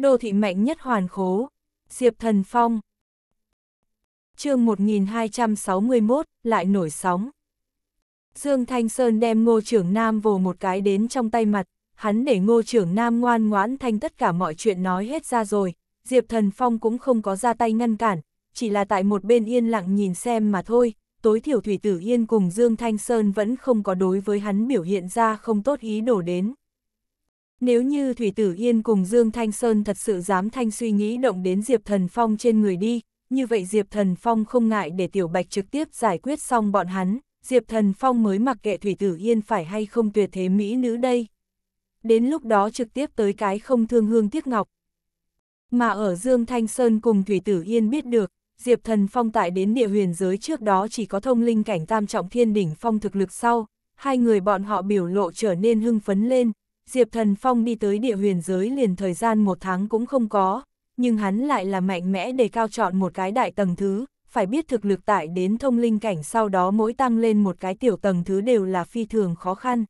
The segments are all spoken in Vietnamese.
Đô thị mạnh nhất hoàn khố, Diệp Thần Phong. chương 1261, lại nổi sóng. Dương Thanh Sơn đem ngô trưởng Nam vồ một cái đến trong tay mặt, hắn để ngô trưởng Nam ngoan ngoãn thanh tất cả mọi chuyện nói hết ra rồi, Diệp Thần Phong cũng không có ra tay ngăn cản, chỉ là tại một bên yên lặng nhìn xem mà thôi, tối thiểu Thủy Tử Yên cùng Dương Thanh Sơn vẫn không có đối với hắn biểu hiện ra không tốt ý đổ đến. Nếu như Thủy Tử Yên cùng Dương Thanh Sơn thật sự dám thanh suy nghĩ động đến Diệp Thần Phong trên người đi, như vậy Diệp Thần Phong không ngại để Tiểu Bạch trực tiếp giải quyết xong bọn hắn, Diệp Thần Phong mới mặc kệ Thủy Tử Yên phải hay không tuyệt thế mỹ nữ đây. Đến lúc đó trực tiếp tới cái không thương hương tiếc ngọc. Mà ở Dương Thanh Sơn cùng Thủy Tử Yên biết được, Diệp Thần Phong tại đến địa huyền giới trước đó chỉ có thông linh cảnh tam trọng thiên đỉnh phong thực lực sau, hai người bọn họ biểu lộ trở nên hưng phấn lên, Diệp Thần Phong đi tới địa huyền giới liền thời gian một tháng cũng không có, nhưng hắn lại là mạnh mẽ để cao chọn một cái đại tầng thứ, phải biết thực lực tại đến thông linh cảnh sau đó mỗi tăng lên một cái tiểu tầng thứ đều là phi thường khó khăn.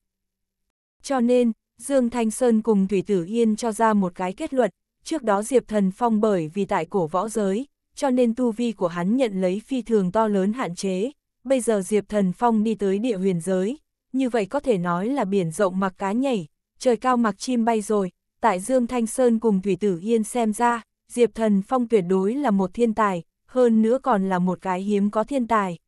Cho nên, Dương Thanh Sơn cùng Thủy Tử Yên cho ra một cái kết luận, trước đó Diệp Thần Phong bởi vì tại cổ võ giới, cho nên tu vi của hắn nhận lấy phi thường to lớn hạn chế, bây giờ Diệp Thần Phong đi tới địa huyền giới, như vậy có thể nói là biển rộng mặc cá nhảy, trời cao mặc chim bay rồi, tại Dương Thanh Sơn cùng Thủy Tử Yên xem ra, Diệp Thần Phong tuyệt đối là một thiên tài, hơn nữa còn là một cái hiếm có thiên tài.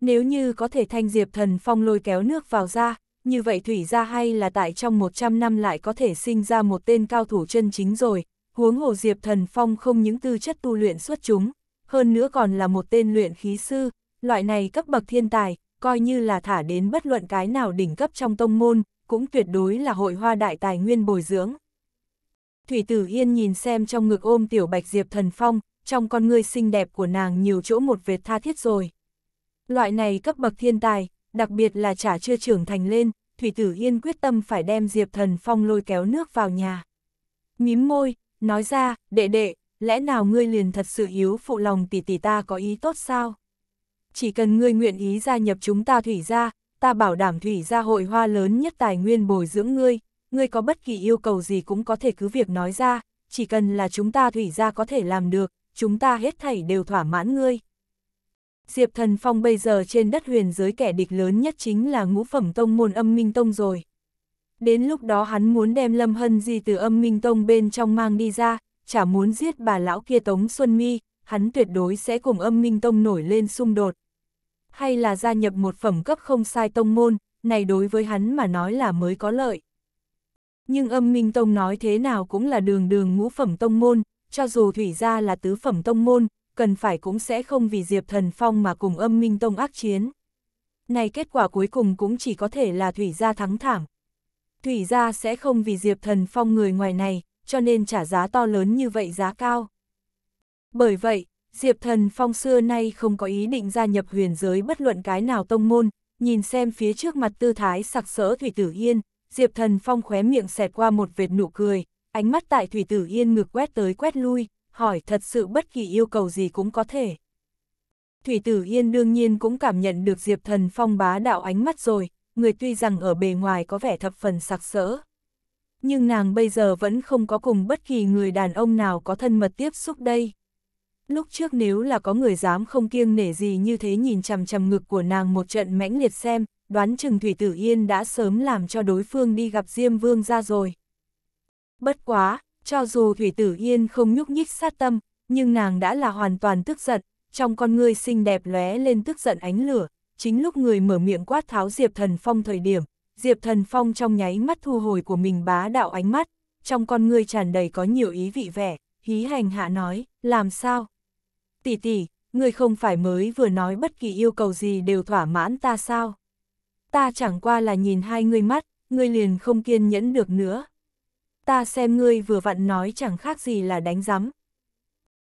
Nếu như có thể thanh Diệp Thần Phong lôi kéo nước vào ra, như vậy Thủy ra hay là tại trong 100 năm lại có thể sinh ra một tên cao thủ chân chính rồi, huống hồ Diệp Thần Phong không những tư chất tu luyện xuất chúng, hơn nữa còn là một tên luyện khí sư, loại này cấp bậc thiên tài, coi như là thả đến bất luận cái nào đỉnh cấp trong tông môn, cũng tuyệt đối là hội hoa đại tài nguyên bồi dưỡng. Thủy Tử Yên nhìn xem trong ngực ôm tiểu bạch diệp thần phong, trong con ngươi xinh đẹp của nàng nhiều chỗ một vệt tha thiết rồi. Loại này cấp bậc thiên tài, đặc biệt là chả chưa trưởng thành lên, Thủy Tử Yên quyết tâm phải đem Diệp Thần Phong lôi kéo nước vào nhà. Mím môi, nói ra, đệ đệ, lẽ nào ngươi liền thật sự yếu phụ lòng tỷ tỷ ta có ý tốt sao? Chỉ cần ngươi nguyện ý gia nhập chúng ta thủy ra, ta bảo đảm thủy gia hội hoa lớn nhất tài nguyên bồi dưỡng ngươi, ngươi có bất kỳ yêu cầu gì cũng có thể cứ việc nói ra, chỉ cần là chúng ta thủy gia có thể làm được, chúng ta hết thảy đều thỏa mãn ngươi. Diệp Thần Phong bây giờ trên đất huyền giới kẻ địch lớn nhất chính là ngũ phẩm tông môn âm minh tông rồi. Đến lúc đó hắn muốn đem Lâm Hân Di từ âm minh tông bên trong mang đi ra, chả muốn giết bà lão kia Tống Xuân Mi, hắn tuyệt đối sẽ cùng âm minh tông nổi lên xung đột hay là gia nhập một phẩm cấp không sai tông môn, này đối với hắn mà nói là mới có lợi. Nhưng âm minh tông nói thế nào cũng là đường đường ngũ phẩm tông môn, cho dù thủy ra là tứ phẩm tông môn, cần phải cũng sẽ không vì Diệp Thần Phong mà cùng âm minh tông ác chiến. Này kết quả cuối cùng cũng chỉ có thể là thủy ra thắng thảm. Thủy ra sẽ không vì Diệp Thần Phong người ngoài này, cho nên trả giá to lớn như vậy giá cao. Bởi vậy, Diệp Thần Phong xưa nay không có ý định gia nhập huyền giới bất luận cái nào tông môn, nhìn xem phía trước mặt tư thái sặc sỡ Thủy Tử Yên, Diệp Thần Phong khóe miệng xẹt qua một vệt nụ cười, ánh mắt tại Thủy Tử Yên ngược quét tới quét lui, hỏi thật sự bất kỳ yêu cầu gì cũng có thể. Thủy Tử Yên đương nhiên cũng cảm nhận được Diệp Thần Phong bá đạo ánh mắt rồi, người tuy rằng ở bề ngoài có vẻ thập phần sặc sỡ. Nhưng nàng bây giờ vẫn không có cùng bất kỳ người đàn ông nào có thân mật tiếp xúc đây lúc trước nếu là có người dám không kiêng nể gì như thế nhìn chằm chằm ngực của nàng một trận mãnh liệt xem, đoán chừng Thủy Tử Yên đã sớm làm cho đối phương đi gặp Diêm Vương ra rồi. Bất quá, cho dù Thủy Tử Yên không nhúc nhích sát tâm, nhưng nàng đã là hoàn toàn tức giận, trong con người xinh đẹp lóe lên tức giận ánh lửa, chính lúc người mở miệng quát tháo Diệp Thần Phong thời điểm, Diệp Thần Phong trong nháy mắt thu hồi của mình bá đạo ánh mắt, trong con người tràn đầy có nhiều ý vị vẻ, hí hành hạ nói, làm sao? tỷ tỷ, người không phải mới vừa nói bất kỳ yêu cầu gì đều thỏa mãn ta sao? Ta chẳng qua là nhìn hai người mắt, người liền không kiên nhẫn được nữa. Ta xem ngươi vừa vặn nói chẳng khác gì là đánh rắm.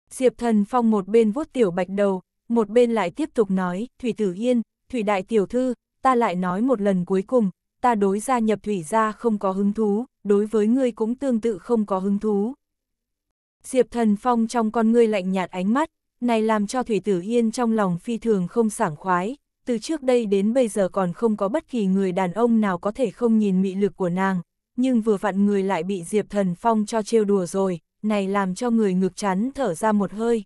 Diệp thần phong một bên vuốt tiểu bạch đầu, một bên lại tiếp tục nói, Thủy Tử Yên, Thủy Đại Tiểu Thư, ta lại nói một lần cuối cùng, ta đối gia nhập Thủy gia không có hứng thú, đối với ngươi cũng tương tự không có hứng thú. Diệp Thần Phong trong con ngươi lạnh nhạt ánh mắt, này làm cho Thủy Tử Yên trong lòng phi thường không sảng khoái, từ trước đây đến bây giờ còn không có bất kỳ người đàn ông nào có thể không nhìn mị lực của nàng, nhưng vừa vặn người lại bị Diệp Thần Phong cho trêu đùa rồi, này làm cho người ngực chắn thở ra một hơi.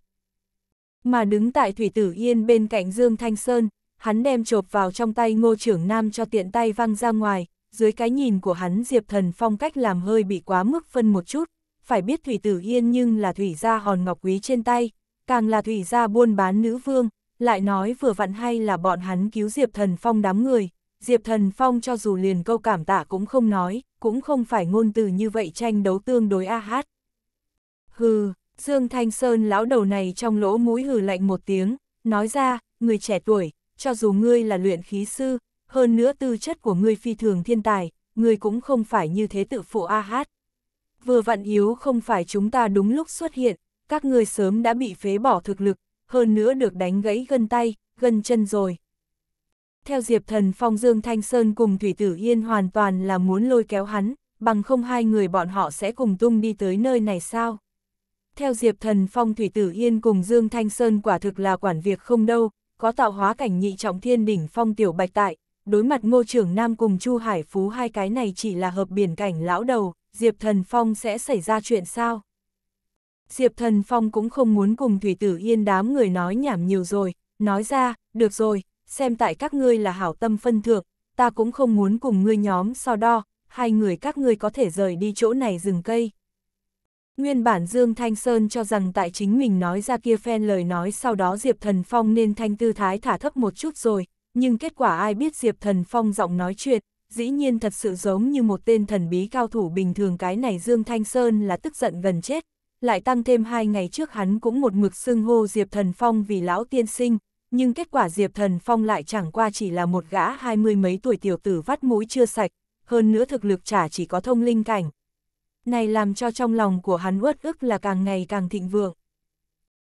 Mà đứng tại Thủy Tử Yên bên cạnh Dương Thanh Sơn, hắn đem chộp vào trong tay ngô trưởng nam cho tiện tay văng ra ngoài, dưới cái nhìn của hắn Diệp Thần Phong cách làm hơi bị quá mức phân một chút, phải biết Thủy Tử Yên nhưng là Thủy gia hòn ngọc quý trên tay, càng là thủy gia buôn bán nữ vương, lại nói vừa vặn hay là bọn hắn cứu Diệp Thần Phong đám người, Diệp Thần Phong cho dù liền câu cảm tạ cũng không nói, cũng không phải ngôn từ như vậy tranh đấu tương đối a hát. Hừ, Dương Thanh Sơn lão đầu này trong lỗ mũi hừ lạnh một tiếng, nói ra, người trẻ tuổi, cho dù ngươi là luyện khí sư, hơn nữa tư chất của ngươi phi thường thiên tài, ngươi cũng không phải như thế tự phụ a hát. Vừa vặn yếu không phải chúng ta đúng lúc xuất hiện, các ngươi sớm đã bị phế bỏ thực lực, hơn nữa được đánh gãy gân tay, gân chân rồi. Theo Diệp Thần Phong Dương Thanh Sơn cùng Thủy Tử Yên hoàn toàn là muốn lôi kéo hắn, bằng không hai người bọn họ sẽ cùng tung đi tới nơi này sao? Theo Diệp Thần Phong Thủy Tử Yên cùng Dương Thanh Sơn quả thực là quản việc không đâu, có tạo hóa cảnh nhị trọng thiên đỉnh phong tiểu bạch tại, đối mặt ngô trưởng Nam cùng Chu Hải Phú hai cái này chỉ là hợp biển cảnh lão đầu, Diệp Thần Phong sẽ xảy ra chuyện sao? Diệp Thần Phong cũng không muốn cùng Thủy Tử Yên đám người nói nhảm nhiều rồi, nói ra, được rồi, xem tại các ngươi là hảo tâm phân thượng, ta cũng không muốn cùng ngươi nhóm so đo, hai người các ngươi có thể rời đi chỗ này rừng cây. Nguyên bản Dương Thanh Sơn cho rằng tại chính mình nói ra kia phen lời nói sau đó Diệp Thần Phong nên thanh tư thái thả thấp một chút rồi, nhưng kết quả ai biết Diệp Thần Phong giọng nói chuyện, dĩ nhiên thật sự giống như một tên thần bí cao thủ bình thường cái này Dương Thanh Sơn là tức giận gần chết, lại tăng thêm hai ngày trước hắn cũng một mực xưng hô Diệp Thần Phong vì lão tiên sinh, nhưng kết quả Diệp Thần Phong lại chẳng qua chỉ là một gã hai mươi mấy tuổi tiểu tử vắt mũi chưa sạch, hơn nữa thực lực chả chỉ có thông linh cảnh. Này làm cho trong lòng của hắn uất ức là càng ngày càng thịnh vượng.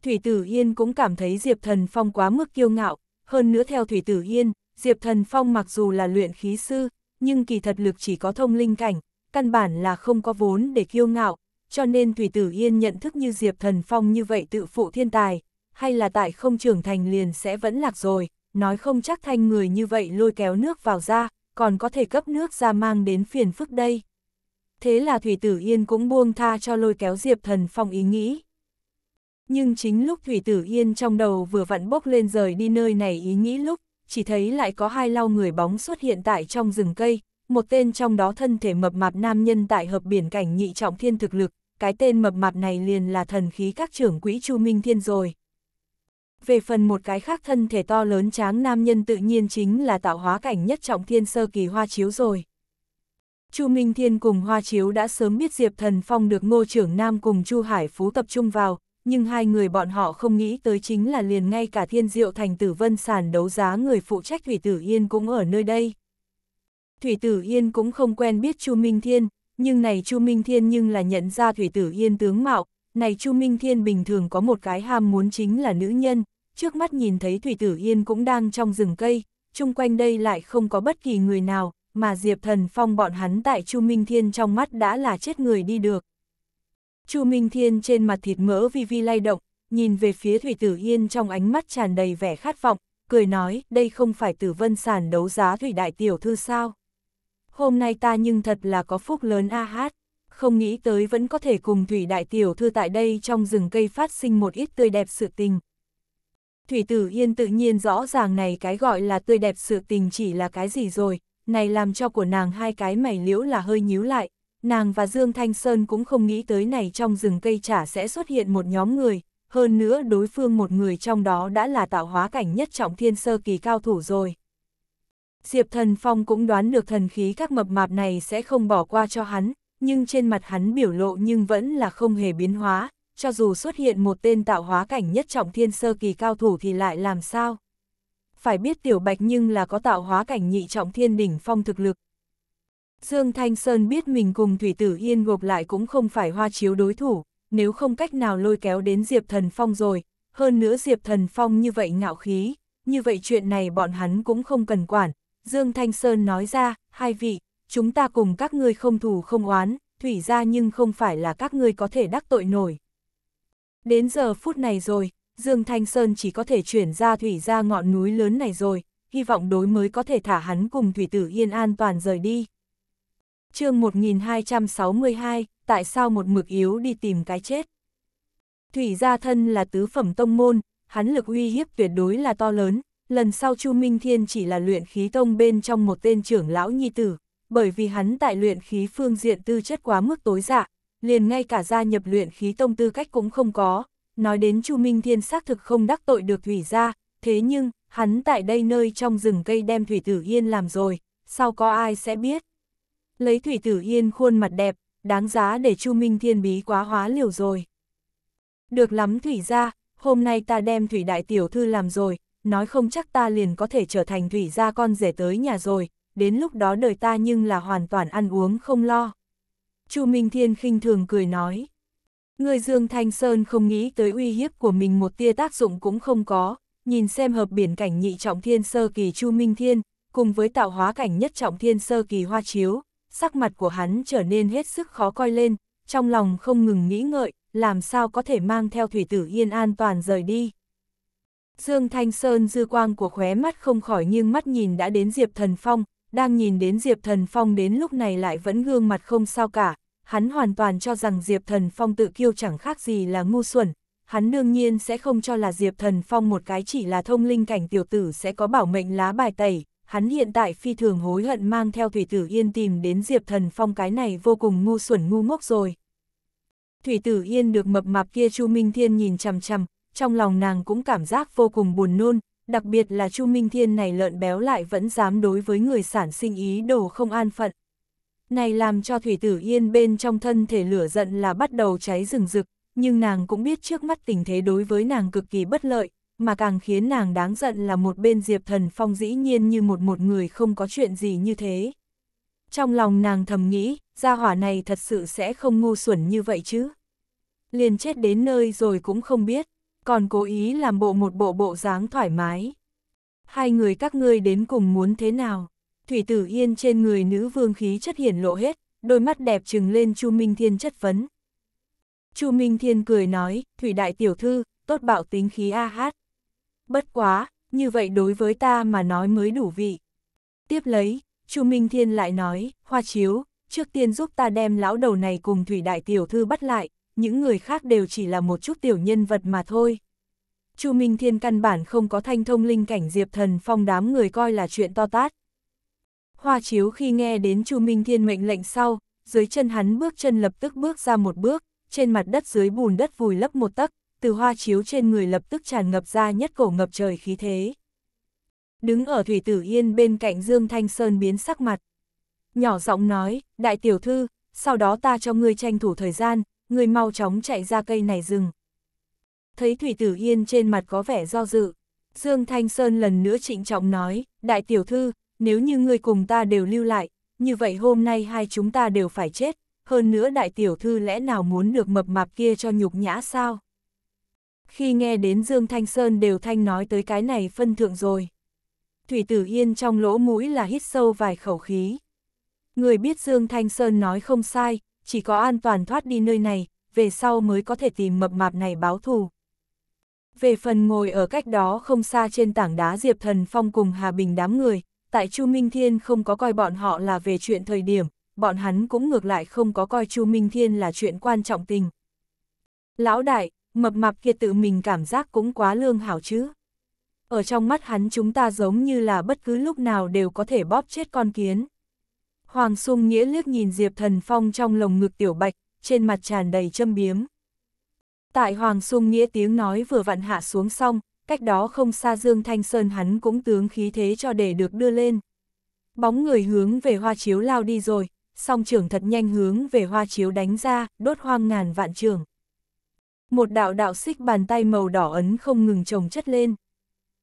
Thủy Tử Yên cũng cảm thấy Diệp Thần Phong quá mức kiêu ngạo, hơn nữa theo Thủy Tử Yên, Diệp Thần Phong mặc dù là luyện khí sư, nhưng kỳ thật lực chỉ có thông linh cảnh, căn bản là không có vốn để kiêu ngạo, cho nên Thủy Tử Yên nhận thức như Diệp Thần Phong như vậy tự phụ thiên tài, hay là tại không trưởng thành liền sẽ vẫn lạc rồi, nói không chắc thanh người như vậy lôi kéo nước vào ra, còn có thể cấp nước ra mang đến phiền phức đây. Thế là Thủy Tử Yên cũng buông tha cho lôi kéo Diệp Thần Phong ý nghĩ. Nhưng chính lúc Thủy Tử Yên trong đầu vừa vặn bốc lên rời đi nơi này ý nghĩ lúc, chỉ thấy lại có hai lau người bóng xuất hiện tại trong rừng cây, một tên trong đó thân thể mập mạp nam nhân tại hợp biển cảnh nhị trọng thiên thực lực, cái tên mập mạp này liền là thần khí các trưởng quỹ Chu Minh Thiên rồi. Về phần một cái khác thân thể to lớn tráng nam nhân tự nhiên chính là tạo hóa cảnh nhất trọng thiên sơ kỳ hoa chiếu rồi. Chu Minh Thiên cùng Hoa Chiếu đã sớm biết Diệp Thần Phong được Ngô Trưởng Nam cùng Chu Hải Phú tập trung vào, nhưng hai người bọn họ không nghĩ tới chính là liền ngay cả Thiên Diệu Thành Tử Vân sàn đấu giá người phụ trách Thủy Tử Yên cũng ở nơi đây. Thủy Tử Yên cũng không quen biết Chu Minh Thiên, nhưng này Chu Minh Thiên nhưng là nhận ra Thủy Tử Yên tướng mạo, này Chu Minh Thiên bình thường có một cái ham muốn chính là nữ nhân, trước mắt nhìn thấy Thủy Tử Yên cũng đang trong rừng cây, chung quanh đây lại không có bất kỳ người nào, mà Diệp Thần Phong bọn hắn tại Chu Minh Thiên trong mắt đã là chết người đi được. Chu Minh Thiên trên mặt thịt mỡ vi vi lay động, nhìn về phía Thủy Tử Yên trong ánh mắt tràn đầy vẻ khát vọng, cười nói, đây không phải tử vân sản đấu giá Thủy Đại Tiểu Thư sao? hôm nay ta nhưng thật là có phúc lớn a hát, không nghĩ tới vẫn có thể cùng Thủy Đại Tiểu Thư tại đây trong rừng cây phát sinh một ít tươi đẹp sự tình. Thủy Tử Yên tự nhiên rõ ràng này cái gọi là tươi đẹp sự tình chỉ là cái gì rồi, này làm cho của nàng hai cái mày liễu là hơi nhíu lại, nàng và Dương Thanh Sơn cũng không nghĩ tới này trong rừng cây chả sẽ xuất hiện một nhóm người, hơn nữa đối phương một người trong đó đã là tạo hóa cảnh nhất trọng thiên sơ kỳ cao thủ rồi. Diệp Thần Phong cũng đoán được thần khí các mập mạp này sẽ không bỏ qua cho hắn, nhưng trên mặt hắn biểu lộ nhưng vẫn là không hề biến hóa, cho dù xuất hiện một tên tạo hóa cảnh nhất trọng thiên sơ kỳ cao thủ thì lại làm sao. Phải biết Tiểu Bạch nhưng là có tạo hóa cảnh nhị trọng thiên đỉnh phong thực lực. Dương Thanh Sơn biết mình cùng Thủy Tử Yên gộp lại cũng không phải hoa chiếu đối thủ, nếu không cách nào lôi kéo đến Diệp Thần Phong rồi, hơn nữa Diệp Thần Phong như vậy ngạo khí, như vậy chuyện này bọn hắn cũng không cần quản, Dương Thanh Sơn nói ra, hai vị, chúng ta cùng các ngươi không thù không oán, thủy ra nhưng không phải là các ngươi có thể đắc tội nổi. Đến giờ phút này rồi, Dương Thanh Sơn chỉ có thể chuyển ra thủy ra ngọn núi lớn này rồi, hy vọng đối mới có thể thả hắn cùng thủy tử yên an toàn rời đi. chương 1262, tại sao một mực yếu đi tìm cái chết? Thủy gia thân là tứ phẩm tông môn, hắn lực uy hiếp tuyệt đối là to lớn, lần sau Chu Minh Thiên chỉ là luyện khí tông bên trong một tên trưởng lão nhi tử, bởi vì hắn tại luyện khí phương diện tư chất quá mức tối dạ, liền ngay cả gia nhập luyện khí tông tư cách cũng không có, nói đến Chu Minh Thiên xác thực không đắc tội được thủy gia, thế nhưng, hắn tại đây nơi trong rừng cây đem thủy tử yên làm rồi, sao có ai sẽ biết. Lấy thủy tử yên khuôn mặt đẹp, đáng giá để Chu Minh Thiên bí quá hóa liều rồi. Được lắm thủy gia, hôm nay ta đem thủy đại tiểu thư làm rồi, nói không chắc ta liền có thể trở thành thủy gia con rể tới nhà rồi, đến lúc đó đời ta nhưng là hoàn toàn ăn uống không lo. Chu Minh Thiên khinh thường cười nói. Người Dương Thanh Sơn không nghĩ tới uy hiếp của mình một tia tác dụng cũng không có, nhìn xem hợp biển cảnh nhị trọng thiên sơ kỳ Chu Minh Thiên, cùng với tạo hóa cảnh nhất trọng thiên sơ kỳ hoa chiếu, sắc mặt của hắn trở nên hết sức khó coi lên, trong lòng không ngừng nghĩ ngợi, làm sao có thể mang theo thủy tử yên an toàn rời đi. Dương Thanh Sơn dư quang của khóe mắt không khỏi nghiêng mắt nhìn đã đến Diệp Thần Phong, đang nhìn đến Diệp Thần Phong đến lúc này lại vẫn gương mặt không sao cả, hắn hoàn toàn cho rằng Diệp Thần Phong tự kiêu chẳng khác gì là ngu xuẩn, hắn đương nhiên sẽ không cho là Diệp Thần Phong một cái chỉ là thông linh cảnh tiểu tử sẽ có bảo mệnh lá bài tẩy, hắn hiện tại phi thường hối hận mang theo Thủy Tử Yên tìm đến Diệp Thần Phong cái này vô cùng ngu xuẩn ngu ngốc rồi. Thủy Tử Yên được mập mạp kia Chu Minh Thiên nhìn chằm chằm, trong lòng nàng cũng cảm giác vô cùng buồn nôn, đặc biệt là Chu Minh Thiên này lợn béo lại vẫn dám đối với người sản sinh ý đồ không an phận. Này làm cho Thủy Tử Yên bên trong thân thể lửa giận là bắt đầu cháy rừng rực, nhưng nàng cũng biết trước mắt tình thế đối với nàng cực kỳ bất lợi, mà càng khiến nàng đáng giận là một bên Diệp Thần Phong dĩ nhiên như một một người không có chuyện gì như thế. Trong lòng nàng thầm nghĩ, gia hỏa này thật sự sẽ không ngu xuẩn như vậy chứ. Liền chết đến nơi rồi cũng không biết còn cố ý làm bộ một bộ bộ dáng thoải mái. Hai người các ngươi đến cùng muốn thế nào? Thủy tử yên trên người nữ vương khí chất hiển lộ hết, đôi mắt đẹp trừng lên Chu Minh Thiên chất vấn. Chu Minh Thiên cười nói, Thủy đại tiểu thư, tốt bạo tính khí a hát. Bất quá, như vậy đối với ta mà nói mới đủ vị. Tiếp lấy, Chu Minh Thiên lại nói, Hoa Chiếu, trước tiên giúp ta đem lão đầu này cùng Thủy đại tiểu thư bắt lại, những người khác đều chỉ là một chút tiểu nhân vật mà thôi. Chu Minh Thiên căn bản không có thanh thông linh cảnh Diệp Thần Phong đám người coi là chuyện to tát. Hoa Chiếu khi nghe đến Chu Minh Thiên mệnh lệnh sau, dưới chân hắn bước chân lập tức bước ra một bước, trên mặt đất dưới bùn đất vùi lấp một tấc, từ Hoa Chiếu trên người lập tức tràn ngập ra nhất cổ ngập trời khí thế. Đứng ở Thủy Tử Yên bên cạnh Dương Thanh Sơn biến sắc mặt. Nhỏ giọng nói, đại tiểu thư, sau đó ta cho ngươi tranh thủ thời gian, người mau chóng chạy ra cây này rừng. Thấy Thủy Tử Yên trên mặt có vẻ do dự, Dương Thanh Sơn lần nữa trịnh trọng nói, đại tiểu thư, nếu như người cùng ta đều lưu lại, như vậy hôm nay hai chúng ta đều phải chết, hơn nữa đại tiểu thư lẽ nào muốn được mập mạp kia cho nhục nhã sao? Khi nghe đến Dương Thanh Sơn đều thanh nói tới cái này phân thượng rồi. Thủy Tử Yên trong lỗ mũi là hít sâu vài khẩu khí. Người biết Dương Thanh Sơn nói không sai, chỉ có an toàn thoát đi nơi này, về sau mới có thể tìm mập mạp này báo thù. Về phần ngồi ở cách đó không xa trên tảng đá Diệp Thần Phong cùng Hà Bình đám người, tại Chu Minh Thiên không có coi bọn họ là về chuyện thời điểm, bọn hắn cũng ngược lại không có coi Chu Minh Thiên là chuyện quan trọng tình. Lão đại, mập mạp kia tự mình cảm giác cũng quá lương hảo chứ. Ở trong mắt hắn chúng ta giống như là bất cứ lúc nào đều có thể bóp chết con kiến. Hoàng Sung Nghĩa liếc nhìn Diệp Thần Phong trong lồng ngực tiểu bạch, trên mặt tràn đầy châm biếm. Tại Hoàng Sung Nghĩa tiếng nói vừa vặn hạ xuống xong, cách đó không xa Dương Thanh Sơn hắn cũng tướng khí thế cho để được đưa lên. Bóng người hướng về hoa chiếu lao đi rồi, song trưởng thật nhanh hướng về hoa chiếu đánh ra, đốt hoang ngàn vạn trường. Một đạo đạo xích bàn tay màu đỏ ấn không ngừng trồng chất lên.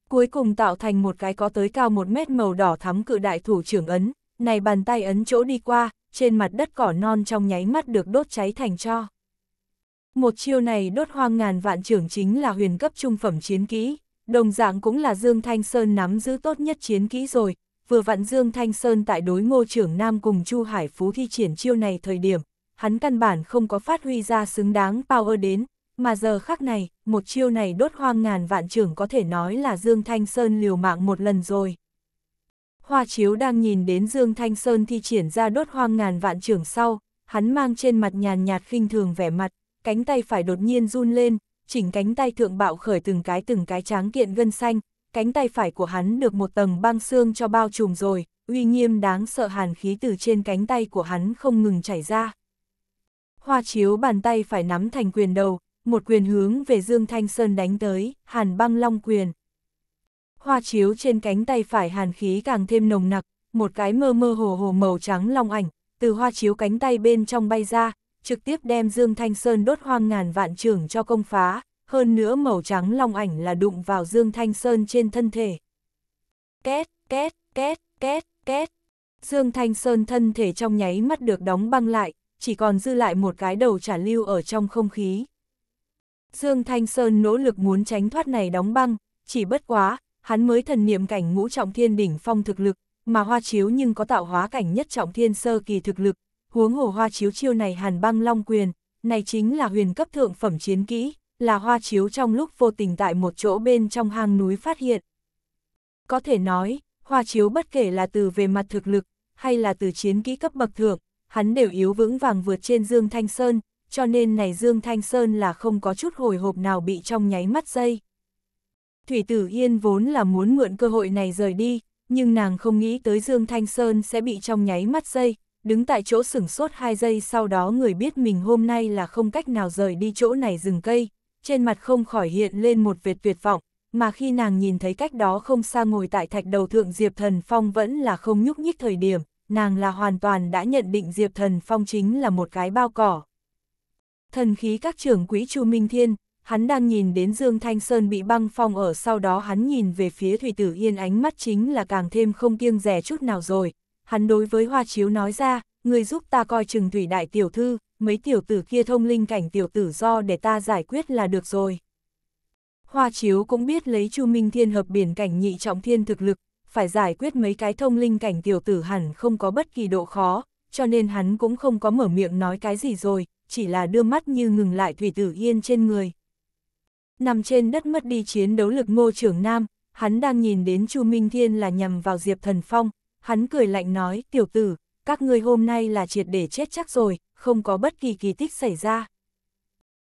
Cuối cùng tạo thành một cái có tới cao một mét màu đỏ thắm cự đại thủ trưởng ấn, này bàn tay ấn chỗ đi qua, trên mặt đất cỏ non trong nháy mắt được đốt cháy thành cho. Một chiêu này đốt hoang ngàn vạn trưởng chính là huyền cấp trung phẩm chiến kỹ, đồng dạng cũng là Dương Thanh Sơn nắm giữ tốt nhất chiến kỹ rồi, vừa vặn Dương Thanh Sơn tại đối ngô trưởng Nam cùng Chu Hải Phú thi triển chiêu này thời điểm, hắn căn bản không có phát huy ra xứng đáng power đến, mà giờ khắc này, một chiêu này đốt hoang ngàn vạn trưởng có thể nói là Dương Thanh Sơn liều mạng một lần rồi. Hoa chiếu đang nhìn đến Dương Thanh Sơn thi triển ra đốt hoang ngàn vạn trưởng sau, hắn mang trên mặt nhàn nhạt khinh thường vẻ mặt, cánh tay phải đột nhiên run lên, chỉnh cánh tay thượng bạo khởi từng cái từng cái tráng kiện gân xanh, cánh tay phải của hắn được một tầng băng xương cho bao trùm rồi, uy nghiêm đáng sợ hàn khí từ trên cánh tay của hắn không ngừng chảy ra. Hoa chiếu bàn tay phải nắm thành quyền đầu, một quyền hướng về Dương Thanh Sơn đánh tới, hàn băng long quyền hoa chiếu trên cánh tay phải hàn khí càng thêm nồng nặc, một cái mơ mơ hồ hồ màu trắng long ảnh, từ hoa chiếu cánh tay bên trong bay ra, trực tiếp đem Dương Thanh Sơn đốt hoang ngàn vạn trưởng cho công phá, hơn nữa màu trắng long ảnh là đụng vào Dương Thanh Sơn trên thân thể. Két, két, két, két, két. Dương Thanh Sơn thân thể trong nháy mắt được đóng băng lại, chỉ còn dư lại một cái đầu trả lưu ở trong không khí. Dương Thanh Sơn nỗ lực muốn tránh thoát này đóng băng, chỉ bất quá, hắn mới thần niệm cảnh ngũ trọng thiên đỉnh phong thực lực, mà hoa chiếu nhưng có tạo hóa cảnh nhất trọng thiên sơ kỳ thực lực, huống hồ hoa chiếu chiêu này hàn băng long quyền, này chính là huyền cấp thượng phẩm chiến kỹ, là hoa chiếu trong lúc vô tình tại một chỗ bên trong hang núi phát hiện. Có thể nói, hoa chiếu bất kể là từ về mặt thực lực, hay là từ chiến kỹ cấp bậc thượng, hắn đều yếu vững vàng vượt trên Dương Thanh Sơn, cho nên này Dương Thanh Sơn là không có chút hồi hộp nào bị trong nháy mắt dây. Thủy Tử Yên vốn là muốn mượn cơ hội này rời đi, nhưng nàng không nghĩ tới Dương Thanh Sơn sẽ bị trong nháy mắt dây, đứng tại chỗ sửng sốt hai giây sau đó người biết mình hôm nay là không cách nào rời đi chỗ này rừng cây, trên mặt không khỏi hiện lên một vệt tuyệt vọng, mà khi nàng nhìn thấy cách đó không xa ngồi tại thạch đầu thượng Diệp Thần Phong vẫn là không nhúc nhích thời điểm, nàng là hoàn toàn đã nhận định Diệp Thần Phong chính là một cái bao cỏ. Thần khí các trưởng quỹ Chu Minh Thiên, hắn đang nhìn đến Dương Thanh Sơn bị băng phong ở sau đó hắn nhìn về phía Thủy Tử Yên ánh mắt chính là càng thêm không kiêng rẻ chút nào rồi. Hắn đối với Hoa Chiếu nói ra, người giúp ta coi chừng Thủy Đại Tiểu Thư, mấy tiểu tử kia thông linh cảnh tiểu tử do để ta giải quyết là được rồi. Hoa Chiếu cũng biết lấy Chu Minh Thiên hợp biển cảnh nhị trọng thiên thực lực, phải giải quyết mấy cái thông linh cảnh tiểu tử hẳn không có bất kỳ độ khó, cho nên hắn cũng không có mở miệng nói cái gì rồi, chỉ là đưa mắt như ngừng lại Thủy Tử Yên trên người nằm trên đất mất đi chiến đấu lực ngô trưởng nam, hắn đang nhìn đến Chu Minh Thiên là nhằm vào Diệp Thần Phong, hắn cười lạnh nói, tiểu tử, các ngươi hôm nay là triệt để chết chắc rồi, không có bất kỳ kỳ tích xảy ra.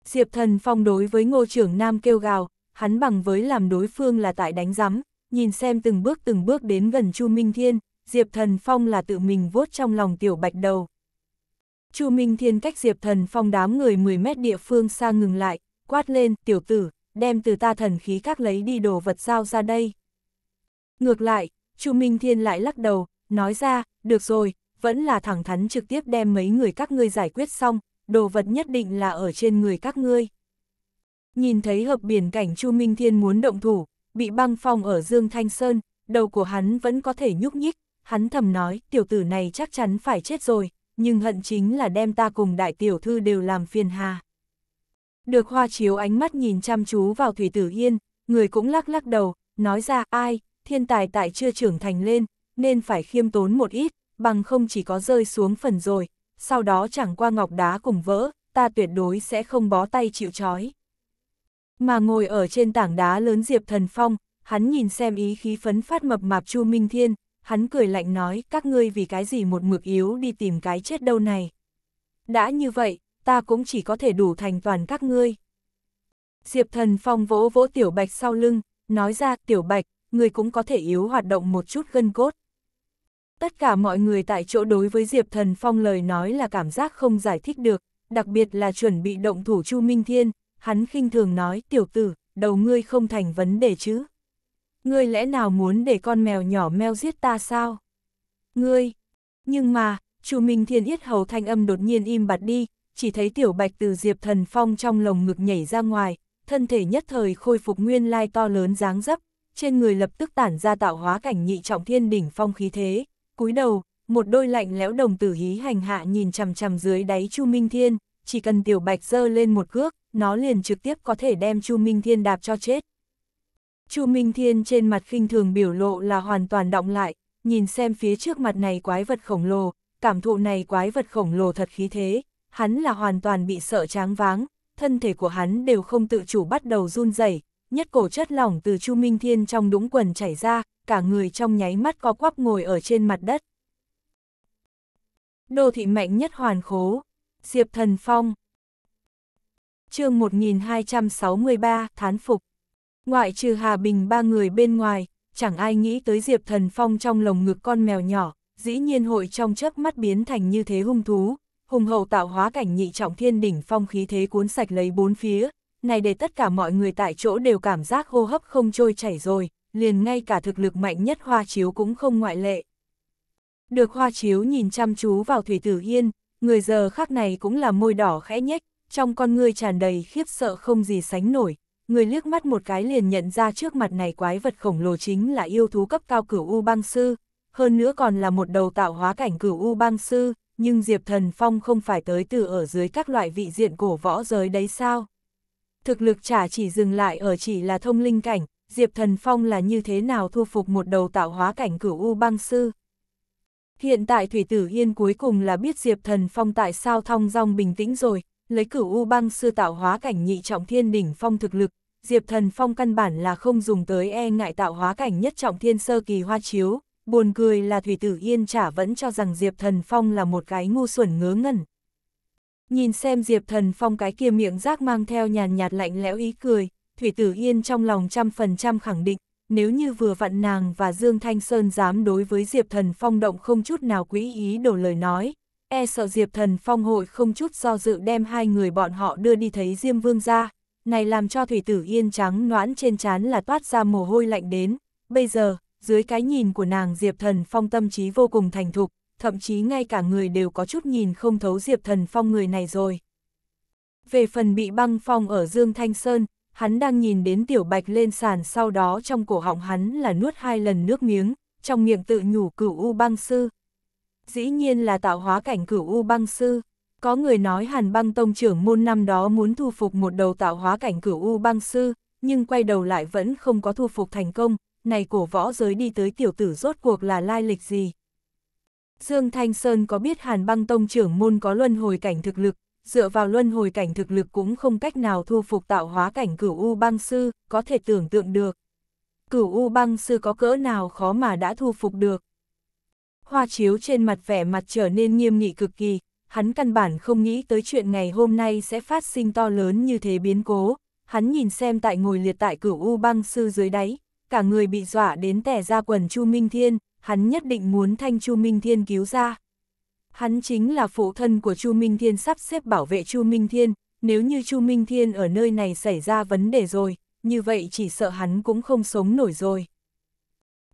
Diệp Thần Phong đối với ngô trưởng nam kêu gào, hắn bằng với làm đối phương là tại đánh giắm, nhìn xem từng bước từng bước đến gần Chu Minh Thiên, Diệp Thần Phong là tự mình vuốt trong lòng tiểu bạch đầu. Chu Minh Thiên cách Diệp Thần Phong đám người 10 mét địa phương xa ngừng lại, quát lên, tiểu tử, đem từ ta thần khí các lấy đi đồ vật giao ra đây. Ngược lại, Chu Minh Thiên lại lắc đầu, nói ra, được rồi, vẫn là thẳng thắn trực tiếp đem mấy người các ngươi giải quyết xong, đồ vật nhất định là ở trên người các ngươi. Nhìn thấy hợp biển cảnh Chu Minh Thiên muốn động thủ, bị băng phong ở Dương Thanh Sơn, đầu của hắn vẫn có thể nhúc nhích, hắn thầm nói tiểu tử này chắc chắn phải chết rồi, nhưng hận chính là đem ta cùng đại tiểu thư đều làm phiền hà. Được hoa chiếu ánh mắt nhìn chăm chú vào Thủy Tử Yên, người cũng lắc lắc đầu, nói ra ai, thiên tài tại chưa trưởng thành lên, nên phải khiêm tốn một ít, bằng không chỉ có rơi xuống phần rồi, sau đó chẳng qua ngọc đá cùng vỡ, ta tuyệt đối sẽ không bó tay chịu trói Mà ngồi ở trên tảng đá lớn Diệp Thần Phong, hắn nhìn xem ý khí phấn phát mập mạp Chu Minh Thiên, hắn cười lạnh nói các ngươi vì cái gì một mực yếu đi tìm cái chết đâu này. Đã như vậy, ta cũng chỉ có thể đủ thành toàn các ngươi. Diệp thần phong vỗ vỗ tiểu bạch sau lưng, nói ra tiểu bạch, người cũng có thể yếu hoạt động một chút gân cốt. Tất cả mọi người tại chỗ đối với Diệp Thần Phong lời nói là cảm giác không giải thích được, đặc biệt là chuẩn bị động thủ Chu Minh Thiên, hắn khinh thường nói tiểu tử, đầu ngươi không thành vấn đề chứ. Ngươi lẽ nào muốn để con mèo nhỏ meo giết ta sao? Ngươi! Nhưng mà, Chu Minh Thiên yết hầu thanh âm đột nhiên im bặt đi, chỉ thấy tiểu bạch từ diệp thần phong trong lồng ngực nhảy ra ngoài, thân thể nhất thời khôi phục nguyên lai to lớn dáng dấp, trên người lập tức tản ra tạo hóa cảnh nhị trọng thiên đỉnh phong khí thế, cúi đầu, một đôi lạnh lẽo đồng tử hí hành hạ nhìn chằm chằm dưới đáy Chu Minh Thiên, chỉ cần tiểu bạch giơ lên một cước, nó liền trực tiếp có thể đem Chu Minh Thiên đạp cho chết. Chu Minh Thiên trên mặt khinh thường biểu lộ là hoàn toàn động lại, nhìn xem phía trước mặt này quái vật khổng lồ, cảm thụ này quái vật khổng lồ thật khí thế, hắn là hoàn toàn bị sợ tráng váng, thân thể của hắn đều không tự chủ bắt đầu run rẩy, nhất cổ chất lỏng từ Chu Minh Thiên trong đũng quần chảy ra, cả người trong nháy mắt có quắp ngồi ở trên mặt đất. Đô thị mạnh nhất hoàn khố, Diệp Thần Phong. chương 1263, Thán Phục. Ngoại trừ Hà Bình ba người bên ngoài, chẳng ai nghĩ tới Diệp Thần Phong trong lồng ngực con mèo nhỏ, dĩ nhiên hội trong chớp mắt biến thành như thế hung thú, hùng hậu tạo hóa cảnh nhị trọng thiên đỉnh phong khí thế cuốn sạch lấy bốn phía, này để tất cả mọi người tại chỗ đều cảm giác hô hấp không trôi chảy rồi, liền ngay cả thực lực mạnh nhất hoa chiếu cũng không ngoại lệ. Được hoa chiếu nhìn chăm chú vào Thủy Tử Yên, người giờ khác này cũng là môi đỏ khẽ nhếch, trong con ngươi tràn đầy khiếp sợ không gì sánh nổi, người liếc mắt một cái liền nhận ra trước mặt này quái vật khổng lồ chính là yêu thú cấp cao cửu U bang sư, hơn nữa còn là một đầu tạo hóa cảnh cửu U bang sư, nhưng Diệp Thần Phong không phải tới từ ở dưới các loại vị diện cổ võ giới đấy sao? Thực lực chả chỉ dừng lại ở chỉ là thông linh cảnh, Diệp Thần Phong là như thế nào thu phục một đầu tạo hóa cảnh cửu U băng sư? Hiện tại Thủy Tử Yên cuối cùng là biết Diệp Thần Phong tại sao thong dong bình tĩnh rồi, lấy cửu U băng sư tạo hóa cảnh nhị trọng thiên đỉnh phong thực lực, Diệp Thần Phong căn bản là không dùng tới e ngại tạo hóa cảnh nhất trọng thiên sơ kỳ hoa chiếu, buồn cười là Thủy Tử Yên chả vẫn cho rằng Diệp Thần Phong là một cái ngu xuẩn ngớ ngẩn. Nhìn xem Diệp Thần Phong cái kia miệng rác mang theo nhàn nhạt lạnh lẽo ý cười, Thủy Tử Yên trong lòng trăm phần trăm khẳng định, nếu như vừa vặn nàng và Dương Thanh Sơn dám đối với Diệp Thần Phong động không chút nào quý ý đổ lời nói, e sợ Diệp Thần Phong hội không chút do dự đem hai người bọn họ đưa đi thấy Diêm Vương ra, này làm cho Thủy Tử Yên trắng noãn trên trán là toát ra mồ hôi lạnh đến, bây giờ, dưới cái nhìn của nàng Diệp Thần Phong tâm trí vô cùng thành thục, thậm chí ngay cả người đều có chút nhìn không thấu Diệp Thần Phong người này rồi. Về phần bị băng phong ở Dương Thanh Sơn, hắn đang nhìn đến Tiểu Bạch lên sàn sau đó trong cổ họng hắn là nuốt hai lần nước miếng, trong miệng tự nhủ cửu U băng sư. Dĩ nhiên là tạo hóa cảnh cửu U băng sư. Có người nói Hàn băng tông trưởng môn năm đó muốn thu phục một đầu tạo hóa cảnh cửu U băng sư, nhưng quay đầu lại vẫn không có thu phục thành công, này cổ võ giới đi tới tiểu tử rốt cuộc là lai lịch gì. Dương Thanh Sơn có biết Hàn băng tông trưởng môn có luân hồi cảnh thực lực, dựa vào luân hồi cảnh thực lực cũng không cách nào thu phục tạo hóa cảnh cửu U băng sư, có thể tưởng tượng được. Cửu U băng sư có cỡ nào khó mà đã thu phục được. Hoa chiếu trên mặt vẻ mặt trở nên nghiêm nghị cực kỳ, hắn căn bản không nghĩ tới chuyện ngày hôm nay sẽ phát sinh to lớn như thế biến cố, hắn nhìn xem tại ngồi liệt tại cửu U băng sư dưới đáy, cả người bị dọa đến tẻ ra quần Chu Minh Thiên, hắn nhất định muốn thanh Chu Minh Thiên cứu ra. Hắn chính là phụ thân của Chu Minh Thiên sắp xếp bảo vệ Chu Minh Thiên, nếu như Chu Minh Thiên ở nơi này xảy ra vấn đề rồi, như vậy chỉ sợ hắn cũng không sống nổi rồi.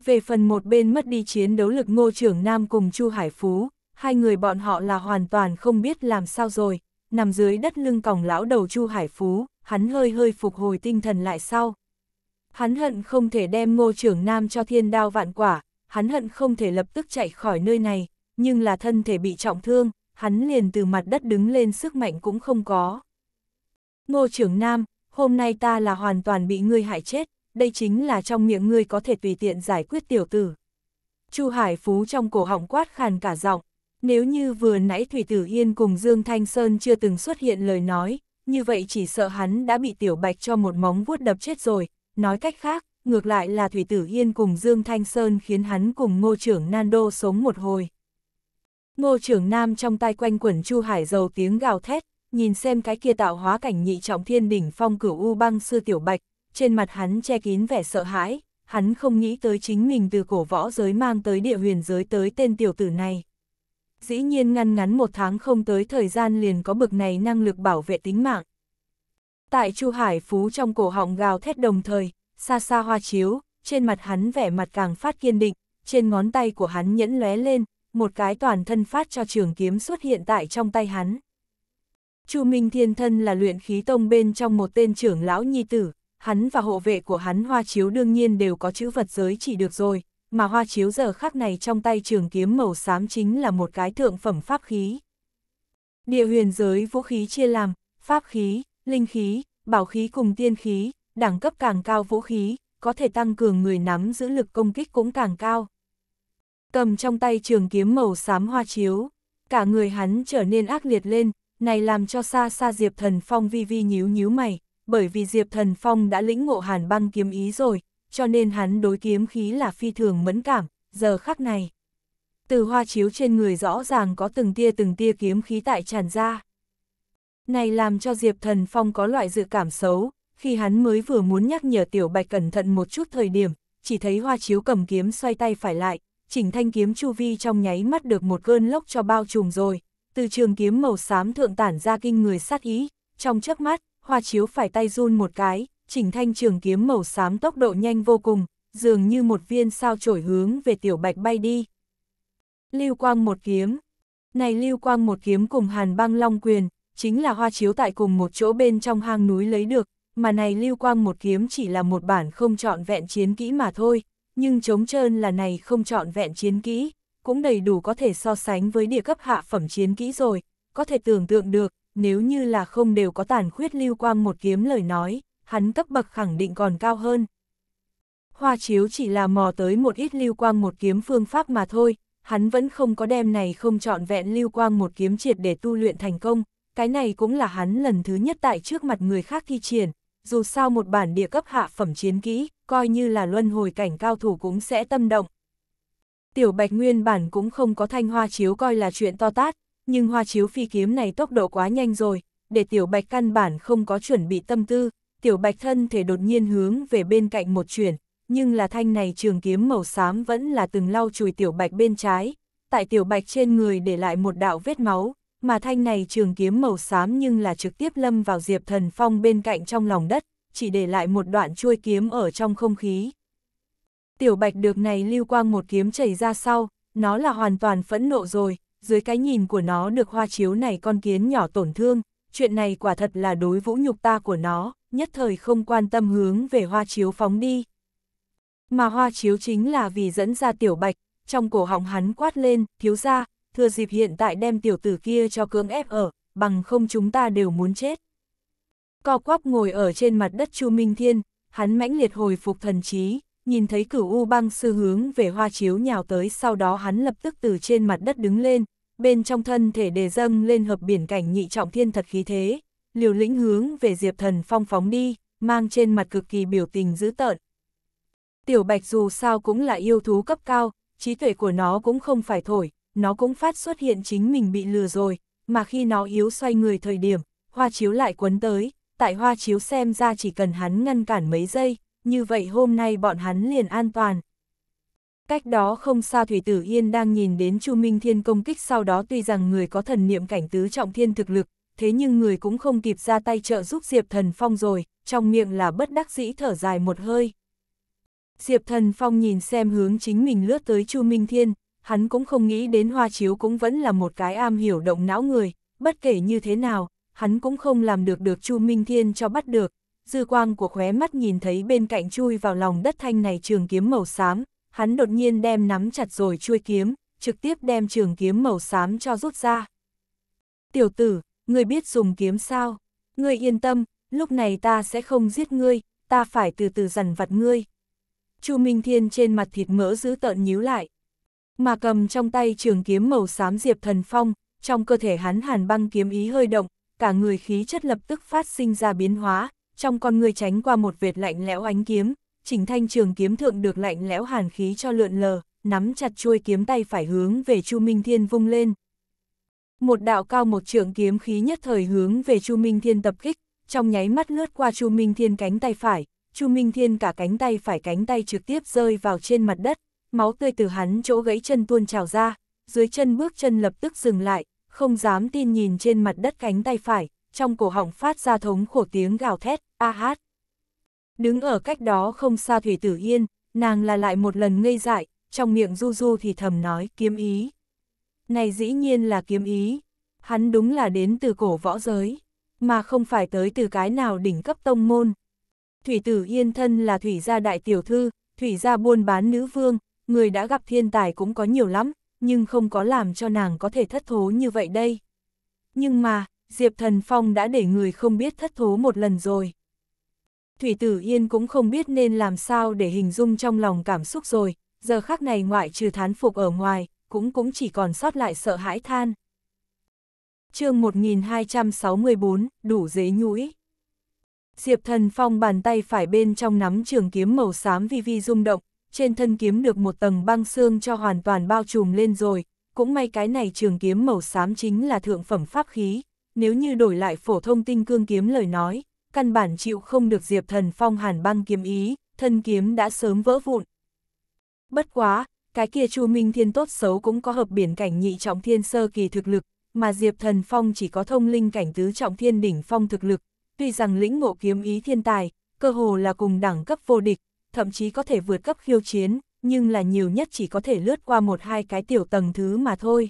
Về phần một bên mất đi chiến đấu lực Ngô Trưởng Nam cùng Chu Hải Phú, hai người bọn họ là hoàn toàn không biết làm sao rồi, nằm dưới đất lưng còng lão đầu Chu Hải Phú, hắn hơi hơi phục hồi tinh thần lại sau, Hắn hận không thể đem ngô trưởng nam cho thiên đao vạn quả, hắn hận không thể lập tức chạy khỏi nơi này, nhưng là thân thể bị trọng thương, hắn liền từ mặt đất đứng lên sức mạnh cũng không có. Ngô trưởng nam, hôm nay ta là hoàn toàn bị ngươi hại chết, đây chính là trong miệng ngươi có thể tùy tiện giải quyết tiểu tử. Chu Hải Phú trong cổ họng quát khàn cả giọng, nếu như vừa nãy Thủy Tử Yên cùng Dương Thanh Sơn chưa từng xuất hiện lời nói, như vậy chỉ sợ hắn đã bị Tiểu Bạch cho một móng vuốt đập chết rồi, Nói cách khác, ngược lại là Thủy Tử Yên cùng Dương Thanh Sơn khiến hắn cùng ngô trưởng Nando sống một hồi. Ngô trưởng Nam trong tay quanh quẩn Chu Hải dầu tiếng gào thét, nhìn xem cái kia tạo hóa cảnh nhị trọng thiên đỉnh phong cửu u băng sư tiểu bạch, trên mặt hắn che kín vẻ sợ hãi, hắn không nghĩ tới chính mình từ cổ võ giới mang tới địa huyền giới tới tên tiểu tử này. Dĩ nhiên ngăn ngắn một tháng không tới thời gian liền có bực này năng lực bảo vệ tính mạng. Tại Chu Hải Phú trong cổ họng gào thét đồng thời, xa xa hoa chiếu, trên mặt hắn vẻ mặt càng phát kiên định, trên ngón tay của hắn nhẫn lóe lên, một cái toàn thân phát cho trường kiếm xuất hiện tại trong tay hắn. Chu Minh Thiên thân là luyện khí tông bên trong một tên trưởng lão nhi tử, hắn và hộ vệ của hắn Hoa Chiếu đương nhiên đều có chữ vật giới chỉ được rồi, mà Hoa Chiếu giờ khắc này trong tay trường kiếm màu xám chính là một cái thượng phẩm pháp khí. Địa huyền giới vũ khí chia làm, pháp khí, linh khí, bảo khí cùng tiên khí, đẳng cấp càng cao vũ khí, có thể tăng cường người nắm giữ lực công kích cũng càng cao. Cầm trong tay trường kiếm màu xám hoa chiếu, cả người hắn trở nên ác liệt lên, này làm cho xa xa Diệp Thần Phong vi vi nhíu nhíu mày, bởi vì Diệp Thần Phong đã lĩnh ngộ hàn băng kiếm ý rồi, cho nên hắn đối kiếm khí là phi thường mẫn cảm, giờ khắc này. Từ hoa chiếu trên người rõ ràng có từng tia từng tia kiếm khí tại tràn ra. Này làm cho Diệp Thần Phong có loại dự cảm xấu, khi hắn mới vừa muốn nhắc nhở Tiểu Bạch cẩn thận một chút thời điểm, chỉ thấy hoa chiếu cầm kiếm xoay tay phải lại, chỉnh thanh kiếm chu vi trong nháy mắt được một cơn lốc cho bao trùm rồi, từ trường kiếm màu xám thượng tản ra kinh người sát ý, trong chớp mắt, hoa chiếu phải tay run một cái, chỉnh thanh trường kiếm màu xám tốc độ nhanh vô cùng, dường như một viên sao trổi hướng về Tiểu Bạch bay đi. Lưu quang một kiếm Này lưu quang một kiếm cùng hàn băng long quyền, chính là hoa chiếu tại cùng một chỗ bên trong hang núi lấy được, mà này lưu quang một kiếm chỉ là một bản không chọn vẹn chiến kỹ mà thôi, nhưng chống trơn là này không chọn vẹn chiến kỹ, cũng đầy đủ có thể so sánh với địa cấp hạ phẩm chiến kỹ rồi, có thể tưởng tượng được, nếu như là không đều có tàn khuyết lưu quang một kiếm lời nói, hắn cấp bậc khẳng định còn cao hơn. Hoa chiếu chỉ là mò tới một ít lưu quang một kiếm phương pháp mà thôi, hắn vẫn không có đem này không chọn vẹn lưu quang một kiếm triệt để tu luyện thành công, cái này cũng là hắn lần thứ nhất tại trước mặt người khác thi triển, dù sao một bản địa cấp hạ phẩm chiến kỹ, coi như là luân hồi cảnh cao thủ cũng sẽ tâm động. Tiểu Bạch Nguyên bản cũng không có thanh hoa chiếu coi là chuyện to tát, nhưng hoa chiếu phi kiếm này tốc độ quá nhanh rồi, để Tiểu Bạch căn bản không có chuẩn bị tâm tư, Tiểu Bạch thân thể đột nhiên hướng về bên cạnh một chuyển, nhưng là thanh này trường kiếm màu xám vẫn là từng lau chùi Tiểu Bạch bên trái, tại Tiểu Bạch trên người để lại một đạo vết máu, mà thanh này trường kiếm màu xám nhưng là trực tiếp lâm vào Diệp Thần Phong bên cạnh trong lòng đất, chỉ để lại một đoạn chuôi kiếm ở trong không khí. Tiểu bạch được này lưu quang một kiếm chảy ra sau, nó là hoàn toàn phẫn nộ rồi, dưới cái nhìn của nó được hoa chiếu này con kiến nhỏ tổn thương, chuyện này quả thật là đối vũ nhục ta của nó, nhất thời không quan tâm hướng về hoa chiếu phóng đi. Mà hoa chiếu chính là vì dẫn ra tiểu bạch, trong cổ họng hắn quát lên, thiếu ra, thừa dịp hiện tại đem tiểu tử kia cho cưỡng ép ở, bằng không chúng ta đều muốn chết. Co quắp ngồi ở trên mặt đất Chu Minh Thiên, hắn mãnh liệt hồi phục thần trí, nhìn thấy cửu U băng sư hướng về hoa chiếu nhào tới sau đó hắn lập tức từ trên mặt đất đứng lên, bên trong thân thể đề dâng lên hợp biển cảnh nhị trọng thiên thật khí thế, liều lĩnh hướng về Diệp Thần Phong phóng đi, mang trên mặt cực kỳ biểu tình dữ tợn. Tiểu Bạch dù sao cũng là yêu thú cấp cao, trí tuệ của nó cũng không phải thổi, nó cũng phát xuất hiện chính mình bị lừa rồi, mà khi nó yếu xoay người thời điểm, hoa chiếu lại quấn tới, tại hoa chiếu xem ra chỉ cần hắn ngăn cản mấy giây, như vậy hôm nay bọn hắn liền an toàn. Cách đó không xa Thủy Tử Yên đang nhìn đến Chu Minh Thiên công kích sau đó tuy rằng người có thần niệm cảnh tứ trọng thiên thực lực, thế nhưng người cũng không kịp ra tay trợ giúp Diệp Thần Phong rồi, trong miệng là bất đắc dĩ thở dài một hơi. Diệp Thần Phong nhìn xem hướng chính mình lướt tới Chu Minh Thiên, hắn cũng không nghĩ đến Hoa Chiếu cũng vẫn là một cái am hiểu động não người, bất kể như thế nào, hắn cũng không làm được được Chu Minh Thiên cho bắt được. Dư quang của khóe mắt nhìn thấy bên cạnh chui vào lòng đất thanh này trường kiếm màu xám, hắn đột nhiên đem nắm chặt rồi chui kiếm, trực tiếp đem trường kiếm màu xám cho rút ra. Tiểu tử, ngươi biết dùng kiếm sao? Ngươi yên tâm, lúc này ta sẽ không giết ngươi, ta phải từ từ dằn vặt ngươi. Chu Minh Thiên trên mặt thịt mỡ giữ tợn nhíu lại, mà cầm trong tay trường kiếm màu xám diệp thần phong, trong cơ thể hắn hàn băng kiếm ý hơi động, cả người khí chất lập tức phát sinh ra biến hóa, trong con người tránh qua một vệt lạnh lẽo ánh kiếm, chỉnh thanh trường kiếm thượng được lạnh lẽo hàn khí cho lượn lờ, nắm chặt chuôi kiếm tay phải hướng về Chu Minh Thiên vung lên. Một đạo cao một trường kiếm khí nhất thời hướng về Chu Minh Thiên tập kích, trong nháy mắt lướt qua Chu Minh Thiên cánh tay phải, Chu Minh Thiên cả cánh tay phải cánh tay trực tiếp rơi vào trên mặt đất, máu tươi từ hắn chỗ gãy chân tuôn trào ra, dưới chân bước chân lập tức dừng lại, không dám tin nhìn trên mặt đất cánh tay phải, trong cổ họng phát ra thống khổ tiếng gào thét, a hát. Đứng ở cách đó không xa Thủy Tử Yên, nàng là lại một lần ngây dại, trong miệng du du thì thầm nói kiếm ý. Này dĩ nhiên là kiếm ý, hắn đúng là đến từ cổ võ giới, mà không phải tới từ cái nào đỉnh cấp tông môn. Thủy Tử Yên thân là Thủy gia đại tiểu thư, Thủy gia buôn bán nữ vương, người đã gặp thiên tài cũng có nhiều lắm, nhưng không có làm cho nàng có thể thất thố như vậy đây. Nhưng mà, Diệp Thần Phong đã để người không biết thất thố một lần rồi. Thủy Tử Yên cũng không biết nên làm sao để hình dung trong lòng cảm xúc rồi, giờ khác này ngoại trừ thán phục ở ngoài, cũng cũng chỉ còn sót lại sợ hãi than. chương 1264, đủ dế nhũi. Diệp Thần Phong bàn tay phải bên trong nắm trường kiếm màu xám vi vi rung động, trên thân kiếm được một tầng băng xương cho hoàn toàn bao trùm lên rồi, cũng may cái này trường kiếm màu xám chính là thượng phẩm pháp khí, nếu như đổi lại phổ thông tinh cương kiếm lời nói, căn bản chịu không được Diệp Thần Phong hàn băng kiếm ý, thân kiếm đã sớm vỡ vụn. Bất quá, cái kia Chu Minh Thiên tốt xấu cũng có hợp biển cảnh nhị trọng thiên sơ kỳ thực lực, mà Diệp Thần Phong chỉ có thông linh cảnh tứ trọng thiên đỉnh phong thực lực, tuy rằng lĩnh ngộ kiếm ý thiên tài, cơ hồ là cùng đẳng cấp vô địch, thậm chí có thể vượt cấp khiêu chiến, nhưng là nhiều nhất chỉ có thể lướt qua một hai cái tiểu tầng thứ mà thôi.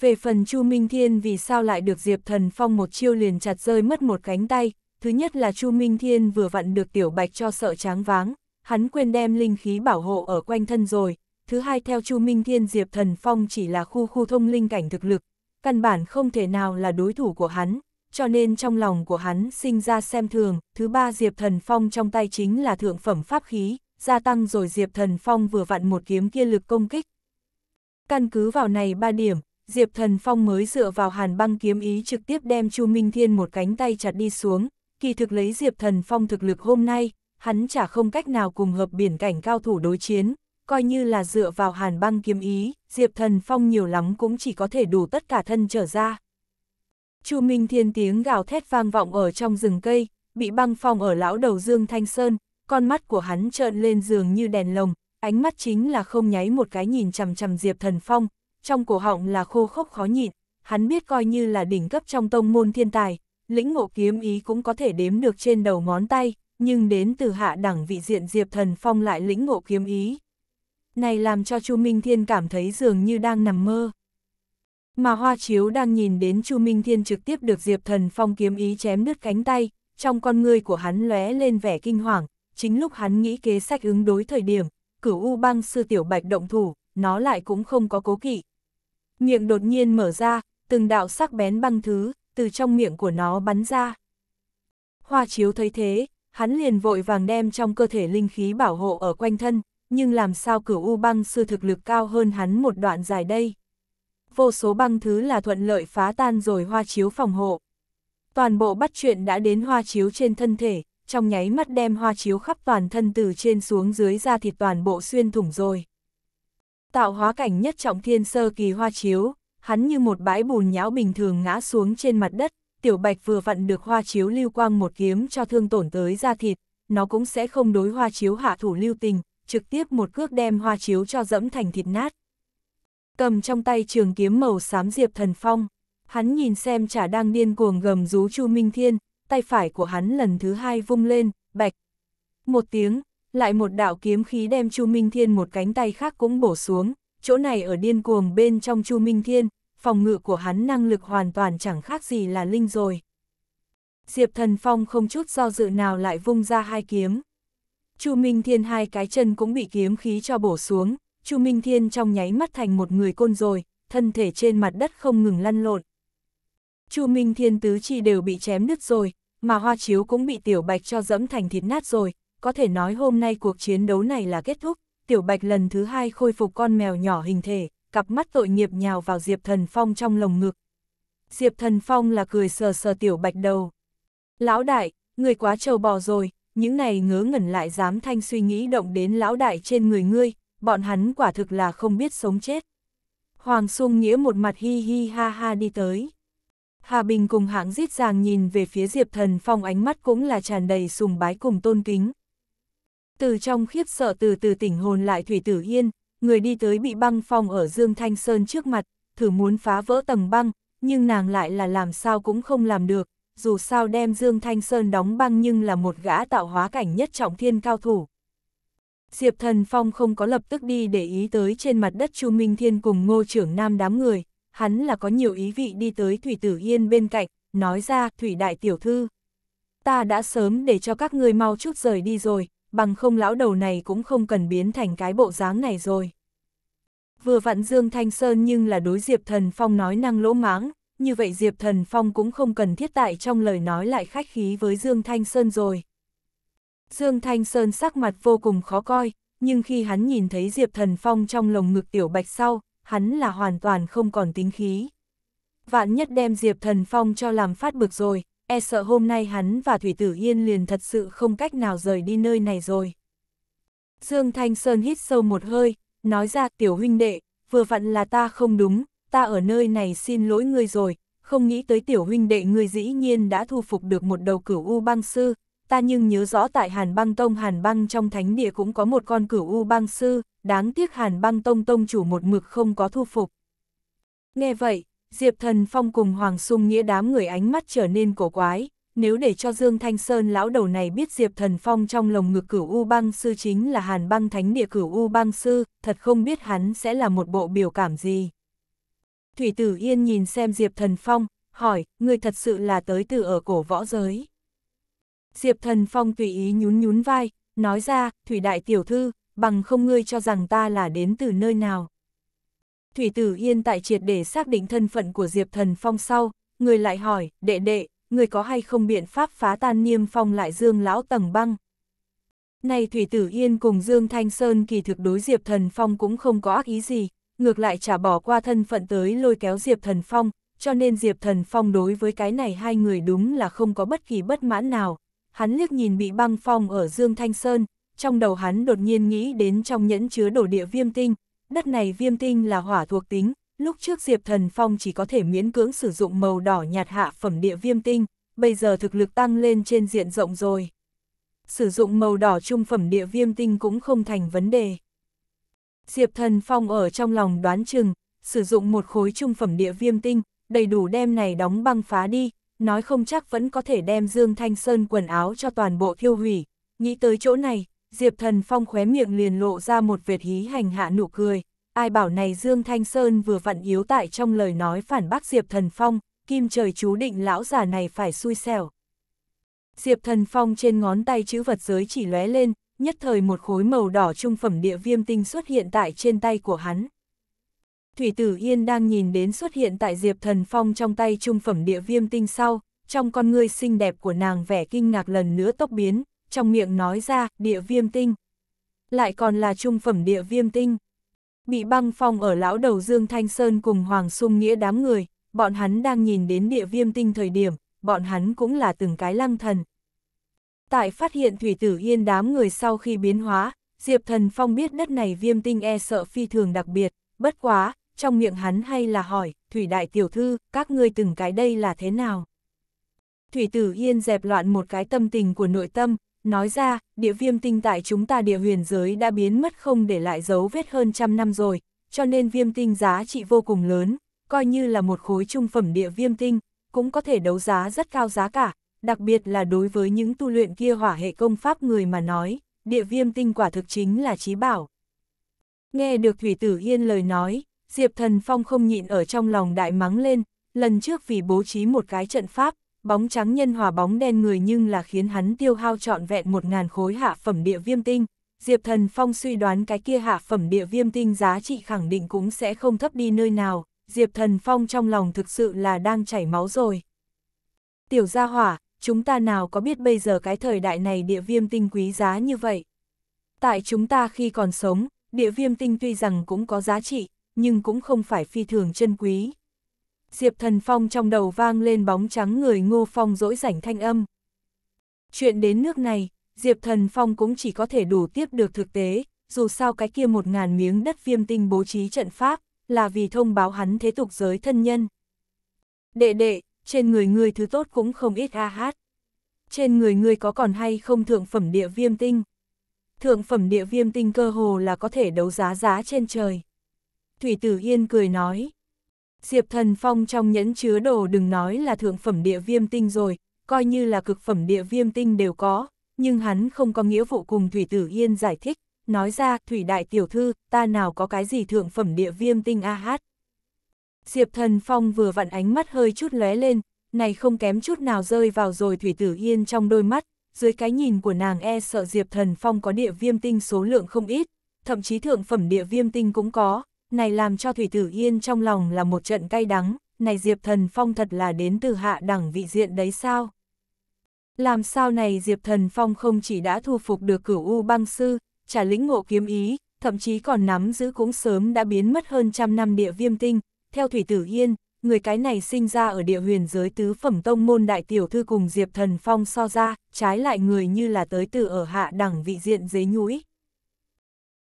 Về phần Chu Minh Thiên vì sao lại được Diệp Thần Phong một chiêu liền chặt rơi mất một cánh tay, thứ nhất là Chu Minh Thiên vừa vặn được Tiểu Bạch cho sợ tráng váng, hắn quên đem linh khí bảo hộ ở quanh thân rồi, thứ hai theo Chu Minh Thiên Diệp Thần Phong chỉ là khu khu thông linh cảnh thực lực, căn bản không thể nào là đối thủ của hắn, cho nên trong lòng của hắn sinh ra xem thường, thứ ba Diệp Thần Phong trong tay chính là thượng phẩm pháp khí, gia tăng rồi Diệp Thần Phong vừa vặn một kiếm kia lực công kích. Căn cứ vào này ba điểm, Diệp Thần Phong mới dựa vào hàn băng kiếm ý trực tiếp đem Chu Minh Thiên một cánh tay chặt đi xuống, kỳ thực lấy Diệp Thần Phong thực lực hôm nay, hắn chả không cách nào cùng hợp biển cảnh cao thủ đối chiến, coi như là dựa vào hàn băng kiếm ý, Diệp Thần Phong nhiều lắm cũng chỉ có thể đủ tất cả thân trở ra. Chu Minh Thiên tiếng gào thét vang vọng ở trong rừng cây, bị băng phong ở lão đầu Dương Thanh Sơn, con mắt của hắn trợn lên giường như đèn lồng, ánh mắt chính là không nháy một cái nhìn chằm chằm Diệp Thần Phong, trong cổ họng là khô khốc khó nhịn, hắn biết coi như là đỉnh cấp trong tông môn thiên tài, lĩnh ngộ kiếm ý cũng có thể đếm được trên đầu ngón tay, nhưng đến từ hạ đẳng vị diện Diệp Thần Phong lại lĩnh ngộ kiếm ý. Này làm cho Chu Minh Thiên cảm thấy dường như đang nằm mơ. Mà Hoa Chiếu đang nhìn đến Chu Minh Thiên trực tiếp được Diệp Thần Phong kiếm ý chém đứt cánh tay, trong con ngươi của hắn lóe lên vẻ kinh hoàng, chính lúc hắn nghĩ kế sách ứng đối thời điểm, cửu U băng sư tiểu bạch động thủ, nó lại cũng không có cố kỵ. Miệng đột nhiên mở ra, từng đạo sắc bén băng thứ, từ trong miệng của nó bắn ra. Hoa Chiếu thấy thế, hắn liền vội vàng đem trong cơ thể linh khí bảo hộ ở quanh thân, nhưng làm sao cửu U băng sư thực lực cao hơn hắn một đoạn dài đây vô số băng thứ là thuận lợi phá tan rồi hoa chiếu phòng hộ. Toàn bộ bắt chuyện đã đến hoa chiếu trên thân thể, trong nháy mắt đem hoa chiếu khắp toàn thân từ trên xuống dưới ra thịt toàn bộ xuyên thủng rồi. Tạo hóa cảnh nhất trọng thiên sơ kỳ hoa chiếu, hắn như một bãi bùn nhão bình thường ngã xuống trên mặt đất, tiểu bạch vừa vặn được hoa chiếu lưu quang một kiếm cho thương tổn tới ra thịt, nó cũng sẽ không đối hoa chiếu hạ thủ lưu tình, trực tiếp một cước đem hoa chiếu cho dẫm thành thịt nát cầm trong tay trường kiếm màu xám Diệp Thần Phong. Hắn nhìn xem chả đang điên cuồng gầm rú Chu Minh Thiên, tay phải của hắn lần thứ hai vung lên, bạch. Một tiếng, lại một đạo kiếm khí đem Chu Minh Thiên một cánh tay khác cũng bổ xuống, chỗ này ở điên cuồng bên trong Chu Minh Thiên, phòng ngự của hắn năng lực hoàn toàn chẳng khác gì là linh rồi. Diệp Thần Phong không chút do dự nào lại vung ra hai kiếm. Chu Minh Thiên hai cái chân cũng bị kiếm khí cho bổ xuống, Chu Minh Thiên trong nháy mắt thành một người côn rồi, thân thể trên mặt đất không ngừng lăn lộn. Chu Minh Thiên tứ chi đều bị chém nứt rồi, mà hoa chiếu cũng bị Tiểu Bạch cho dẫm thành thịt nát rồi, có thể nói hôm nay cuộc chiến đấu này là kết thúc, Tiểu Bạch lần thứ hai khôi phục con mèo nhỏ hình thể, cặp mắt tội nghiệp nhào vào Diệp Thần Phong trong lồng ngực. Diệp Thần Phong là cười sờ sờ Tiểu Bạch đầu. Lão đại, người quá trầu bò rồi, những này ngớ ngẩn lại dám thanh suy nghĩ động đến lão đại trên người ngươi, bọn hắn quả thực là không biết sống chết. Hoàng Sung Nghĩa một mặt hi hi ha ha đi tới. Hà Bình cùng hãng rít ràng nhìn về phía Diệp Thần Phong ánh mắt cũng là tràn đầy sùng bái cùng tôn kính. Từ trong khiếp sợ từ từ tỉnh hồn lại Thủy Tử Yên, người đi tới bị băng phong ở Dương Thanh Sơn trước mặt, thử muốn phá vỡ tầng băng, nhưng nàng lại là làm sao cũng không làm được, dù sao đem Dương Thanh Sơn đóng băng nhưng là một gã tạo hóa cảnh nhất trọng thiên cao thủ. Diệp Thần Phong không có lập tức đi để ý tới trên mặt đất Chu Minh Thiên cùng ngô trưởng nam đám người, hắn là có nhiều ý vị đi tới Thủy Tử Yên bên cạnh, nói ra Thủy Đại Tiểu Thư. Ta đã sớm để cho các ngươi mau chút rời đi rồi, bằng không lão đầu này cũng không cần biến thành cái bộ dáng này rồi. Vừa vặn Dương Thanh Sơn nhưng là đối Diệp Thần Phong nói năng lỗ máng, như vậy Diệp Thần Phong cũng không cần thiết tại trong lời nói lại khách khí với Dương Thanh Sơn rồi. Dương Thanh Sơn sắc mặt vô cùng khó coi, nhưng khi hắn nhìn thấy Diệp Thần Phong trong lồng ngực tiểu bạch sau, hắn là hoàn toàn không còn tính khí. Vạn nhất đem Diệp Thần Phong cho làm phát bực rồi, e sợ hôm nay hắn và Thủy Tử Yên liền thật sự không cách nào rời đi nơi này rồi. Dương Thanh Sơn hít sâu một hơi, nói ra tiểu huynh đệ, vừa vặn là ta không đúng, ta ở nơi này xin lỗi ngươi rồi, không nghĩ tới tiểu huynh đệ ngươi dĩ nhiên đã thu phục được một đầu cửu u băng sư, ta nhưng nhớ rõ tại Hàn băng tông Hàn băng trong thánh địa cũng có một con cửu u băng sư, đáng tiếc Hàn băng tông tông chủ một mực không có thu phục. Nghe vậy, Diệp Thần Phong cùng Hoàng Sung Nghĩa đám người ánh mắt trở nên cổ quái, nếu để cho Dương Thanh Sơn lão đầu này biết Diệp Thần Phong trong lồng ngực cửu U băng sư chính là Hàn băng thánh địa cửu U băng sư, thật không biết hắn sẽ là một bộ biểu cảm gì. Thủy Tử Yên nhìn xem Diệp Thần Phong, hỏi, người thật sự là tới từ ở cổ võ giới. Diệp Thần Phong tùy ý nhún nhún vai, nói ra, Thủy Đại Tiểu Thư, bằng không ngươi cho rằng ta là đến từ nơi nào. Thủy Tử Yên tại triệt để xác định thân phận của Diệp Thần Phong sau, người lại hỏi, đệ đệ, người có hay không biện pháp phá tan niêm phong lại dương lão tầng băng. Này Thủy Tử Yên cùng Dương Thanh Sơn kỳ thực đối Diệp Thần Phong cũng không có ác ý gì, ngược lại trả bỏ qua thân phận tới lôi kéo Diệp Thần Phong, cho nên Diệp Thần Phong đối với cái này hai người đúng là không có bất kỳ bất mãn nào, hắn liếc nhìn bị băng phong ở Dương Thanh Sơn, trong đầu hắn đột nhiên nghĩ đến trong nhẫn chứa đổ địa viêm tinh, đất này viêm tinh là hỏa thuộc tính, lúc trước Diệp Thần Phong chỉ có thể miễn cưỡng sử dụng màu đỏ nhạt hạ phẩm địa viêm tinh, bây giờ thực lực tăng lên trên diện rộng rồi. Sử dụng màu đỏ trung phẩm địa viêm tinh cũng không thành vấn đề. Diệp Thần Phong ở trong lòng đoán chừng, sử dụng một khối trung phẩm địa viêm tinh, đầy đủ đem này đóng băng phá đi, nói không chắc vẫn có thể đem Dương Thanh Sơn quần áo cho toàn bộ thiêu hủy. Nghĩ tới chỗ này, Diệp Thần Phong khóe miệng liền lộ ra một vệt hí hành hạ nụ cười. Ai bảo này Dương Thanh Sơn vừa vặn yếu tại trong lời nói phản bác Diệp Thần Phong, kim trời chú định lão già này phải xui xẻo. Diệp Thần Phong trên ngón tay chữ vật giới chỉ lóe lên, nhất thời một khối màu đỏ trung phẩm địa viêm tinh xuất hiện tại trên tay của hắn. Thủy Tử Yên đang nhìn đến xuất hiện tại Diệp Thần Phong trong tay trung phẩm địa viêm tinh sau, trong con ngươi xinh đẹp của nàng vẻ kinh ngạc lần nữa tốc biến, trong miệng nói ra, địa viêm tinh. Lại còn là trung phẩm địa viêm tinh. Bị băng phong ở lão đầu Dương Thanh Sơn cùng Hoàng Sung Nghĩa đám người, bọn hắn đang nhìn đến địa viêm tinh thời điểm, bọn hắn cũng là từng cái lăng thần. Tại phát hiện Thủy Tử Yên đám người sau khi biến hóa, Diệp Thần Phong biết đất này viêm tinh e sợ phi thường đặc biệt, bất quá, trong miệng hắn hay là hỏi, Thủy Đại Tiểu Thư, các ngươi từng cái đây là thế nào? Thủy Tử Yên dẹp loạn một cái tâm tình của nội tâm, nói ra, địa viêm tinh tại chúng ta địa huyền giới đã biến mất không để lại dấu vết hơn trăm năm rồi, cho nên viêm tinh giá trị vô cùng lớn, coi như là một khối trung phẩm địa viêm tinh, cũng có thể đấu giá rất cao giá cả, đặc biệt là đối với những tu luyện kia hỏa hệ công pháp người mà nói, địa viêm tinh quả thực chính là trí bảo. Nghe được Thủy Tử Yên lời nói, Diệp Thần Phong không nhịn ở trong lòng đại mắng lên, lần trước vì bố trí một cái trận pháp, bóng trắng nhân hòa bóng đen người nhưng là khiến hắn tiêu hao trọn vẹn một ngàn khối hạ phẩm địa viêm tinh. Diệp Thần Phong suy đoán cái kia hạ phẩm địa viêm tinh giá trị khẳng định cũng sẽ không thấp đi nơi nào, Diệp Thần Phong trong lòng thực sự là đang chảy máu rồi. Tiểu gia hỏa, chúng ta nào có biết bây giờ cái thời đại này địa viêm tinh quý giá như vậy? Tại chúng ta khi còn sống, địa viêm tinh tuy rằng cũng có giá trị, nhưng cũng không phải phi thường chân quý. Diệp Thần Phong trong đầu vang lên bóng trắng người Ngô Phong dỗi rảnh thanh âm. Chuyện đến nước này, Diệp Thần Phong cũng chỉ có thể đủ tiếp được thực tế, dù sao cái kia một ngàn miếng đất viêm tinh bố trí trận pháp, là vì thông báo hắn thế tục giới thân nhân. Đệ đệ, trên người người thứ tốt cũng không ít a hát. Trên người người có còn hay không thượng phẩm địa viêm tinh? Thượng phẩm địa viêm tinh cơ hồ là có thể đấu giá giá trên trời. Thủy Tử Yên cười nói. Diệp Thần Phong trong nhẫn chứa đồ đừng nói là thượng phẩm địa viêm tinh rồi, coi như là cực phẩm địa viêm tinh đều có, nhưng hắn không có nghĩa vụ cùng Thủy Tử Yên giải thích, nói ra Thủy Đại Tiểu Thư, ta nào có cái gì thượng phẩm địa viêm tinh a hát. Diệp Thần Phong vừa vặn ánh mắt hơi chút lóe lên, này không kém chút nào rơi vào rồi Thủy Tử Yên trong đôi mắt, dưới cái nhìn của nàng e sợ Diệp Thần Phong có địa viêm tinh số lượng không ít, thậm chí thượng phẩm địa viêm tinh cũng có, này làm cho Thủy Tử Yên trong lòng là một trận cay đắng, này Diệp Thần Phong thật là đến từ hạ đẳng vị diện đấy sao? Làm sao này Diệp Thần Phong không chỉ đã thu phục được cửu U băng sư, trả lĩnh ngộ kiếm ý, thậm chí còn nắm giữ cũng sớm đã biến mất hơn trăm năm địa viêm tinh. Theo Thủy Tử Yên, người cái này sinh ra ở địa huyền giới tứ phẩm tông môn đại tiểu thư cùng Diệp Thần Phong so ra, trái lại người như là tới từ ở hạ đẳng vị diện dế nhũi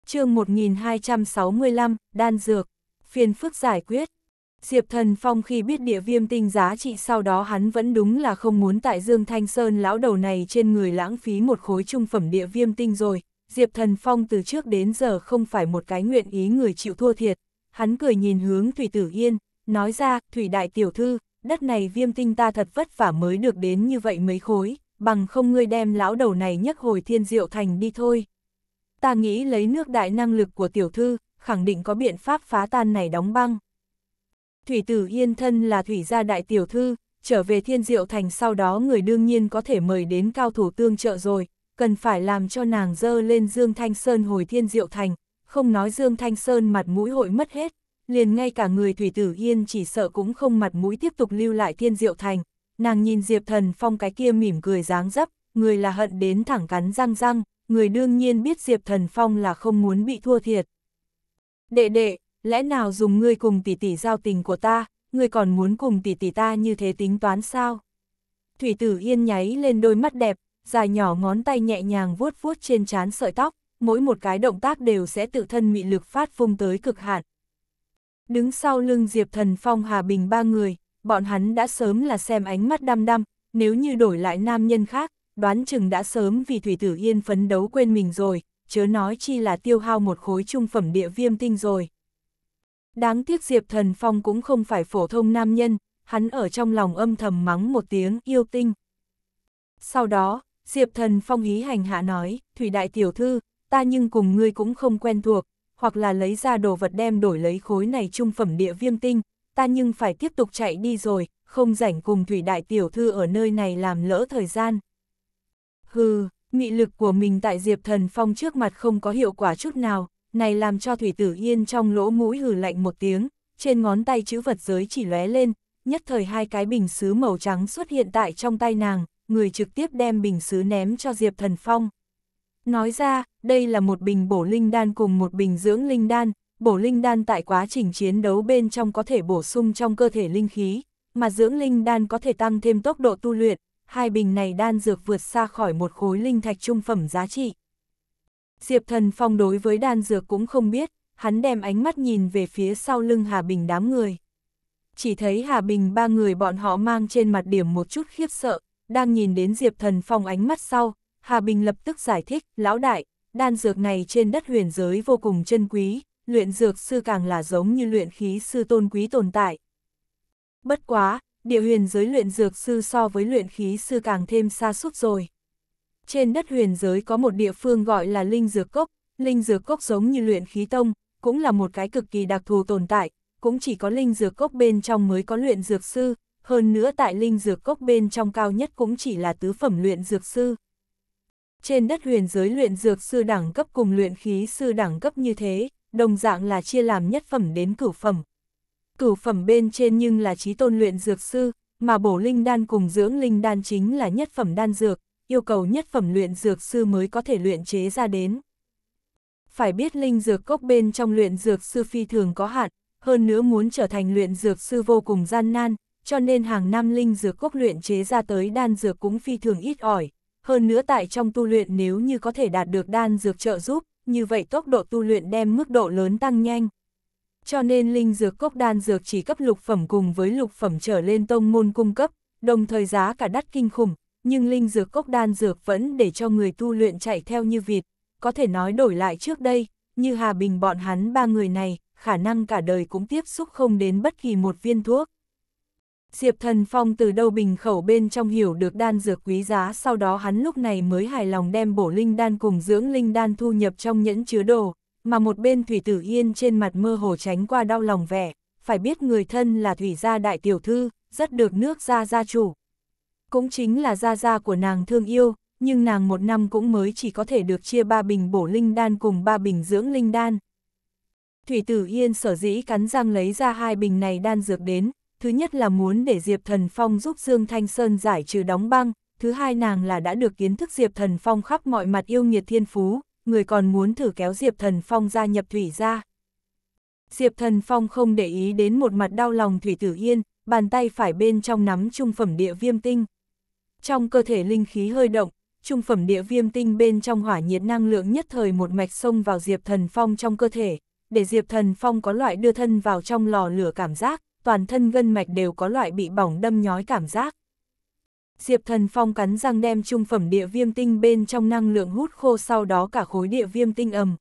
chương 1265, đan dược, phiền phức giải quyết. Diệp Thần Phong khi biết địa viêm tinh giá trị sau đó hắn vẫn đúng là không muốn tại Dương Thanh Sơn lão đầu này trên người lãng phí một khối trung phẩm địa viêm tinh rồi. Diệp Thần Phong từ trước đến giờ không phải một cái nguyện ý người chịu thua thiệt. Hắn cười nhìn hướng Thủy Tử Yên, nói ra, Thủy Đại Tiểu Thư, đất này viêm tinh ta thật vất vả mới được đến như vậy mấy khối, bằng không ngươi đem lão đầu này nhấc hồi thiên diệu thành đi thôi ta nghĩ lấy nước đại năng lực của tiểu thư, khẳng định có biện pháp phá tan này đóng băng. Thủy tử Yên thân là thủy gia đại tiểu thư, trở về thiên diệu thành sau đó người đương nhiên có thể mời đến cao thủ tương trợ rồi, cần phải làm cho nàng dơ lên Dương Thanh Sơn hồi thiên diệu thành, không nói Dương Thanh Sơn mặt mũi hội mất hết, liền ngay cả người thủy tử Yên chỉ sợ cũng không mặt mũi tiếp tục lưu lại thiên diệu thành, nàng nhìn Diệp Thần Phong cái kia mỉm cười dáng dấp, người là hận đến thẳng cắn răng răng, người đương nhiên biết Diệp Thần Phong là không muốn bị thua thiệt. Đệ đệ, lẽ nào dùng ngươi cùng tỷ tỷ giao tình của ta, ngươi còn muốn cùng tỷ tỷ ta như thế tính toán sao? Thủy tử yên nháy lên đôi mắt đẹp, dài nhỏ ngón tay nhẹ nhàng vuốt vuốt trên trán sợi tóc, mỗi một cái động tác đều sẽ tự thân mị lực phát phung tới cực hạn. Đứng sau lưng Diệp Thần Phong Hà Bình ba người, bọn hắn đã sớm là xem ánh mắt đăm đăm, nếu như đổi lại nam nhân khác, đoán chừng đã sớm vì Thủy Tử Yên phấn đấu quên mình rồi, chớ nói chi là tiêu hao một khối trung phẩm địa viêm tinh rồi. Đáng tiếc Diệp Thần Phong cũng không phải phổ thông nam nhân, hắn ở trong lòng âm thầm mắng một tiếng yêu tinh. Sau đó, Diệp Thần Phong hí hành hạ nói, Thủy Đại Tiểu Thư, ta nhưng cùng ngươi cũng không quen thuộc, hoặc là lấy ra đồ vật đem đổi lấy khối này trung phẩm địa viêm tinh, ta nhưng phải tiếp tục chạy đi rồi, không rảnh cùng Thủy Đại Tiểu Thư ở nơi này làm lỡ thời gian. Hừ, mị lực của mình tại Diệp Thần Phong trước mặt không có hiệu quả chút nào, này làm cho Thủy Tử Yên trong lỗ mũi hừ lạnh một tiếng, trên ngón tay chữ vật giới chỉ lóe lên, nhất thời hai cái bình xứ màu trắng xuất hiện tại trong tay nàng, người trực tiếp đem bình xứ ném cho Diệp Thần Phong. Nói ra, đây là một bình bổ linh đan cùng một bình dưỡng linh đan, bổ linh đan tại quá trình chiến đấu bên trong có thể bổ sung trong cơ thể linh khí, mà dưỡng linh đan có thể tăng thêm tốc độ tu luyện, hai bình này đan dược vượt xa khỏi một khối linh thạch trung phẩm giá trị. Diệp Thần Phong đối với đan dược cũng không biết, hắn đem ánh mắt nhìn về phía sau lưng Hà Bình đám người. Chỉ thấy Hà Bình ba người bọn họ mang trên mặt điểm một chút khiếp sợ, đang nhìn đến Diệp Thần Phong ánh mắt sau, Hà Bình lập tức giải thích, lão đại, đan dược này trên đất huyền giới vô cùng chân quý, luyện dược sư càng là giống như luyện khí sư tôn quý tồn tại. Bất quá, địa huyền giới luyện dược sư so với luyện khí sư càng thêm xa suốt rồi. Trên đất huyền giới có một địa phương gọi là Linh Dược Cốc, Linh Dược Cốc giống như luyện khí tông, cũng là một cái cực kỳ đặc thù tồn tại, cũng chỉ có Linh Dược Cốc bên trong mới có luyện dược sư, hơn nữa tại Linh Dược Cốc bên trong cao nhất cũng chỉ là tứ phẩm luyện dược sư. Trên đất huyền giới luyện dược sư đẳng cấp cùng luyện khí sư đẳng cấp như thế, đồng dạng là chia làm nhất phẩm đến cửu phẩm, cửu phẩm bên trên nhưng là trí tôn luyện dược sư, mà bổ linh đan cùng dưỡng linh đan chính là nhất phẩm đan dược, yêu cầu nhất phẩm luyện dược sư mới có thể luyện chế ra đến. Phải biết linh dược cốc bên trong luyện dược sư phi thường có hạn, hơn nữa muốn trở thành luyện dược sư vô cùng gian nan, cho nên hàng năm linh dược cốc luyện chế ra tới đan dược cũng phi thường ít ỏi. Hơn nữa tại trong tu luyện nếu như có thể đạt được đan dược trợ giúp, như vậy tốc độ tu luyện đem mức độ lớn tăng nhanh cho nên linh dược cốc đan dược chỉ cấp lục phẩm cùng với lục phẩm trở lên tông môn cung cấp, đồng thời giá cả đắt kinh khủng, nhưng linh dược cốc đan dược vẫn để cho người tu luyện chạy theo như vịt, có thể nói đổi lại trước đây, như Hà Bình bọn hắn ba người này, khả năng cả đời cũng tiếp xúc không đến bất kỳ một viên thuốc. Diệp Thần Phong từ đâu bình khẩu bên trong hiểu được đan dược quý giá sau đó hắn lúc này mới hài lòng đem bổ linh đan cùng dưỡng linh đan thu nhập trong nhẫn chứa đồ, mà một bên Thủy Tử Yên trên mặt mơ hồ tránh qua đau lòng vẻ, phải biết người thân là Thủy gia đại tiểu thư, rất được nước gia gia chủ. Cũng chính là gia gia của nàng thương yêu, nhưng nàng một năm cũng mới chỉ có thể được chia ba bình bổ linh đan cùng ba bình dưỡng linh đan. Thủy Tử Yên sở dĩ cắn răng lấy ra hai bình này đan dược đến, thứ nhất là muốn để Diệp Thần Phong giúp Dương Thanh Sơn giải trừ đóng băng, thứ hai nàng là đã được kiến thức Diệp Thần Phong khắp mọi mặt yêu nghiệt thiên phú, người còn muốn thử kéo Diệp Thần Phong ra nhập Thủy ra. Diệp Thần Phong không để ý đến một mặt đau lòng Thủy Tử Yên, bàn tay phải bên trong nắm trung phẩm địa viêm tinh. Trong cơ thể linh khí hơi động, trung phẩm địa viêm tinh bên trong hỏa nhiệt năng lượng nhất thời một mạch xông vào Diệp Thần Phong trong cơ thể, để Diệp Thần Phong có loại đưa thân vào trong lò lửa cảm giác, toàn thân gân mạch đều có loại bị bỏng đâm nhói cảm giác. Diệp Thần Phong cắn răng đem trung phẩm địa viêm tinh bên trong năng lượng hút khô sau đó cả khối địa viêm tinh ầm.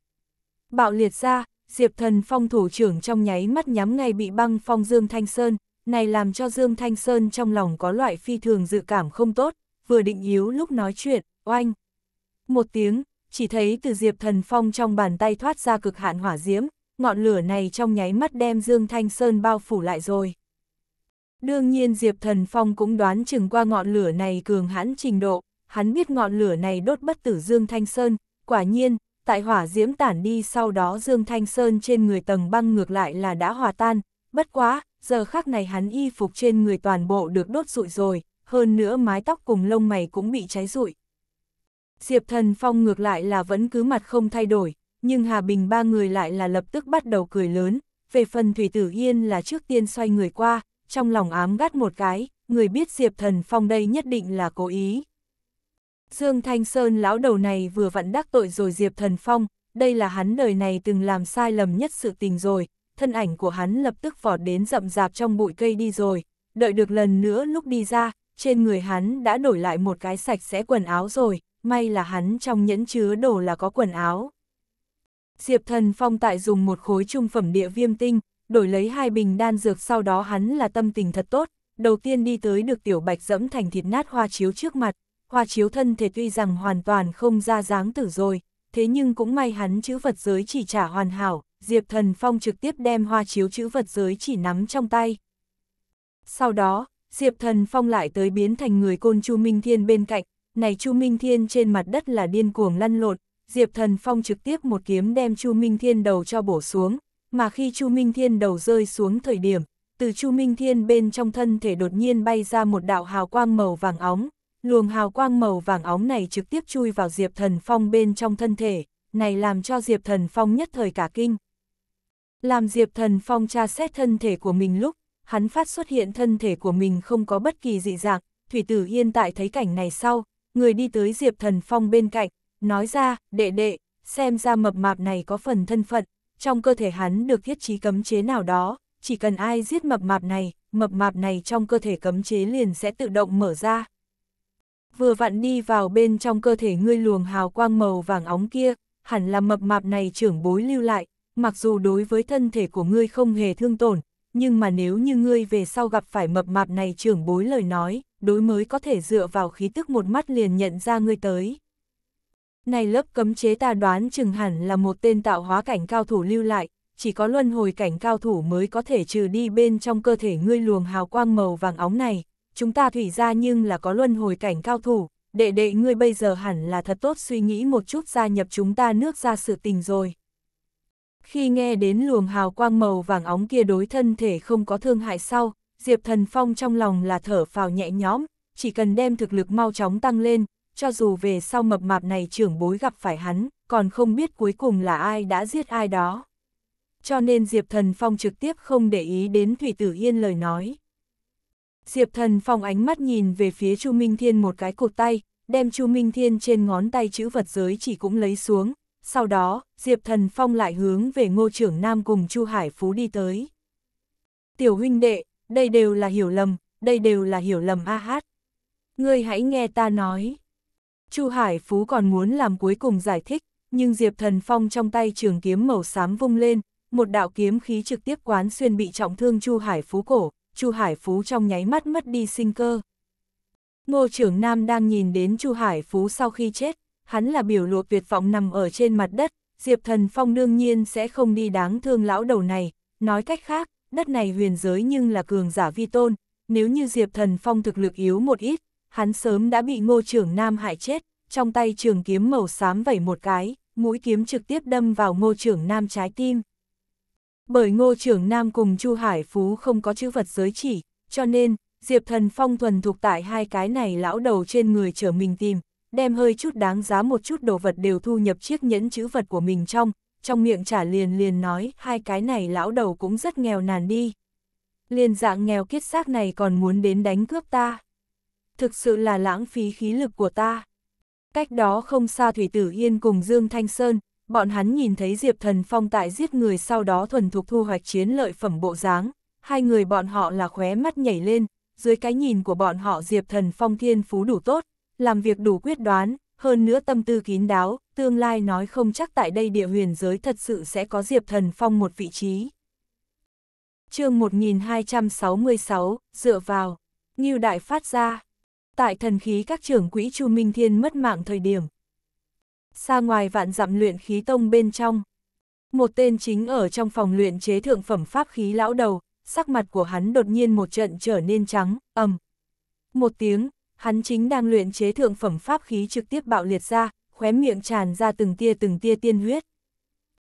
Bạo liệt ra, Diệp Thần Phong thủ trưởng trong nháy mắt nhắm ngay bị băng phong Dương Thanh Sơn, này làm cho Dương Thanh Sơn trong lòng có loại phi thường dự cảm không tốt, vừa định yếu lúc nói chuyện, oanh. Một tiếng, chỉ thấy từ Diệp Thần Phong trong bàn tay thoát ra cực hạn hỏa diễm, ngọn lửa này trong nháy mắt đem Dương Thanh Sơn bao phủ lại rồi. Đương nhiên Diệp Thần Phong cũng đoán chừng qua ngọn lửa này cường hãn trình độ, hắn biết ngọn lửa này đốt bất tử Dương Thanh Sơn, quả nhiên, tại hỏa diễm tản đi sau đó Dương Thanh Sơn trên người tầng băng ngược lại là đã hòa tan, bất quá, giờ khắc này hắn y phục trên người toàn bộ được đốt rụi rồi, hơn nữa mái tóc cùng lông mày cũng bị cháy rụi. Diệp Thần Phong ngược lại là vẫn cứ mặt không thay đổi, nhưng Hà Bình ba người lại là lập tức bắt đầu cười lớn, về phần Thủy Tử Yên là trước tiên xoay người qua, trong lòng ám gắt một cái, người biết Diệp Thần Phong đây nhất định là cố ý. Dương Thanh Sơn lão đầu này vừa vặn đắc tội rồi Diệp Thần Phong, đây là hắn đời này từng làm sai lầm nhất sự tình rồi, thân ảnh của hắn lập tức vọt đến rậm rạp trong bụi cây đi rồi, đợi được lần nữa lúc đi ra, trên người hắn đã đổi lại một cái sạch sẽ quần áo rồi, may là hắn trong nhẫn chứa đồ là có quần áo. Diệp Thần Phong tại dùng một khối trung phẩm địa viêm tinh, đổi lấy hai bình đan dược sau đó hắn là tâm tình thật tốt, đầu tiên đi tới được tiểu bạch dẫm thành thịt nát hoa chiếu trước mặt, hoa chiếu thân thể tuy rằng hoàn toàn không ra dáng tử rồi, thế nhưng cũng may hắn chữ vật giới chỉ trả hoàn hảo, Diệp Thần Phong trực tiếp đem hoa chiếu chữ vật giới chỉ nắm trong tay. Sau đó, Diệp Thần Phong lại tới biến thành người côn Chu Minh Thiên bên cạnh, này Chu Minh Thiên trên mặt đất là điên cuồng lăn lộn, Diệp Thần Phong trực tiếp một kiếm đem Chu Minh Thiên đầu cho bổ xuống, mà khi Chu Minh Thiên đầu rơi xuống thời điểm, từ Chu Minh Thiên bên trong thân thể đột nhiên bay ra một đạo hào quang màu vàng óng, luồng hào quang màu vàng óng này trực tiếp chui vào Diệp Thần Phong bên trong thân thể, này làm cho Diệp Thần Phong nhất thời cả kinh. Làm Diệp Thần Phong tra xét thân thể của mình lúc, hắn phát xuất hiện thân thể của mình không có bất kỳ dị dạng, Thủy Tử Yên tại thấy cảnh này sau, người đi tới Diệp Thần Phong bên cạnh, nói ra, đệ đệ, xem ra mập mạp này có phần thân phận, trong cơ thể hắn được thiết trí cấm chế nào đó, chỉ cần ai giết mập mạp này, mập mạp này trong cơ thể cấm chế liền sẽ tự động mở ra. Vừa vặn đi vào bên trong cơ thể ngươi luồng hào quang màu vàng óng kia, hẳn là mập mạp này trưởng bối lưu lại, mặc dù đối với thân thể của ngươi không hề thương tổn, nhưng mà nếu như ngươi về sau gặp phải mập mạp này trưởng bối lời nói, đối mới có thể dựa vào khí tức một mắt liền nhận ra ngươi tới. Này lớp cấm chế ta đoán chừng hẳn là một tên tạo hóa cảnh cao thủ lưu lại, chỉ có luân hồi cảnh cao thủ mới có thể trừ đi bên trong cơ thể ngươi luồng hào quang màu vàng óng này. Chúng ta thủy ra nhưng là có luân hồi cảnh cao thủ, đệ đệ ngươi bây giờ hẳn là thật tốt suy nghĩ một chút gia nhập chúng ta nước ra sự tình rồi. Khi nghe đến luồng hào quang màu vàng óng kia đối thân thể không có thương hại sau, Diệp Thần Phong trong lòng là thở phào nhẹ nhõm, chỉ cần đem thực lực mau chóng tăng lên, cho dù về sau mập mạp này trưởng bối gặp phải hắn, còn không biết cuối cùng là ai đã giết ai đó. Cho nên Diệp Thần Phong trực tiếp không để ý đến Thủy Tử Yên lời nói. Diệp Thần Phong ánh mắt nhìn về phía Chu Minh Thiên một cái cột tay, đem Chu Minh Thiên trên ngón tay chữ vật giới chỉ cũng lấy xuống, sau đó, Diệp Thần Phong lại hướng về Ngô Trưởng Nam cùng Chu Hải Phú đi tới. Tiểu huynh đệ, đây đều là hiểu lầm, đây đều là hiểu lầm a hát. Ngươi hãy nghe ta nói. Chu Hải Phú còn muốn làm cuối cùng giải thích, nhưng Diệp Thần Phong trong tay trường kiếm màu xám vung lên, một đạo kiếm khí trực tiếp quán xuyên bị trọng thương Chu Hải Phú cổ, Chu Hải Phú trong nháy mắt mất đi sinh cơ. Ngô trưởng Nam đang nhìn đến Chu Hải Phú sau khi chết, hắn là biểu lộ tuyệt vọng nằm ở trên mặt đất, Diệp Thần Phong đương nhiên sẽ không đi đáng thương lão đầu này, nói cách khác, đất này huyền giới nhưng là cường giả vi tôn, nếu như Diệp Thần Phong thực lực yếu một ít, hắn sớm đã bị ngô trưởng nam hại chết, trong tay trường kiếm màu xám vẩy một cái, mũi kiếm trực tiếp đâm vào ngô trưởng nam trái tim. Bởi ngô trưởng nam cùng Chu Hải Phú không có chữ vật giới chỉ, cho nên, Diệp Thần Phong thuần thuộc tại hai cái này lão đầu trên người trở mình tìm, đem hơi chút đáng giá một chút đồ vật đều thu nhập chiếc nhẫn chữ vật của mình trong, trong miệng trả liền liền nói hai cái này lão đầu cũng rất nghèo nàn đi. Liền dạng nghèo kiết xác này còn muốn đến đánh cướp ta thực sự là lãng phí khí lực của ta. Cách đó không xa Thủy Tử Yên cùng Dương Thanh Sơn, bọn hắn nhìn thấy Diệp Thần Phong tại giết người sau đó thuần thục thu hoạch chiến lợi phẩm bộ dáng, hai người bọn họ là khóe mắt nhảy lên, dưới cái nhìn của bọn họ Diệp Thần Phong thiên phú đủ tốt, làm việc đủ quyết đoán, hơn nữa tâm tư kín đáo, tương lai nói không chắc tại đây địa huyền giới thật sự sẽ có Diệp Thần Phong một vị trí. chương 1266, dựa vào, Ngưu Đại phát ra tại thần khí các trưởng quỹ Chu Minh Thiên mất mạng thời điểm. Xa ngoài vạn dặm luyện khí tông bên trong, một tên chính ở trong phòng luyện chế thượng phẩm pháp khí lão đầu, sắc mặt của hắn đột nhiên một trận trở nên trắng, ầm. Một tiếng, hắn chính đang luyện chế thượng phẩm pháp khí trực tiếp bạo liệt ra, khóe miệng tràn ra từng tia từng tia tiên huyết.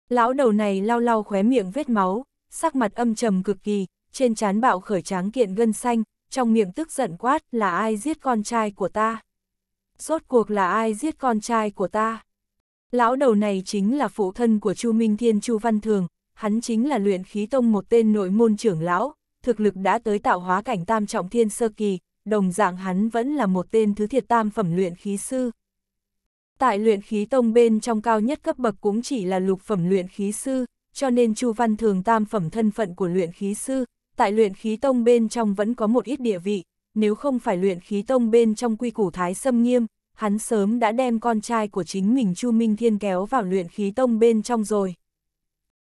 Lão đầu này lau lau khóe miệng vết máu, sắc mặt âm trầm cực kỳ, trên trán bạo khởi tráng kiện gân xanh, trong miệng tức giận quát là ai giết con trai của ta. Rốt cuộc là ai giết con trai của ta. Lão đầu này chính là phụ thân của Chu Minh Thiên Chu Văn Thường, hắn chính là luyện khí tông một tên nội môn trưởng lão, thực lực đã tới tạo hóa cảnh tam trọng thiên sơ kỳ, đồng dạng hắn vẫn là một tên thứ thiệt tam phẩm luyện khí sư. Tại luyện khí tông bên trong cao nhất cấp bậc cũng chỉ là lục phẩm luyện khí sư, cho nên Chu Văn Thường tam phẩm thân phận của luyện khí sư, tại luyện khí tông bên trong vẫn có một ít địa vị, nếu không phải luyện khí tông bên trong quy củ thái xâm nghiêm, hắn sớm đã đem con trai của chính mình Chu Minh Thiên kéo vào luyện khí tông bên trong rồi.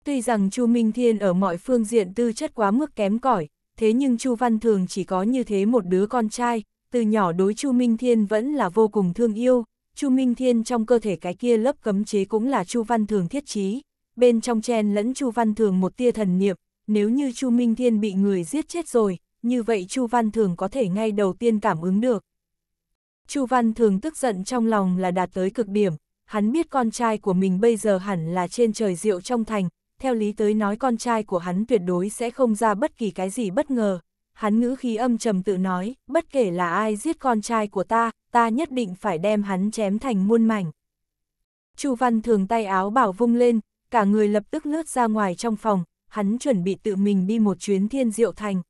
Tuy rằng Chu Minh Thiên ở mọi phương diện tư chất quá mức kém cỏi, thế nhưng Chu Văn Thường chỉ có như thế một đứa con trai, từ nhỏ đối Chu Minh Thiên vẫn là vô cùng thương yêu, Chu Minh Thiên trong cơ thể cái kia lớp cấm chế cũng là Chu Văn Thường thiết trí, bên trong chen lẫn Chu Văn Thường một tia thần niệm, nếu như Chu Minh Thiên bị người giết chết rồi, như vậy Chu Văn Thường có thể ngay đầu tiên cảm ứng được. Chu Văn Thường tức giận trong lòng là đạt tới cực điểm, hắn biết con trai của mình bây giờ hẳn là trên trời rượu trong thành, theo lý tới nói con trai của hắn tuyệt đối sẽ không ra bất kỳ cái gì bất ngờ. Hắn ngữ khí âm trầm tự nói, bất kể là ai giết con trai của ta, ta nhất định phải đem hắn chém thành muôn mảnh. Chu Văn Thường tay áo bảo vung lên, cả người lập tức lướt ra ngoài trong phòng, hắn chuẩn bị tự mình đi một chuyến thiên diệu thành.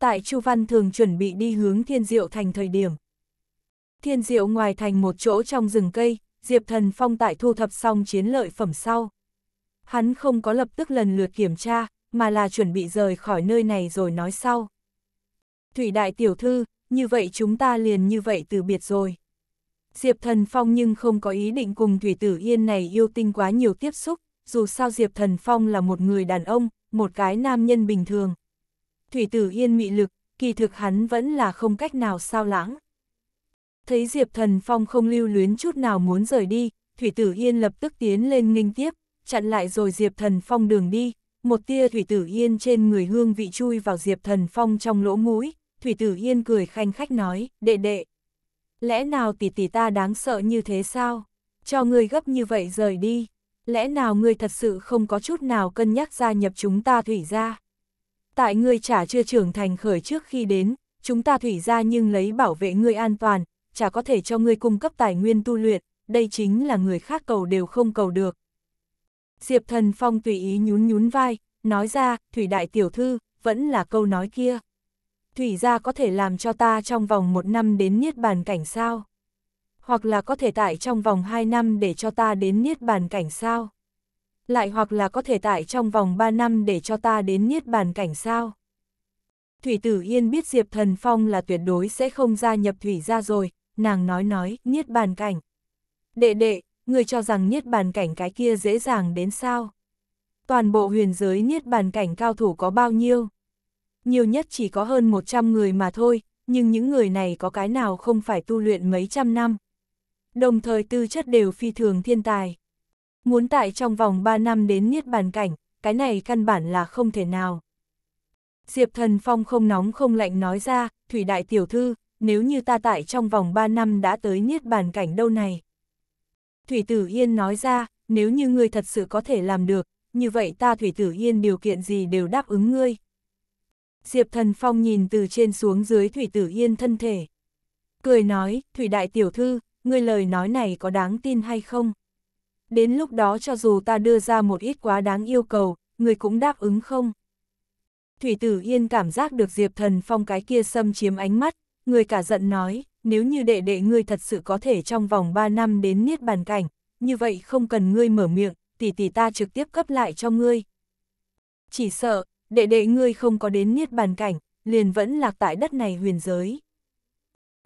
Tại Chu Văn thường chuẩn bị đi hướng thiên diệu thành thời điểm. Thiên diệu ngoài thành một chỗ trong rừng cây, Diệp Thần Phong tại thu thập xong chiến lợi phẩm sau. Hắn không có lập tức lần lượt kiểm tra, mà là chuẩn bị rời khỏi nơi này rồi nói sau. Thủy đại tiểu thư, như vậy chúng ta liền như vậy từ biệt rồi. Diệp Thần Phong nhưng không có ý định cùng Thủy Tử Yên này yêu tinh quá nhiều tiếp xúc dù sao Diệp Thần Phong là một người đàn ông, một cái nam nhân bình thường. Thủy Tử Yên mị lực, kỳ thực hắn vẫn là không cách nào sao lãng. Thấy Diệp Thần Phong không lưu luyến chút nào muốn rời đi, Thủy Tử Yên lập tức tiến lên nghênh tiếp, chặn lại rồi Diệp Thần Phong đường đi, một tia Thủy Tử Yên trên người hương vị chui vào Diệp Thần Phong trong lỗ mũi, Thủy Tử Yên cười khanh khách nói, đệ đệ. Lẽ nào tỷ tỷ ta đáng sợ như thế sao? Cho người gấp như vậy rời đi lẽ nào ngươi thật sự không có chút nào cân nhắc gia nhập chúng ta thủy gia? Tại ngươi chả chưa trưởng thành khởi trước khi đến, chúng ta thủy gia nhưng lấy bảo vệ ngươi an toàn, chả có thể cho ngươi cung cấp tài nguyên tu luyện, đây chính là người khác cầu đều không cầu được. Diệp thần phong tùy ý nhún nhún vai, nói ra, thủy đại tiểu thư, vẫn là câu nói kia. Thủy gia có thể làm cho ta trong vòng một năm đến niết bàn cảnh sao? hoặc là có thể tại trong vòng 2 năm để cho ta đến niết bàn cảnh sao? Lại hoặc là có thể tại trong vòng 3 năm để cho ta đến niết bàn cảnh sao? Thủy Tử Yên biết Diệp Thần Phong là tuyệt đối sẽ không gia nhập Thủy ra rồi, nàng nói nói, niết bàn cảnh. Đệ đệ, người cho rằng niết bàn cảnh cái kia dễ dàng đến sao? Toàn bộ huyền giới niết bàn cảnh cao thủ có bao nhiêu? Nhiều nhất chỉ có hơn 100 người mà thôi, nhưng những người này có cái nào không phải tu luyện mấy trăm năm? đồng thời tư chất đều phi thường thiên tài. Muốn tại trong vòng 3 năm đến niết bàn cảnh, cái này căn bản là không thể nào. Diệp Thần Phong không nóng không lạnh nói ra, Thủy Đại Tiểu Thư, nếu như ta tại trong vòng 3 năm đã tới niết bàn cảnh đâu này. Thủy Tử Yên nói ra, nếu như ngươi thật sự có thể làm được, như vậy ta Thủy Tử Yên điều kiện gì đều đáp ứng ngươi. Diệp Thần Phong nhìn từ trên xuống dưới Thủy Tử Yên thân thể. Cười nói, Thủy Đại Tiểu Thư, ngươi lời nói này có đáng tin hay không? Đến lúc đó cho dù ta đưa ra một ít quá đáng yêu cầu, ngươi cũng đáp ứng không? Thủy Tử Yên cảm giác được Diệp Thần Phong cái kia xâm chiếm ánh mắt, người cả giận nói, nếu như đệ đệ ngươi thật sự có thể trong vòng 3 năm đến niết bàn cảnh, như vậy không cần ngươi mở miệng, tỷ tỷ ta trực tiếp cấp lại cho ngươi. Chỉ sợ, đệ đệ ngươi không có đến niết bàn cảnh, liền vẫn lạc tại đất này huyền giới.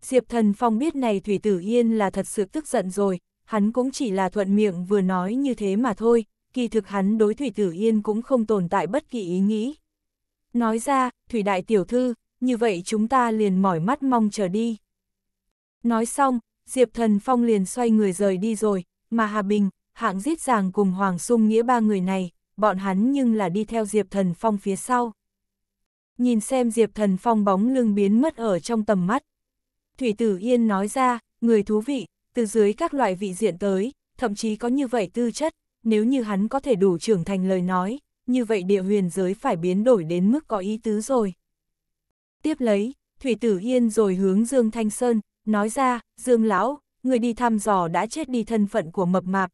Diệp Thần Phong biết này Thủy Tử Yên là thật sự tức giận rồi, hắn cũng chỉ là thuận miệng vừa nói như thế mà thôi, kỳ thực hắn đối Thủy Tử Yên cũng không tồn tại bất kỳ ý nghĩ. Nói ra, Thủy Đại Tiểu Thư, như vậy chúng ta liền mỏi mắt mong chờ đi. Nói xong, Diệp Thần Phong liền xoay người rời đi rồi, mà Hà Bình, hạng giết giàng cùng Hoàng Sung nghĩa ba người này, bọn hắn nhưng là đi theo Diệp Thần Phong phía sau. Nhìn xem Diệp Thần Phong bóng lưng biến mất ở trong tầm mắt. Thủy Tử Yên nói ra, người thú vị, từ dưới các loại vị diện tới, thậm chí có như vậy tư chất, nếu như hắn có thể đủ trưởng thành lời nói, như vậy địa huyền giới phải biến đổi đến mức có ý tứ rồi. Tiếp lấy, Thủy Tử Yên rồi hướng Dương Thanh Sơn, nói ra, Dương Lão, người đi thăm dò đã chết đi thân phận của mập mạp.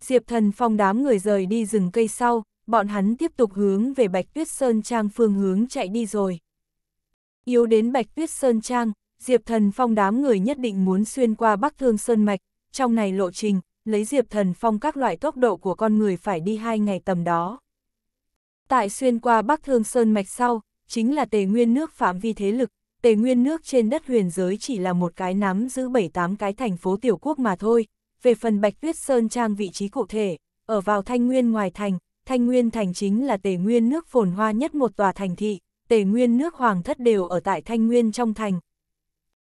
Diệp thần phong đám người rời đi rừng cây sau, bọn hắn tiếp tục hướng về Bạch Tuyết Sơn Trang phương hướng chạy đi rồi. Yếu đến Bạch Tuyết Sơn Trang, Diệp Thần Phong đám người nhất định muốn xuyên qua Bắc Thương Sơn Mạch, trong này lộ trình, lấy Diệp Thần Phong các loại tốc độ của con người phải đi hai ngày tầm đó. Tại xuyên qua Bắc Thương Sơn Mạch sau, chính là tề nguyên nước phạm vi thế lực, tề nguyên nước trên đất huyền giới chỉ là một cái nắm giữ 7-8 cái thành phố tiểu quốc mà thôi. Về phần Bạch Tuyết Sơn Trang vị trí cụ thể, ở vào Thanh Nguyên ngoài thành, Thanh Nguyên thành chính là tề nguyên nước phồn hoa nhất một tòa thành thị, tề nguyên nước hoàng thất đều ở tại Thanh Nguyên trong thành.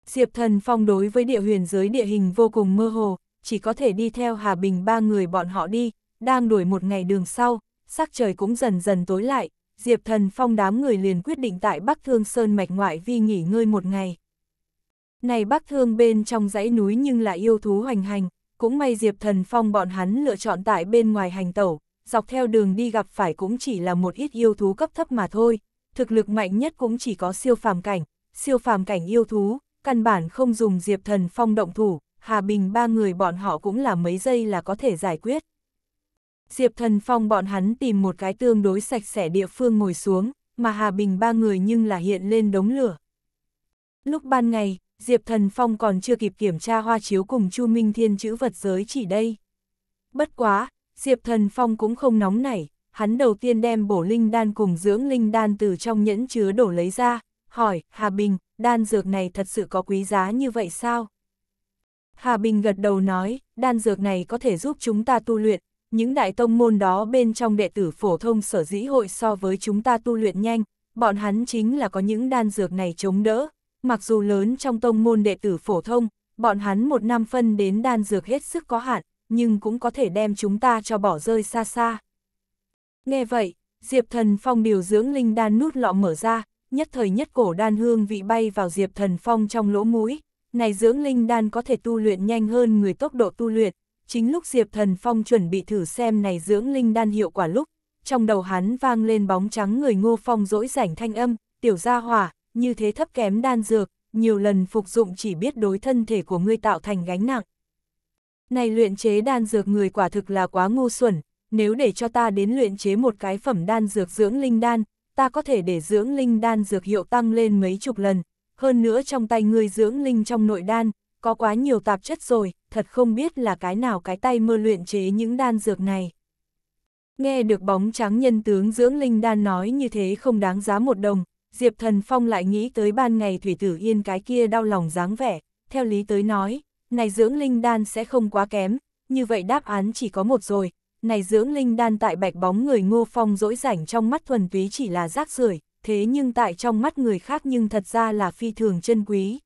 Diệp Thần Phong đối với địa huyền giới địa hình vô cùng mơ hồ, chỉ có thể đi theo Hà Bình ba người bọn họ đi, đang đuổi một ngày đường sau, sắc trời cũng dần dần tối lại, Diệp Thần Phong đám người liền quyết định tại Bắc Thương Sơn mạch ngoại vi nghỉ ngơi một ngày. Này Bắc Thương bên trong dãy núi nhưng là yêu thú hoành hành, cũng may Diệp Thần Phong bọn hắn lựa chọn tại bên ngoài hành tẩu, dọc theo đường đi gặp phải cũng chỉ là một ít yêu thú cấp thấp mà thôi, thực lực mạnh nhất cũng chỉ có siêu phàm cảnh, siêu phàm cảnh yêu thú, căn bản không dùng Diệp Thần Phong động thủ, Hà Bình ba người bọn họ cũng là mấy giây là có thể giải quyết. Diệp Thần Phong bọn hắn tìm một cái tương đối sạch sẽ địa phương ngồi xuống, mà Hà Bình ba người nhưng là hiện lên đống lửa. Lúc ban ngày, Diệp Thần Phong còn chưa kịp kiểm tra hoa chiếu cùng Chu Minh Thiên chữ vật giới chỉ đây. Bất quá, Diệp Thần Phong cũng không nóng nảy, hắn đầu tiên đem bổ linh đan cùng dưỡng linh đan từ trong nhẫn chứa đổ lấy ra, hỏi, Hà Bình, đan dược này thật sự có quý giá như vậy sao? Hà Bình gật đầu nói, đan dược này có thể giúp chúng ta tu luyện, những đại tông môn đó bên trong đệ tử phổ thông sở dĩ hội so với chúng ta tu luyện nhanh, bọn hắn chính là có những đan dược này chống đỡ, mặc dù lớn trong tông môn đệ tử phổ thông, bọn hắn một năm phân đến đan dược hết sức có hạn, nhưng cũng có thể đem chúng ta cho bỏ rơi xa xa. Nghe vậy, Diệp Thần Phong điều dưỡng linh đan nút lọ mở ra, nhất thời nhất cổ đan hương vị bay vào Diệp Thần Phong trong lỗ mũi. Này dưỡng linh đan có thể tu luyện nhanh hơn người tốc độ tu luyện, chính lúc Diệp Thần Phong chuẩn bị thử xem này dưỡng linh đan hiệu quả lúc, trong đầu hắn vang lên bóng trắng người Ngô Phong dỗi rảnh thanh âm, tiểu gia hỏa, như thế thấp kém đan dược, nhiều lần phục dụng chỉ biết đối thân thể của ngươi tạo thành gánh nặng. Này luyện chế đan dược người quả thực là quá ngu xuẩn, nếu để cho ta đến luyện chế một cái phẩm đan dược dưỡng linh đan, ta có thể để dưỡng linh đan dược hiệu tăng lên mấy chục lần, hơn nữa trong tay ngươi dưỡng linh trong nội đan, có quá nhiều tạp chất rồi, thật không biết là cái nào cái tay mơ luyện chế những đan dược này. Nghe được bóng trắng nhân tướng dưỡng linh đan nói như thế không đáng giá một đồng, Diệp Thần Phong lại nghĩ tới ban ngày Thủy Tử Yên cái kia đau lòng dáng vẻ, theo lý tới nói, này dưỡng linh đan sẽ không quá kém, như vậy đáp án chỉ có một rồi, này dưỡng linh đan tại bạch bóng người ngô phong dỗi rảnh trong mắt thuần túy chỉ là rác rưởi thế nhưng tại trong mắt người khác nhưng thật ra là phi thường chân quý.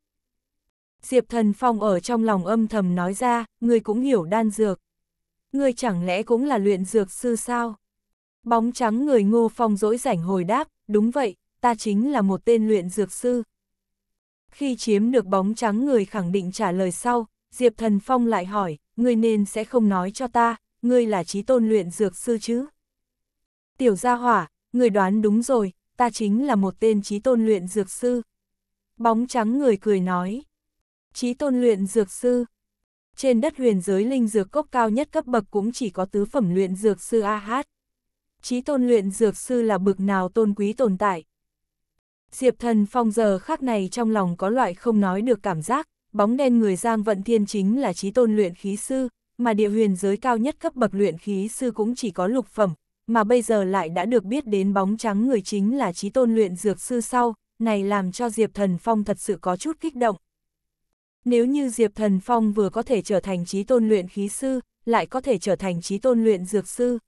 Diệp thần phong ở trong lòng âm thầm nói ra, người cũng hiểu đan dược. Người chẳng lẽ cũng là luyện dược sư sao? Bóng trắng người ngô phong dỗi rảnh hồi đáp, đúng vậy, ta chính là một tên luyện dược sư. Khi chiếm được bóng trắng người khẳng định trả lời sau, Diệp Thần Phong lại hỏi, người nên sẽ không nói cho ta, ngươi là trí tôn luyện dược sư chứ? Tiểu gia hỏa, người đoán đúng rồi, ta chính là một tên trí tôn luyện dược sư. Bóng trắng người cười nói. Trí tôn luyện dược sư. Trên đất huyền giới linh dược cốc cao nhất cấp bậc cũng chỉ có tứ phẩm luyện dược sư A Hát. Trí tôn luyện dược sư là bực nào tôn quý tồn tại. Diệp thần phong giờ khác này trong lòng có loại không nói được cảm giác, bóng đen người Giang Vận Thiên chính là trí tôn luyện khí sư, mà địa huyền giới cao nhất cấp bậc luyện khí sư cũng chỉ có lục phẩm, mà bây giờ lại đã được biết đến bóng trắng người chính là trí tôn luyện dược sư sau, này làm cho Diệp Thần Phong thật sự có chút kích động. Nếu như Diệp Thần Phong vừa có thể trở thành trí tôn luyện khí sư, lại có thể trở thành trí tôn luyện dược sư.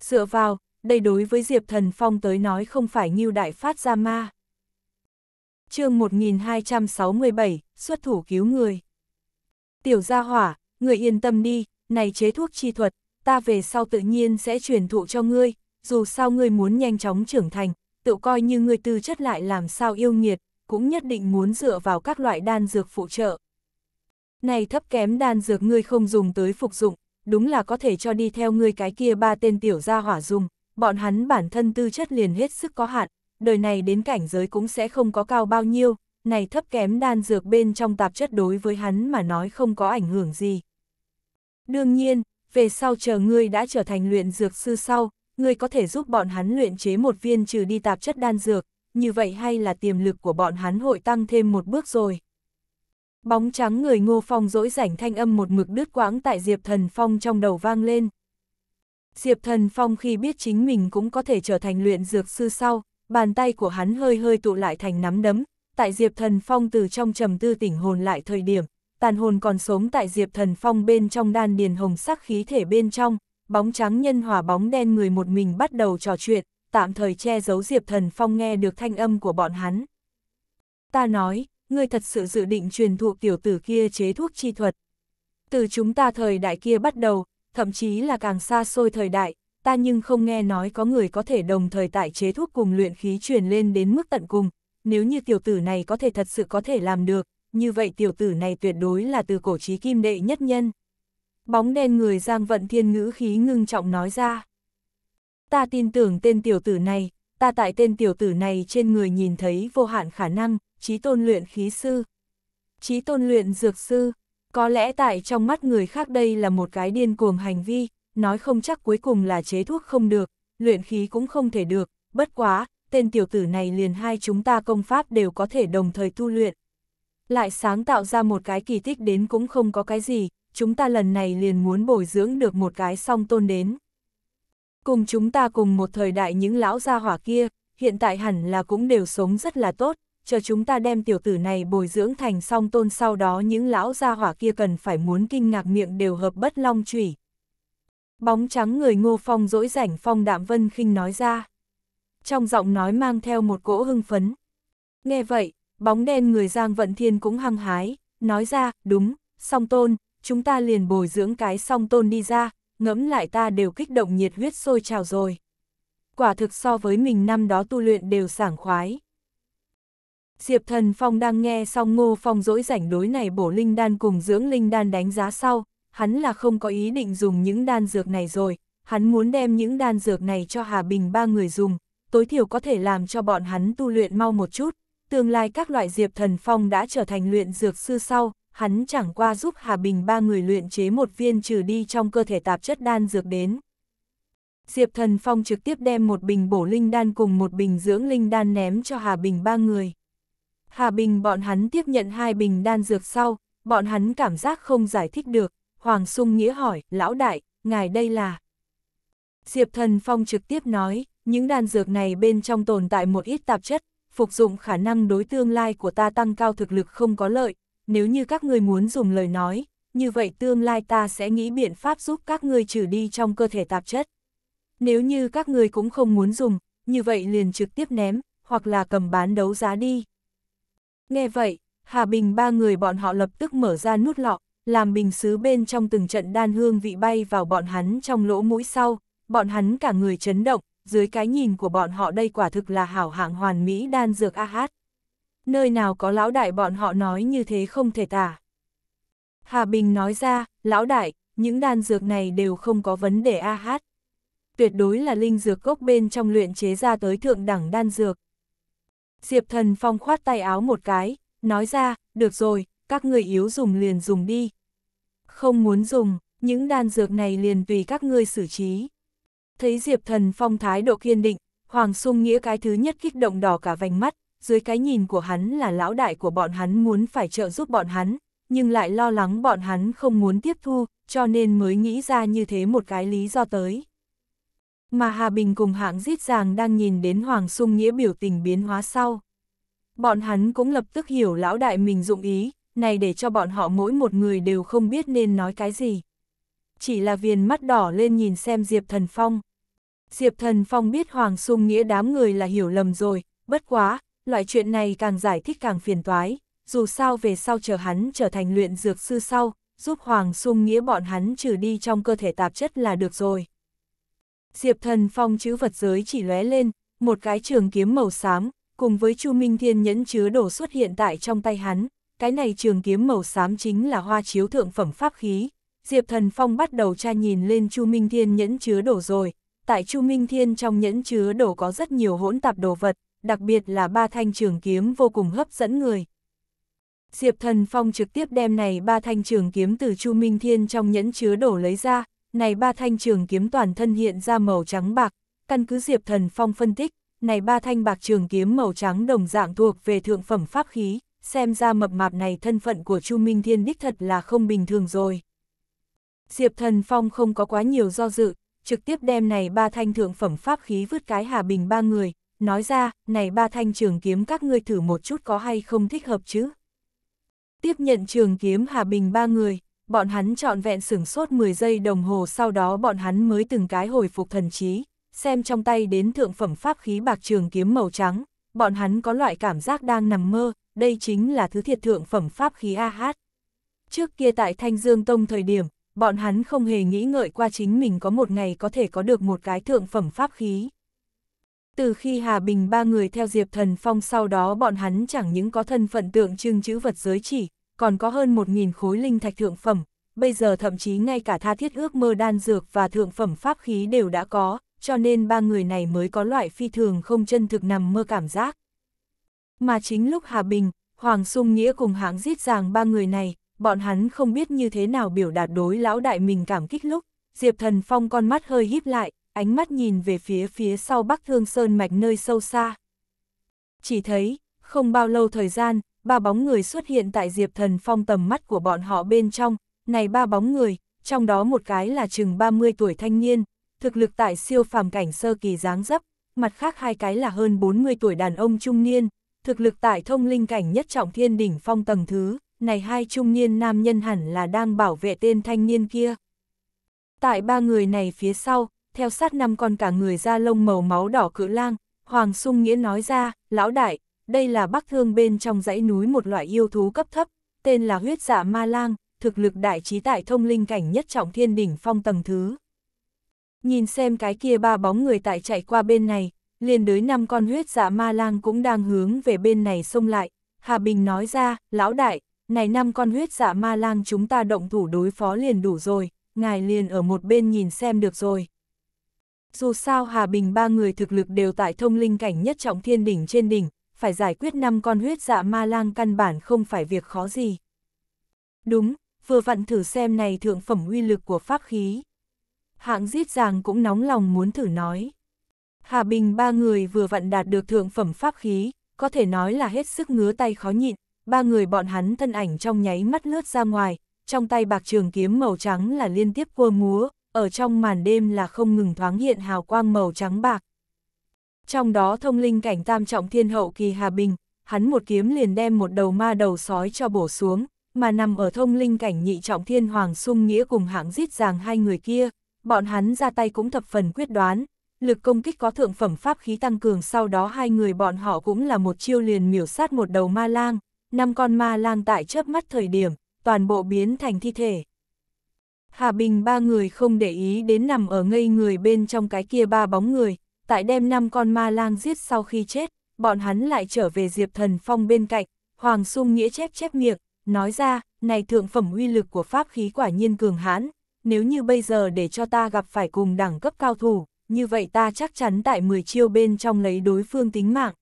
Dựa vào, đây đối với Diệp Thần Phong tới nói không phải nghiêu đại phát gia ma. chương 1267, xuất thủ cứu người. Tiểu gia hỏa, người yên tâm đi, này chế thuốc chi thuật, ta về sau tự nhiên sẽ truyền thụ cho ngươi, dù sao ngươi muốn nhanh chóng trưởng thành, tự coi như ngươi tư chất lại làm sao yêu nghiệt, cũng nhất định muốn dựa vào các loại đan dược phụ trợ. Này thấp kém đan dược ngươi không dùng tới phục dụng, đúng là có thể cho đi theo ngươi cái kia ba tên tiểu gia hỏa dùng, bọn hắn bản thân tư chất liền hết sức có hạn, đời này đến cảnh giới cũng sẽ không có cao bao nhiêu, này thấp kém đan dược bên trong tạp chất đối với hắn mà nói không có ảnh hưởng gì. Đương nhiên, về sau chờ ngươi đã trở thành luyện dược sư sau, ngươi có thể giúp bọn hắn luyện chế một viên trừ đi tạp chất đan dược, như vậy hay là tiềm lực của bọn hắn hội tăng thêm một bước rồi. Bóng trắng người ngô phong dỗi rảnh thanh âm một mực đứt quãng tại Diệp Thần Phong trong đầu vang lên. Diệp Thần Phong khi biết chính mình cũng có thể trở thành luyện dược sư sau, bàn tay của hắn hơi hơi tụ lại thành nắm đấm, tại Diệp Thần Phong từ trong trầm tư tỉnh hồn lại thời điểm, tàn hồn còn sống tại Diệp Thần Phong bên trong đan điền hồng sắc khí thể bên trong, bóng trắng nhân hòa bóng đen người một mình bắt đầu trò chuyện, tạm thời che giấu Diệp Thần Phong nghe được thanh âm của bọn hắn. Ta nói, ngươi thật sự dự định truyền thụ tiểu tử kia chế thuốc chi thuật. Từ chúng ta thời đại kia bắt đầu, thậm chí là càng xa xôi thời đại, ta nhưng không nghe nói có người có thể đồng thời tại chế thuốc cùng luyện khí truyền lên đến mức tận cùng, nếu như tiểu tử này có thể thật sự có thể làm được, như vậy tiểu tử này tuyệt đối là từ cổ trí kim đệ nhất nhân. Bóng đen người Giang Vận Thiên ngữ khí ngưng trọng nói ra. Ta tin tưởng tên tiểu tử này, ta tại tên tiểu tử này trên người nhìn thấy vô hạn khả năng, trí tôn luyện khí sư. Trí tôn luyện dược sư, có lẽ tại trong mắt người khác đây là một cái điên cuồng hành vi, nói không chắc cuối cùng là chế thuốc không được, luyện khí cũng không thể được, bất quá, tên tiểu tử này liền hai chúng ta công pháp đều có thể đồng thời tu luyện, lại sáng tạo ra một cái kỳ tích đến cũng không có cái gì, chúng ta lần này liền muốn bồi dưỡng được một cái song tôn đến. Cùng chúng ta cùng một thời đại những lão gia hỏa kia, hiện tại hẳn là cũng đều sống rất là tốt, chờ chúng ta đem tiểu tử này bồi dưỡng thành song tôn sau đó những lão gia hỏa kia cần phải muốn kinh ngạc miệng đều hợp bất long chủy. Bóng trắng người ngô phong dỗi rảnh phong đạm vân khinh nói ra. Trong giọng nói mang theo một cỗ hưng phấn. Nghe vậy, bóng đen người Giang Vận Thiên cũng hăng hái, nói ra, đúng, song tôn, chúng ta liền bồi dưỡng cái song tôn đi ra, ngẫm lại ta đều kích động nhiệt huyết sôi trào rồi. Quả thực so với mình năm đó tu luyện đều sảng khoái. Diệp Thần Phong đang nghe song Ngô Phong dỗi rảnh đối này bổ linh đan cùng dưỡng linh đan đánh giá sau, hắn là không có ý định dùng những đan dược này rồi, hắn muốn đem những đan dược này cho Hà Bình ba người dùng, tối thiểu có thể làm cho bọn hắn tu luyện mau một chút, tương lai các loại Diệp Thần Phong đã trở thành luyện dược sư sau, hắn chẳng qua giúp Hà Bình ba người luyện chế một viên trừ đi trong cơ thể tạp chất đan dược đến. Diệp Thần Phong trực tiếp đem một bình bổ linh đan cùng một bình dưỡng linh đan ném cho Hà Bình ba người. Hà Bình bọn hắn tiếp nhận hai bình đan dược sau, bọn hắn cảm giác không giải thích được, Hoàng Sung Nghĩa hỏi, lão đại, ngài đây là... Diệp Thần Phong trực tiếp nói, những đan dược này bên trong tồn tại một ít tạp chất, phục dụng khả năng đối tương lai của ta tăng cao thực lực không có lợi, nếu như các ngươi muốn dùng lời nói, như vậy tương lai ta sẽ nghĩ biện pháp giúp các ngươi trừ đi trong cơ thể tạp chất. Nếu như các ngươi cũng không muốn dùng, như vậy liền trực tiếp ném, hoặc là cầm bán đấu giá đi. Nghe vậy, Hà Bình ba người bọn họ lập tức mở ra nút lọ, làm bình xứ bên trong từng trận đan hương vị bay vào bọn hắn trong lỗ mũi sau, bọn hắn cả người chấn động, dưới cái nhìn của bọn họ đây quả thực là hảo hạng hoàn mỹ đan dược a hát. Nơi nào có lão đại bọn họ nói như thế không thể tả. Hà Bình nói ra, lão đại, những đan dược này đều không có vấn đề a hát. Tuyệt đối là linh dược gốc bên trong luyện chế ra tới thượng đẳng đan dược. Diệp thần phong khoát tay áo một cái, nói ra, được rồi, các người yếu dùng liền dùng đi. Không muốn dùng, những đan dược này liền tùy các ngươi xử trí. Thấy Diệp Thần Phong thái độ kiên định, Hoàng Sung Nghĩa cái thứ nhất kích động đỏ cả vành mắt, dưới cái nhìn của hắn là lão đại của bọn hắn muốn phải trợ giúp bọn hắn, nhưng lại lo lắng bọn hắn không muốn tiếp thu, cho nên mới nghĩ ra như thế một cái lý do tới. Mà Hà Bình cùng hãng giết ràng đang nhìn đến Hoàng Sung Nghĩa biểu tình biến hóa sau. Bọn hắn cũng lập tức hiểu lão đại mình dụng ý, này để cho bọn họ mỗi một người đều không biết nên nói cái gì. Chỉ là viền mắt đỏ lên nhìn xem Diệp Thần Phong. Diệp Thần Phong biết Hoàng Sung Nghĩa đám người là hiểu lầm rồi, bất quá, loại chuyện này càng giải thích càng phiền toái, dù sao về sau chờ hắn trở thành luyện dược sư sau, giúp Hoàng Sung Nghĩa bọn hắn trừ đi trong cơ thể tạp chất là được rồi. Diệp Thần Phong chữ vật giới chỉ lóe lên, một cái trường kiếm màu xám, cùng với Chu Minh Thiên nhẫn chứa đồ xuất hiện tại trong tay hắn, cái này trường kiếm màu xám chính là hoa chiếu thượng phẩm pháp khí. Diệp Thần Phong bắt đầu tra nhìn lên Chu Minh Thiên nhẫn chứa đồ rồi, tại Chu Minh Thiên trong nhẫn chứa đồ có rất nhiều hỗn tạp đồ vật, đặc biệt là ba thanh trường kiếm vô cùng hấp dẫn người. Diệp Thần Phong trực tiếp đem này ba thanh trường kiếm từ Chu Minh Thiên trong nhẫn chứa đồ lấy ra, này ba thanh trường kiếm toàn thân hiện ra màu trắng bạc, căn cứ Diệp Thần Phong phân tích, này ba thanh bạc trường kiếm màu trắng đồng dạng thuộc về thượng phẩm pháp khí, xem ra mập mạp này thân phận của Chu Minh Thiên đích thật là không bình thường rồi. Diệp Thần Phong không có quá nhiều do dự, trực tiếp đem này ba thanh thượng phẩm pháp khí vứt cái Hà Bình ba người, nói ra, này ba thanh trường kiếm các ngươi thử một chút có hay không thích hợp chứ. Tiếp nhận trường kiếm Hà Bình ba người, bọn hắn trọn vẹn sửng sốt 10 giây đồng hồ sau đó bọn hắn mới từng cái hồi phục thần trí, xem trong tay đến thượng phẩm pháp khí bạc trường kiếm màu trắng, bọn hắn có loại cảm giác đang nằm mơ, đây chính là thứ thiệt thượng phẩm pháp khí AH. Trước kia tại Thanh Dương Tông thời điểm, bọn hắn không hề nghĩ ngợi qua chính mình có một ngày có thể có được một cái thượng phẩm pháp khí. Từ khi Hà Bình ba người theo Diệp Thần Phong sau đó bọn hắn chẳng những có thân phận tượng trưng chữ vật giới chỉ, còn có hơn một nghìn khối linh thạch thượng phẩm, bây giờ thậm chí ngay cả tha thiết ước mơ đan dược và thượng phẩm pháp khí đều đã có, cho nên ba người này mới có loại phi thường không chân thực nằm mơ cảm giác. Mà chính lúc Hà Bình, Hoàng Xung Nghĩa cùng hãng giết ràng ba người này, bọn hắn không biết như thế nào biểu đạt đối lão đại mình cảm kích lúc, Diệp Thần Phong con mắt hơi híp lại, ánh mắt nhìn về phía phía sau Bắc Thương Sơn mạch nơi sâu xa. Chỉ thấy, không bao lâu thời gian, ba bóng người xuất hiện tại Diệp Thần Phong tầm mắt của bọn họ bên trong, này ba bóng người, trong đó một cái là chừng 30 tuổi thanh niên, thực lực tại siêu phàm cảnh sơ kỳ dáng dấp, mặt khác hai cái là hơn 40 tuổi đàn ông trung niên, thực lực tại thông linh cảnh nhất trọng thiên đỉnh phong tầng thứ, này hai trung niên nam nhân hẳn là đang bảo vệ tên thanh niên kia. Tại ba người này phía sau, theo sát năm con cả người da lông màu máu đỏ cự lang, Hoàng Sung Nghĩa nói ra, lão đại, đây là bắc thương bên trong dãy núi một loại yêu thú cấp thấp, tên là huyết dạ ma lang, thực lực đại trí tại thông linh cảnh nhất trọng thiên đỉnh phong tầng thứ. Nhìn xem cái kia ba bóng người tại chạy qua bên này, liền đới năm con huyết dạ ma lang cũng đang hướng về bên này xông lại, Hà Bình nói ra, lão đại, này năm con huyết dạ ma lang chúng ta động thủ đối phó liền đủ rồi, ngài liền ở một bên nhìn xem được rồi. Dù sao Hà Bình ba người thực lực đều tại thông linh cảnh nhất trọng thiên đỉnh trên đỉnh, phải giải quyết năm con huyết dạ ma lang căn bản không phải việc khó gì. Đúng, vừa vặn thử xem này thượng phẩm uy lực của pháp khí. Hạng giết giàng cũng nóng lòng muốn thử nói. Hà Bình ba người vừa vặn đạt được thượng phẩm pháp khí, có thể nói là hết sức ngứa tay khó nhịn, ba người bọn hắn thân ảnh trong nháy mắt lướt ra ngoài, trong tay bạc trường kiếm màu trắng là liên tiếp cua múa, ở trong màn đêm là không ngừng thoáng hiện hào quang màu trắng bạc. Trong đó thông linh cảnh tam trọng thiên hậu kỳ Hà Bình, hắn một kiếm liền đem một đầu ma đầu sói cho bổ xuống, mà nằm ở thông linh cảnh nhị trọng thiên hoàng sung nghĩa cùng hãng giết giàng hai người kia, bọn hắn ra tay cũng thập phần quyết đoán, lực công kích có thượng phẩm pháp khí tăng cường sau đó hai người bọn họ cũng là một chiêu liền miểu sát một đầu ma lang, năm con ma lang tại chớp mắt thời điểm, toàn bộ biến thành thi thể. Hà Bình ba người không để ý đến nằm ở ngây người bên trong cái kia ba bóng người, tại đem năm con ma lang giết sau khi chết, bọn hắn lại trở về Diệp Thần Phong bên cạnh, Hoàng Sung Nghĩa chép chép miệng, nói ra, này thượng phẩm uy lực của pháp khí quả nhiên cường hãn, nếu như bây giờ để cho ta gặp phải cùng đẳng cấp cao thủ, như vậy ta chắc chắn tại 10 chiêu bên trong lấy đối phương tính mạng.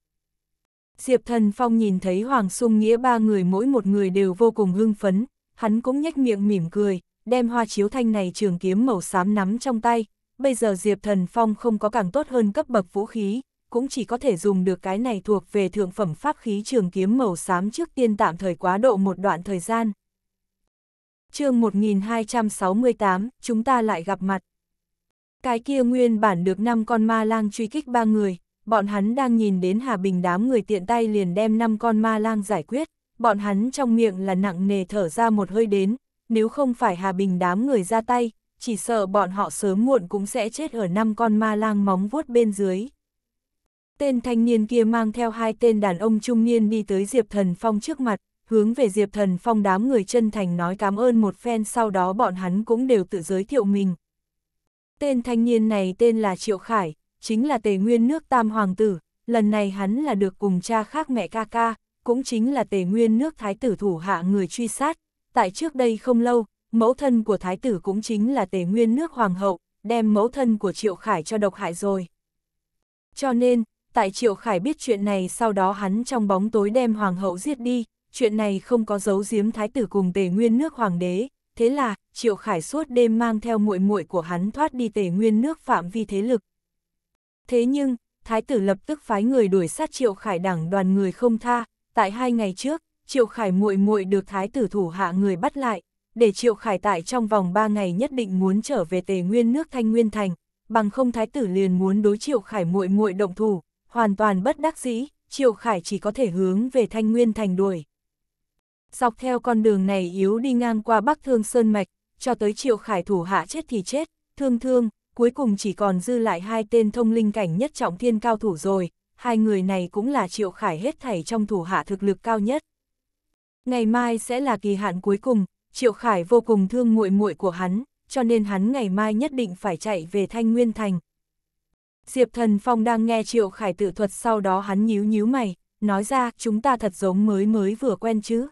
Diệp Thần Phong nhìn thấy Hoàng Xuân Nghĩa ba người mỗi một người đều vô cùng hưng phấn, hắn cũng nhếch miệng mỉm cười, đem hoa chiếu thanh này trường kiếm màu xám nắm trong tay. Bây giờ Diệp Thần Phong không có càng tốt hơn cấp bậc vũ khí, cũng chỉ có thể dùng được cái này thuộc về thượng phẩm pháp khí trường kiếm màu xám trước tiên tạm thời quá độ một đoạn thời gian. chương 1268, chúng ta lại gặp mặt. Cái kia nguyên bản được năm con ma lang truy kích ba người, bọn hắn đang nhìn đến Hà Bình đám người tiện tay liền đem năm con ma lang giải quyết, bọn hắn trong miệng là nặng nề thở ra một hơi đến, nếu không phải Hà Bình đám người ra tay, chỉ sợ bọn họ sớm muộn cũng sẽ chết ở năm con ma lang móng vuốt bên dưới. Tên thanh niên kia mang theo hai tên đàn ông trung niên đi tới Diệp Thần Phong trước mặt, hướng về Diệp Thần Phong đám người chân thành nói cảm ơn một phen sau đó bọn hắn cũng đều tự giới thiệu mình. Tên thanh niên này tên là Triệu Khải, chính là tề nguyên nước tam hoàng tử, lần này hắn là được cùng cha khác mẹ ca ca, cũng chính là tề nguyên nước thái tử thủ hạ người truy sát. Tại trước đây không lâu, mẫu thân của thái tử cũng chính là tề nguyên nước hoàng hậu, đem mẫu thân của Triệu Khải cho độc hại rồi. Cho nên, tại Triệu Khải biết chuyện này sau đó hắn trong bóng tối đem hoàng hậu giết đi, chuyện này không có giấu giếm thái tử cùng tề nguyên nước hoàng đế, thế là Triệu Khải suốt đêm mang theo muội muội của hắn thoát đi tề nguyên nước phạm vi thế lực, Thế nhưng, Thái tử lập tức phái người đuổi sát Triệu Khải đảng đoàn người không tha, tại hai ngày trước, Triệu Khải muội muội được Thái tử thủ hạ người bắt lại, để Triệu Khải tại trong vòng ba ngày nhất định muốn trở về Tề Nguyên nước Thanh Nguyên thành, bằng không Thái tử liền muốn đối Triệu Khải muội muội động thủ, hoàn toàn bất đắc dĩ, Triệu Khải chỉ có thể hướng về Thanh Nguyên thành đuổi. Dọc theo con đường này yếu đi ngang qua Bắc Thương Sơn mạch, cho tới Triệu Khải thủ hạ chết thì chết, thương thương, cuối cùng chỉ còn dư lại hai tên thông linh cảnh nhất trọng thiên cao thủ rồi, hai người này cũng là triệu khải hết thảy trong thủ hạ thực lực cao nhất. Ngày mai sẽ là kỳ hạn cuối cùng, triệu khải vô cùng thương muội muội của hắn, cho nên hắn ngày mai nhất định phải chạy về Thanh Nguyên Thành. Diệp Thần Phong đang nghe Triệu Khải tự thuật sau đó hắn nhíu nhíu mày, nói ra chúng ta thật giống mới mới vừa quen chứ.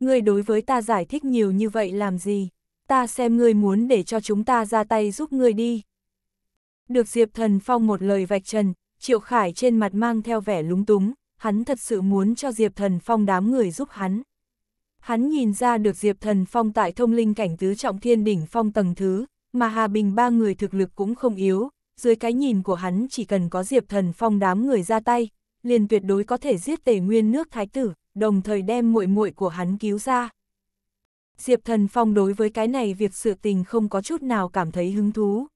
Ngươi đối với ta giải thích nhiều như vậy làm gì? ta xem ngươi muốn để cho chúng ta ra tay giúp ngươi đi. Được Diệp Thần Phong một lời vạch trần, Triệu Khải trên mặt mang theo vẻ lúng túng, hắn thật sự muốn cho Diệp Thần Phong đám người giúp hắn. Hắn nhìn ra được Diệp Thần Phong tại thông linh cảnh tứ trọng thiên đỉnh phong tầng thứ, mà Hà Bình ba người thực lực cũng không yếu, dưới cái nhìn của hắn chỉ cần có Diệp Thần Phong đám người ra tay, liền tuyệt đối có thể giết tề nguyên nước thái tử, đồng thời đem muội muội của hắn cứu ra. Diệp Thần Phong đối với cái này việc sự tình không có chút nào cảm thấy hứng thú.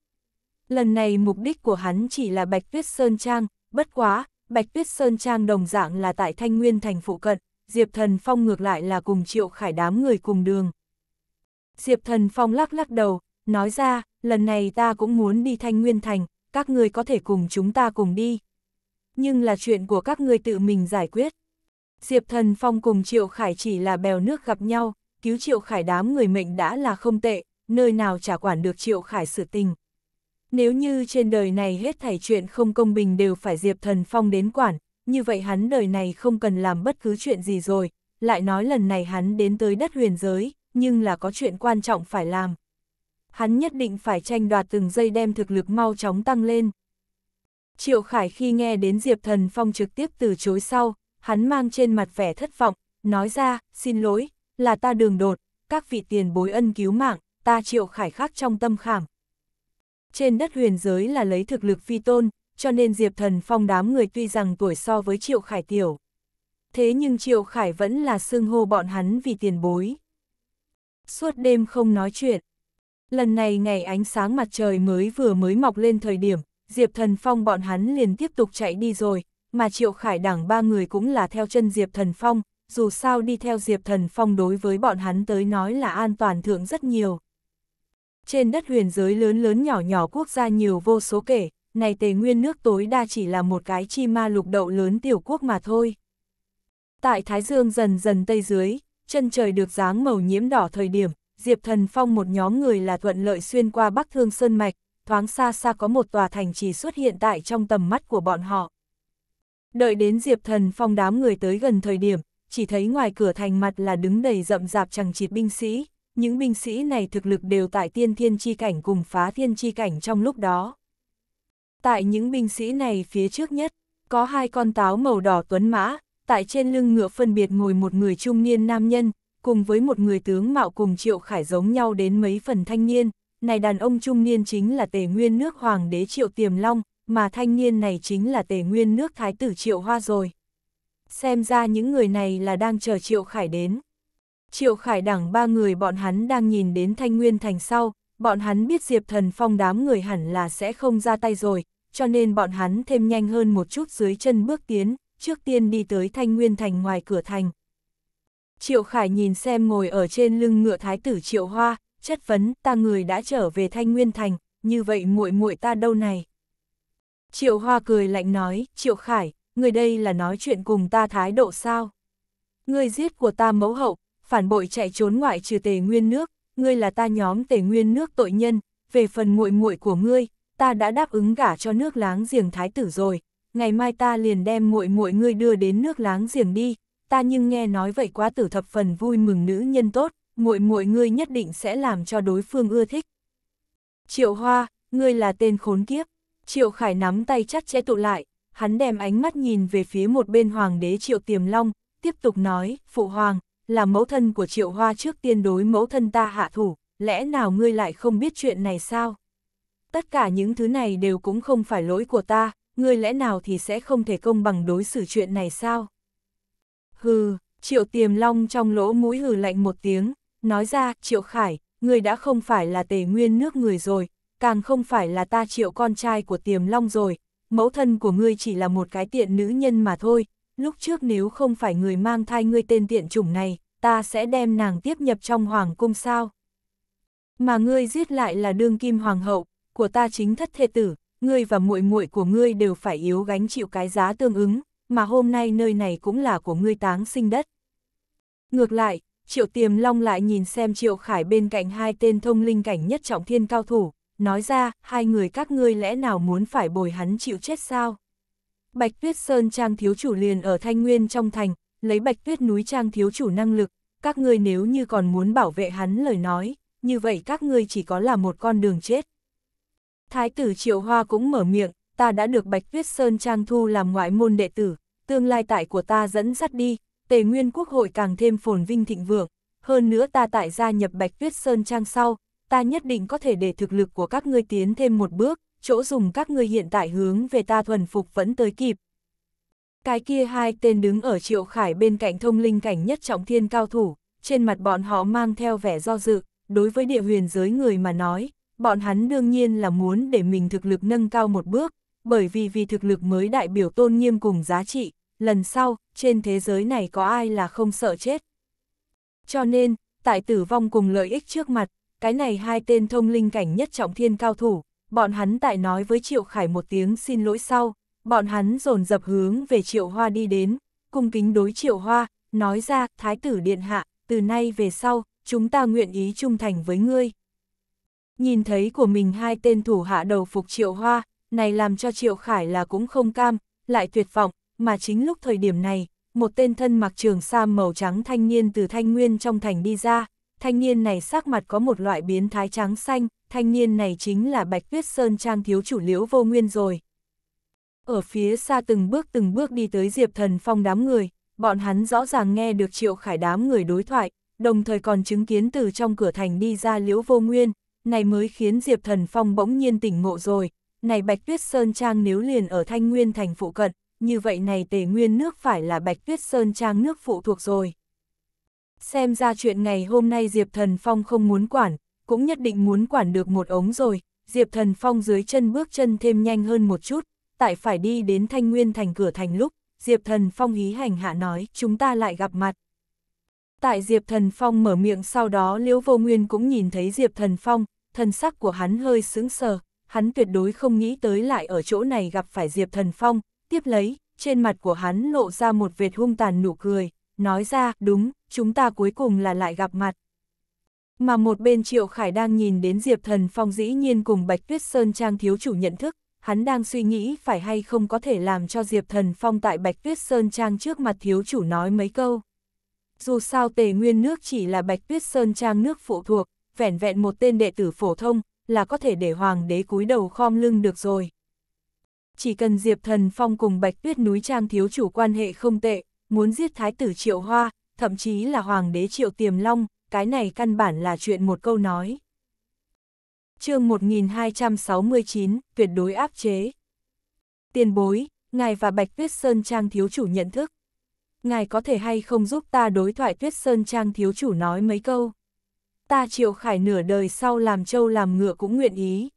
Lần này mục đích của hắn chỉ là Bạch Tuyết Sơn Trang, bất quá, Bạch Tuyết Sơn Trang đồng dạng là tại Thanh Nguyên thành phụ cận, Diệp Thần Phong ngược lại là cùng Triệu Khải đám người cùng đường. Diệp Thần Phong lắc lắc đầu, nói ra, lần này ta cũng muốn đi Thanh Nguyên thành, các người có thể cùng chúng ta cùng đi. Nhưng là chuyện của các người tự mình giải quyết. Diệp Thần Phong cùng Triệu Khải chỉ là bèo nước gặp nhau, cứu Triệu Khải đám người mệnh đã là không tệ, nơi nào chả quản được Triệu Khải sự tình. Nếu như trên đời này hết thảy chuyện không công bình đều phải Diệp Thần Phong đến quản, như vậy hắn đời này không cần làm bất cứ chuyện gì rồi, lại nói lần này hắn đến tới đất huyền giới, nhưng là có chuyện quan trọng phải làm. Hắn nhất định phải tranh đoạt từng giây đem thực lực mau chóng tăng lên. Triệu Khải khi nghe đến Diệp Thần Phong trực tiếp từ chối sau, hắn mang trên mặt vẻ thất vọng, nói ra, xin lỗi, là ta đường đột, các vị tiền bối ân cứu mạng, ta triệu khải khắc trong tâm khảm. Trên đất huyền giới là lấy thực lực phi tôn, cho nên Diệp Thần Phong đám người tuy rằng tuổi so với Triệu Khải tiểu. Thế nhưng Triệu Khải vẫn là xưng hô bọn hắn vì tiền bối. Suốt đêm không nói chuyện. Lần này ngày ánh sáng mặt trời mới vừa mới mọc lên thời điểm, Diệp Thần Phong bọn hắn liền tiếp tục chạy đi rồi, mà Triệu Khải đảng ba người cũng là theo chân Diệp Thần Phong, dù sao đi theo Diệp Thần Phong đối với bọn hắn tới nói là an toàn thượng rất nhiều. Trên đất huyền giới lớn lớn nhỏ nhỏ quốc gia nhiều vô số kể, này tề nguyên nước tối đa chỉ là một cái chi ma lục đậu lớn tiểu quốc mà thôi. Tại Thái Dương dần dần tây dưới, chân trời được dáng màu nhiễm đỏ thời điểm, Diệp Thần Phong một nhóm người là thuận lợi xuyên qua Bắc Thương Sơn Mạch, thoáng xa xa có một tòa thành trì xuất hiện tại trong tầm mắt của bọn họ. Đợi đến Diệp Thần Phong đám người tới gần thời điểm, chỉ thấy ngoài cửa thành mặt là đứng đầy rậm rạp chẳng chịt binh sĩ, những binh sĩ này thực lực đều tại tiên thiên chi cảnh cùng phá thiên chi cảnh trong lúc đó. Tại những binh sĩ này phía trước nhất, có hai con táo màu đỏ tuấn mã, tại trên lưng ngựa phân biệt ngồi một người trung niên nam nhân, cùng với một người tướng mạo cùng triệu khải giống nhau đến mấy phần thanh niên, này đàn ông trung niên chính là tề nguyên nước hoàng đế triệu tiềm long, mà thanh niên này chính là tề nguyên nước thái tử triệu hoa rồi. Xem ra những người này là đang chờ Triệu Khải đến. Triệu Khải đẳng ba người bọn hắn đang nhìn đến Thanh Nguyên Thành sau, bọn hắn biết Diệp Thần Phong đám người hẳn là sẽ không ra tay rồi, cho nên bọn hắn thêm nhanh hơn một chút dưới chân bước tiến, trước tiên đi tới Thanh Nguyên Thành ngoài cửa thành. Triệu Khải nhìn xem ngồi ở trên lưng ngựa thái tử Triệu Hoa, chất vấn ta người đã trở về Thanh Nguyên Thành, như vậy muội muội ta đâu này? Triệu Hoa cười lạnh nói, Triệu Khải, người đây là nói chuyện cùng ta thái độ sao? người giết của ta mẫu hậu, phản bội chạy trốn ngoại trừ tề nguyên nước, ngươi là ta nhóm tề nguyên nước tội nhân, về phần muội muội của ngươi, ta đã đáp ứng gả cho nước láng giềng thái tử rồi, ngày mai ta liền đem muội muội ngươi đưa đến nước láng giềng đi, ta nhưng nghe nói vậy quá tử thập phần vui mừng nữ nhân tốt, muội muội ngươi nhất định sẽ làm cho đối phương ưa thích. Triệu Hoa, ngươi là tên khốn kiếp, Triệu Khải nắm tay chắt chẽ tụ lại, hắn đem ánh mắt nhìn về phía một bên hoàng đế Triệu Tiềm Long, tiếp tục nói, phụ hoàng, là mẫu thân của Triệu Hoa trước tiên đối mẫu thân ta hạ thủ, lẽ nào ngươi lại không biết chuyện này sao? Tất cả những thứ này đều cũng không phải lỗi của ta, ngươi lẽ nào thì sẽ không thể công bằng đối xử chuyện này sao? Hừ, Triệu Tiềm Long trong lỗ mũi hừ lạnh một tiếng, nói ra, Triệu Khải, ngươi đã không phải là tề nguyên nước người rồi, càng không phải là ta Triệu con trai của Tiềm Long rồi, mẫu thân của ngươi chỉ là một cái tiện nữ nhân mà thôi, lúc trước nếu không phải người mang thai ngươi tên tiện chủng này, ta sẽ đem nàng tiếp nhập trong hoàng cung sao. Mà ngươi giết lại là đương kim hoàng hậu, của ta chính thất thê tử, ngươi và muội muội của ngươi đều phải yếu gánh chịu cái giá tương ứng, mà hôm nay nơi này cũng là của ngươi táng sinh đất. Ngược lại, Triệu Tiềm Long lại nhìn xem Triệu Khải bên cạnh hai tên thông linh cảnh nhất trọng thiên cao thủ, nói ra, hai người các ngươi lẽ nào muốn phải bồi hắn chịu chết sao? Bạch Tuyết Sơn Trang Thiếu Chủ liền ở Thanh Nguyên trong thành, lấy Bạch Tuyết núi Trang Thiếu Chủ năng lực, các ngươi nếu như còn muốn bảo vệ hắn lời nói, như vậy các ngươi chỉ có là một con đường chết. Thái tử Triệu Hoa cũng mở miệng, ta đã được Bạch Tuyết Sơn Trang thu làm ngoại môn đệ tử, tương lai tại của ta dẫn dắt đi, tề nguyên quốc hội càng thêm phồn vinh thịnh vượng, hơn nữa ta tại gia nhập Bạch Tuyết Sơn Trang sau, ta nhất định có thể để thực lực của các ngươi tiến thêm một bước, chỗ dùng các ngươi hiện tại hướng về ta thuần phục vẫn tới kịp. Cái kia hai tên đứng ở triệu khải bên cạnh thông linh cảnh nhất trọng thiên cao thủ, trên mặt bọn họ mang theo vẻ do dự, đối với địa huyền giới người mà nói, bọn hắn đương nhiên là muốn để mình thực lực nâng cao một bước, bởi vì vì thực lực mới đại biểu tôn nghiêm cùng giá trị, lần sau, trên thế giới này có ai là không sợ chết. Cho nên, tại tử vong cùng lợi ích trước mặt, cái này hai tên thông linh cảnh nhất trọng thiên cao thủ, bọn hắn tại nói với Triệu Khải một tiếng xin lỗi sau, bọn hắn dồn dập hướng về Triệu Hoa đi đến, cung kính đối Triệu Hoa, nói ra, Thái tử Điện Hạ, từ nay về sau, chúng ta nguyện ý trung thành với ngươi. Nhìn thấy của mình hai tên thủ hạ đầu phục Triệu Hoa, này làm cho Triệu Khải là cũng không cam, lại tuyệt vọng, mà chính lúc thời điểm này, một tên thân mặc trường sa màu trắng thanh niên từ thanh nguyên trong thành đi ra, thanh niên này sắc mặt có một loại biến thái trắng xanh, thanh niên này chính là Bạch Tuyết Sơn Trang thiếu chủ liễu vô nguyên rồi. Ở phía xa từng bước từng bước đi tới Diệp Thần Phong đám người, bọn hắn rõ ràng nghe được triệu khải đám người đối thoại, đồng thời còn chứng kiến từ trong cửa thành đi ra liễu vô nguyên, này mới khiến Diệp Thần Phong bỗng nhiên tỉnh ngộ rồi, này Bạch Tuyết Sơn Trang nếu liền ở Thanh Nguyên thành phụ cận, như vậy này tề nguyên nước phải là Bạch Tuyết Sơn Trang nước phụ thuộc rồi. Xem ra chuyện ngày hôm nay Diệp Thần Phong không muốn quản, cũng nhất định muốn quản được một ống rồi, Diệp Thần Phong dưới chân bước chân thêm nhanh hơn một chút, tại phải đi đến Thanh Nguyên thành cửa thành lúc, Diệp Thần Phong hí hành hạ nói, chúng ta lại gặp mặt. Tại Diệp Thần Phong mở miệng sau đó Liễu Vô Nguyên cũng nhìn thấy Diệp Thần Phong, thần sắc của hắn hơi sững sờ, hắn tuyệt đối không nghĩ tới lại ở chỗ này gặp phải Diệp Thần Phong, tiếp lấy, trên mặt của hắn lộ ra một vệt hung tàn nụ cười, nói ra, đúng, chúng ta cuối cùng là lại gặp mặt. Mà một bên Triệu Khải đang nhìn đến Diệp Thần Phong dĩ nhiên cùng Bạch Tuyết Sơn Trang thiếu chủ nhận thức, hắn đang suy nghĩ phải hay không có thể làm cho Diệp Thần Phong tại Bạch Tuyết Sơn Trang trước mặt thiếu chủ nói mấy câu. Dù sao tề nguyên nước chỉ là Bạch Tuyết Sơn Trang nước phụ thuộc, vẻn vẹn một tên đệ tử phổ thông, là có thể để hoàng đế cúi đầu khom lưng được rồi. Chỉ cần Diệp Thần Phong cùng Bạch Tuyết núi Trang thiếu chủ quan hệ không tệ, muốn giết thái tử Triệu Hoa, thậm chí là hoàng đế Triệu Tiềm Long, cái này căn bản là chuyện một câu nói. chương 1269, tuyệt đối áp chế. Tiền bối, ngài và Bạch Tuyết Sơn Trang thiếu chủ nhận thức. Ngài có thể hay không giúp ta đối thoại Tuyết Sơn Trang thiếu chủ nói mấy câu. Ta Triệu Khải nửa đời sau làm trâu làm ngựa cũng nguyện ý.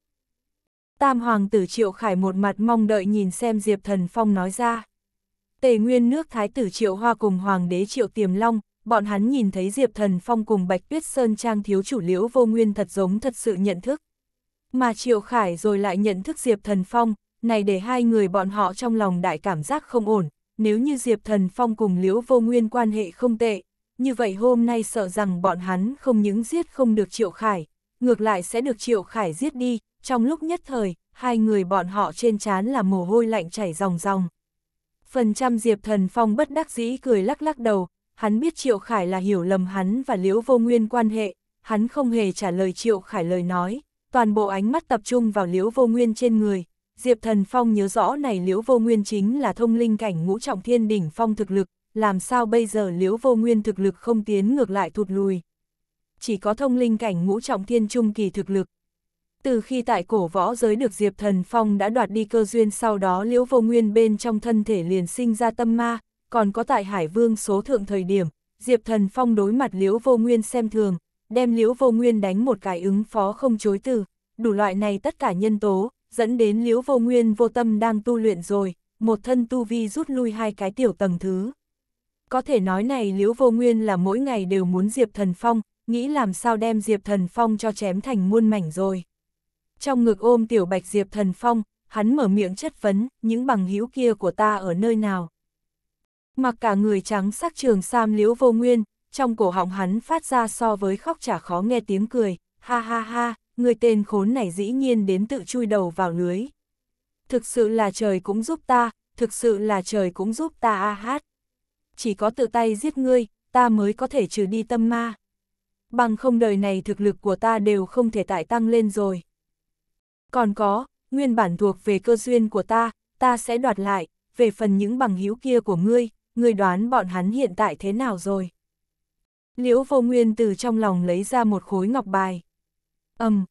Tam hoàng tử Triệu Khải một mặt mong đợi nhìn xem Diệp Thần Phong nói ra. Tề Nguyên nước Thái tử Triệu Hoa cùng Hoàng đế Triệu Tiềm Long, bọn hắn nhìn thấy Diệp Thần Phong cùng Bạch Tuyết Sơn Trang thiếu chủ liễu vô nguyên thật giống thật sự nhận thức. Mà Triệu Khải rồi lại nhận thức Diệp Thần Phong, này để hai người bọn họ trong lòng đại cảm giác không ổn, nếu như Diệp Thần Phong cùng liễu vô nguyên quan hệ không tệ, như vậy hôm nay sợ rằng bọn hắn không những giết không được Triệu Khải, ngược lại sẽ được Triệu Khải giết đi, trong lúc nhất thời, hai người bọn họ trên trán là mồ hôi lạnh chảy ròng ròng. Phần trăm Diệp Thần Phong bất đắc dĩ cười lắc lắc đầu, hắn biết Triệu Khải là hiểu lầm hắn và Liễu Vô Nguyên quan hệ, hắn không hề trả lời Triệu Khải lời nói, toàn bộ ánh mắt tập trung vào Liễu Vô Nguyên trên người. Diệp Thần Phong nhớ rõ này Liễu Vô Nguyên chính là thông linh cảnh ngũ trọng thiên đỉnh phong thực lực, làm sao bây giờ Liễu Vô Nguyên thực lực không tiến ngược lại thụt lùi. Chỉ có thông linh cảnh ngũ trọng thiên trung kỳ thực lực, từ khi tại cổ võ giới được Diệp Thần Phong đã đoạt đi cơ duyên sau đó liễu vô nguyên bên trong thân thể liền sinh ra tâm ma, còn có tại Hải Vương số thượng thời điểm, Diệp Thần Phong đối mặt liễu vô nguyên xem thường, đem liễu vô nguyên đánh một cái ứng phó không chối từ, đủ loại này tất cả nhân tố, dẫn đến liễu vô nguyên vô tâm đang tu luyện rồi, một thân tu vi rút lui hai cái tiểu tầng thứ. Có thể nói này liễu vô nguyên là mỗi ngày đều muốn Diệp Thần Phong, nghĩ làm sao đem Diệp Thần Phong cho chém thành muôn mảnh rồi trong ngực ôm tiểu bạch diệp thần phong, hắn mở miệng chất vấn, những bằng hữu kia của ta ở nơi nào. Mặc cả người trắng sắc trường sam liễu vô nguyên, trong cổ họng hắn phát ra so với khóc chả khó nghe tiếng cười, ha ha ha, người tên khốn này dĩ nhiên đến tự chui đầu vào lưới. Thực sự là trời cũng giúp ta, thực sự là trời cũng giúp ta a hát. Chỉ có tự tay giết ngươi, ta mới có thể trừ đi tâm ma. Bằng không đời này thực lực của ta đều không thể tại tăng lên rồi. Còn có, nguyên bản thuộc về cơ duyên của ta, ta sẽ đoạt lại, về phần những bằng hữu kia của ngươi, ngươi đoán bọn hắn hiện tại thế nào rồi. Liễu vô nguyên từ trong lòng lấy ra một khối ngọc bài. ầm, um,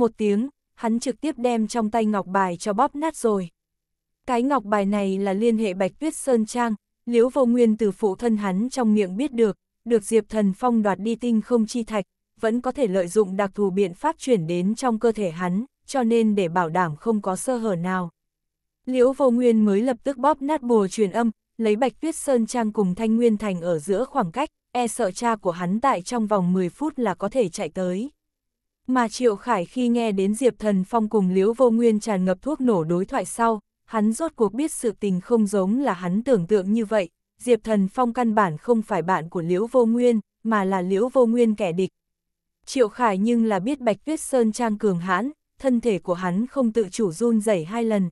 một tiếng, hắn trực tiếp đem trong tay ngọc bài cho bóp nát rồi. Cái ngọc bài này là liên hệ Bạch Tuyết Sơn Trang, Liễu Vô Nguyên từ phụ thân hắn trong miệng biết được, được Diệp Thần Phong đoạt đi tinh không chi thạch, vẫn có thể lợi dụng đặc thù biện pháp chuyển đến trong cơ thể hắn, cho nên để bảo đảm không có sơ hở nào. Liễu vô nguyên mới lập tức bóp nát bùa truyền âm, lấy bạch tuyết sơn trang cùng thanh nguyên thành ở giữa khoảng cách, e sợ cha của hắn tại trong vòng 10 phút là có thể chạy tới. Mà Triệu Khải khi nghe đến Diệp Thần Phong cùng Liễu Vô Nguyên tràn ngập thuốc nổ đối thoại sau, hắn rốt cuộc biết sự tình không giống là hắn tưởng tượng như vậy, Diệp Thần Phong căn bản không phải bạn của Liễu Vô Nguyên, mà là Liễu Vô Nguyên kẻ địch. Triệu Khải nhưng là biết Bạch Tuyết Sơn Trang cường hãn, thân thể của hắn không tự chủ run rẩy hai lần.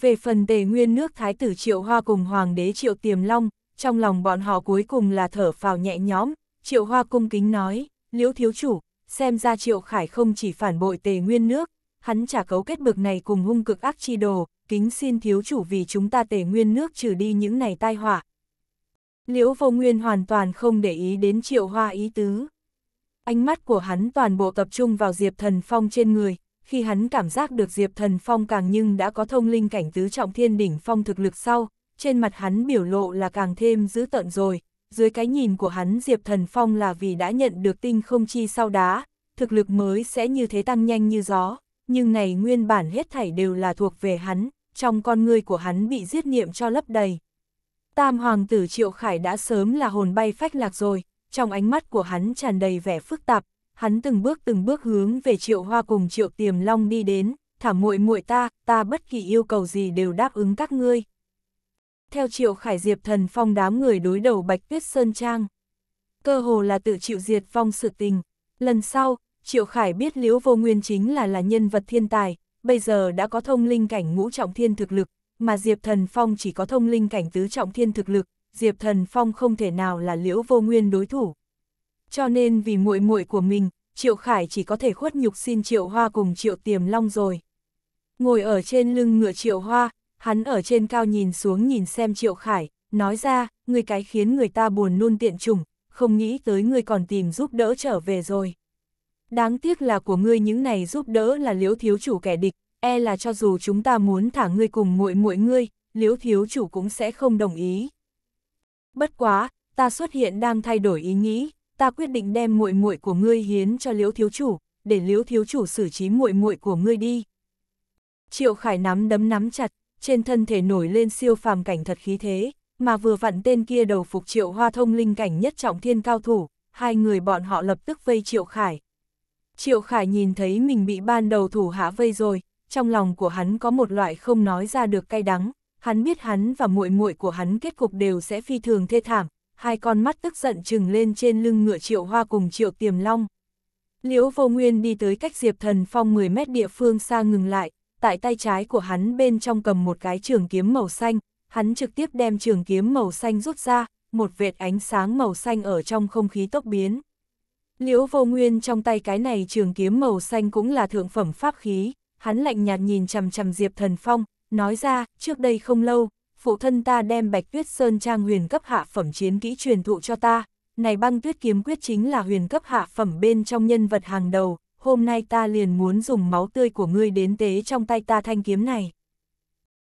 Về phần tề nguyên nước thái tử Triệu Hoa cùng hoàng đế Triệu Tiềm Long, trong lòng bọn họ cuối cùng là thở phào nhẹ nhõm, Triệu Hoa cung kính nói, liễu thiếu chủ, xem ra Triệu Khải không chỉ phản bội tề nguyên nước, hắn trả cấu kết bực này cùng hung cực ác chi đồ, kính xin thiếu chủ vì chúng ta tề nguyên nước trừ đi những này tai họa. Liễu vô nguyên hoàn toàn không để ý đến triệu hoa ý tứ. Ánh mắt của hắn toàn bộ tập trung vào Diệp Thần Phong trên người, khi hắn cảm giác được Diệp Thần Phong càng nhưng đã có thông linh cảnh tứ trọng thiên đỉnh phong thực lực sau, trên mặt hắn biểu lộ là càng thêm dữ tợn rồi, dưới cái nhìn của hắn Diệp Thần Phong là vì đã nhận được tinh không chi sau đá, thực lực mới sẽ như thế tăng nhanh như gió, nhưng này nguyên bản hết thảy đều là thuộc về hắn, trong con người của hắn bị giết niệm cho lấp đầy. Tam hoàng tử Triệu Khải đã sớm là hồn bay phách lạc rồi, trong ánh mắt của hắn tràn đầy vẻ phức tạp, hắn từng bước từng bước hướng về triệu hoa cùng triệu tiềm long đi đến, thả muội muội ta, ta bất kỳ yêu cầu gì đều đáp ứng các ngươi. Theo triệu khải diệp thần phong đám người đối đầu bạch tuyết sơn trang. Cơ hồ là tự chịu diệt phong sự tình. Lần sau, triệu khải biết liễu vô nguyên chính là là nhân vật thiên tài, bây giờ đã có thông linh cảnh ngũ trọng thiên thực lực, mà diệp thần phong chỉ có thông linh cảnh tứ trọng thiên thực lực, diệp thần phong không thể nào là liễu vô nguyên đối thủ cho nên vì muội muội của mình, Triệu Khải chỉ có thể khuất nhục xin Triệu Hoa cùng Triệu Tiềm Long rồi. Ngồi ở trên lưng ngựa Triệu Hoa, hắn ở trên cao nhìn xuống nhìn xem Triệu Khải, nói ra, người cái khiến người ta buồn luôn tiện trùng, không nghĩ tới người còn tìm giúp đỡ trở về rồi. Đáng tiếc là của ngươi những này giúp đỡ là liếu thiếu chủ kẻ địch, e là cho dù chúng ta muốn thả ngươi cùng muội muội ngươi, liếu thiếu chủ cũng sẽ không đồng ý. Bất quá, ta xuất hiện đang thay đổi ý nghĩ, ta quyết định đem muội muội của ngươi hiến cho Liễu thiếu chủ, để Liễu thiếu chủ xử trí muội muội của ngươi đi. Triệu Khải nắm đấm nắm chặt, trên thân thể nổi lên siêu phàm cảnh thật khí thế, mà vừa vặn tên kia đầu phục Triệu Hoa thông linh cảnh nhất trọng thiên cao thủ, hai người bọn họ lập tức vây Triệu Khải. Triệu Khải nhìn thấy mình bị ban đầu thủ hạ vây rồi, trong lòng của hắn có một loại không nói ra được cay đắng, hắn biết hắn và muội muội của hắn kết cục đều sẽ phi thường thê thảm, hai con mắt tức giận chừng lên trên lưng ngựa triệu hoa cùng triệu tiềm long. Liễu vô nguyên đi tới cách Diệp Thần Phong 10 mét địa phương xa ngừng lại, tại tay trái của hắn bên trong cầm một cái trường kiếm màu xanh, hắn trực tiếp đem trường kiếm màu xanh rút ra, một vệt ánh sáng màu xanh ở trong không khí tốc biến. Liễu vô nguyên trong tay cái này trường kiếm màu xanh cũng là thượng phẩm pháp khí, hắn lạnh nhạt nhìn chằm chằm Diệp Thần Phong, nói ra, trước đây không lâu, phụ thân ta đem Bạch Tuyết Sơn Trang huyền cấp hạ phẩm chiến kỹ truyền thụ cho ta, này băng tuyết kiếm quyết chính là huyền cấp hạ phẩm bên trong nhân vật hàng đầu, hôm nay ta liền muốn dùng máu tươi của ngươi đến tế trong tay ta thanh kiếm này.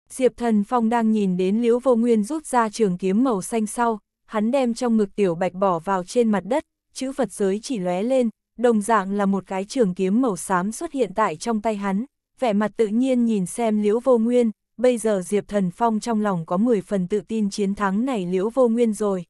Diệp Thần Phong đang nhìn đến Liễu Vô Nguyên rút ra trường kiếm màu xanh sau, hắn đem trong ngực tiểu bạch bỏ vào trên mặt đất, chữ Phật giới chỉ lóe lên, đồng dạng là một cái trường kiếm màu xám xuất hiện tại trong tay hắn, vẻ mặt tự nhiên nhìn xem Liễu Vô Nguyên, bây giờ Diệp Thần Phong trong lòng có 10 phần tự tin chiến thắng này Liễu Vô Nguyên rồi.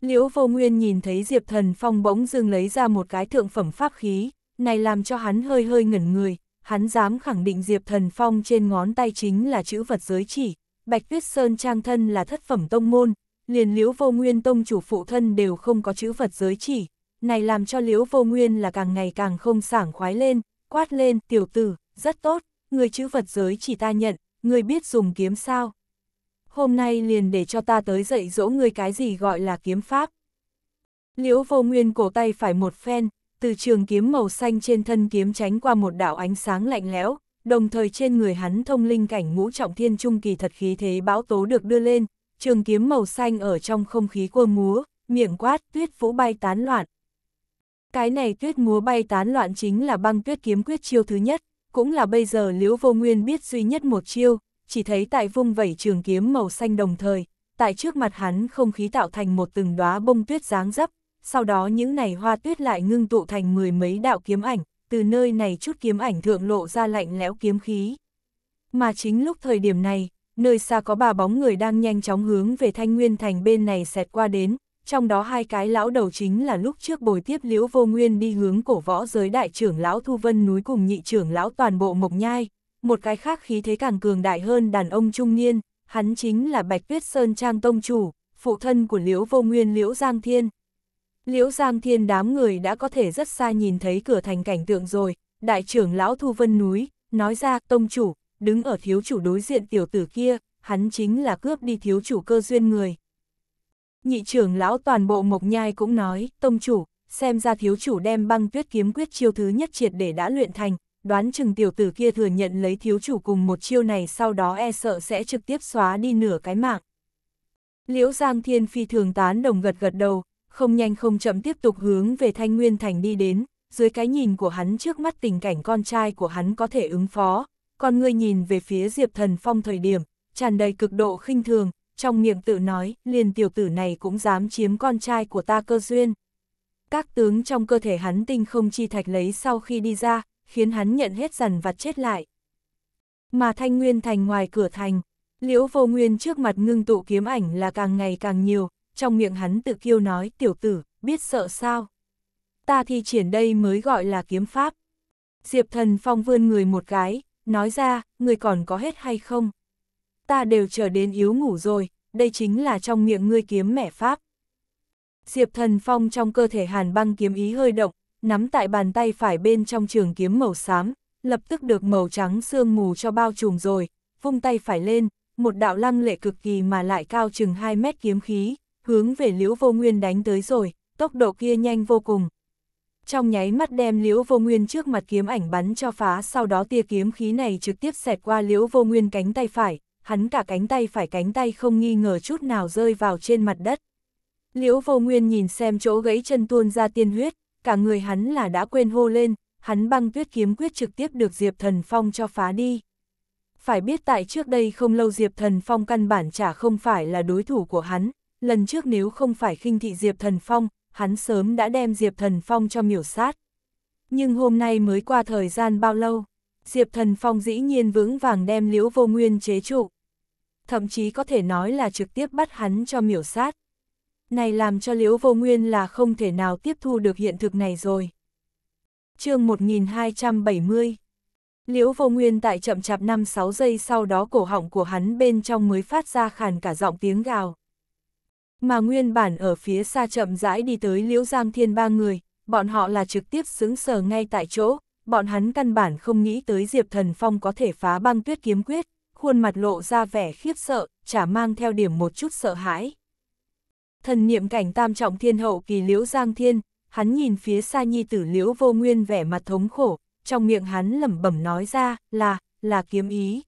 Liễu Vô Nguyên nhìn thấy Diệp Thần Phong bỗng dưng lấy ra một cái thượng phẩm pháp khí, này làm cho hắn hơi hơi ngẩn người, hắn dám khẳng định Diệp Thần Phong trên ngón tay chính là chữ vật giới chỉ, Bạch Tuyết Sơn trang thân là thất phẩm tông môn, liền Liễu Vô Nguyên tông chủ phụ thân đều không có chữ vật giới chỉ, này làm cho Liễu Vô Nguyên là càng ngày càng không sảng khoái lên, quát lên, tiểu tử, rất tốt, người chữ vật giới chỉ ta nhận, ngươi biết dùng kiếm sao? Hôm nay liền để cho ta tới dạy dỗ ngươi cái gì gọi là kiếm pháp. Liễu vô nguyên cổ tay phải một phen, từ trường kiếm màu xanh trên thân kiếm tránh qua một đạo ánh sáng lạnh lẽo, đồng thời trên người hắn thông linh cảnh ngũ trọng thiên trung kỳ thật khí thế bão tố được đưa lên, trường kiếm màu xanh ở trong không khí quơ múa, miệng quát tuyết vũ bay tán loạn. Cái này tuyết múa bay tán loạn chính là băng tuyết kiếm quyết chiêu thứ nhất, cũng là bây giờ Liễu Vô Nguyên biết duy nhất một chiêu, chỉ thấy tại vung vẩy trường kiếm màu xanh đồng thời, tại trước mặt hắn không khí tạo thành một từng đóa bông tuyết dáng dấp, sau đó những này hoa tuyết lại ngưng tụ thành mười mấy đạo kiếm ảnh, từ nơi này chút kiếm ảnh thượng lộ ra lạnh lẽo kiếm khí. Mà chính lúc thời điểm này, nơi xa có ba bóng người đang nhanh chóng hướng về Thanh Nguyên Thành bên này xẹt qua đến, trong đó hai cái lão đầu chính là lúc trước bồi tiếp liễu vô nguyên đi hướng cổ võ giới đại trưởng lão Thu Vân núi cùng nhị trưởng lão toàn bộ Mộc Nhai, một cái khác khí thế càng cường đại hơn đàn ông trung niên, hắn chính là Bạch Tuyết Sơn Trang Tông Chủ, phụ thân của liễu vô nguyên liễu Giang Thiên. Liễu Giang Thiên đám người đã có thể rất xa nhìn thấy cửa thành cảnh tượng rồi, đại trưởng lão Thu Vân núi, nói ra Tông Chủ, đứng ở thiếu chủ đối diện tiểu tử kia, hắn chính là cướp đi thiếu chủ cơ duyên người nhị trưởng lão toàn bộ Mộc Nhai cũng nói, tông chủ, xem ra thiếu chủ đem băng tuyết kiếm quyết chiêu thứ nhất triệt để đã luyện thành, đoán chừng tiểu tử kia thừa nhận lấy thiếu chủ cùng một chiêu này sau đó e sợ sẽ trực tiếp xóa đi nửa cái mạng. Liễu Giang Thiên Phi thường tán đồng gật gật đầu, không nhanh không chậm tiếp tục hướng về Thanh Nguyên Thành đi đến, dưới cái nhìn của hắn trước mắt tình cảnh con trai của hắn có thể ứng phó, còn người nhìn về phía Diệp Thần Phong thời điểm, tràn đầy cực độ khinh thường, trong miệng tự nói, liền tiểu tử này cũng dám chiếm con trai của ta cơ duyên. Các tướng trong cơ thể hắn tinh không chi thạch lấy sau khi đi ra, khiến hắn nhận hết dần vặt chết lại. Mà thanh nguyên thành ngoài cửa thành, liễu vô nguyên trước mặt ngưng tụ kiếm ảnh là càng ngày càng nhiều, trong miệng hắn tự kiêu nói tiểu tử, biết sợ sao. Ta thi triển đây mới gọi là kiếm pháp. Diệp thần phong vươn người một cái, nói ra, người còn có hết hay không? ta đều trở đến yếu ngủ rồi, đây chính là trong miệng ngươi kiếm mẻ pháp. Diệp Thần Phong trong cơ thể hàn băng kiếm ý hơi động, nắm tại bàn tay phải bên trong trường kiếm màu xám, lập tức được màu trắng sương mù cho bao trùm rồi, vung tay phải lên, một đạo lăng lệ cực kỳ mà lại cao chừng 2 mét kiếm khí, hướng về Liễu Vô Nguyên đánh tới rồi, tốc độ kia nhanh vô cùng. Trong nháy mắt đem Liễu Vô Nguyên trước mặt kiếm ảnh bắn cho phá, sau đó tia kiếm khí này trực tiếp xẹt qua Liễu Vô Nguyên cánh tay phải, hắn cả cánh tay phải cánh tay không nghi ngờ chút nào rơi vào trên mặt đất. Liễu vô nguyên nhìn xem chỗ gãy chân tuôn ra tiên huyết, cả người hắn là đã quên hô lên, hắn băng tuyết kiếm quyết trực tiếp được Diệp Thần Phong cho phá đi. Phải biết tại trước đây không lâu Diệp Thần Phong căn bản chả không phải là đối thủ của hắn, lần trước nếu không phải khinh thị Diệp Thần Phong, hắn sớm đã đem Diệp Thần Phong cho miểu sát. Nhưng hôm nay mới qua thời gian bao lâu, Diệp Thần Phong dĩ nhiên vững vàng đem Liễu Vô Nguyên chế trụ thậm chí có thể nói là trực tiếp bắt hắn cho miểu sát. Này làm cho Liễu Vô Nguyên là không thể nào tiếp thu được hiện thực này rồi. chương 1270 Liễu Vô Nguyên tại chậm chạp 5-6 giây sau đó cổ họng của hắn bên trong mới phát ra khàn cả giọng tiếng gào. Mà nguyên bản ở phía xa chậm rãi đi tới Liễu Giang Thiên ba người, bọn họ là trực tiếp xứng sờ ngay tại chỗ, bọn hắn căn bản không nghĩ tới Diệp Thần Phong có thể phá băng tuyết kiếm quyết khuôn mặt lộ ra vẻ khiếp sợ, chả mang theo điểm một chút sợ hãi. Thần niệm cảnh tam trọng thiên hậu kỳ liễu giang thiên, hắn nhìn phía xa nhi tử liễu vô nguyên vẻ mặt thống khổ, trong miệng hắn lẩm bẩm nói ra là, là kiếm ý.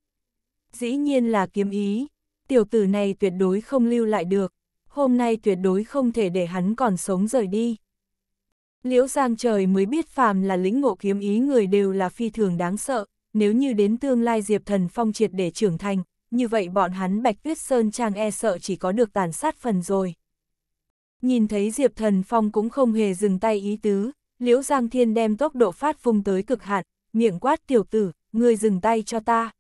Dĩ nhiên là kiếm ý, tiểu tử này tuyệt đối không lưu lại được, hôm nay tuyệt đối không thể để hắn còn sống rời đi. Liễu Giang trời mới biết phàm là lĩnh ngộ kiếm ý người đều là phi thường đáng sợ, nếu như đến tương lai Diệp Thần Phong triệt để trưởng thành, như vậy bọn hắn Bạch Tuyết Sơn Trang e sợ chỉ có được tàn sát phần rồi. Nhìn thấy Diệp Thần Phong cũng không hề dừng tay ý tứ, Liễu Giang Thiên đem tốc độ phát phung tới cực hạn, miệng quát tiểu tử, ngươi dừng tay cho ta.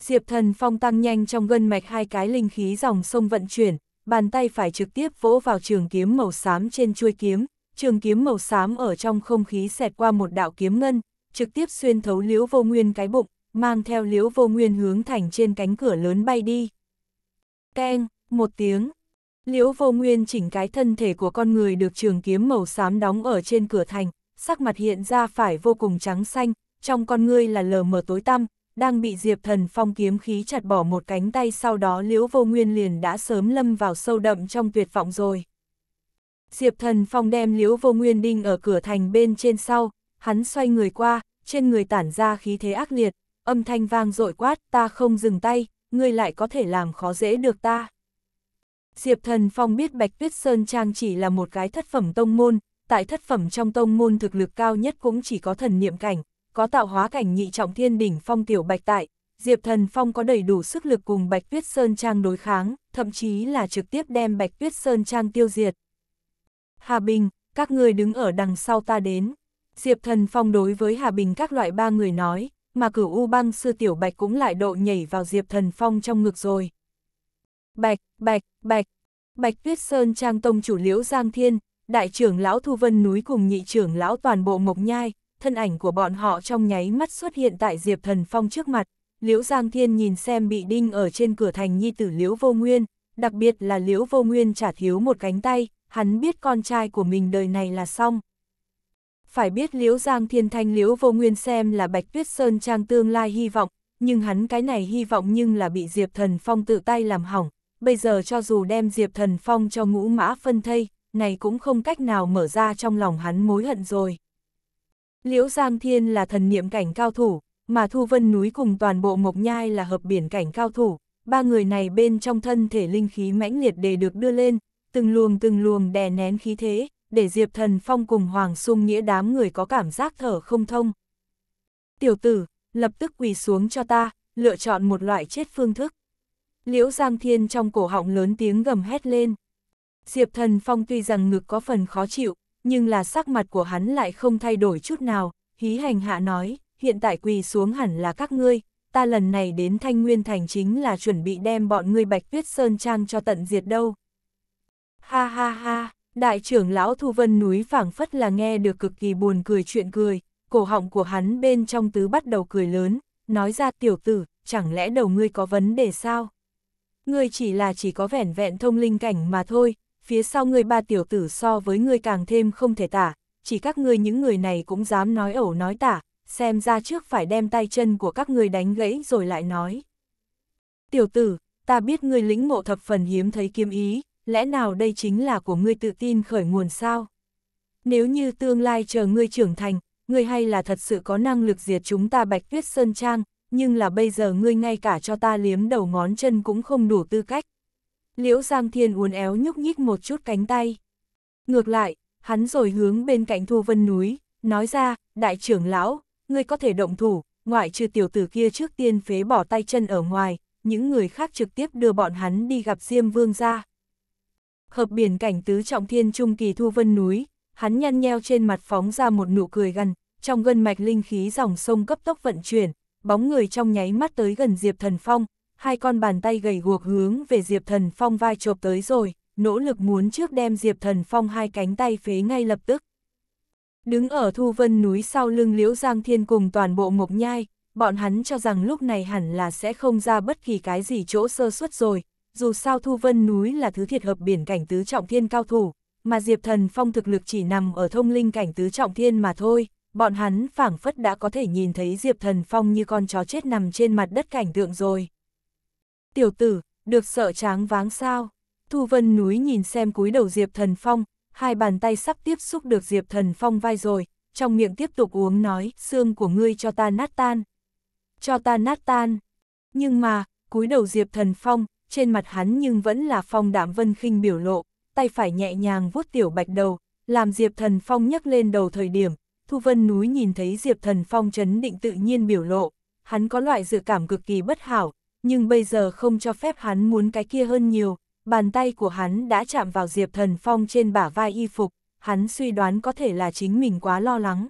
Diệp Thần Phong tăng nhanh trong gân mạch hai cái linh khí dòng sông vận chuyển, bàn tay phải trực tiếp vỗ vào trường kiếm màu xám trên chuôi kiếm, trường kiếm màu xám ở trong không khí xẹt qua một đạo kiếm ngân, trực tiếp xuyên thấu liễu vô nguyên cái bụng, mang theo liễu vô nguyên hướng thành trên cánh cửa lớn bay đi. Keng, một tiếng. Liễu vô nguyên chỉnh cái thân thể của con người được trường kiếm màu xám đóng ở trên cửa thành, sắc mặt hiện ra phải vô cùng trắng xanh, trong con ngươi là lờ mờ tối tăm, đang bị Diệp Thần Phong kiếm khí chặt bỏ một cánh tay sau đó Liễu Vô Nguyên liền đã sớm lâm vào sâu đậm trong tuyệt vọng rồi. Diệp Thần Phong đem Liễu Vô Nguyên đinh ở cửa thành bên trên sau, hắn xoay người qua, trên người tản ra khí thế ác liệt, âm thanh vang dội quát, ta không dừng tay, ngươi lại có thể làm khó dễ được ta. Diệp Thần Phong biết Bạch Tuyết Sơn Trang chỉ là một cái thất phẩm tông môn, tại thất phẩm trong tông môn thực lực cao nhất cũng chỉ có thần niệm cảnh, có tạo hóa cảnh nhị trọng thiên đỉnh phong tiểu bạch tại, Diệp Thần Phong có đầy đủ sức lực cùng Bạch Tuyết Sơn Trang đối kháng, thậm chí là trực tiếp đem Bạch Tuyết Sơn Trang tiêu diệt. Hà Bình, các người đứng ở đằng sau ta đến. Diệp Thần Phong đối với Hà Bình các loại ba người nói, mà cửu U băng sư Tiểu Bạch cũng lại độ nhảy vào Diệp Thần Phong trong ngực rồi. Bạch, bạch, bạch, bạch tuyết sơn trang tông chủ liễu Giang Thiên, đại trưởng lão Thu Vân núi cùng nhị trưởng lão toàn bộ Mộc Nhai, thân ảnh của bọn họ trong nháy mắt xuất hiện tại Diệp Thần Phong trước mặt. Liễu Giang Thiên nhìn xem bị đinh ở trên cửa thành nhi tử Liễu Vô Nguyên, đặc biệt là Liễu Vô Nguyên trả thiếu một cánh tay, hắn biết con trai của mình đời này là xong phải biết Liễu Giang Thiên Thanh Liễu Vô Nguyên xem là Bạch Tuyết Sơn Trang tương lai hy vọng, nhưng hắn cái này hy vọng nhưng là bị Diệp Thần Phong tự tay làm hỏng, bây giờ cho dù đem Diệp Thần Phong cho ngũ mã phân thây, này cũng không cách nào mở ra trong lòng hắn mối hận rồi. Liễu Giang Thiên là thần niệm cảnh cao thủ, mà Thu Vân Núi cùng toàn bộ Mộc Nhai là hợp biển cảnh cao thủ, ba người này bên trong thân thể linh khí mãnh liệt để được đưa lên, từng luồng từng luồng đè nén khí thế, để Diệp Thần Phong cùng Hoàng xung Nghĩa đám người có cảm giác thở không thông. Tiểu tử, lập tức quỳ xuống cho ta, lựa chọn một loại chết phương thức. Liễu Giang Thiên trong cổ họng lớn tiếng gầm hét lên. Diệp Thần Phong tuy rằng ngực có phần khó chịu, nhưng là sắc mặt của hắn lại không thay đổi chút nào, hí hành hạ nói, hiện tại quỳ xuống hẳn là các ngươi, ta lần này đến Thanh Nguyên Thành chính là chuẩn bị đem bọn ngươi Bạch Tuyết Sơn Trang cho tận diệt đâu. Ha ha ha, Đại trưởng lão Thu Vân núi phảng phất là nghe được cực kỳ buồn cười chuyện cười, cổ họng của hắn bên trong tứ bắt đầu cười lớn, nói ra tiểu tử, chẳng lẽ đầu ngươi có vấn đề sao? Ngươi chỉ là chỉ có vẻn vẹn thông linh cảnh mà thôi, phía sau ngươi ba tiểu tử so với ngươi càng thêm không thể tả, chỉ các ngươi những người này cũng dám nói ẩu nói tả, xem ra trước phải đem tay chân của các ngươi đánh gãy rồi lại nói. Tiểu tử, ta biết ngươi lĩnh mộ thập phần hiếm thấy kiếm ý, lẽ nào đây chính là của ngươi tự tin khởi nguồn sao? Nếu như tương lai chờ ngươi trưởng thành, ngươi hay là thật sự có năng lực diệt chúng ta Bạch Tuyết Sơn Trang, nhưng là bây giờ ngươi ngay cả cho ta liếm đầu ngón chân cũng không đủ tư cách. Liễu Giang Thiên uốn éo nhúc nhích một chút cánh tay. Ngược lại, hắn rồi hướng bên cạnh Thu Vân Núi, nói ra, đại trưởng lão, ngươi có thể động thủ, ngoại trừ tiểu tử kia trước tiên phế bỏ tay chân ở ngoài, những người khác trực tiếp đưa bọn hắn đi gặp Diêm Vương ra hợp biển cảnh tứ trọng thiên trung kỳ thu vân núi, hắn nhăn nheo trên mặt phóng ra một nụ cười gần trong gân mạch linh khí dòng sông cấp tốc vận chuyển, bóng người trong nháy mắt tới gần Diệp Thần Phong, hai con bàn tay gầy guộc hướng về Diệp Thần Phong vai chộp tới rồi, nỗ lực muốn trước đem Diệp Thần Phong hai cánh tay phế ngay lập tức. Đứng ở thu vân núi sau lưng Liễu Giang Thiên cùng toàn bộ Mộc Nhai, bọn hắn cho rằng lúc này hẳn là sẽ không ra bất kỳ cái gì chỗ sơ suất rồi, dù sao Thu Vân Núi là thứ thiệt hợp biển cảnh tứ trọng thiên cao thủ, mà Diệp Thần Phong thực lực chỉ nằm ở thông linh cảnh tứ trọng thiên mà thôi, bọn hắn phảng phất đã có thể nhìn thấy Diệp Thần Phong như con chó chết nằm trên mặt đất cảnh tượng rồi. Tiểu tử, được sợ tráng váng sao? Thu Vân Núi nhìn xem cúi đầu Diệp Thần Phong, hai bàn tay sắp tiếp xúc được Diệp Thần Phong vai rồi, trong miệng tiếp tục uống nói, xương của ngươi cho ta nát tan. Cho ta nát tan. Nhưng mà, cúi đầu Diệp Thần Phong, trên mặt hắn nhưng vẫn là phong đạm vân khinh biểu lộ, tay phải nhẹ nhàng vuốt tiểu bạch đầu, làm Diệp Thần Phong nhấc lên đầu thời điểm, Thu Vân Núi nhìn thấy Diệp Thần Phong chấn định tự nhiên biểu lộ, hắn có loại dự cảm cực kỳ bất hảo, nhưng bây giờ không cho phép hắn muốn cái kia hơn nhiều, bàn tay của hắn đã chạm vào Diệp Thần Phong trên bả vai y phục, hắn suy đoán có thể là chính mình quá lo lắng.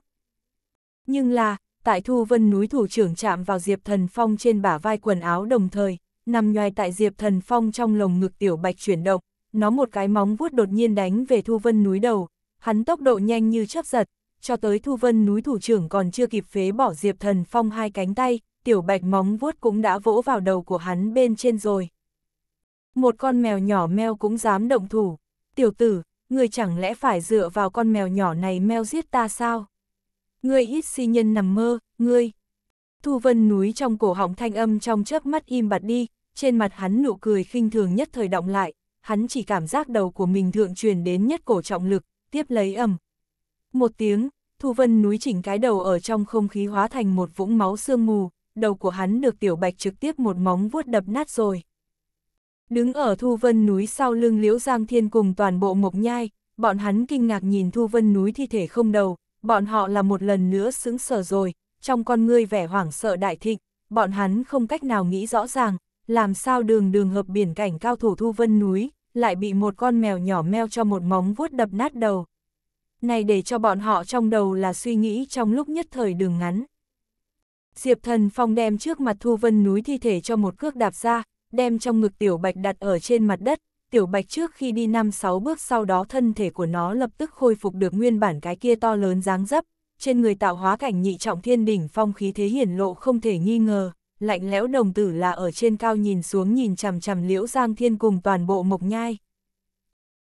Nhưng là, tại Thu Vân Núi thủ trưởng chạm vào Diệp Thần Phong trên bả vai quần áo đồng thời, nằm nhoài tại Diệp Thần Phong trong lồng ngực tiểu bạch chuyển động, nó một cái móng vuốt đột nhiên đánh về Thu Vân núi đầu, hắn tốc độ nhanh như chớp giật, cho tới Thu Vân núi thủ trưởng còn chưa kịp phế bỏ Diệp Thần Phong hai cánh tay, tiểu bạch móng vuốt cũng đã vỗ vào đầu của hắn bên trên rồi. Một con mèo nhỏ meo cũng dám động thủ, tiểu tử, người chẳng lẽ phải dựa vào con mèo nhỏ này meo giết ta sao? Ngươi ít si nhân nằm mơ, ngươi. Thu vân núi trong cổ họng thanh âm trong chớp mắt im bặt đi, trên mặt hắn nụ cười khinh thường nhất thời động lại, hắn chỉ cảm giác đầu của mình thượng truyền đến nhất cổ trọng lực, tiếp lấy ầm. Một tiếng, Thu Vân núi chỉnh cái đầu ở trong không khí hóa thành một vũng máu sương mù, đầu của hắn được Tiểu Bạch trực tiếp một móng vuốt đập nát rồi. Đứng ở Thu Vân núi sau lưng Liễu Giang Thiên cùng toàn bộ Mộc Nhai, bọn hắn kinh ngạc nhìn Thu Vân núi thi thể không đầu, bọn họ là một lần nữa sững sờ rồi, trong con ngươi vẻ hoảng sợ đại thịnh, bọn hắn không cách nào nghĩ rõ ràng, làm sao đường đường hợp biển cảnh cao thủ thu vân núi, lại bị một con mèo nhỏ meo cho một móng vuốt đập nát đầu. Này để cho bọn họ trong đầu là suy nghĩ trong lúc nhất thời đường ngắn. Diệp thần phong đem trước mặt thu vân núi thi thể cho một cước đạp ra, đem trong ngực tiểu bạch đặt ở trên mặt đất, tiểu bạch trước khi đi 5-6 bước sau đó thân thể của nó lập tức khôi phục được nguyên bản cái kia to lớn dáng dấp, trên người tạo hóa cảnh nhị trọng thiên đỉnh phong khí thế hiển lộ không thể nghi ngờ lạnh lẽo đồng tử là ở trên cao nhìn xuống nhìn chằm chằm Liễu Giang Thiên cùng toàn bộ Mộc Nhai.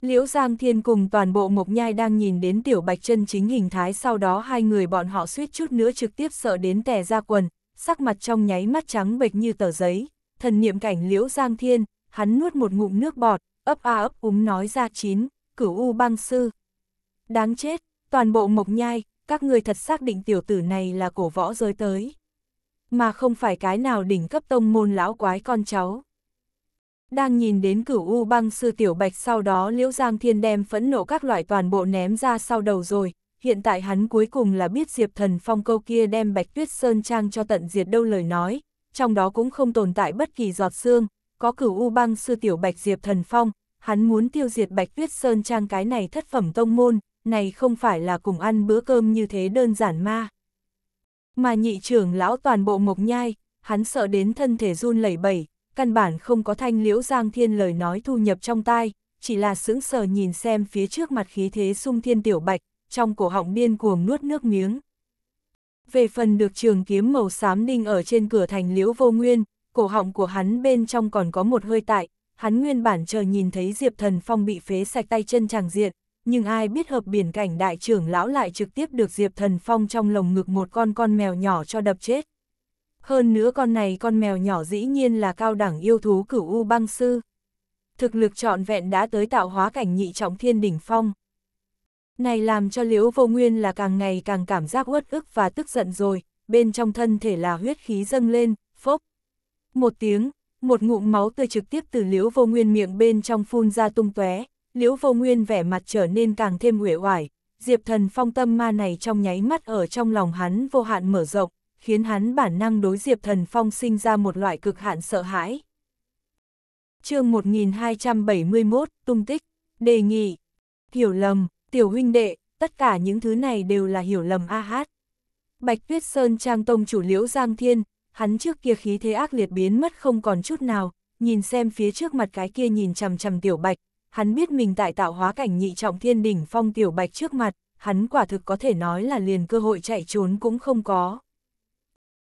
Liễu Giang Thiên cùng toàn bộ Mộc Nhai đang nhìn đến Tiểu Bạch chân chính hình thái sau đó hai người bọn họ suýt chút nữa trực tiếp sợ đến tè ra quần, sắc mặt trong nháy mắt trắng bệch như tờ giấy, thần niệm cảnh Liễu Giang Thiên, hắn nuốt một ngụm nước bọt, ấp a ấp úng nói ra chín, cửu u băng sư. Đáng chết, toàn bộ Mộc Nhai, các người thật xác định tiểu tử này là cổ võ rơi tới mà không phải cái nào đỉnh cấp tông môn lão quái con cháu. Đang nhìn đến cửu U băng sư tiểu bạch sau đó Liễu Giang Thiên đem phẫn nộ các loại toàn bộ ném ra sau đầu rồi, hiện tại hắn cuối cùng là biết Diệp Thần Phong câu kia đem Bạch Tuyết Sơn Trang cho tận diệt đâu lời nói, trong đó cũng không tồn tại bất kỳ giọt xương, có cửu U băng sư tiểu bạch Diệp Thần Phong, hắn muốn tiêu diệt Bạch Tuyết Sơn Trang cái này thất phẩm tông môn, này không phải là cùng ăn bữa cơm như thế đơn giản ma. Mà nhị trưởng lão toàn bộ Mộc Nhai, hắn sợ đến thân thể run lẩy bẩy, căn bản không có thanh liễu Giang Thiên lời nói thu nhập trong tai, chỉ là sững sờ nhìn xem phía trước mặt khí thế sung thiên tiểu bạch, trong cổ họng điên cuồng nuốt nước miếng. Về phần được trường kiếm màu xám ninh ở trên cửa thành liễu vô nguyên, cổ họng của hắn bên trong còn có một hơi tại, hắn nguyên bản chờ nhìn thấy Diệp Thần Phong bị phế sạch tay chân chàng diện, nhưng ai biết hợp biển cảnh đại trưởng lão lại trực tiếp được Diệp Thần Phong trong lồng ngực một con con mèo nhỏ cho đập chết. Hơn nữa con này con mèo nhỏ dĩ nhiên là cao đẳng yêu thú cửu U băng sư. Thực lực trọn vẹn đã tới tạo hóa cảnh nhị trọng thiên đỉnh phong. Này làm cho Liễu Vô Nguyên là càng ngày càng cảm giác uất ức và tức giận rồi, bên trong thân thể là huyết khí dâng lên, phốc. Một tiếng, một ngụm máu tươi trực tiếp từ Liễu Vô Nguyên miệng bên trong phun ra tung tóe, Liễu Vô Nguyên vẻ mặt trở nên càng thêm uể oải, Diệp Thần Phong tâm ma này trong nháy mắt ở trong lòng hắn vô hạn mở rộng, khiến hắn bản năng đối Diệp Thần Phong sinh ra một loại cực hạn sợ hãi. chương 1271, Tung Tích, Đề nghị, Hiểu lầm, Tiểu huynh đệ, tất cả những thứ này đều là hiểu lầm a hát. Bạch Tuyết Sơn Trang Tông chủ liễu Giang Thiên, hắn trước kia khí thế ác liệt biến mất không còn chút nào, nhìn xem phía trước mặt cái kia nhìn chằm chằm Tiểu Bạch, hắn biết mình tại tạo hóa cảnh nhị trọng thiên đỉnh phong tiểu bạch trước mặt, hắn quả thực có thể nói là liền cơ hội chạy trốn cũng không có.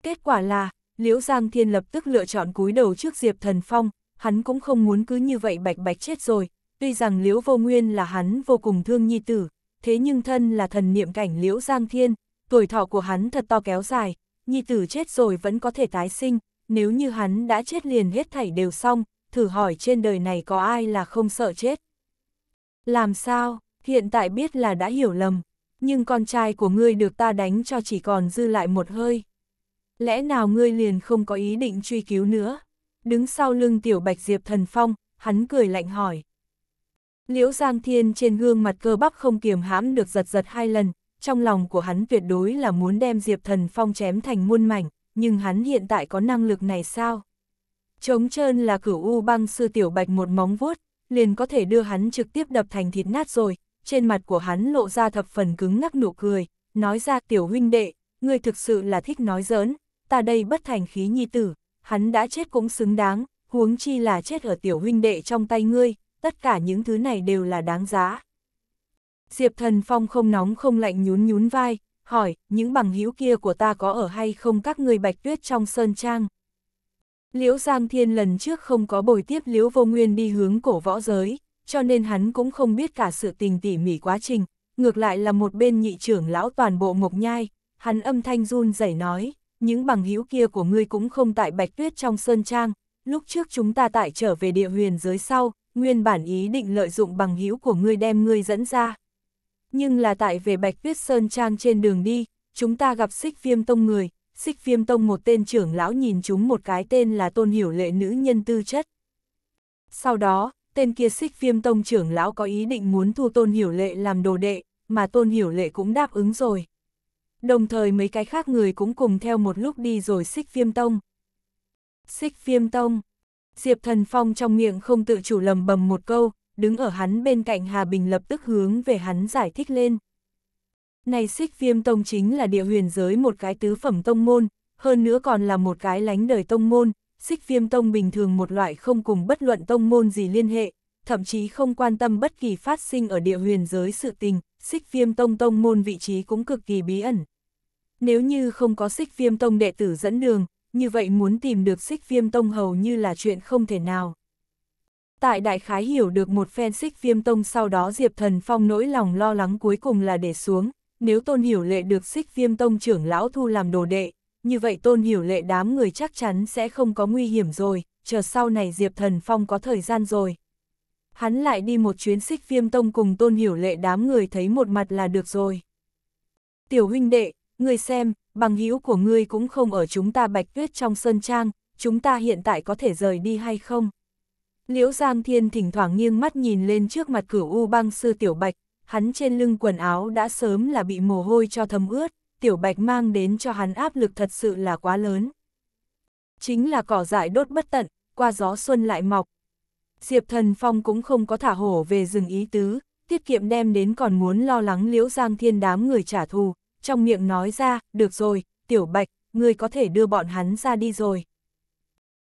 Kết quả là, Liễu Giang Thiên lập tức lựa chọn cúi đầu trước Diệp Thần Phong, hắn cũng không muốn cứ như vậy bạch bạch chết rồi, tuy rằng Liễu Vô Nguyên là hắn vô cùng thương nhi tử, thế nhưng thân là thần niệm cảnh Liễu Giang Thiên, tuổi thọ của hắn thật to kéo dài, nhi tử chết rồi vẫn có thể tái sinh, nếu như hắn đã chết liền hết thảy đều xong, thử hỏi trên đời này có ai là không sợ chết. Làm sao, hiện tại biết là đã hiểu lầm, nhưng con trai của ngươi được ta đánh cho chỉ còn dư lại một hơi. Lẽ nào ngươi liền không có ý định truy cứu nữa? Đứng sau lưng tiểu bạch diệp thần phong, hắn cười lạnh hỏi. Liễu Giang Thiên trên gương mặt cơ bắp không kiềm hãm được giật giật hai lần, trong lòng của hắn tuyệt đối là muốn đem Diệp Thần Phong chém thành muôn mảnh, nhưng hắn hiện tại có năng lực này sao? Trống trơn là cửu u băng sư tiểu bạch một móng vuốt, liền có thể đưa hắn trực tiếp đập thành thịt nát rồi, trên mặt của hắn lộ ra thập phần cứng ngắc nụ cười, nói ra tiểu huynh đệ, ngươi thực sự là thích nói giỡn, ta đây bất thành khí nhi tử, hắn đã chết cũng xứng đáng, huống chi là chết ở tiểu huynh đệ trong tay ngươi, tất cả những thứ này đều là đáng giá. Diệp thần phong không nóng không lạnh nhún nhún vai, hỏi, những bằng hữu kia của ta có ở hay không các người bạch tuyết trong sơn trang, Liễu Giang Thiên lần trước không có bồi tiếp Liễu Vô Nguyên đi hướng cổ võ giới, cho nên hắn cũng không biết cả sự tình tỉ mỉ quá trình, ngược lại là một bên nhị trưởng lão toàn bộ Mộc Nhai, hắn âm thanh run rẩy nói, những bằng hữu kia của ngươi cũng không tại Bạch Tuyết trong sơn trang, lúc trước chúng ta tại trở về địa huyền giới sau, nguyên bản ý định lợi dụng bằng hữu của ngươi đem ngươi dẫn ra. Nhưng là tại về Bạch Tuyết sơn trang trên đường đi, chúng ta gặp Xích Viêm tông người, xích viêm tông một tên trưởng lão nhìn chúng một cái tên là tôn hiểu lệ nữ nhân tư chất. Sau đó, tên kia xích viêm tông trưởng lão có ý định muốn thu tôn hiểu lệ làm đồ đệ, mà tôn hiểu lệ cũng đáp ứng rồi. Đồng thời mấy cái khác người cũng cùng theo một lúc đi rồi xích viêm tông. Xích viêm tông. Diệp thần phong trong miệng không tự chủ lầm bầm một câu, đứng ở hắn bên cạnh Hà Bình lập tức hướng về hắn giải thích lên. Này xích viêm tông chính là địa huyền giới một cái tứ phẩm tông môn, hơn nữa còn là một cái lánh đời tông môn, xích viêm tông bình thường một loại không cùng bất luận tông môn gì liên hệ, thậm chí không quan tâm bất kỳ phát sinh ở địa huyền giới sự tình, xích viêm tông tông môn vị trí cũng cực kỳ bí ẩn. Nếu như không có xích viêm tông đệ tử dẫn đường, như vậy muốn tìm được xích viêm tông hầu như là chuyện không thể nào. Tại đại khái hiểu được một phen xích viêm tông sau đó Diệp Thần Phong nỗi lòng lo lắng cuối cùng là để xuống, nếu Tôn Hiểu Lệ được xích viêm tông trưởng lão thu làm đồ đệ, như vậy Tôn Hiểu Lệ đám người chắc chắn sẽ không có nguy hiểm rồi, chờ sau này Diệp Thần Phong có thời gian rồi. Hắn lại đi một chuyến xích viêm tông cùng Tôn Hiểu Lệ đám người thấy một mặt là được rồi. Tiểu huynh đệ, người xem, bằng hữu của ngươi cũng không ở chúng ta bạch tuyết trong sơn trang, chúng ta hiện tại có thể rời đi hay không? Liễu Giang Thiên thỉnh thoảng nghiêng mắt nhìn lên trước mặt cửu U băng sư Tiểu Bạch, hắn trên lưng quần áo đã sớm là bị mồ hôi cho thấm ướt, tiểu bạch mang đến cho hắn áp lực thật sự là quá lớn. Chính là cỏ dại đốt bất tận, qua gió xuân lại mọc. Diệp thần phong cũng không có thả hổ về rừng ý tứ, tiết kiệm đem đến còn muốn lo lắng liễu giang thiên đám người trả thù, trong miệng nói ra, được rồi, tiểu bạch, người có thể đưa bọn hắn ra đi rồi.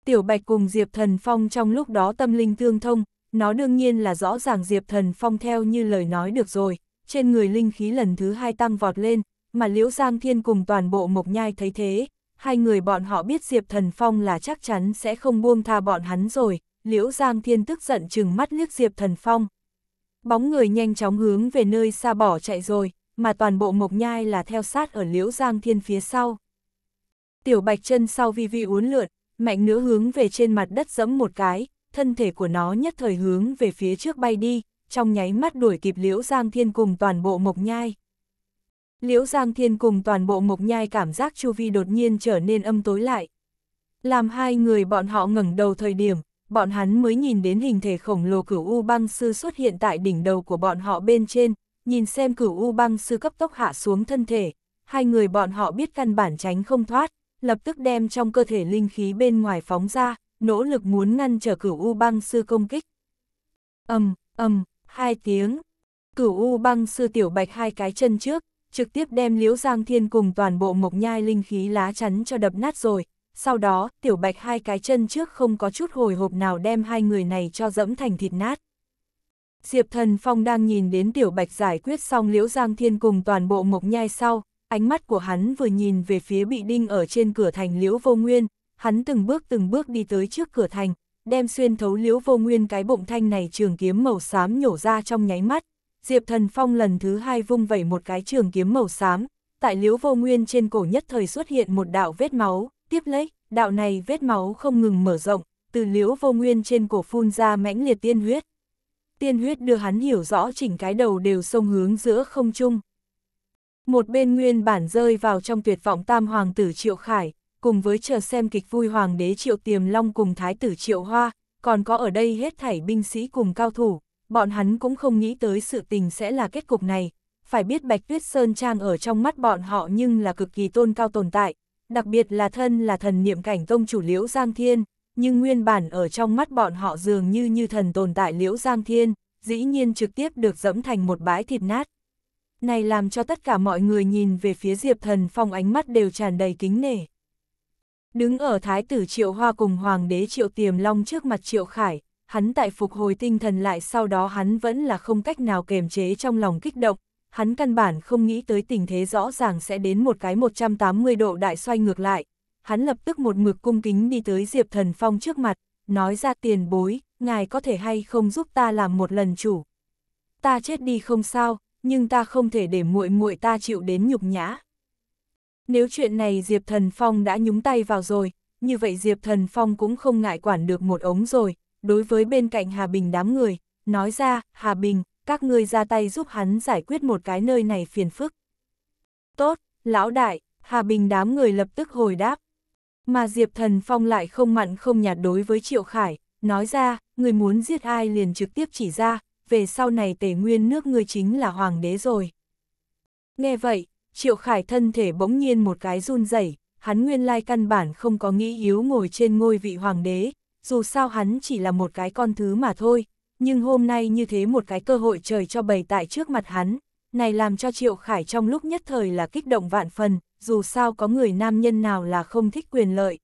Tiểu Bạch cùng Diệp Thần Phong trong lúc đó tâm linh tương thông, nó đương nhiên là rõ ràng Diệp Thần Phong theo như lời nói được rồi, trên người linh khí lần thứ hai tăng vọt lên, mà Liễu Giang Thiên cùng toàn bộ Mộc Nhai thấy thế, hai người bọn họ biết Diệp Thần Phong là chắc chắn sẽ không buông tha bọn hắn rồi, Liễu Giang Thiên tức giận chừng mắt liếc Diệp Thần Phong. Bóng người nhanh chóng hướng về nơi xa bỏ chạy rồi, mà toàn bộ Mộc Nhai là theo sát ở Liễu Giang Thiên phía sau. Tiểu Bạch chân sau vi vi uốn lượn, mạnh nữa hướng về trên mặt đất dẫm một cái, thân thể của nó nhất thời hướng về phía trước bay đi, trong nháy mắt đuổi kịp Liễu Giang Thiên cùng toàn bộ Mộc Nhai. Liễu Giang Thiên cùng toàn bộ Mộc Nhai cảm giác chu vi đột nhiên trở nên âm tối lại. Làm hai người bọn họ ngẩng đầu thời điểm, bọn hắn mới nhìn đến hình thể khổng lồ cửu U băng sư xuất hiện tại đỉnh đầu của bọn họ bên trên, nhìn xem cửu U băng sư cấp tốc hạ xuống thân thể, hai người bọn họ biết căn bản tránh không thoát, lập tức đem trong cơ thể linh khí bên ngoài phóng ra, nỗ lực muốn ngăn trở cửu U băng sư công kích. ầm ầm hai tiếng, cửu U băng sư tiểu bạch hai cái chân trước, trực tiếp đem Liễu Giang Thiên cùng toàn bộ mộc nhai linh khí lá chắn cho đập nát rồi. Sau đó, tiểu bạch hai cái chân trước không có chút hồi hộp nào đem hai người này cho dẫm thành thịt nát. Diệp Thần Phong đang nhìn đến Tiểu Bạch giải quyết xong Liễu Giang Thiên cùng toàn bộ Mộc Nhai sau, ánh mắt của hắn vừa nhìn về phía bị đinh ở trên cửa thành Liễu Vô Nguyên, hắn từng bước từng bước đi tới trước cửa thành, đem xuyên thấu liễu vô nguyên cái bụng thanh này trường kiếm màu xám nhổ ra trong nháy mắt. Diệp Thần Phong lần thứ hai vung vẩy một cái trường kiếm màu xám, tại liễu vô nguyên trên cổ nhất thời xuất hiện một đạo vết máu, tiếp lấy, đạo này vết máu không ngừng mở rộng, từ liễu vô nguyên trên cổ phun ra mãnh liệt tiên huyết. Tiên huyết đưa hắn hiểu rõ chỉnh cái đầu đều sông hướng giữa không trung. Một bên nguyên bản rơi vào trong tuyệt vọng tam hoàng tử Triệu Khải, cùng với chờ xem kịch vui Hoàng đế Triệu Tiềm Long cùng Thái tử Triệu Hoa, còn có ở đây hết thảy binh sĩ cùng cao thủ, bọn hắn cũng không nghĩ tới sự tình sẽ là kết cục này. Phải biết Bạch Tuyết Sơn Trang ở trong mắt bọn họ nhưng là cực kỳ tôn cao tồn tại, đặc biệt là thân là thần niệm cảnh tông chủ Liễu Giang Thiên, nhưng nguyên bản ở trong mắt bọn họ dường như như thần tồn tại Liễu Giang Thiên, dĩ nhiên trực tiếp được dẫm thành một bãi thịt nát. Này làm cho tất cả mọi người nhìn về phía Diệp Thần Phong ánh mắt đều tràn đầy kính nể. Đứng ở thái tử Triệu Hoa cùng hoàng đế Triệu Tiềm Long trước mặt Triệu Khải, hắn tại phục hồi tinh thần lại sau đó hắn vẫn là không cách nào kềm chế trong lòng kích động, hắn căn bản không nghĩ tới tình thế rõ ràng sẽ đến một cái 180 độ đại xoay ngược lại. Hắn lập tức một mực cung kính đi tới Diệp Thần Phong trước mặt, nói ra tiền bối, ngài có thể hay không giúp ta làm một lần chủ. Ta chết đi không sao, nhưng ta không thể để muội muội ta chịu đến nhục nhã. Nếu chuyện này Diệp Thần Phong đã nhúng tay vào rồi, như vậy Diệp Thần Phong cũng không ngại quản được một ống rồi, đối với bên cạnh Hà Bình đám người, nói ra, Hà Bình, các ngươi ra tay giúp hắn giải quyết một cái nơi này phiền phức. Tốt, lão đại, Hà Bình đám người lập tức hồi đáp. Mà Diệp Thần Phong lại không mặn không nhạt đối với Triệu Khải, nói ra, người muốn giết ai liền trực tiếp chỉ ra, về sau này tể nguyên nước ngươi chính là hoàng đế rồi. Nghe vậy, Triệu Khải thân thể bỗng nhiên một cái run rẩy, hắn nguyên lai căn bản không có nghĩ yếu ngồi trên ngôi vị hoàng đế, dù sao hắn chỉ là một cái con thứ mà thôi, nhưng hôm nay như thế một cái cơ hội trời cho bày tại trước mặt hắn, này làm cho Triệu Khải trong lúc nhất thời là kích động vạn phần, dù sao có người nam nhân nào là không thích quyền lợi.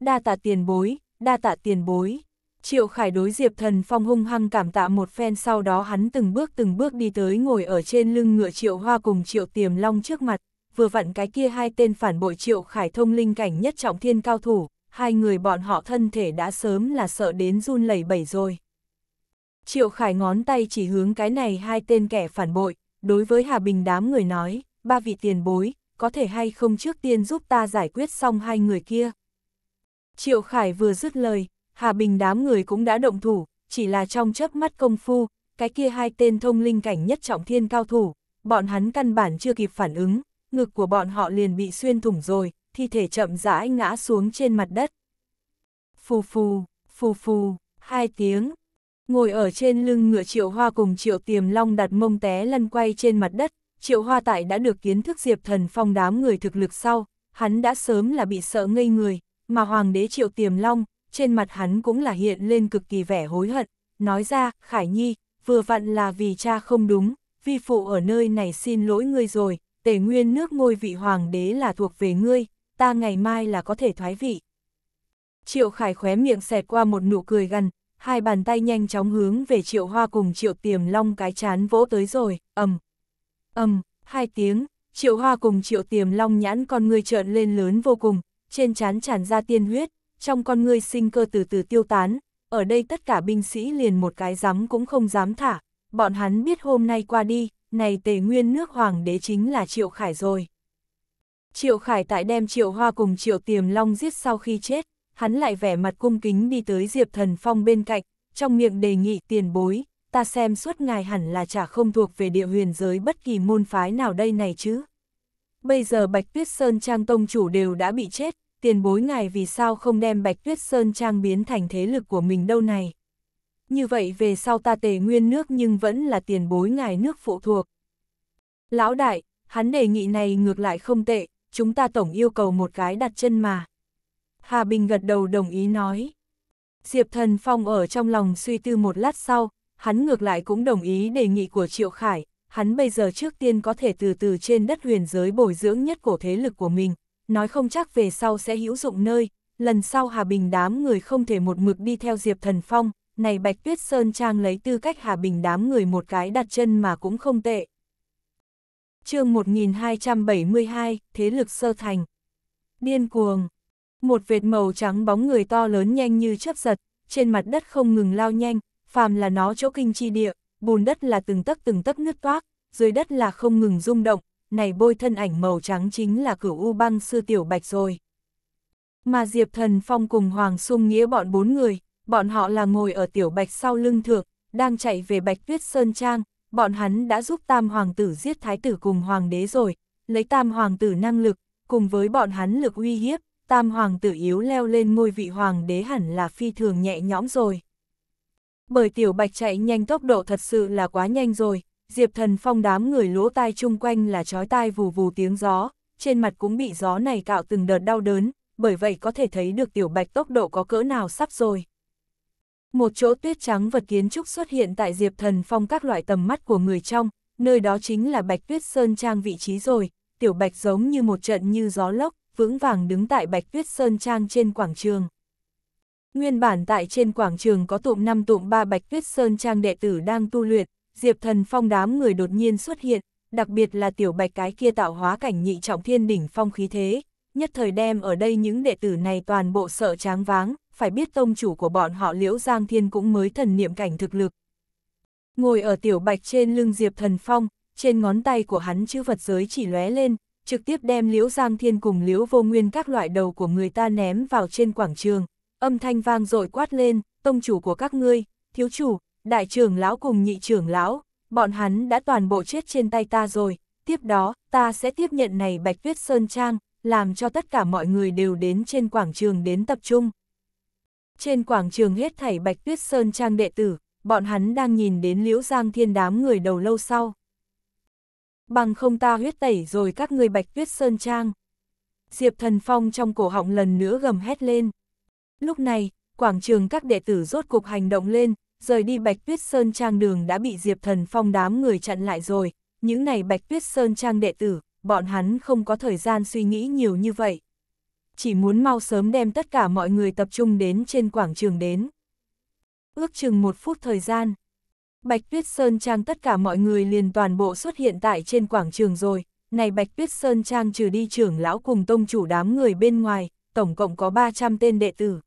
Đa tạ tiền bối, đa tạ tiền bối. Triệu Khải đối Diệp Thần Phong hung hăng cảm tạ một phen sau đó hắn từng bước từng bước đi tới ngồi ở trên lưng ngựa Triệu Hoa cùng Triệu Tiềm Long trước mặt, vừa vặn cái kia hai tên phản bội Triệu Khải thông linh cảnh nhất trọng thiên cao thủ, hai người bọn họ thân thể đã sớm là sợ đến run lẩy bẩy rồi. Triệu Khải ngón tay chỉ hướng cái này hai tên kẻ phản bội, đối với Hà Bình đám người nói, ba vị tiền bối, có thể hay không trước tiên giúp ta giải quyết xong hai người kia. Triệu Khải vừa dứt lời, Hà Bình đám người cũng đã động thủ, chỉ là trong chớp mắt công phu, cái kia hai tên thông linh cảnh nhất trọng thiên cao thủ, bọn hắn căn bản chưa kịp phản ứng, ngực của bọn họ liền bị xuyên thủng rồi, thi thể chậm rãi ngã xuống trên mặt đất. Phù phù, phù phù, hai tiếng. Ngồi ở trên lưng ngựa triệu hoa cùng triệu tiềm long đặt mông té lăn quay trên mặt đất, triệu hoa tại đã được kiến thức diệp thần phong đám người thực lực sau, hắn đã sớm là bị sợ ngây người, mà hoàng đế triệu tiềm long, trên mặt hắn cũng là hiện lên cực kỳ vẻ hối hận, nói ra, Khải Nhi, vừa vặn là vì cha không đúng, vi phụ ở nơi này xin lỗi ngươi rồi, tể nguyên nước ngôi vị hoàng đế là thuộc về ngươi, ta ngày mai là có thể thoái vị. Triệu Khải khóe miệng xẹt qua một nụ cười gần, hai bàn tay nhanh chóng hướng về Triệu Hoa cùng Triệu Tiềm Long cái chán vỗ tới rồi, ầm, ầm, hai tiếng, Triệu Hoa cùng Triệu Tiềm Long nhãn con người trợn lên lớn vô cùng, trên chán tràn ra tiên huyết, trong con ngươi sinh cơ từ từ tiêu tán, ở đây tất cả binh sĩ liền một cái dám cũng không dám thả, bọn hắn biết hôm nay qua đi, này tề nguyên nước hoàng đế chính là Triệu Khải rồi. Triệu Khải tại đem Triệu Hoa cùng Triệu Tiềm Long giết sau khi chết, hắn lại vẻ mặt cung kính đi tới Diệp Thần Phong bên cạnh, trong miệng đề nghị tiền bối, ta xem suốt ngài hẳn là chả không thuộc về địa huyền giới bất kỳ môn phái nào đây này chứ. Bây giờ Bạch Tuyết Sơn Trang Tông chủ đều đã bị chết, tiền bối ngài vì sao không đem Bạch Tuyết Sơn Trang biến thành thế lực của mình đâu này. Như vậy về sau ta tề nguyên nước nhưng vẫn là tiền bối ngài nước phụ thuộc. Lão đại, hắn đề nghị này ngược lại không tệ, chúng ta tổng yêu cầu một cái đặt chân mà. Hà Bình gật đầu đồng ý nói. Diệp Thần Phong ở trong lòng suy tư một lát sau, hắn ngược lại cũng đồng ý đề nghị của Triệu Khải, hắn bây giờ trước tiên có thể từ từ trên đất huyền giới bồi dưỡng nhất cổ thế lực của mình, nói không chắc về sau sẽ hữu dụng nơi, lần sau Hà Bình đám người không thể một mực đi theo Diệp Thần Phong, này Bạch Tuyết Sơn Trang lấy tư cách Hà Bình đám người một cái đặt chân mà cũng không tệ. chương 1272, Thế lực Sơ Thành Điên cuồng Một vệt màu trắng bóng người to lớn nhanh như chớp giật, trên mặt đất không ngừng lao nhanh, phàm là nó chỗ kinh chi địa, bùn đất là từng tấc từng tấc nứt toác, dưới đất là không ngừng rung động, này bôi thân ảnh màu trắng chính là cửu U băng sư tiểu bạch rồi. Mà Diệp Thần Phong cùng Hoàng xung Nghĩa bọn bốn người, bọn họ là ngồi ở tiểu bạch sau lưng thượng, đang chạy về bạch tuyết sơn trang, bọn hắn đã giúp tam hoàng tử giết thái tử cùng hoàng đế rồi, lấy tam hoàng tử năng lực, cùng với bọn hắn lực uy hiếp, tam hoàng tử yếu leo lên ngôi vị hoàng đế hẳn là phi thường nhẹ nhõm rồi. Bởi tiểu bạch chạy nhanh tốc độ thật sự là quá nhanh rồi, Diệp Thần Phong đám người lỗ tai chung quanh là chói tai vù vù tiếng gió, trên mặt cũng bị gió này cạo từng đợt đau đớn, bởi vậy có thể thấy được tiểu bạch tốc độ có cỡ nào sắp rồi. Một chỗ tuyết trắng vật kiến trúc xuất hiện tại Diệp Thần Phong các loại tầm mắt của người trong, nơi đó chính là Bạch Tuyết Sơn Trang vị trí rồi, tiểu bạch giống như một trận như gió lốc, vững vàng đứng tại Bạch Tuyết Sơn Trang trên quảng trường. Nguyên bản tại trên quảng trường có tụm năm tụm ba Bạch Tuyết Sơn Trang đệ tử đang tu luyện, Diệp Thần Phong đám người đột nhiên xuất hiện, đặc biệt là tiểu bạch cái kia tạo hóa cảnh nhị trọng thiên đỉnh phong khí thế, nhất thời đem ở đây những đệ tử này toàn bộ sợ tráng váng, phải biết tông chủ của bọn họ Liễu Giang Thiên cũng mới thần niệm cảnh thực lực. Ngồi ở tiểu bạch trên lưng Diệp Thần Phong, trên ngón tay của hắn chữ vật giới chỉ lóe lên, trực tiếp đem Liễu Giang Thiên cùng Liễu Vô Nguyên các loại đầu của người ta ném vào trên quảng trường, âm thanh vang dội quát lên, tông chủ của các ngươi, thiếu chủ, đại trưởng lão cùng nhị trưởng lão, bọn hắn đã toàn bộ chết trên tay ta rồi, tiếp đó, ta sẽ tiếp nhận này Bạch Tuyết Sơn Trang, làm cho tất cả mọi người đều đến trên quảng trường đến tập trung. Trên quảng trường hết thảy Bạch Tuyết Sơn Trang đệ tử, bọn hắn đang nhìn đến Liễu Giang Thiên đám người đầu lâu sau. Bằng không ta huyết tẩy rồi các người Bạch Tuyết Sơn Trang. Diệp Thần Phong trong cổ họng lần nữa gầm hét lên. Lúc này, quảng trường các đệ tử rốt cục hành động lên, rời đi Bạch Tuyết Sơn Trang đường đã bị Diệp Thần Phong đám người chặn lại rồi, những này Bạch Tuyết Sơn Trang đệ tử, bọn hắn không có thời gian suy nghĩ nhiều như vậy. Chỉ muốn mau sớm đem tất cả mọi người tập trung đến trên quảng trường đến. Ước chừng một phút thời gian, Bạch Tuyết Sơn Trang tất cả mọi người liền toàn bộ xuất hiện tại trên quảng trường rồi, này Bạch Tuyết Sơn Trang trừ đi trưởng lão cùng tông chủ đám người bên ngoài, tổng cộng có 300 tên đệ tử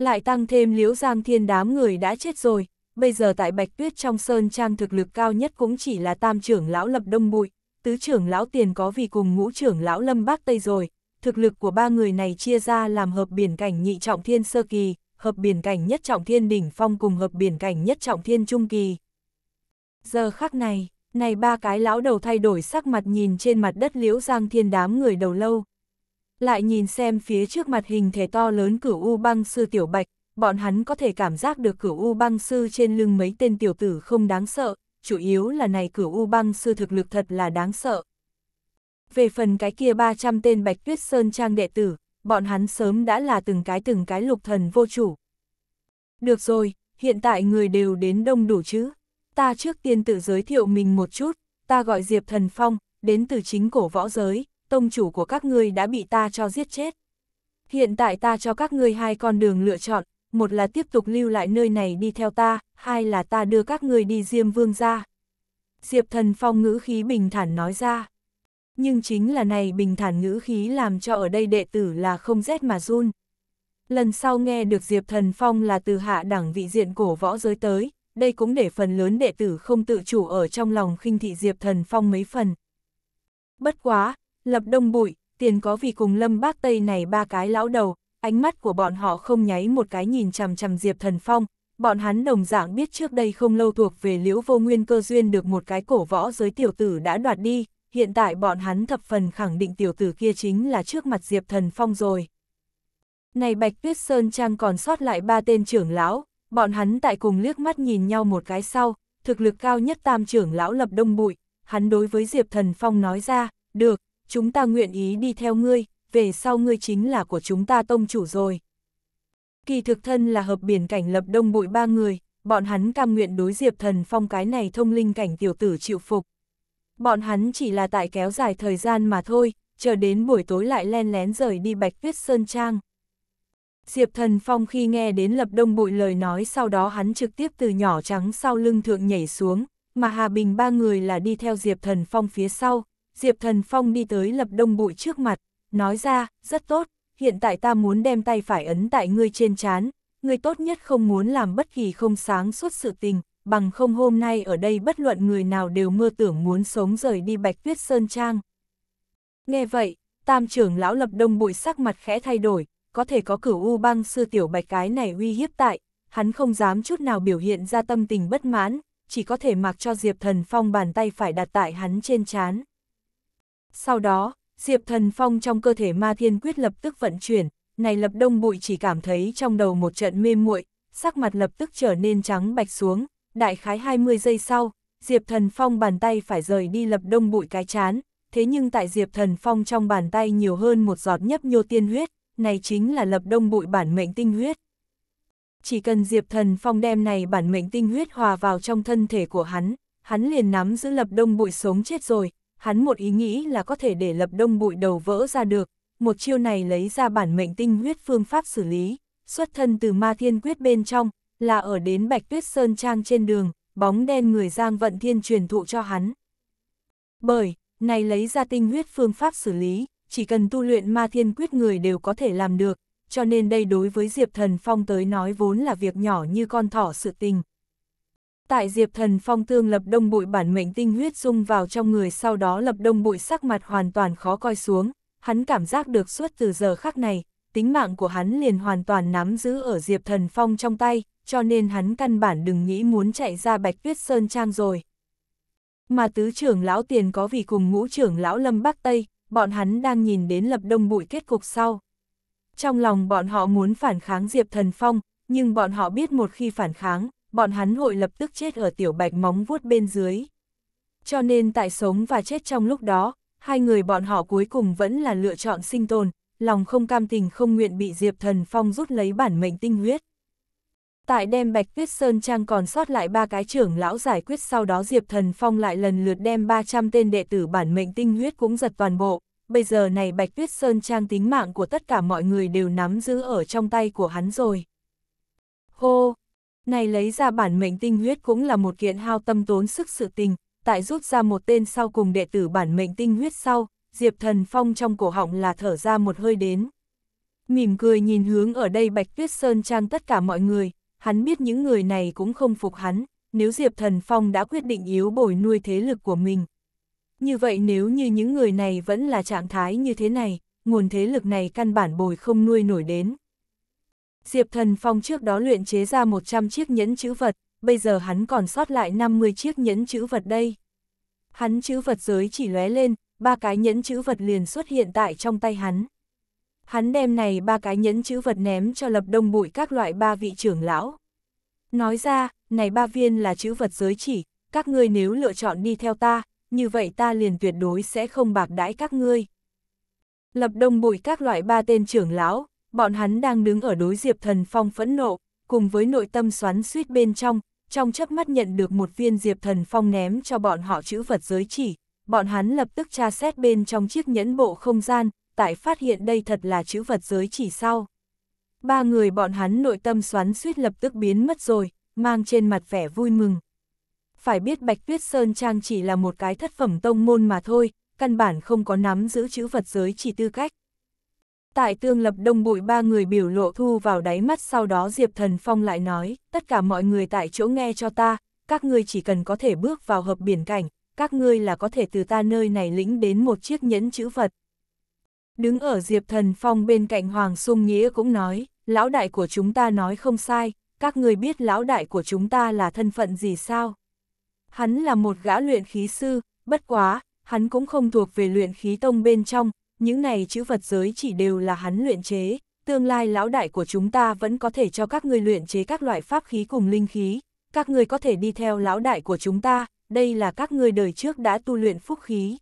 lại tăng thêm liễu giang thiên đám người đã chết rồi, bây giờ tại Bạch Tuyết trong Sơn Trang thực lực cao nhất cũng chỉ là tam trưởng lão lập đông bụi, tứ trưởng lão tiền có vì cùng ngũ trưởng lão lâm bác Tây rồi, thực lực của ba người này chia ra làm hợp biển cảnh nhị trọng thiên sơ kỳ, hợp biển cảnh nhất trọng thiên đỉnh phong cùng hợp biển cảnh nhất trọng thiên trung kỳ. Giờ khắc này, này ba cái lão đầu thay đổi sắc mặt nhìn trên mặt đất liễu giang thiên đám người đầu lâu, lại nhìn xem phía trước mặt hình thể to lớn cửu U băng sư tiểu bạch, bọn hắn có thể cảm giác được cửu U băng sư trên lưng mấy tên tiểu tử không đáng sợ, chủ yếu là này cửu U băng sư thực lực thật là đáng sợ. Về phần cái kia 300 tên bạch tuyết sơn trang đệ tử, bọn hắn sớm đã là từng cái từng cái lục thần vô chủ. Được rồi, hiện tại người đều đến đông đủ chứ. Ta trước tiên tự giới thiệu mình một chút, ta gọi Diệp Thần Phong, đến từ chính cổ võ giới tông chủ của các ngươi đã bị ta cho giết chết. Hiện tại ta cho các ngươi hai con đường lựa chọn, một là tiếp tục lưu lại nơi này đi theo ta, hai là ta đưa các ngươi đi Diêm Vương ra. Diệp Thần Phong ngữ khí bình thản nói ra. Nhưng chính là này bình thản ngữ khí làm cho ở đây đệ tử là không rét mà run. Lần sau nghe được Diệp Thần Phong là từ hạ đẳng vị diện cổ võ giới tới, đây cũng để phần lớn đệ tử không tự chủ ở trong lòng khinh thị Diệp Thần Phong mấy phần. Bất quá, lập đông bụi, tiền có vì cùng lâm bác Tây này ba cái lão đầu, ánh mắt của bọn họ không nháy một cái nhìn chằm chằm Diệp Thần Phong, bọn hắn đồng dạng biết trước đây không lâu thuộc về liễu vô nguyên cơ duyên được một cái cổ võ giới tiểu tử đã đoạt đi, hiện tại bọn hắn thập phần khẳng định tiểu tử kia chính là trước mặt Diệp Thần Phong rồi. Này Bạch Tuyết Sơn Trang còn sót lại ba tên trưởng lão, bọn hắn tại cùng liếc mắt nhìn nhau một cái sau, thực lực cao nhất tam trưởng lão lập đông bụi, hắn đối với Diệp Thần Phong nói ra, được, chúng ta nguyện ý đi theo ngươi, về sau ngươi chính là của chúng ta tông chủ rồi. Kỳ thực thân là hợp biển cảnh lập đông bụi ba người, bọn hắn cam nguyện đối diệp thần phong cái này thông linh cảnh tiểu tử chịu phục. Bọn hắn chỉ là tại kéo dài thời gian mà thôi, chờ đến buổi tối lại len lén rời đi bạch tuyết sơn trang. Diệp thần phong khi nghe đến lập đông bụi lời nói sau đó hắn trực tiếp từ nhỏ trắng sau lưng thượng nhảy xuống, mà Hà Bình ba người là đi theo Diệp thần phong phía sau, Diệp Thần Phong đi tới lập đông bụi trước mặt, nói ra, rất tốt, hiện tại ta muốn đem tay phải ấn tại ngươi trên chán, ngươi tốt nhất không muốn làm bất kỳ không sáng suốt sự tình, bằng không hôm nay ở đây bất luận người nào đều mơ tưởng muốn sống rời đi Bạch Tuyết Sơn Trang. Nghe vậy, tam trưởng lão lập đông bụi sắc mặt khẽ thay đổi, có thể có cửu u băng sư tiểu bạch cái này uy hiếp tại, hắn không dám chút nào biểu hiện ra tâm tình bất mãn, chỉ có thể mặc cho Diệp Thần Phong bàn tay phải đặt tại hắn trên chán. Sau đó, Diệp Thần Phong trong cơ thể ma thiên quyết lập tức vận chuyển, này lập đông bụi chỉ cảm thấy trong đầu một trận mê muội, sắc mặt lập tức trở nên trắng bạch xuống, đại khái 20 giây sau, Diệp Thần Phong bàn tay phải rời đi lập đông bụi cái chán, thế nhưng tại Diệp Thần Phong trong bàn tay nhiều hơn một giọt nhấp nhô tiên huyết, này chính là lập đông bụi bản mệnh tinh huyết. Chỉ cần Diệp Thần Phong đem này bản mệnh tinh huyết hòa vào trong thân thể của hắn, hắn liền nắm giữ lập đông bụi sống chết rồi, hắn một ý nghĩ là có thể để lập đông bụi đầu vỡ ra được, một chiêu này lấy ra bản mệnh tinh huyết phương pháp xử lý, xuất thân từ ma thiên quyết bên trong, là ở đến Bạch Tuyết Sơn Trang trên đường, bóng đen người Giang Vận Thiên truyền thụ cho hắn. Bởi, này lấy ra tinh huyết phương pháp xử lý, chỉ cần tu luyện ma thiên quyết người đều có thể làm được, cho nên đây đối với Diệp Thần Phong tới nói vốn là việc nhỏ như con thỏ sự tình, Tại Diệp Thần Phong tương lập đông bụi bản mệnh tinh huyết dung vào trong người sau đó lập đông bụi sắc mặt hoàn toàn khó coi xuống, hắn cảm giác được suốt từ giờ khắc này, tính mạng của hắn liền hoàn toàn nắm giữ ở Diệp Thần Phong trong tay, cho nên hắn căn bản đừng nghĩ muốn chạy ra Bạch Tuyết Sơn Trang rồi. Mà tứ trưởng lão tiền có vì cùng ngũ trưởng lão Lâm Bắc Tây, bọn hắn đang nhìn đến lập đông bụi kết cục sau. Trong lòng bọn họ muốn phản kháng Diệp Thần Phong, nhưng bọn họ biết một khi phản kháng, bọn hắn hội lập tức chết ở tiểu bạch móng vuốt bên dưới. Cho nên tại sống và chết trong lúc đó, hai người bọn họ cuối cùng vẫn là lựa chọn sinh tồn, lòng không cam tình không nguyện bị Diệp Thần Phong rút lấy bản mệnh tinh huyết. Tại đem Bạch Tuyết Sơn Trang còn sót lại ba cái trưởng lão giải quyết sau đó Diệp Thần Phong lại lần lượt đem 300 tên đệ tử bản mệnh tinh huyết cũng giật toàn bộ. Bây giờ này Bạch Tuyết Sơn Trang tính mạng của tất cả mọi người đều nắm giữ ở trong tay của hắn rồi. Hô, này lấy ra bản mệnh tinh huyết cũng là một kiện hao tâm tốn sức sự tình, tại rút ra một tên sau cùng đệ tử bản mệnh tinh huyết sau, Diệp Thần Phong trong cổ họng là thở ra một hơi đến. Mỉm cười nhìn hướng ở đây Bạch Tuyết Sơn Trang tất cả mọi người, hắn biết những người này cũng không phục hắn, nếu Diệp Thần Phong đã quyết định yếu bồi nuôi thế lực của mình. Như vậy nếu như những người này vẫn là trạng thái như thế này, nguồn thế lực này căn bản bồi không nuôi nổi đến. Diệp Thần Phong trước đó luyện chế ra 100 chiếc nhẫn chữ vật, bây giờ hắn còn sót lại 50 chiếc nhẫn chữ vật đây. Hắn chữ vật giới chỉ lóe lên, ba cái nhẫn chữ vật liền xuất hiện tại trong tay hắn. Hắn đem này ba cái nhẫn chữ vật ném cho lập đông bụi các loại ba vị trưởng lão. Nói ra, này ba viên là chữ vật giới chỉ, các ngươi nếu lựa chọn đi theo ta, như vậy ta liền tuyệt đối sẽ không bạc đãi các ngươi. Lập đông bụi các loại ba tên trưởng lão, bọn hắn đang đứng ở đối Diệp Thần Phong phẫn nộ, cùng với nội tâm xoắn suýt bên trong, trong chớp mắt nhận được một viên Diệp Thần Phong ném cho bọn họ chữ vật giới chỉ, bọn hắn lập tức tra xét bên trong chiếc nhẫn bộ không gian, tại phát hiện đây thật là chữ vật giới chỉ sau. Ba người bọn hắn nội tâm xoắn suýt lập tức biến mất rồi, mang trên mặt vẻ vui mừng. Phải biết Bạch Tuyết Sơn Trang chỉ là một cái thất phẩm tông môn mà thôi, căn bản không có nắm giữ chữ vật giới chỉ tư cách. Tại tương lập đông bụi ba người biểu lộ thu vào đáy mắt sau đó Diệp Thần Phong lại nói, tất cả mọi người tại chỗ nghe cho ta, các ngươi chỉ cần có thể bước vào hợp biển cảnh, các ngươi là có thể từ ta nơi này lĩnh đến một chiếc nhẫn chữ vật. Đứng ở Diệp Thần Phong bên cạnh Hoàng Sung Nghĩa cũng nói, lão đại của chúng ta nói không sai, các người biết lão đại của chúng ta là thân phận gì sao? Hắn là một gã luyện khí sư, bất quá, hắn cũng không thuộc về luyện khí tông bên trong, những này chữ vật giới chỉ đều là hắn luyện chế, tương lai lão đại của chúng ta vẫn có thể cho các ngươi luyện chế các loại pháp khí cùng linh khí, các ngươi có thể đi theo lão đại của chúng ta, đây là các ngươi đời trước đã tu luyện phúc khí.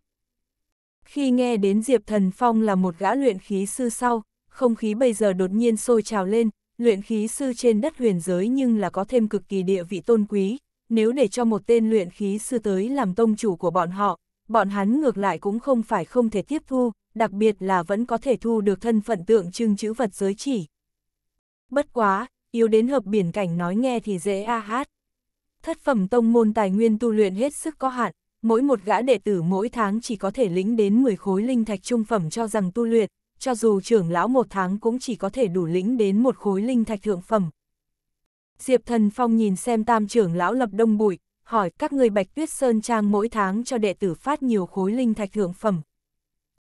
Khi nghe đến Diệp Thần Phong là một gã luyện khí sư sau, không khí bây giờ đột nhiên sôi trào lên, luyện khí sư trên đất huyền giới nhưng là có thêm cực kỳ địa vị tôn quý, nếu để cho một tên luyện khí sư tới làm tông chủ của bọn họ, bọn hắn ngược lại cũng không phải không thể tiếp thu, đặc biệt là vẫn có thể thu được thân phận tượng trưng chữ vật giới chỉ. Bất quá, yếu đến hợp biển cảnh nói nghe thì dễ a hát. Thất phẩm tông môn tài nguyên tu luyện hết sức có hạn, mỗi một gã đệ tử mỗi tháng chỉ có thể lĩnh đến 10 khối linh thạch trung phẩm cho rằng tu luyện, cho dù trưởng lão một tháng cũng chỉ có thể đủ lĩnh đến một khối linh thạch thượng phẩm. Diệp Thần Phong nhìn xem tam trưởng lão lập đông bụi, hỏi các người Bạch Tuyết Sơn Trang mỗi tháng cho đệ tử phát nhiều khối linh thạch thượng phẩm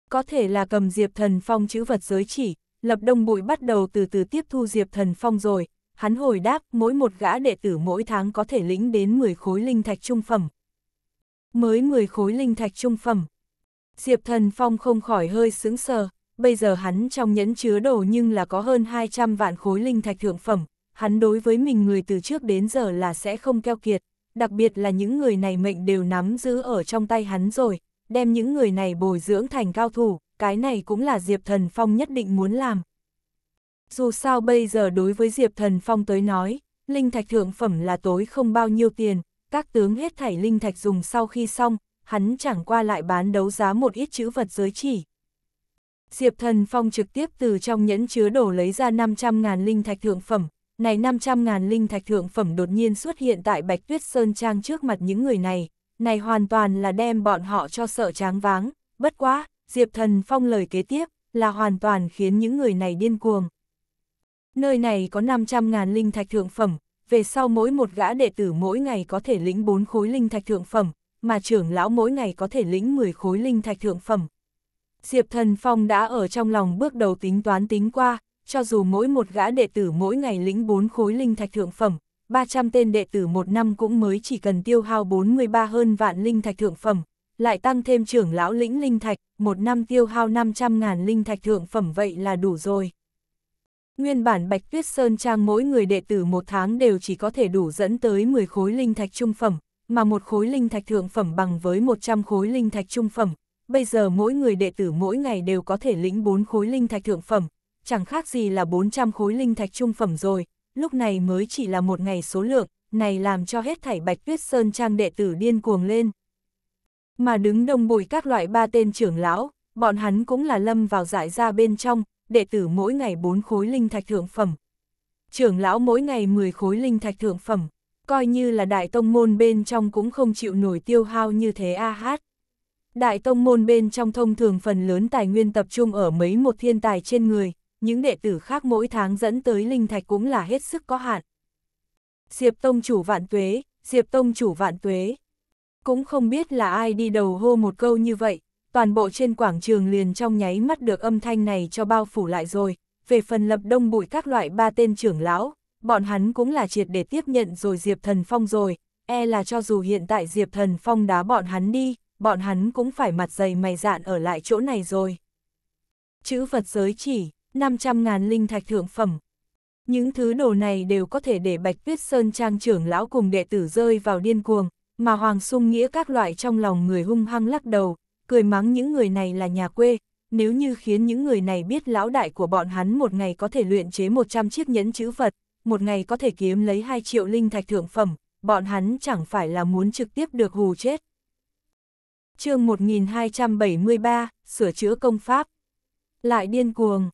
có thể là cầm Diệp Thần Phong chữ vật giới chỉ, lập đông bụi bắt đầu từ từ tiếp thu Diệp Thần Phong rồi, hắn hồi đáp mỗi một gã đệ tử mỗi tháng có thể lĩnh đến 10 khối linh thạch trung phẩm. Mới 10 khối linh thạch trung phẩm. Diệp Thần Phong không khỏi hơi sướng sờ, bây giờ hắn trong nhẫn chứa đồ nhưng là có hơn 200 vạn khối linh thạch thượng phẩm, hắn đối với mình người từ trước đến giờ là sẽ không keo kiệt, đặc biệt là những người này mệnh đều nắm giữ ở trong tay hắn rồi, đem những người này bồi dưỡng thành cao thủ, cái này cũng là Diệp Thần Phong nhất định muốn làm. Dù sao bây giờ đối với Diệp Thần Phong tới nói, linh thạch thượng phẩm là tối không bao nhiêu tiền, các tướng hết thảy linh thạch dùng sau khi xong, hắn chẳng qua lại bán đấu giá một ít chữ vật giới chỉ. Diệp Thần Phong trực tiếp từ trong nhẫn chứa đổ lấy ra 500.000 linh thạch thượng phẩm, này 500.000 linh thạch thượng phẩm đột nhiên xuất hiện tại Bạch Tuyết Sơn Trang trước mặt những người này, này hoàn toàn là đem bọn họ cho sợ tráng váng, bất quá, Diệp Thần Phong lời kế tiếp, là hoàn toàn khiến những người này điên cuồng. Nơi này có 500.000 linh thạch thượng phẩm, về sau mỗi một gã đệ tử mỗi ngày có thể lĩnh 4 khối linh thạch thượng phẩm, mà trưởng lão mỗi ngày có thể lĩnh 10 khối linh thạch thượng phẩm. Diệp Thần Phong đã ở trong lòng bước đầu tính toán tính qua, cho dù mỗi một gã đệ tử mỗi ngày lĩnh 4 khối linh thạch thượng phẩm, 300 tên đệ tử một năm cũng mới chỉ cần tiêu hao 43 hơn vạn linh thạch thượng phẩm, lại tăng thêm trưởng lão lĩnh linh thạch, một năm tiêu hao 500 ngàn linh thạch thượng phẩm vậy là đủ rồi. Nguyên bản Bạch Tuyết Sơn Trang mỗi người đệ tử một tháng đều chỉ có thể đủ dẫn tới 10 khối linh thạch trung phẩm, mà một khối linh thạch thượng phẩm bằng với 100 khối linh thạch trung phẩm. Bây giờ mỗi người đệ tử mỗi ngày đều có thể lĩnh 4 khối linh thạch thượng phẩm, chẳng khác gì là 400 khối linh thạch trung phẩm rồi, lúc này mới chỉ là một ngày số lượng, này làm cho hết thảy Bạch Tuyết Sơn Trang đệ tử điên cuồng lên. Mà đứng đông bụi các loại ba tên trưởng lão, bọn hắn cũng là lâm vào giải ra bên trong, đệ tử mỗi ngày 4 khối linh thạch thượng phẩm. Trưởng lão mỗi ngày 10 khối linh thạch thượng phẩm, coi như là đại tông môn bên trong cũng không chịu nổi tiêu hao như thế a hát. Đại tông môn bên trong thông thường phần lớn tài nguyên tập trung ở mấy một thiên tài trên người những đệ tử khác mỗi tháng dẫn tới linh thạch cũng là hết sức có hạn. Diệp Tông chủ vạn tuế, Diệp Tông chủ vạn tuế. Cũng không biết là ai đi đầu hô một câu như vậy, toàn bộ trên quảng trường liền trong nháy mắt được âm thanh này cho bao phủ lại rồi. Về phần lập đông bụi các loại ba tên trưởng lão, bọn hắn cũng là triệt để tiếp nhận rồi Diệp Thần Phong rồi, e là cho dù hiện tại Diệp Thần Phong đá bọn hắn đi, bọn hắn cũng phải mặt dày mày dạn ở lại chỗ này rồi. Chữ vật giới chỉ 500 ngàn linh thạch thượng phẩm. Những thứ đồ này đều có thể để Bạch Tuyết Sơn Trang trưởng lão cùng đệ tử rơi vào điên cuồng, mà Hoàng xung Nghĩa các loại trong lòng người hung hăng lắc đầu, cười mắng những người này là nhà quê, nếu như khiến những người này biết lão đại của bọn hắn một ngày có thể luyện chế 100 chiếc nhẫn chữ phật một ngày có thể kiếm lấy 2 triệu linh thạch thượng phẩm, bọn hắn chẳng phải là muốn trực tiếp được hù chết. chương 1273, sửa chữa công pháp. Lại điên cuồng.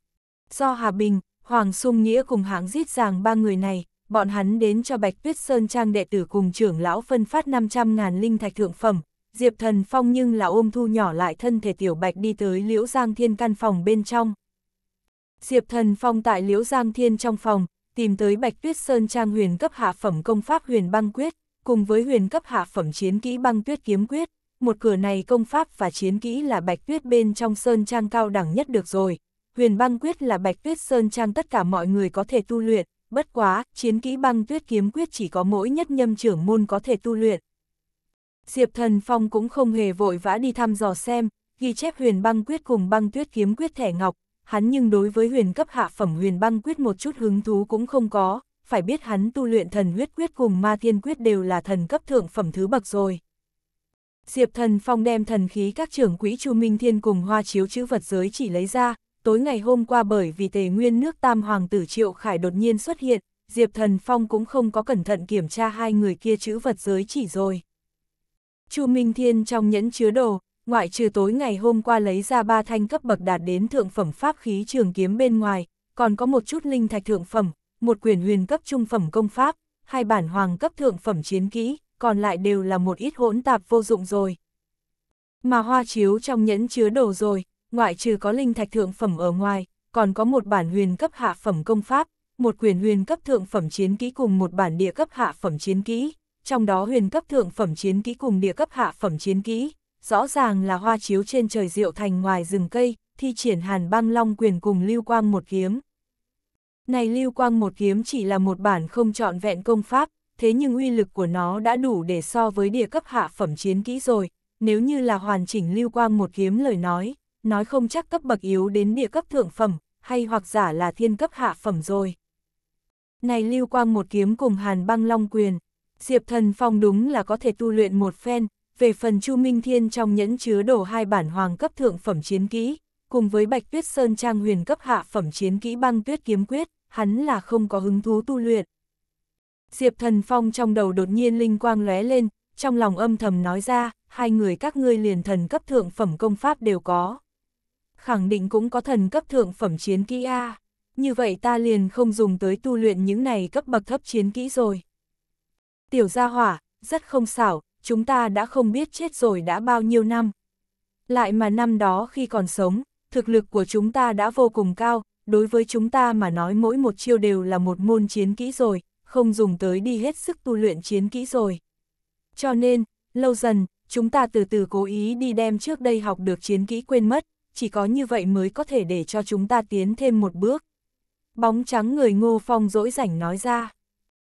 Do Hà Bình, Hoàng Sung Nghĩa cùng hãng giết rằng ba người này, bọn hắn đến cho Bạch Tuyết Sơn Trang đệ tử cùng trưởng lão phân phát 500.000 linh thạch thượng phẩm. Diệp Thần Phong nhưng là ôm thu nhỏ lại thân thể Tiểu Bạch đi tới Liễu Giang Thiên căn phòng bên trong. Diệp Thần Phong tại Liễu Giang Thiên trong phòng, tìm tới Bạch Tuyết Sơn Trang huyền cấp hạ phẩm công pháp huyền băng quyết, cùng với huyền cấp hạ phẩm chiến kỹ băng tuyết kiếm quyết. Một cửa này công pháp và chiến kỹ là Bạch Tuyết bên trong Sơn Trang cao đẳng nhất được rồi huyền băng quyết là bạch tuyết sơn trang tất cả mọi người có thể tu luyện, bất quá, chiến kỹ băng tuyết kiếm quyết chỉ có mỗi nhất nhâm trưởng môn có thể tu luyện. Diệp Thần Phong cũng không hề vội vã đi thăm dò xem, ghi chép huyền băng quyết cùng băng tuyết kiếm quyết thẻ ngọc, hắn nhưng đối với huyền cấp hạ phẩm huyền băng quyết một chút hứng thú cũng không có, phải biết hắn tu luyện thần huyết quyết cùng ma thiên quyết đều là thần cấp thượng phẩm thứ bậc rồi. Diệp Thần Phong đem thần khí các trưởng quỹ Chu Minh Thiên cùng hoa chiếu chữ vật giới chỉ lấy ra, tối ngày hôm qua bởi vì tề nguyên nước tam hoàng tử Triệu Khải đột nhiên xuất hiện, Diệp Thần Phong cũng không có cẩn thận kiểm tra hai người kia chữ vật giới chỉ rồi. Chu Minh Thiên trong nhẫn chứa đồ, ngoại trừ tối ngày hôm qua lấy ra ba thanh cấp bậc đạt đến thượng phẩm pháp khí trường kiếm bên ngoài, còn có một chút linh thạch thượng phẩm, một quyển huyền cấp trung phẩm công pháp, hai bản hoàng cấp thượng phẩm chiến kỹ, còn lại đều là một ít hỗn tạp vô dụng rồi. Mà hoa chiếu trong nhẫn chứa đồ rồi, ngoại trừ có linh thạch thượng phẩm ở ngoài, còn có một bản huyền cấp hạ phẩm công pháp, một quyền huyền cấp thượng phẩm chiến kỹ cùng một bản địa cấp hạ phẩm chiến kỹ, trong đó huyền cấp thượng phẩm chiến kỹ cùng địa cấp hạ phẩm chiến kỹ, rõ ràng là hoa chiếu trên trời diệu thành ngoài rừng cây, thi triển hàn băng long quyền cùng lưu quang một kiếm. Này lưu quang một kiếm chỉ là một bản không trọn vẹn công pháp, thế nhưng uy lực của nó đã đủ để so với địa cấp hạ phẩm chiến kỹ rồi, nếu như là hoàn chỉnh lưu quang một kiếm lời nói, nói không chắc cấp bậc yếu đến địa cấp thượng phẩm, hay hoặc giả là thiên cấp hạ phẩm rồi. Này lưu quang một kiếm cùng hàn băng long quyền, Diệp Thần Phong đúng là có thể tu luyện một phen, về phần Chu Minh Thiên trong nhẫn chứa đổ hai bản hoàng cấp thượng phẩm chiến kỹ, cùng với Bạch Tuyết Sơn Trang huyền cấp hạ phẩm chiến kỹ băng tuyết kiếm quyết, hắn là không có hứng thú tu luyện. Diệp Thần Phong trong đầu đột nhiên linh quang lóe lên, trong lòng âm thầm nói ra, hai người các ngươi liền thần cấp thượng phẩm công pháp đều có khẳng định cũng có thần cấp thượng phẩm chiến kỹ A. Như vậy ta liền không dùng tới tu luyện những này cấp bậc thấp chiến kỹ rồi. Tiểu gia hỏa, rất không xảo, chúng ta đã không biết chết rồi đã bao nhiêu năm. Lại mà năm đó khi còn sống, thực lực của chúng ta đã vô cùng cao, đối với chúng ta mà nói mỗi một chiêu đều là một môn chiến kỹ rồi, không dùng tới đi hết sức tu luyện chiến kỹ rồi. Cho nên, lâu dần, chúng ta từ từ cố ý đi đem trước đây học được chiến kỹ quên mất, chỉ có như vậy mới có thể để cho chúng ta tiến thêm một bước. Bóng trắng người ngô phong dỗi rảnh nói ra.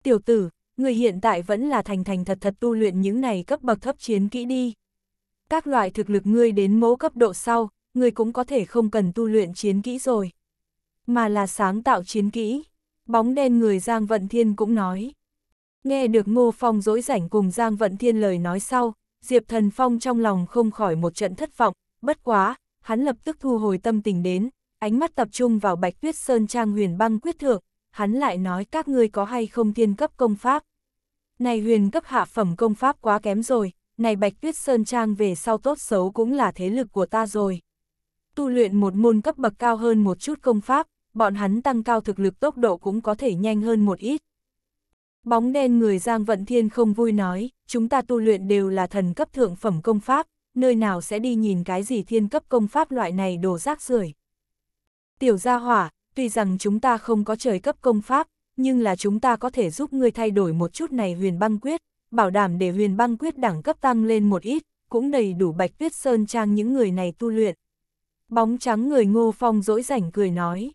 Tiểu tử, người hiện tại vẫn là thành thành thật thật tu luyện những này cấp bậc thấp chiến kỹ đi. Các loại thực lực ngươi đến mẫu cấp độ sau, người cũng có thể không cần tu luyện chiến kỹ rồi. Mà là sáng tạo chiến kỹ. Bóng đen người Giang Vận Thiên cũng nói. Nghe được Ngô Phong dỗi rảnh cùng Giang Vận Thiên lời nói sau, Diệp Thần Phong trong lòng không khỏi một trận thất vọng, bất quá, hắn lập tức thu hồi tâm tình đến, ánh mắt tập trung vào Bạch Tuyết Sơn Trang huyền băng quyết thượng, hắn lại nói các ngươi có hay không thiên cấp công pháp. Này huyền cấp hạ phẩm công pháp quá kém rồi, này Bạch Tuyết Sơn Trang về sau tốt xấu cũng là thế lực của ta rồi. Tu luyện một môn cấp bậc cao hơn một chút công pháp, bọn hắn tăng cao thực lực tốc độ cũng có thể nhanh hơn một ít. Bóng đen người Giang Vận Thiên không vui nói, chúng ta tu luyện đều là thần cấp thượng phẩm công pháp, nơi nào sẽ đi nhìn cái gì thiên cấp công pháp loại này đồ rác rưởi. Tiểu gia hỏa, tuy rằng chúng ta không có trời cấp công pháp, nhưng là chúng ta có thể giúp ngươi thay đổi một chút này huyền băng quyết, bảo đảm để huyền băng quyết đẳng cấp tăng lên một ít, cũng đầy đủ bạch tuyết sơn trang những người này tu luyện. Bóng trắng người ngô phong dỗi rảnh cười nói.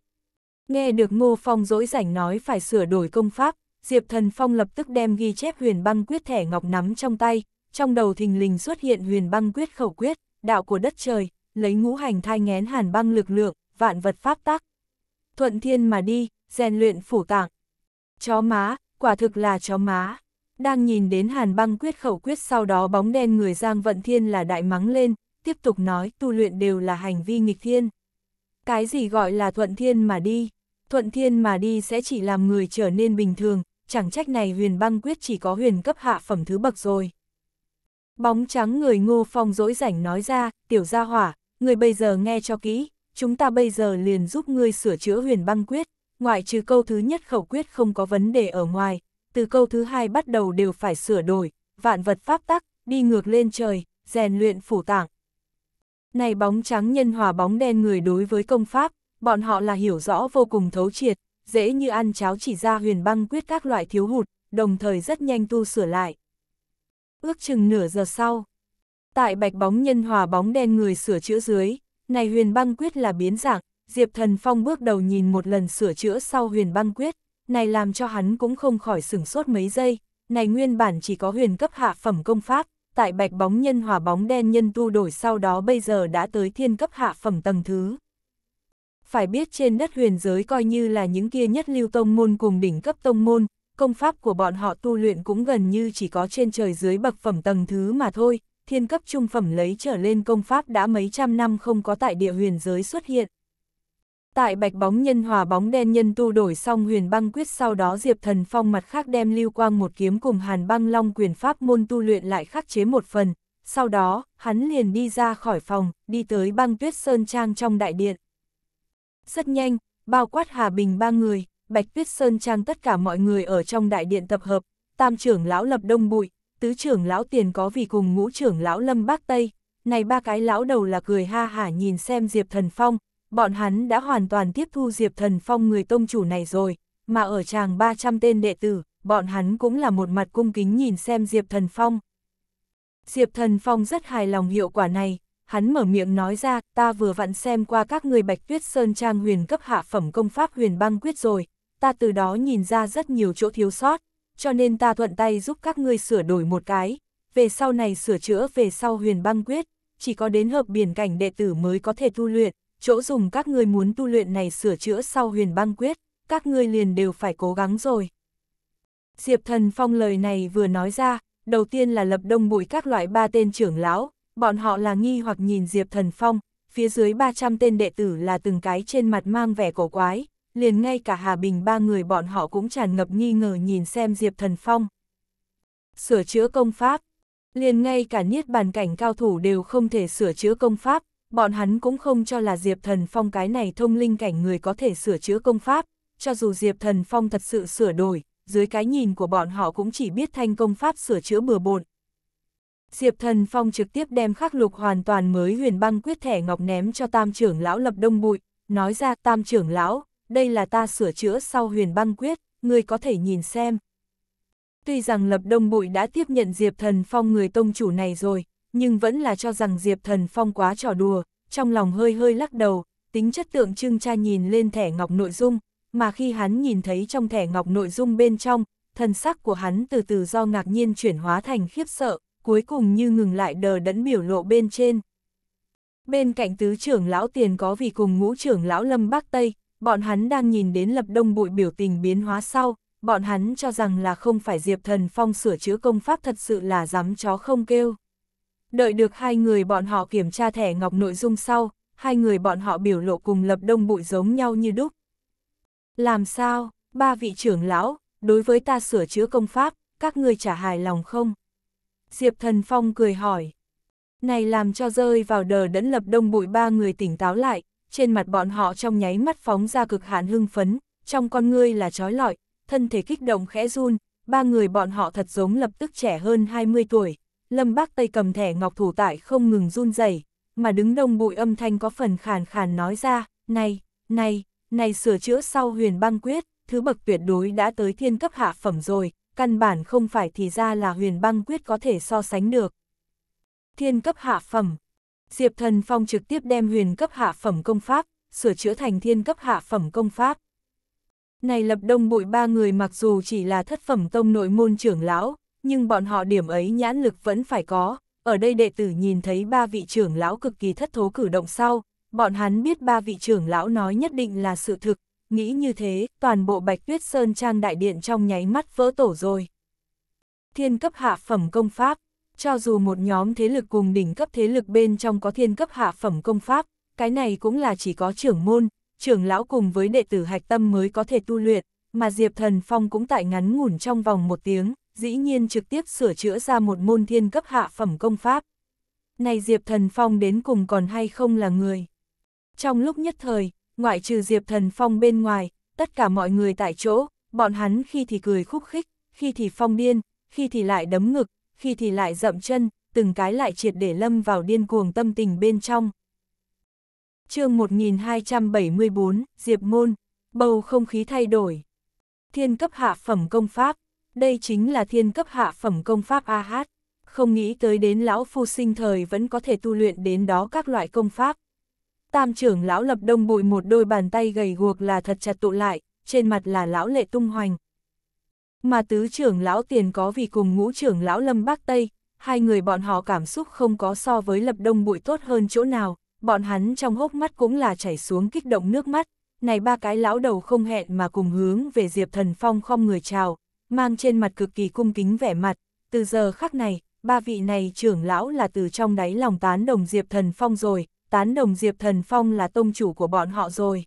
Nghe được ngô phong dỗi rảnh nói phải sửa đổi công pháp, Diệp Thần Phong lập tức đem ghi chép huyền băng quyết thẻ ngọc nắm trong tay, trong đầu thình lình xuất hiện huyền băng quyết khẩu quyết, đạo của đất trời, lấy ngũ hành thai ngén hàn băng lực lượng, vạn vật pháp tác. Thuận thiên mà đi, rèn luyện phủ tạng. Chó má, quả thực là chó má. Đang nhìn đến hàn băng quyết khẩu quyết sau đó bóng đen người Giang Vận Thiên là đại mắng lên, tiếp tục nói tu luyện đều là hành vi nghịch thiên. Cái gì gọi là thuận thiên mà đi? Thuận thiên mà đi sẽ chỉ làm người trở nên bình thường, chẳng trách này huyền băng quyết chỉ có huyền cấp hạ phẩm thứ bậc rồi. Bóng trắng người ngô phong dỗi rảnh nói ra, tiểu gia hỏa, người bây giờ nghe cho kỹ, chúng ta bây giờ liền giúp ngươi sửa chữa huyền băng quyết, ngoại trừ câu thứ nhất khẩu quyết không có vấn đề ở ngoài, từ câu thứ hai bắt đầu đều phải sửa đổi, vạn vật pháp tắc, đi ngược lên trời, rèn luyện phủ tảng. Này bóng trắng nhân hòa bóng đen người đối với công pháp, bọn họ là hiểu rõ vô cùng thấu triệt, dễ như ăn cháo chỉ ra huyền băng quyết các loại thiếu hụt, đồng thời rất nhanh tu sửa lại ước chừng nửa giờ sau. Tại bạch bóng nhân hòa bóng đen người sửa chữa dưới, này huyền băng quyết là biến dạng, Diệp Thần Phong bước đầu nhìn một lần sửa chữa sau huyền băng quyết, này làm cho hắn cũng không khỏi sửng sốt mấy giây, này nguyên bản chỉ có huyền cấp hạ phẩm công pháp, tại bạch bóng nhân hòa bóng đen nhân tu đổi sau đó bây giờ đã tới thiên cấp hạ phẩm tầng thứ. Phải biết trên đất huyền giới coi như là những kia nhất lưu tông môn cùng đỉnh cấp tông môn, công pháp của bọn họ tu luyện cũng gần như chỉ có trên trời dưới bậc phẩm tầng thứ mà thôi, thiên cấp trung phẩm lấy trở lên công pháp đã mấy trăm năm không có tại địa huyền giới xuất hiện. Tại bạch bóng nhân hòa bóng đen nhân tu đổi xong huyền băng quyết sau đó Diệp Thần Phong mặt khác đem lưu quang một kiếm cùng hàn băng long quyền pháp môn tu luyện lại khắc chế một phần, sau đó hắn liền đi ra khỏi phòng, đi tới băng tuyết sơn trang trong đại điện. Rất nhanh, bao quát Hà Bình ba người, Bạch Tuyết Sơn Trang tất cả mọi người ở trong đại điện tập hợp, tam trưởng lão lập đông bụi, tứ trưởng lão tiền có vì cùng ngũ trưởng lão lâm bác Tây, này ba cái lão đầu là cười ha hả nhìn xem Diệp Thần Phong, bọn hắn đã hoàn toàn tiếp thu Diệp Thần Phong người tông chủ này rồi, mà ở chàng 300 tên đệ tử, bọn hắn cũng là một mặt cung kính nhìn xem Diệp Thần Phong. Diệp Thần Phong rất hài lòng hiệu quả này, hắn mở miệng nói ra, ta vừa vặn xem qua các người Bạch Tuyết Sơn Trang huyền cấp hạ phẩm công pháp huyền băng quyết rồi, ta từ đó nhìn ra rất nhiều chỗ thiếu sót, cho nên ta thuận tay giúp các ngươi sửa đổi một cái, về sau này sửa chữa về sau huyền băng quyết, chỉ có đến hợp biển cảnh đệ tử mới có thể tu luyện, chỗ dùng các ngươi muốn tu luyện này sửa chữa sau huyền băng quyết, các ngươi liền đều phải cố gắng rồi. Diệp Thần Phong lời này vừa nói ra, đầu tiên là lập đông bụi các loại ba tên trưởng lão, bọn họ là nghi hoặc nhìn Diệp Thần Phong, phía dưới 300 tên đệ tử là từng cái trên mặt mang vẻ cổ quái, liền ngay cả Hà Bình ba người bọn họ cũng tràn ngập nghi ngờ nhìn xem Diệp Thần Phong. Sửa chữa công pháp, liền ngay cả niết bàn cảnh cao thủ đều không thể sửa chữa công pháp, bọn hắn cũng không cho là Diệp Thần Phong cái này thông linh cảnh người có thể sửa chữa công pháp, cho dù Diệp Thần Phong thật sự sửa đổi, dưới cái nhìn của bọn họ cũng chỉ biết thanh công pháp sửa chữa bừa bộn. Diệp Thần Phong trực tiếp đem khắc lục hoàn toàn mới huyền băng quyết thẻ ngọc ném cho tam trưởng lão lập đông bụi, nói ra tam trưởng lão, đây là ta sửa chữa sau huyền băng quyết, ngươi có thể nhìn xem. Tuy rằng Lập Đông Bụi đã tiếp nhận Diệp Thần Phong người tông chủ này rồi, nhưng vẫn là cho rằng Diệp Thần Phong quá trò đùa, trong lòng hơi hơi lắc đầu, tính chất tượng trưng cha nhìn lên thẻ ngọc nội dung, mà khi hắn nhìn thấy trong thẻ ngọc nội dung bên trong, thần sắc của hắn từ từ do ngạc nhiên chuyển hóa thành khiếp sợ, cuối cùng như ngừng lại đờ đẫn biểu lộ bên trên. Bên cạnh tứ trưởng lão tiền có vì cùng ngũ trưởng lão lâm bắc Tây, bọn hắn đang nhìn đến lập đông bụi biểu tình biến hóa sau, bọn hắn cho rằng là không phải Diệp Thần Phong sửa chữa công pháp thật sự là dám chó không kêu. Đợi được hai người bọn họ kiểm tra thẻ ngọc nội dung sau, hai người bọn họ biểu lộ cùng lập đông bụi giống nhau như đúc. Làm sao, ba vị trưởng lão, đối với ta sửa chữa công pháp, các người trả hài lòng không? Diệp Thần Phong cười hỏi. Này làm cho rơi vào đờ đẫn lập đông bụi ba người tỉnh táo lại, trên mặt bọn họ trong nháy mắt phóng ra cực hạn hưng phấn, trong con ngươi là trói lọi, thân thể kích động khẽ run, ba người bọn họ thật giống lập tức trẻ hơn 20 tuổi. Lâm Bác Tây cầm thẻ ngọc thủ tại không ngừng run rẩy, mà đứng đông bụi âm thanh có phần khàn khàn nói ra, "Này, này, này sửa chữa sau Huyền Băng Quyết, thứ bậc tuyệt đối đã tới thiên cấp hạ phẩm rồi, căn bản không phải thì ra là Huyền Băng Quyết có thể so sánh được." Thiên cấp hạ phẩm, Diệp Thần Phong trực tiếp đem huyền cấp hạ phẩm công pháp, sửa chữa thành thiên cấp hạ phẩm công pháp. Này lập đông bụi ba người mặc dù chỉ là thất phẩm tông nội môn trưởng lão, nhưng bọn họ điểm ấy nhãn lực vẫn phải có. Ở đây đệ tử nhìn thấy ba vị trưởng lão cực kỳ thất thố cử động sau, bọn hắn biết ba vị trưởng lão nói nhất định là sự thực. Nghĩ như thế, toàn bộ Bạch Tuyết Sơn Trang đại điện trong nháy mắt vỡ tổ rồi. Thiên cấp hạ phẩm công pháp cho dù một nhóm thế lực cùng đỉnh cấp thế lực bên trong có thiên cấp hạ phẩm công pháp, cái này cũng là chỉ có trưởng môn, trưởng lão cùng với đệ tử hạch tâm mới có thể tu luyện, mà Diệp Thần Phong cũng tại ngắn ngủn trong vòng một tiếng, dĩ nhiên trực tiếp sửa chữa ra một môn thiên cấp hạ phẩm công pháp. Này Diệp Thần Phong đến cùng còn hay không là người. Trong lúc nhất thời, ngoại trừ Diệp Thần Phong bên ngoài, tất cả mọi người tại chỗ, bọn hắn khi thì cười khúc khích, khi thì phong điên, khi thì lại đấm ngực, khi thì lại dậm chân, từng cái lại triệt để lâm vào điên cuồng tâm tình bên trong. chương 1274, Diệp Môn, bầu không khí thay đổi. Thiên cấp hạ phẩm công pháp, đây chính là thiên cấp hạ phẩm công pháp AH, không nghĩ tới đến lão phu sinh thời vẫn có thể tu luyện đến đó các loại công pháp. Tam trưởng lão lập đông bụi một đôi bàn tay gầy guộc là thật chặt tụ lại, trên mặt là lão lệ tung hoành, mà tứ trưởng lão tiền có vì cùng ngũ trưởng lão lâm bắc Tây, hai người bọn họ cảm xúc không có so với lập đông bụi tốt hơn chỗ nào, bọn hắn trong hốc mắt cũng là chảy xuống kích động nước mắt, này ba cái lão đầu không hẹn mà cùng hướng về Diệp Thần Phong không người chào, mang trên mặt cực kỳ cung kính vẻ mặt, từ giờ khắc này, ba vị này trưởng lão là từ trong đáy lòng tán đồng Diệp Thần Phong rồi, tán đồng Diệp Thần Phong là tông chủ của bọn họ rồi.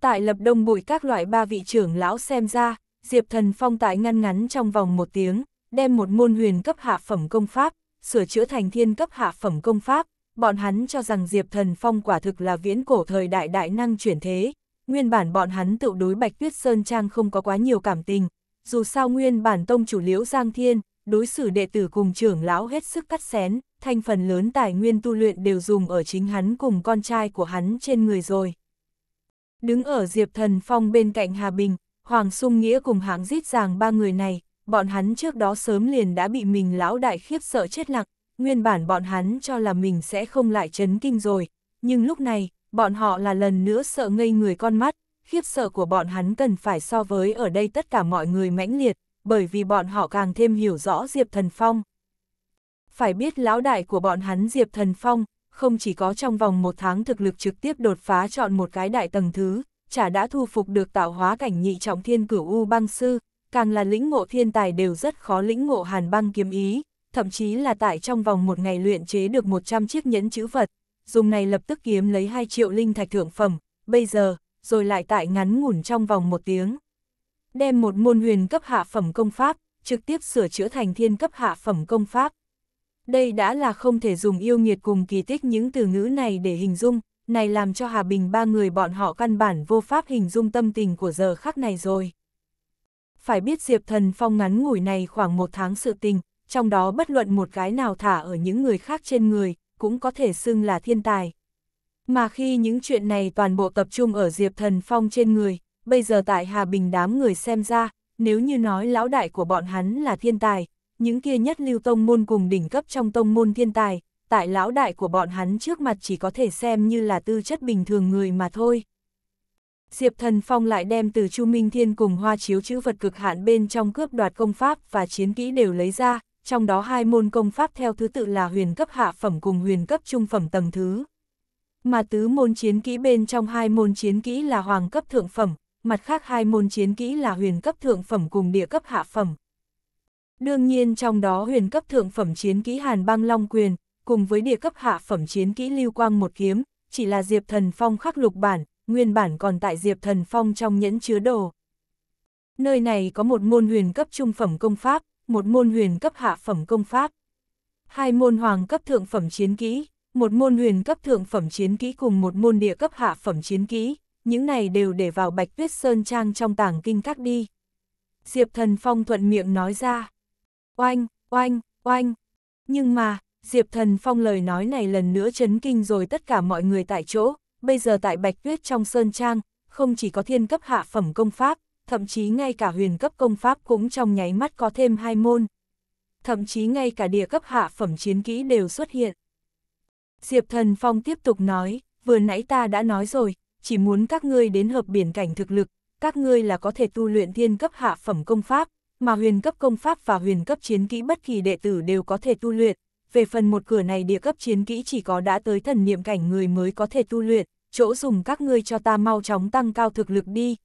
Tại lập đông bụi các loại ba vị trưởng lão xem ra, Diệp Thần Phong tại ngăn ngắn trong vòng một tiếng, đem một môn huyền cấp hạ phẩm công pháp, sửa chữa thành thiên cấp hạ phẩm công pháp, bọn hắn cho rằng Diệp Thần Phong quả thực là viễn cổ thời đại đại năng chuyển thế. Nguyên bản bọn hắn tự đối Bạch Tuyết Sơn Trang không có quá nhiều cảm tình, dù sao nguyên bản tông chủ liễu Giang Thiên, đối xử đệ tử cùng trưởng lão hết sức cắt xén, thành phần lớn tài nguyên tu luyện đều dùng ở chính hắn cùng con trai của hắn trên người rồi. Đứng ở Diệp Thần Phong bên cạnh Hà Bình, Hoàng Sung Nghĩa cùng hãng giết ràng ba người này, bọn hắn trước đó sớm liền đã bị mình lão đại khiếp sợ chết lặng, nguyên bản bọn hắn cho là mình sẽ không lại chấn kinh rồi, nhưng lúc này, bọn họ là lần nữa sợ ngây người con mắt, khiếp sợ của bọn hắn cần phải so với ở đây tất cả mọi người mãnh liệt, bởi vì bọn họ càng thêm hiểu rõ Diệp Thần Phong. Phải biết lão đại của bọn hắn Diệp Thần Phong, không chỉ có trong vòng một tháng thực lực trực tiếp đột phá chọn một cái đại tầng thứ, chả đã thu phục được tạo hóa cảnh nhị trọng thiên cửu U băng sư, càng là lĩnh ngộ thiên tài đều rất khó lĩnh ngộ hàn băng kiếm ý, thậm chí là tại trong vòng một ngày luyện chế được 100 chiếc nhẫn chữ vật, dùng này lập tức kiếm lấy 2 triệu linh thạch thượng phẩm, bây giờ, rồi lại tại ngắn ngủn trong vòng một tiếng. Đem một môn huyền cấp hạ phẩm công pháp, trực tiếp sửa chữa thành thiên cấp hạ phẩm công pháp. Đây đã là không thể dùng yêu nghiệt cùng kỳ tích những từ ngữ này để hình dung, này làm cho Hà Bình ba người bọn họ căn bản vô pháp hình dung tâm tình của giờ khắc này rồi. Phải biết Diệp Thần Phong ngắn ngủi này khoảng một tháng sự tình, trong đó bất luận một cái nào thả ở những người khác trên người, cũng có thể xưng là thiên tài. Mà khi những chuyện này toàn bộ tập trung ở Diệp Thần Phong trên người, bây giờ tại Hà Bình đám người xem ra, nếu như nói lão đại của bọn hắn là thiên tài, những kia nhất lưu tông môn cùng đỉnh cấp trong tông môn thiên tài, tại lão đại của bọn hắn trước mặt chỉ có thể xem như là tư chất bình thường người mà thôi. Diệp Thần Phong lại đem từ Chu Minh Thiên cùng hoa chiếu chữ vật cực hạn bên trong cướp đoạt công pháp và chiến kỹ đều lấy ra, trong đó hai môn công pháp theo thứ tự là huyền cấp hạ phẩm cùng huyền cấp trung phẩm tầng thứ. Mà tứ môn chiến kỹ bên trong hai môn chiến kỹ là hoàng cấp thượng phẩm, mặt khác hai môn chiến kỹ là huyền cấp thượng phẩm cùng địa cấp hạ phẩm. Đương nhiên trong đó huyền cấp thượng phẩm chiến kỹ Hàn Băng Long Quyền, cùng với địa cấp hạ phẩm chiến kỹ lưu quang một kiếm, chỉ là Diệp Thần Phong khắc lục bản, nguyên bản còn tại Diệp Thần Phong trong nhẫn chứa đồ. Nơi này có một môn huyền cấp trung phẩm công pháp, một môn huyền cấp hạ phẩm công pháp, hai môn hoàng cấp thượng phẩm chiến kỹ, một môn huyền cấp thượng phẩm chiến kỹ cùng một môn địa cấp hạ phẩm chiến kỹ, những này đều để vào Bạch Tuyết Sơn Trang trong tàng kinh các đi. Diệp Thần Phong thuận miệng nói ra. Oanh, oanh, oanh. Nhưng mà, Diệp Thần Phong lời nói này lần nữa chấn kinh rồi tất cả mọi người tại chỗ, bây giờ tại Bạch Tuyết trong Sơn Trang, không chỉ có thiên cấp hạ phẩm công pháp, thậm chí ngay cả huyền cấp công pháp cũng trong nháy mắt có thêm hai môn. Thậm chí ngay cả địa cấp hạ phẩm chiến kỹ đều xuất hiện. Diệp Thần Phong tiếp tục nói, vừa nãy ta đã nói rồi, chỉ muốn các ngươi đến hợp biển cảnh thực lực, các ngươi là có thể tu luyện thiên cấp hạ phẩm công pháp, mà huyền cấp công pháp và huyền cấp chiến kỹ bất kỳ đệ tử đều có thể tu luyện, về phần một cửa này địa cấp chiến kỹ chỉ có đã tới thần niệm cảnh người mới có thể tu luyện, chỗ dùng các ngươi cho ta mau chóng tăng cao thực lực đi.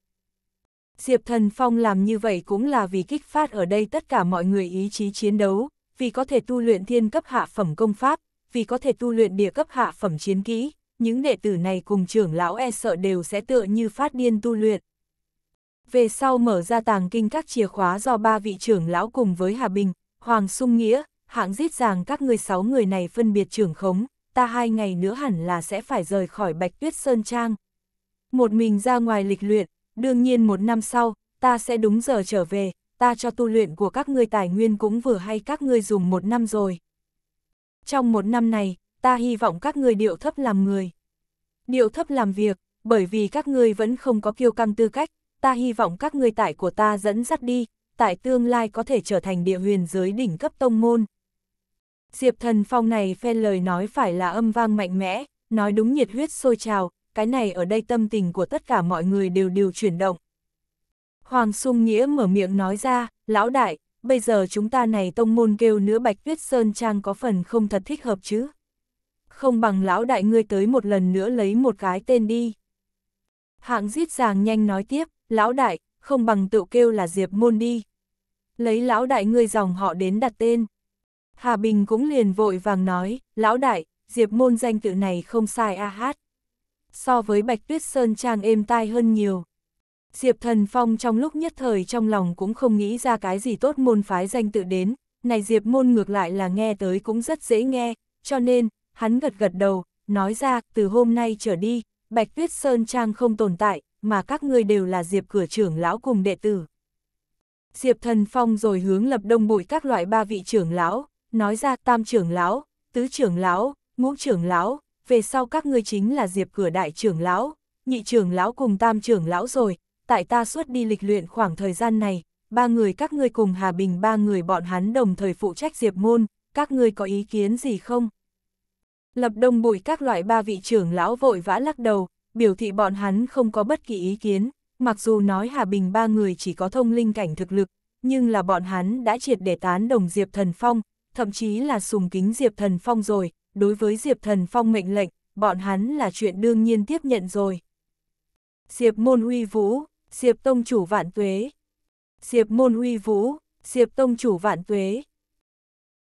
Diệp Thần Phong làm như vậy cũng là vì kích phát ở đây tất cả mọi người ý chí chiến đấu, vì có thể tu luyện thiên cấp hạ phẩm công pháp, vì có thể tu luyện địa cấp hạ phẩm chiến kỹ, những đệ tử này cùng trưởng lão e sợ đều sẽ tựa như phát điên tu luyện. Về sau mở ra tàng kinh các chìa khóa do ba vị trưởng lão cùng với Hà Bình, Hoàng Sung Nghĩa, hạng giết rằng các người sáu người này phân biệt trưởng khống, ta hai ngày nữa hẳn là sẽ phải rời khỏi Bạch Tuyết Sơn Trang. Một mình ra ngoài lịch luyện, đương nhiên một năm sau, ta sẽ đúng giờ trở về, ta cho tu luyện của các ngươi tài nguyên cũng vừa hay các ngươi dùng một năm rồi. Trong một năm này, ta hy vọng các ngươi điệu thấp làm người. Điệu thấp làm việc, bởi vì các ngươi vẫn không có kiêu căng tư cách, ta hy vọng các ngươi tại của ta dẫn dắt đi, tại tương lai có thể trở thành địa huyền giới đỉnh cấp tông môn. Diệp Thần Phong này phen lời nói phải là âm vang mạnh mẽ, nói đúng nhiệt huyết sôi trào, cái này ở đây tâm tình của tất cả mọi người đều điều chuyển động. Hoàng Xuân Nghĩa mở miệng nói ra, lão đại, bây giờ chúng ta này tông môn kêu nữa Bạch Tuyết Sơn Trang có phần không thật thích hợp chứ. Không bằng lão đại ngươi tới một lần nữa lấy một cái tên đi. Hạng giết giàng nhanh nói tiếp, lão đại, không bằng tự kêu là Diệp Môn đi. Lấy lão đại ngươi dòng họ đến đặt tên. Hà Bình cũng liền vội vàng nói, lão đại, diệp môn danh tự này không sai a hát. So với Bạch Tuyết Sơn Trang êm tai hơn nhiều. Diệp Thần Phong trong lúc nhất thời trong lòng cũng không nghĩ ra cái gì tốt môn phái danh tự đến, này Diệp môn ngược lại là nghe tới cũng rất dễ nghe, cho nên, hắn gật gật đầu, nói ra, từ hôm nay trở đi, Bạch Tuyết Sơn Trang không tồn tại, mà các ngươi đều là Diệp cửa trưởng lão cùng đệ tử. Diệp Thần Phong rồi hướng lập đông bụi các loại ba vị trưởng lão, nói ra tam trưởng lão, tứ trưởng lão, ngũ trưởng lão, về sau các ngươi chính là diệp cửa đại trưởng lão, nhị trưởng lão cùng tam trưởng lão rồi, tại ta suốt đi lịch luyện khoảng thời gian này, ba người các ngươi cùng Hà Bình ba người bọn hắn đồng thời phụ trách diệp môn, các ngươi có ý kiến gì không? Lập đông bụi các loại ba vị trưởng lão vội vã lắc đầu, biểu thị bọn hắn không có bất kỳ ý kiến, mặc dù nói Hà Bình ba người chỉ có thông linh cảnh thực lực, nhưng là bọn hắn đã triệt để tán đồng Diệp Thần Phong, thậm chí là sùng kính Diệp Thần Phong rồi, đối với Diệp Thần Phong mệnh lệnh, bọn hắn là chuyện đương nhiên tiếp nhận rồi. Diệp môn uy vũ, Diệp tông chủ vạn tuế. Diệp môn uy vũ, Diệp tông chủ vạn tuế.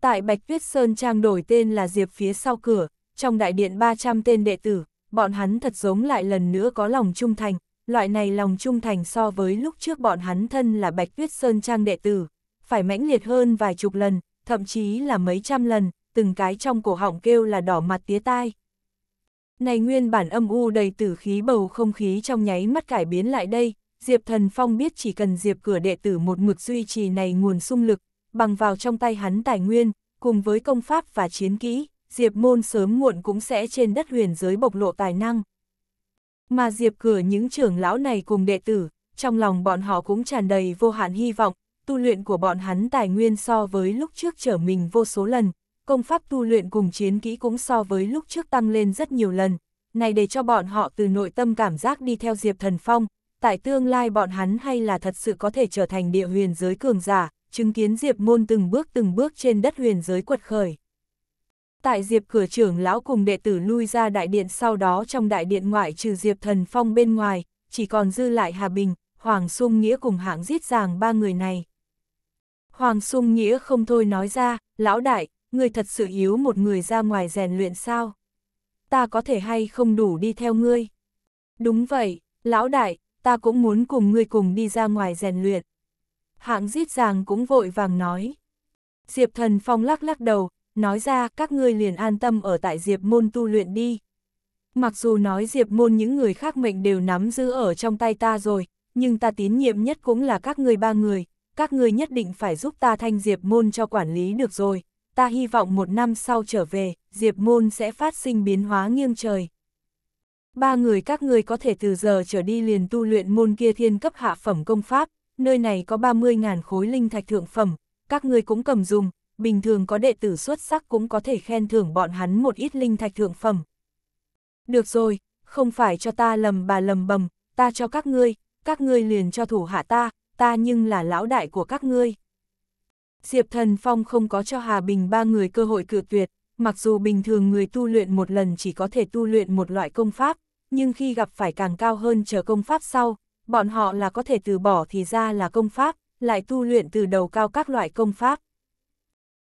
Tại Bạch Tuyết Sơn Trang đổi tên là Diệp phía sau cửa, trong đại điện 300 tên đệ tử, bọn hắn thật giống lại lần nữa có lòng trung thành, loại này lòng trung thành so với lúc trước bọn hắn thân là Bạch Tuyết Sơn Trang đệ tử, phải mãnh liệt hơn vài chục lần, thậm chí là mấy trăm lần, từng cái trong cổ họng kêu là đỏ mặt tía tai. Này nguyên bản âm u đầy tử khí bầu không khí trong nháy mắt cải biến lại đây, Diệp Thần Phong biết chỉ cần Diệp cửa đệ tử một mực duy trì này nguồn sung lực, bằng vào trong tay hắn tài nguyên, cùng với công pháp và chiến kỹ, Diệp môn sớm muộn cũng sẽ trên đất huyền giới bộc lộ tài năng. Mà Diệp cửa những trưởng lão này cùng đệ tử, trong lòng bọn họ cũng tràn đầy vô hạn hy vọng, tu luyện của bọn hắn tài nguyên so với lúc trước trở mình vô số lần, công pháp tu luyện cùng chiến kỹ cũng so với lúc trước tăng lên rất nhiều lần, này để cho bọn họ từ nội tâm cảm giác đi theo Diệp Thần Phong, tại tương lai bọn hắn hay là thật sự có thể trở thành địa huyền giới cường giả, chứng kiến Diệp môn từng bước từng bước trên đất huyền giới quật khởi. Tại Diệp cửa trưởng lão cùng đệ tử lui ra đại điện sau đó trong đại điện ngoại trừ Diệp Thần Phong bên ngoài, chỉ còn dư lại Hà Bình, Hoàng Sung Nghĩa cùng hạng giết giàng ba người này. Hoàng Sung Nghĩa không thôi nói ra, lão đại, người thật sự yếu một người ra ngoài rèn luyện sao? Ta có thể hay không đủ đi theo ngươi? Đúng vậy, lão đại, ta cũng muốn cùng ngươi cùng đi ra ngoài rèn luyện. Hạng giết giàng cũng vội vàng nói. Diệp thần phong lắc lắc đầu, nói ra các ngươi liền an tâm ở tại diệp môn tu luyện đi. Mặc dù nói diệp môn những người khác mệnh đều nắm giữ ở trong tay ta rồi, nhưng ta tín nhiệm nhất cũng là các ngươi ba người, các ngươi nhất định phải giúp ta thanh Diệp Môn cho quản lý được rồi, ta hy vọng một năm sau trở về, Diệp Môn sẽ phát sinh biến hóa nghiêng trời. Ba người các ngươi có thể từ giờ trở đi liền tu luyện môn kia thiên cấp hạ phẩm công pháp, nơi này có 30.000 khối linh thạch thượng phẩm, các ngươi cũng cầm dùng, bình thường có đệ tử xuất sắc cũng có thể khen thưởng bọn hắn một ít linh thạch thượng phẩm. Được rồi, không phải cho ta lầm bà lầm bầm, ta cho các ngươi, các ngươi liền cho thủ hạ ta, ta nhưng là lão đại của các ngươi. Diệp Thần Phong không có cho Hà Bình ba người cơ hội cự tuyệt, mặc dù bình thường người tu luyện một lần chỉ có thể tu luyện một loại công pháp, nhưng khi gặp phải càng cao hơn chờ công pháp sau, bọn họ là có thể từ bỏ thì ra là công pháp, lại tu luyện từ đầu cao các loại công pháp.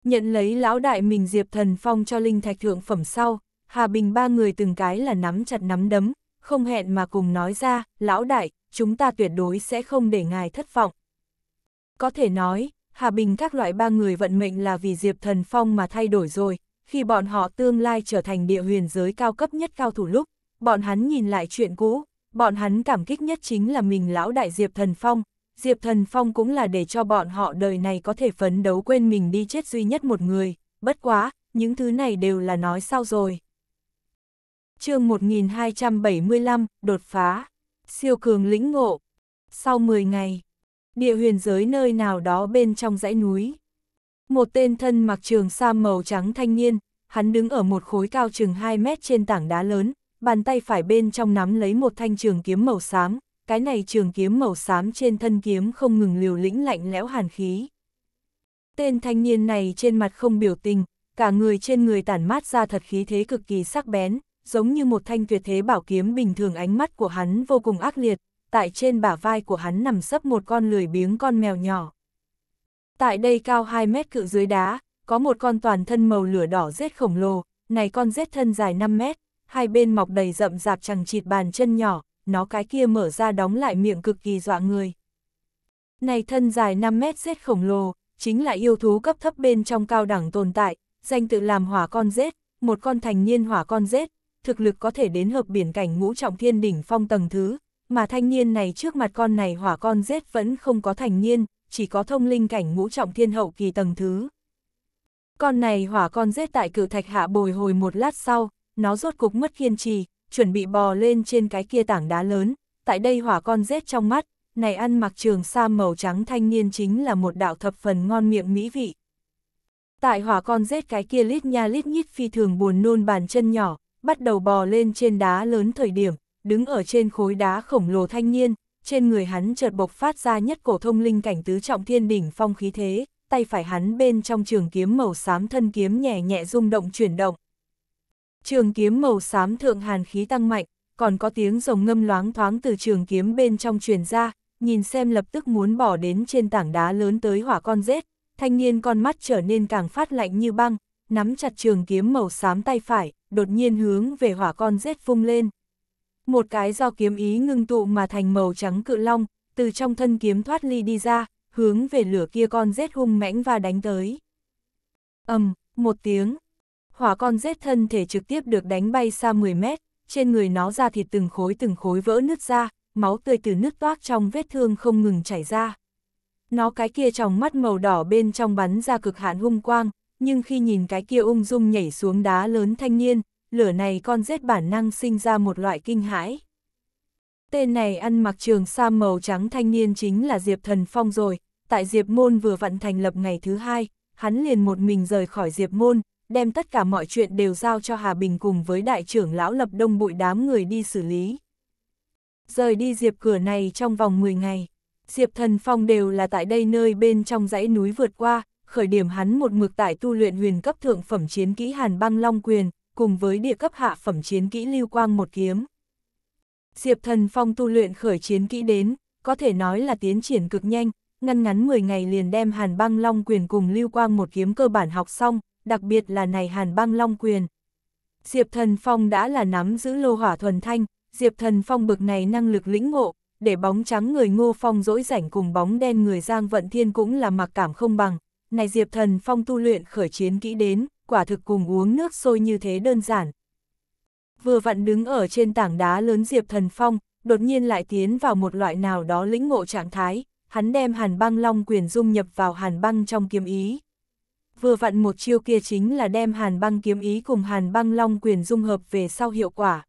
Nhận lấy lão đại mình Diệp Thần Phong cho linh thạch thượng phẩm sau, Hà Bình ba người từng cái là nắm chặt nắm đấm, không hẹn mà cùng nói ra, lão đại, chúng ta tuyệt đối sẽ không để ngài thất vọng. Có thể nói, Hà Bình các loại ba người vận mệnh là vì Diệp Thần Phong mà thay đổi rồi, khi bọn họ tương lai trở thành địa huyền giới cao cấp nhất cao thủ lúc, bọn hắn nhìn lại chuyện cũ, bọn hắn cảm kích nhất chính là mình lão đại Diệp Thần Phong, Diệp Thần Phong cũng là để cho bọn họ đời này có thể phấn đấu quên mình đi chết duy nhất một người, bất quá, những thứ này đều là nói sau rồi chương 1275, đột phá, siêu cường lĩnh ngộ. Sau 10 ngày, địa huyền giới nơi nào đó bên trong dãy núi. Một tên thân mặc trường sa màu trắng thanh niên, hắn đứng ở một khối cao chừng 2 mét trên tảng đá lớn, bàn tay phải bên trong nắm lấy một thanh trường kiếm màu xám, cái này trường kiếm màu xám trên thân kiếm không ngừng liều lĩnh lạnh lẽo hàn khí. Tên thanh niên này trên mặt không biểu tình, cả người trên người tản mát ra thật khí thế cực kỳ sắc bén, giống như một thanh tuyệt thế bảo kiếm bình thường ánh mắt của hắn vô cùng ác liệt, tại trên bả vai của hắn nằm sấp một con lười biếng con mèo nhỏ. Tại đây cao 2 mét cự dưới đá, có một con toàn thân màu lửa đỏ rết khổng lồ, này con rết thân dài 5 mét, hai bên mọc đầy rậm rạp chẳng chịt bàn chân nhỏ, nó cái kia mở ra đóng lại miệng cực kỳ dọa người. Này thân dài 5 mét rết khổng lồ, chính là yêu thú cấp thấp bên trong cao đẳng tồn tại, danh tự làm hỏa con rết, một con thành niên hỏa con rết, thực lực có thể đến hợp biển cảnh ngũ trọng thiên đỉnh phong tầng thứ, mà thanh niên này trước mặt con này hỏa con rết vẫn không có thành niên, chỉ có thông linh cảnh ngũ trọng thiên hậu kỳ tầng thứ. Con này hỏa con rết tại cử thạch hạ bồi hồi một lát sau, nó rốt cục mất kiên trì, chuẩn bị bò lên trên cái kia tảng đá lớn, tại đây hỏa con rết trong mắt, này ăn mặc trường sa màu trắng thanh niên chính là một đạo thập phần ngon miệng mỹ vị. Tại hỏa con rết cái kia lít nha lít nhít phi thường buồn nôn bàn chân nhỏ, bắt đầu bò lên trên đá lớn thời điểm, đứng ở trên khối đá khổng lồ thanh niên, trên người hắn chợt bộc phát ra nhất cổ thông linh cảnh tứ trọng thiên đỉnh phong khí thế, tay phải hắn bên trong trường kiếm màu xám thân kiếm nhẹ nhẹ rung động chuyển động. Trường kiếm màu xám thượng hàn khí tăng mạnh, còn có tiếng rồng ngâm loáng thoáng từ trường kiếm bên trong truyền ra, nhìn xem lập tức muốn bỏ đến trên tảng đá lớn tới hỏa con rết, thanh niên con mắt trở nên càng phát lạnh như băng, nắm chặt trường kiếm màu xám tay phải, đột nhiên hướng về hỏa con rết phung lên. Một cái do kiếm ý ngưng tụ mà thành màu trắng cự long, từ trong thân kiếm thoát ly đi ra, hướng về lửa kia con rết hung mãnh và đánh tới. ầm um, một tiếng, hỏa con rết thân thể trực tiếp được đánh bay xa 10 mét, trên người nó ra thịt từng khối từng khối vỡ nứt ra, máu tươi từ nứt toác trong vết thương không ngừng chảy ra. Nó cái kia trong mắt màu đỏ bên trong bắn ra cực hạn hung quang, nhưng khi nhìn cái kia ung dung nhảy xuống đá lớn thanh niên, lửa này con rết bản năng sinh ra một loại kinh hãi. Tên này ăn mặc trường sa màu trắng thanh niên chính là Diệp Thần Phong rồi, tại Diệp Môn vừa vận thành lập ngày thứ hai, hắn liền một mình rời khỏi Diệp Môn, đem tất cả mọi chuyện đều giao cho Hà Bình cùng với đại trưởng lão lập đông bụi đám người đi xử lý. Rời đi Diệp cửa này trong vòng 10 ngày, Diệp Thần Phong đều là tại đây nơi bên trong dãy núi vượt qua, khởi điểm hắn một mực tại tu luyện huyền cấp thượng phẩm chiến kỹ Hàn Băng Long Quyền, cùng với địa cấp hạ phẩm chiến kỹ Lưu Quang một kiếm. Diệp Thần Phong tu luyện khởi chiến kỹ đến, có thể nói là tiến triển cực nhanh, ngăn ngắn 10 ngày liền đem Hàn Băng Long Quyền cùng Lưu Quang một kiếm cơ bản học xong, đặc biệt là này Hàn Băng Long Quyền. Diệp Thần Phong đã là nắm giữ lô hỏa thuần thanh, Diệp Thần Phong bực này năng lực lĩnh ngộ, để bóng trắng người Ngô Phong dỗi rảnh cùng bóng đen người Giang Vận Thiên cũng là mặc cảm không bằng, này Diệp Thần Phong tu luyện khởi chiến kỹ đến, quả thực cùng uống nước sôi như thế đơn giản. Vừa vặn đứng ở trên tảng đá lớn Diệp Thần Phong, đột nhiên lại tiến vào một loại nào đó lĩnh ngộ trạng thái, hắn đem hàn băng long quyền dung nhập vào hàn băng trong kiếm ý. Vừa vặn một chiêu kia chính là đem hàn băng kiếm ý cùng hàn băng long quyền dung hợp về sau hiệu quả.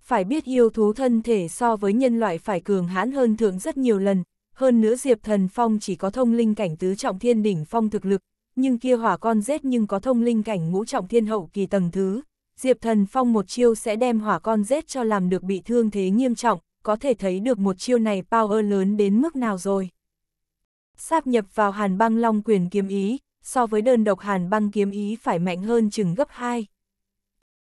Phải biết yêu thú thân thể so với nhân loại phải cường hãn hơn thượng rất nhiều lần, hơn nữa Diệp Thần Phong chỉ có thông linh cảnh tứ trọng thiên đỉnh phong thực lực, nhưng kia hỏa con rết nhưng có thông linh cảnh ngũ trọng thiên hậu kỳ tầng thứ. Diệp Thần Phong một chiêu sẽ đem hỏa con rết cho làm được bị thương thế nghiêm trọng, có thể thấy được một chiêu này power lớn đến mức nào rồi. Sáp nhập vào hàn băng long quyền kiếm ý, so với đơn độc hàn băng kiếm ý phải mạnh hơn chừng gấp 2.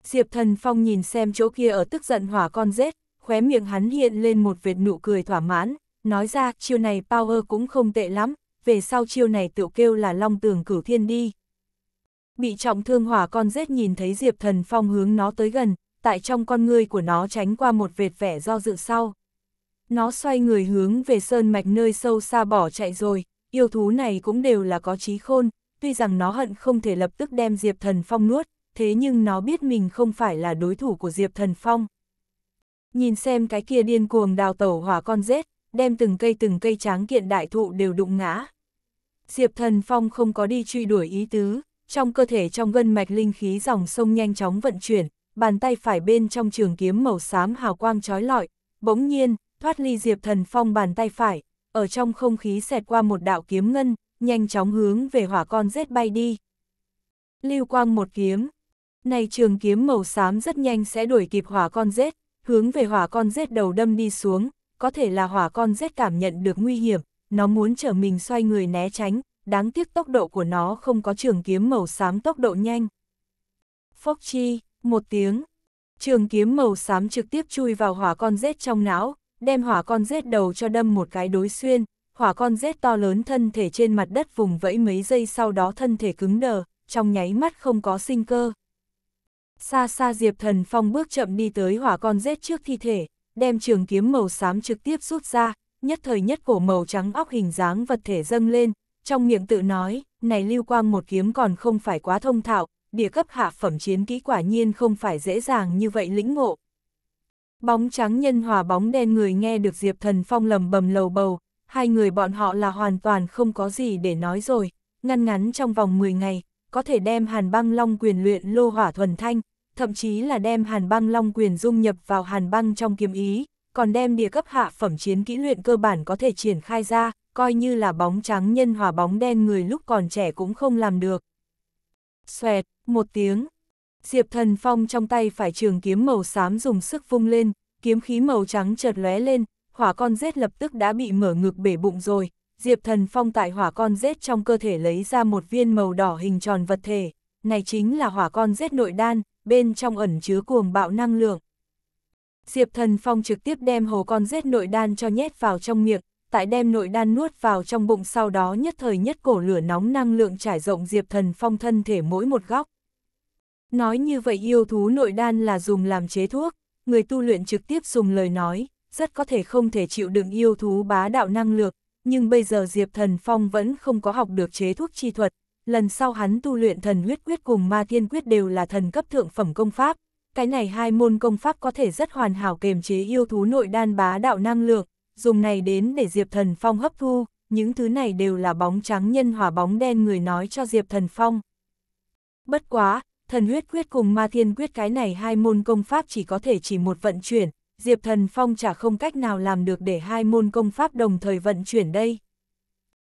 Diệp Thần Phong nhìn xem chỗ kia ở tức giận hỏa con rết, khóe miệng hắn hiện lên một vệt nụ cười thỏa mãn, nói ra chiêu này power cũng không tệ lắm, về sau chiêu này tự kêu là long tường cửu thiên đi. Bị trọng thương hỏa con rết nhìn thấy Diệp Thần Phong hướng nó tới gần, tại trong con ngươi của nó tránh qua một vệt vẻ do dự sau. Nó xoay người hướng về sơn mạch nơi sâu xa bỏ chạy rồi, yêu thú này cũng đều là có trí khôn, tuy rằng nó hận không thể lập tức đem Diệp Thần Phong nuốt, thế nhưng nó biết mình không phải là đối thủ của Diệp Thần Phong. Nhìn xem cái kia điên cuồng đào tẩu hỏa con rết, đem từng cây từng cây tráng kiện đại thụ đều đụng ngã. Diệp Thần Phong không có đi truy đuổi ý tứ, trong cơ thể trong gân mạch linh khí dòng sông nhanh chóng vận chuyển, bàn tay phải bên trong trường kiếm màu xám hào quang trói lọi, bỗng nhiên, thoát ly Diệp Thần Phong bàn tay phải, ở trong không khí xẹt qua một đạo kiếm ngân, nhanh chóng hướng về hỏa con rết bay đi. Lưu quang một kiếm, này trường kiếm màu xám rất nhanh sẽ đuổi kịp hỏa con rết, hướng về hỏa con rết đầu đâm đi xuống, có thể là hỏa con rết cảm nhận được nguy hiểm, nó muốn trở mình xoay người né tránh, đáng tiếc tốc độ của nó không có trường kiếm màu xám tốc độ nhanh. Phốc chi, một tiếng, trường kiếm màu xám trực tiếp chui vào hỏa con rết trong não, đem hỏa con rết đầu cho đâm một cái đối xuyên, hỏa con rết to lớn thân thể trên mặt đất vùng vẫy mấy giây sau đó thân thể cứng đờ, trong nháy mắt không có sinh cơ. Xa xa Diệp Thần Phong bước chậm đi tới hỏa con rết trước thi thể, đem trường kiếm màu xám trực tiếp rút ra, nhất thời nhất cổ màu trắng óc hình dáng vật thể dâng lên, trong miệng tự nói, này lưu quang một kiếm còn không phải quá thông thạo, địa cấp hạ phẩm chiến kỹ quả nhiên không phải dễ dàng như vậy lĩnh ngộ. Bóng trắng nhân hòa bóng đen người nghe được Diệp Thần Phong lầm bầm lầu bầu, hai người bọn họ là hoàn toàn không có gì để nói rồi, ngăn ngắn trong vòng 10 ngày, có thể đem hàn băng long quyền luyện lô hỏa thuần thanh, thậm chí là đem hàn băng long quyền dung nhập vào hàn băng trong kiếm ý, còn đem địa cấp hạ phẩm chiến kỹ luyện cơ bản có thể triển khai ra, coi như là bóng trắng nhân hòa bóng đen người lúc còn trẻ cũng không làm được. Xoẹt, một tiếng. Diệp Thần Phong trong tay phải trường kiếm màu xám dùng sức vung lên, kiếm khí màu trắng chợt lóe lên, hỏa con rết lập tức đã bị mở ngực bể bụng rồi. Diệp Thần Phong tại hỏa con rết trong cơ thể lấy ra một viên màu đỏ hình tròn vật thể, này chính là hỏa con rết nội đan, bên trong ẩn chứa cuồng bạo năng lượng. Diệp Thần Phong trực tiếp đem hồ con rết nội đan cho nhét vào trong miệng, tại đem nội đan nuốt vào trong bụng sau đó nhất thời nhất cổ lửa nóng năng lượng trải rộng Diệp Thần Phong thân thể mỗi một góc. Nói như vậy yêu thú nội đan là dùng làm chế thuốc, người tu luyện trực tiếp dùng lời nói, rất có thể không thể chịu đựng yêu thú bá đạo năng lượng, nhưng bây giờ Diệp Thần Phong vẫn không có học được chế thuốc chi thuật, lần sau hắn tu luyện thần huyết quyết cùng ma thiên quyết đều là thần cấp thượng phẩm công pháp. Cái này hai môn công pháp có thể rất hoàn hảo kềm chế yêu thú nội đan bá đạo năng lượng, dùng này đến để Diệp Thần Phong hấp thu, những thứ này đều là bóng trắng nhân hỏa bóng đen người nói cho Diệp Thần Phong. Bất quá, thần huyết quyết cùng ma thiên quyết cái này hai môn công pháp chỉ có thể chỉ một vận chuyển, Diệp Thần Phong chả không cách nào làm được để hai môn công pháp đồng thời vận chuyển đây.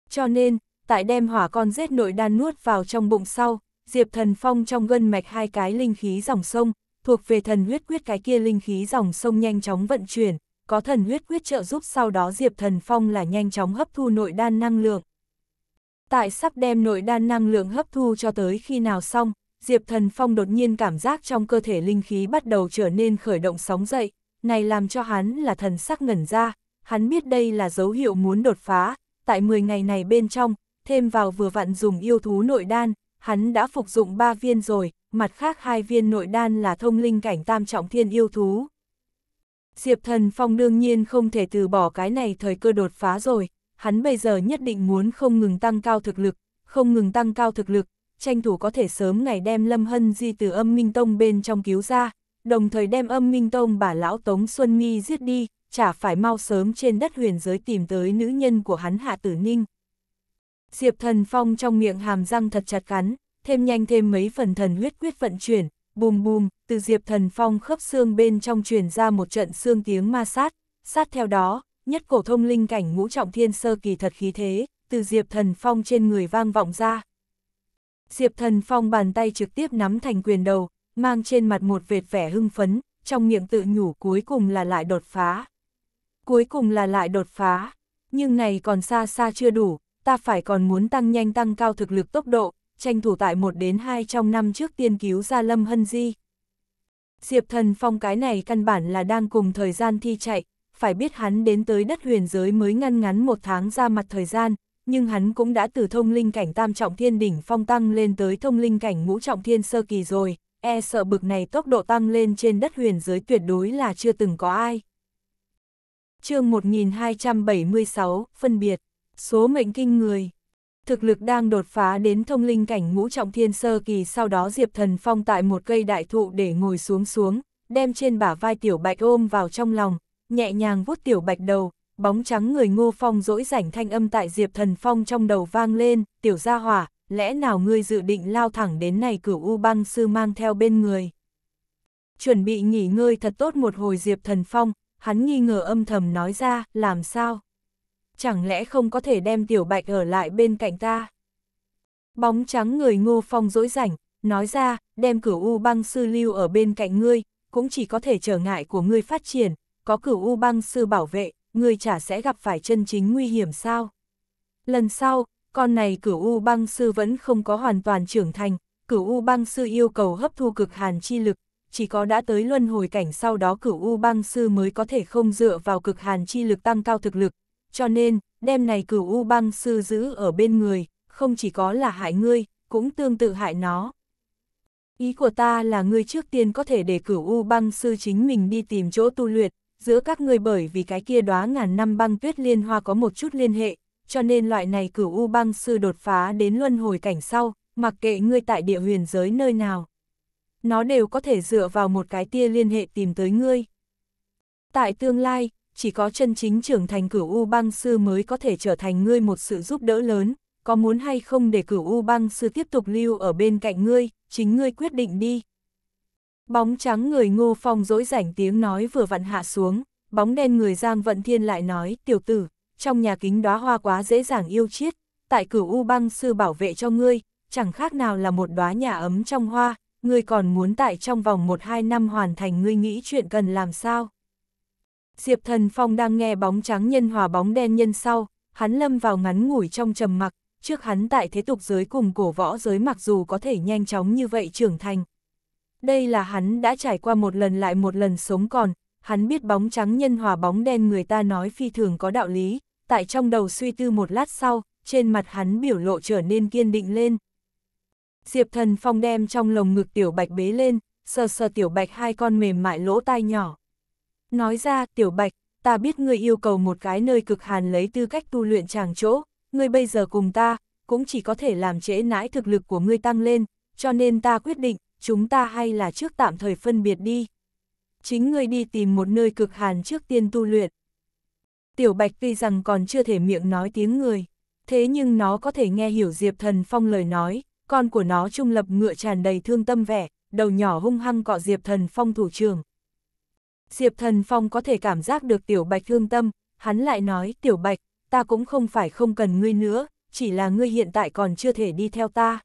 Cho nên, tại đem hỏa con rết nội đan nuốt vào trong bụng sau, Diệp Thần Phong trong gân mạch hai cái linh khí dòng sông, thuộc về thần huyết quyết cái kia linh khí dòng sông nhanh chóng vận chuyển, có thần huyết quyết trợ giúp sau đó Diệp Thần Phong là nhanh chóng hấp thu nội đan năng lượng. Tại sắp đem nội đan năng lượng hấp thu cho tới khi nào xong, Diệp Thần Phong đột nhiên cảm giác trong cơ thể linh khí bắt đầu trở nên khởi động sóng dậy, này làm cho hắn là thần sắc ngẩn ra, hắn biết đây là dấu hiệu muốn đột phá, tại 10 ngày này bên trong, thêm vào vừa vặn dùng yêu thú nội đan, hắn đã phục dụng 3 viên rồi, mặt khác hai viên nội đan là thông linh cảnh tam trọng thiên yêu thú. Diệp Thần Phong đương nhiên không thể từ bỏ cái này thời cơ đột phá rồi, hắn bây giờ nhất định muốn không ngừng tăng cao thực lực, không ngừng tăng cao thực lực, tranh thủ có thể sớm ngày đem Lâm Hân Di từ âm Minh Tông bên trong cứu ra, đồng thời đem âm Minh Tông bà lão Tống Xuân Mi giết đi, chả phải mau sớm trên đất huyền giới tìm tới nữ nhân của hắn Hạ Tử Ninh. Diệp Thần Phong trong miệng hàm răng thật chặt cắn, thêm nhanh thêm mấy phần thần huyết quyết vận chuyển, bùm bùm, từ Diệp Thần Phong khớp xương bên trong truyền ra một trận xương tiếng ma sát, sát theo đó, nhất cổ thông linh cảnh ngũ trọng thiên sơ kỳ thật khí thế, từ Diệp Thần Phong trên người vang vọng ra. Diệp Thần Phong bàn tay trực tiếp nắm thành quyền đầu, mang trên mặt một vệt vẻ hưng phấn, trong miệng tự nhủ cuối cùng là lại đột phá. Cuối cùng là lại đột phá, nhưng này còn xa xa chưa đủ, ta phải còn muốn tăng nhanh tăng cao thực lực tốc độ, tranh thủ tại 1 đến 2 trong năm trước tiên cứu ra Lâm Hân Di. Diệp Thần Phong cái này căn bản là đang cùng thời gian thi chạy, phải biết hắn đến tới đất huyền giới mới ngăn ngắn một tháng ra mặt thời gian, nhưng hắn cũng đã từ thông linh cảnh tam trọng thiên đỉnh phong tăng lên tới thông linh cảnh ngũ trọng thiên sơ kỳ rồi, e sợ bực này tốc độ tăng lên trên đất huyền giới tuyệt đối là chưa từng có ai. chương 1276, phân biệt số mệnh kinh người. Thực lực đang đột phá đến thông linh cảnh ngũ trọng thiên sơ kỳ sau đó Diệp Thần Phong tại một cây đại thụ để ngồi xuống xuống, đem trên bả vai Tiểu Bạch ôm vào trong lòng, nhẹ nhàng vuốt Tiểu Bạch đầu, bóng trắng người ngô phong dỗi rảnh thanh âm tại Diệp Thần Phong trong đầu vang lên, Tiểu Gia Hỏa, lẽ nào ngươi dự định lao thẳng đến này cửu U băng sư mang theo bên người. Chuẩn bị nghỉ ngơi thật tốt một hồi Diệp Thần Phong, hắn nghi ngờ âm thầm nói ra, làm sao? chẳng lẽ không có thể đem Tiểu Bạch ở lại bên cạnh ta? Bóng trắng người ngô phong dỗi rảnh, nói ra, đem cửu U băng sư lưu ở bên cạnh ngươi, cũng chỉ có thể trở ngại của ngươi phát triển, có cửu U băng sư bảo vệ, ngươi chả sẽ gặp phải chân chính nguy hiểm sao? Lần sau, con này cửu U băng sư vẫn không có hoàn toàn trưởng thành, cửu U băng sư yêu cầu hấp thu cực hàn chi lực, chỉ có đã tới luân hồi cảnh sau đó cửu U băng sư mới có thể không dựa vào cực hàn chi lực tăng cao thực lực, cho nên, đêm này cửu u băng sư giữ ở bên người, không chỉ có là hại ngươi, cũng tương tự hại nó. Ý của ta là ngươi trước tiên có thể để cửu u băng sư chính mình đi tìm chỗ tu luyện, giữa các ngươi bởi vì cái kia đóa ngàn năm băng tuyết liên hoa có một chút liên hệ, cho nên loại này cửu u băng sư đột phá đến luân hồi cảnh sau, mặc kệ ngươi tại địa huyền giới nơi nào. Nó đều có thể dựa vào một cái tia liên hệ tìm tới ngươi. Tại tương lai, chỉ có chân chính trưởng thành cửu U băng sư mới có thể trở thành ngươi một sự giúp đỡ lớn, có muốn hay không để cửu U băng sư tiếp tục lưu ở bên cạnh ngươi, chính ngươi quyết định đi. Bóng trắng người ngô phong dỗi rảnh tiếng nói vừa vặn hạ xuống, bóng đen người giang vận thiên lại nói, tiểu tử, trong nhà kính đóa hoa quá dễ dàng yêu chiết, tại cửu U băng sư bảo vệ cho ngươi, chẳng khác nào là một đóa nhà ấm trong hoa, ngươi còn muốn tại trong vòng 1-2 năm hoàn thành ngươi nghĩ chuyện cần làm sao. Diệp Thần Phong đang nghe bóng trắng nhân hòa bóng đen nhân sau, hắn lâm vào ngắn ngủi trong trầm mặc, trước hắn tại thế tục giới cùng cổ võ giới mặc dù có thể nhanh chóng như vậy trưởng thành. Đây là hắn đã trải qua một lần lại một lần sống còn, hắn biết bóng trắng nhân hòa bóng đen người ta nói phi thường có đạo lý, tại trong đầu suy tư một lát sau, trên mặt hắn biểu lộ trở nên kiên định lên. Diệp thần phong đem trong lồng ngực tiểu bạch bế lên, sờ sờ tiểu bạch hai con mềm mại lỗ tai nhỏ. Nói ra, tiểu bạch, ta biết ngươi yêu cầu một cái nơi cực hàn lấy tư cách tu luyện chàng chỗ, ngươi bây giờ cùng ta, cũng chỉ có thể làm trễ nãi thực lực của ngươi tăng lên, cho nên ta quyết định, chúng ta hay là trước tạm thời phân biệt đi. Chính ngươi đi tìm một nơi cực hàn trước tiên tu luyện. Tiểu Bạch tuy rằng còn chưa thể miệng nói tiếng người, thế nhưng nó có thể nghe hiểu Diệp Thần Phong lời nói, con của nó trung lập ngựa tràn đầy thương tâm vẻ, đầu nhỏ hung hăng cọ Diệp Thần Phong thủ trường. Diệp Thần Phong có thể cảm giác được Tiểu Bạch thương tâm, hắn lại nói, Tiểu Bạch, ta cũng không phải không cần ngươi nữa, chỉ là ngươi hiện tại còn chưa thể đi theo ta.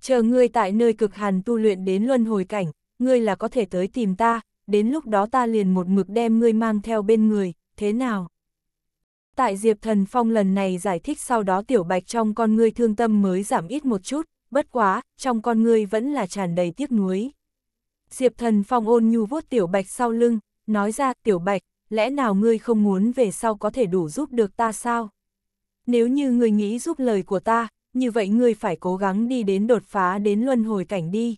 Chờ ngươi tại nơi cực hàn tu luyện đến luân hồi cảnh, ngươi là có thể tới tìm ta, đến lúc đó ta liền một mực đem ngươi mang theo bên người, thế nào? Tại Diệp Thần Phong lần này giải thích sau đó Tiểu Bạch trong con ngươi thương tâm mới giảm ít một chút, bất quá, trong con ngươi vẫn là tràn đầy tiếc nuối. Diệp Thần Phong ôn nhu vuốt Tiểu Bạch sau lưng, nói ra tiểu bạch, lẽ nào ngươi không muốn về sau có thể đủ giúp được ta sao? Nếu như ngươi nghĩ giúp lời của ta, như vậy ngươi phải cố gắng đi đến đột phá đến luân hồi cảnh đi.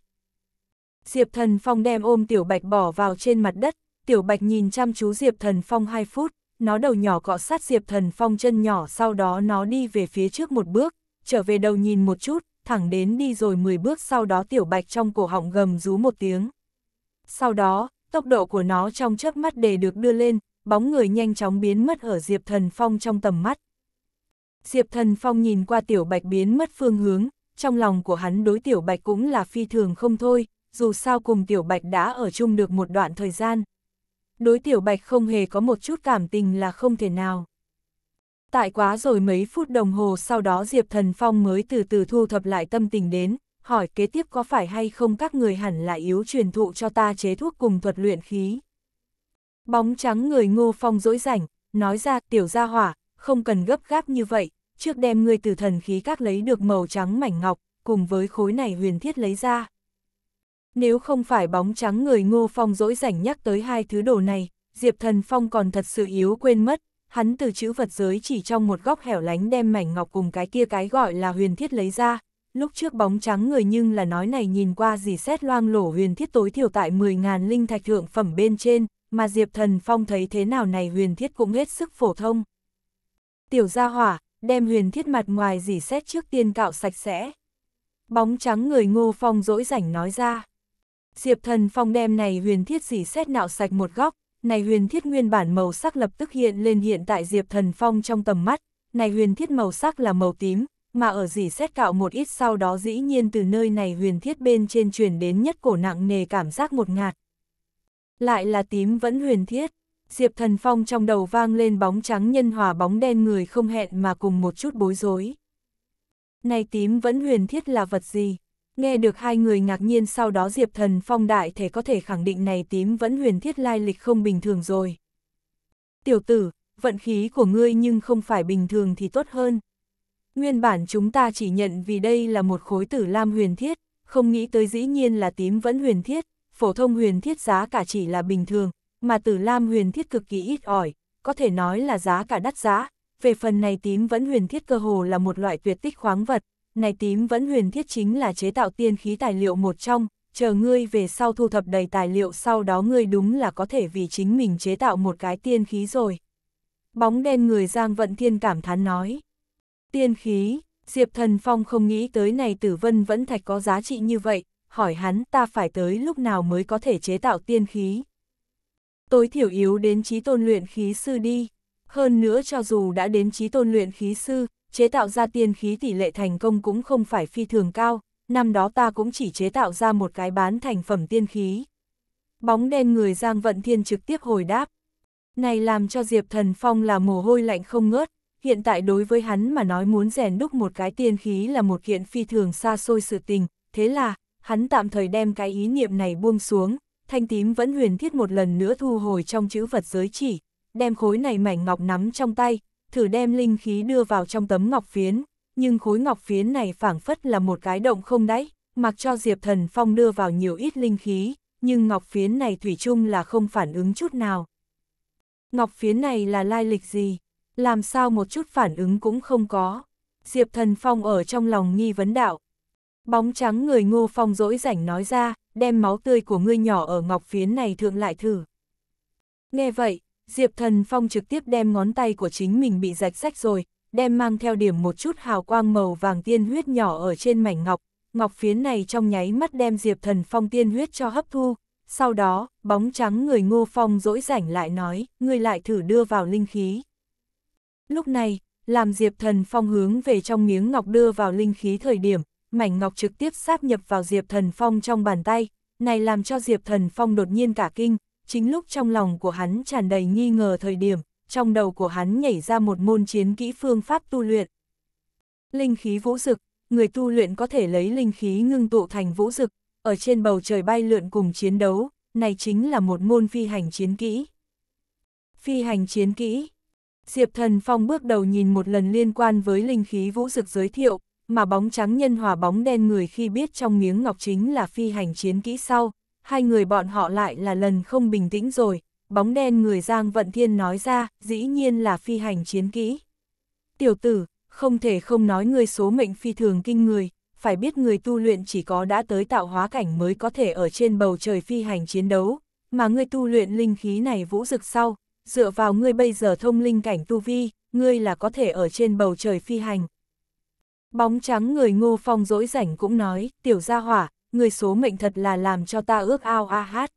Diệp Thần Phong đem ôm Tiểu Bạch bỏ vào trên mặt đất, Tiểu Bạch nhìn chăm chú Diệp Thần Phong 2 phút, nó đầu nhỏ cọ sát Diệp Thần Phong chân nhỏ sau đó nó đi về phía trước một bước, trở về đầu nhìn một chút, thẳng đến đi rồi 10 bước sau đó Tiểu Bạch trong cổ họng gầm rú một tiếng. Sau đó, tốc độ của nó trong chớp mắt để được đưa lên, bóng người nhanh chóng biến mất ở Diệp Thần Phong trong tầm mắt. Diệp Thần Phong nhìn qua Tiểu Bạch biến mất phương hướng, trong lòng của hắn đối Tiểu Bạch cũng là phi thường không thôi, dù sao cùng Tiểu Bạch đã ở chung được một đoạn thời gian. Đối Tiểu Bạch không hề có một chút cảm tình là không thể nào. Tại quá rồi mấy phút đồng hồ sau đó Diệp Thần Phong mới từ từ thu thập lại tâm tình đến, hỏi kế tiếp có phải hay không các người hẳn là yếu truyền thụ cho ta chế thuốc cùng thuật luyện khí. Bóng trắng người ngô phong dỗi rảnh, nói ra tiểu gia hỏa, không cần gấp gáp như vậy, trước đem ngươi từ thần khí các lấy được màu trắng mảnh ngọc, cùng với khối này huyền thiết lấy ra. Nếu không phải bóng trắng người ngô phong dỗi rảnh nhắc tới hai thứ đồ này, Diệp Thần Phong còn thật sự yếu quên mất, hắn từ chữ vật giới chỉ trong một góc hẻo lánh đem mảnh ngọc cùng cái kia cái gọi là huyền thiết lấy ra, lúc trước bóng trắng người nhưng là nói này nhìn qua gì xét loang lổ huyền thiết tối thiểu tại 10.000 linh thạch thượng phẩm bên trên, mà Diệp Thần Phong thấy thế nào này huyền thiết cũng hết sức phổ thông. Tiểu gia hỏa, đem huyền thiết mặt ngoài dỉ xét trước tiên cạo sạch sẽ. Bóng trắng người ngô phong dỗi rảnh nói ra. Diệp Thần Phong đem này huyền thiết dỉ xét nạo sạch một góc, này huyền thiết nguyên bản màu sắc lập tức hiện lên hiện tại Diệp Thần Phong trong tầm mắt, này huyền thiết màu sắc là màu tím, mà ở dỉ xét cạo một ít sau đó dĩ nhiên từ nơi này huyền thiết bên trên truyền đến nhất cổ nặng nề cảm giác một ngạt. Lại là tím vẫn huyền thiết, Diệp Thần Phong trong đầu vang lên bóng trắng nhân hòa bóng đen người không hẹn mà cùng một chút bối rối. Này tím vẫn huyền thiết là vật gì? Nghe được hai người ngạc nhiên sau đó Diệp Thần Phong đại thể có thể khẳng định này tím vẫn huyền thiết lai lịch không bình thường rồi. Tiểu tử, vận khí của ngươi nhưng không phải bình thường thì tốt hơn. Nguyên bản chúng ta chỉ nhận vì đây là một khối tử lam huyền thiết, không nghĩ tới dĩ nhiên là tím vẫn huyền thiết, phổ thông huyền thiết giá cả chỉ là bình thường, mà tử lam huyền thiết cực kỳ ít ỏi, có thể nói là giá cả đắt giá. Về phần này tím vẫn huyền thiết cơ hồ là một loại tuyệt tích khoáng vật, này tím vẫn huyền thiết chính là chế tạo tiên khí tài liệu một trong, chờ ngươi về sau thu thập đầy tài liệu sau đó ngươi đúng là có thể vì chính mình chế tạo một cái tiên khí rồi. Bóng đen người Giang Vận Thiên cảm thán nói. Tiên khí, Diệp Thần Phong không nghĩ tới này tử vân vẫn thạch có giá trị như vậy, hỏi hắn ta phải tới lúc nào mới có thể chế tạo tiên khí. Tối thiểu yếu đến trí tôn luyện khí sư đi, hơn nữa cho dù đã đến trí tôn luyện khí sư, chế tạo ra tiên khí tỷ lệ thành công cũng không phải phi thường cao, năm đó ta cũng chỉ chế tạo ra một cái bán thành phẩm tiên khí. Bóng đen người Giang Vận Thiên trực tiếp hồi đáp. Này làm cho Diệp Thần Phong là mồ hôi lạnh không ngớt, hiện tại đối với hắn mà nói muốn rèn đúc một cái tiên khí là một kiện phi thường xa xôi sự tình, thế là, hắn tạm thời đem cái ý niệm này buông xuống, thanh tím vẫn huyền thiết một lần nữa thu hồi trong chữ vật giới chỉ, đem khối này mảnh ngọc nắm trong tay, thử đem linh khí đưa vào trong tấm ngọc phiến, nhưng khối ngọc phiến này phảng phất là một cái động không đáy, mặc cho Diệp Thần Phong đưa vào nhiều ít linh khí, nhưng ngọc phiến này thủy chung là không phản ứng chút nào. Ngọc phiến này là lai lịch gì? làm sao một chút phản ứng cũng không có. Diệp Thần Phong ở trong lòng nghi vấn đạo. Bóng trắng người ngô phong dỗi rảnh nói ra, đem máu tươi của ngươi nhỏ ở ngọc phiến này thượng lại thử. Nghe vậy, Diệp Thần Phong trực tiếp đem ngón tay của chính mình bị rạch rách rồi, đem mang theo điểm một chút hào quang màu vàng tiên huyết nhỏ ở trên mảnh ngọc. Ngọc phiến này trong nháy mắt đem Diệp Thần Phong tiên huyết cho hấp thu. Sau đó, bóng trắng người ngô phong dỗi rảnh lại nói, ngươi lại thử đưa vào linh khí. Lúc này, làm Diệp Thần Phong hướng về trong miếng ngọc đưa vào linh khí thời điểm, mảnh ngọc trực tiếp sáp nhập vào Diệp Thần Phong trong bàn tay, này làm cho Diệp Thần Phong đột nhiên cả kinh, chính lúc trong lòng của hắn tràn đầy nghi ngờ thời điểm, trong đầu của hắn nhảy ra một môn chiến kỹ phương pháp tu luyện. Linh khí vũ dực, người tu luyện có thể lấy linh khí ngưng tụ thành vũ dực, ở trên bầu trời bay lượn cùng chiến đấu, này chính là một môn phi hành chiến kỹ. Phi hành chiến kỹ Diệp Thần Phong bước đầu nhìn một lần liên quan với linh khí vũ dực giới thiệu, mà bóng trắng nhân hòa bóng đen người khi biết trong miếng ngọc chính là phi hành chiến kỹ sau, hai người bọn họ lại là lần không bình tĩnh rồi, bóng đen người Giang Vận Thiên nói ra, dĩ nhiên là phi hành chiến kỹ. Tiểu tử, không thể không nói người số mệnh phi thường kinh người, phải biết người tu luyện chỉ có đã tới tạo hóa cảnh mới có thể ở trên bầu trời phi hành chiến đấu, mà người tu luyện linh khí này vũ dực sau, dựa vào ngươi bây giờ thông linh cảnh tu vi, ngươi là có thể ở trên bầu trời phi hành. Bóng trắng người ngô phong dỗi rảnh cũng nói, tiểu gia hỏa, người số mệnh thật là làm cho ta ước ao a hát.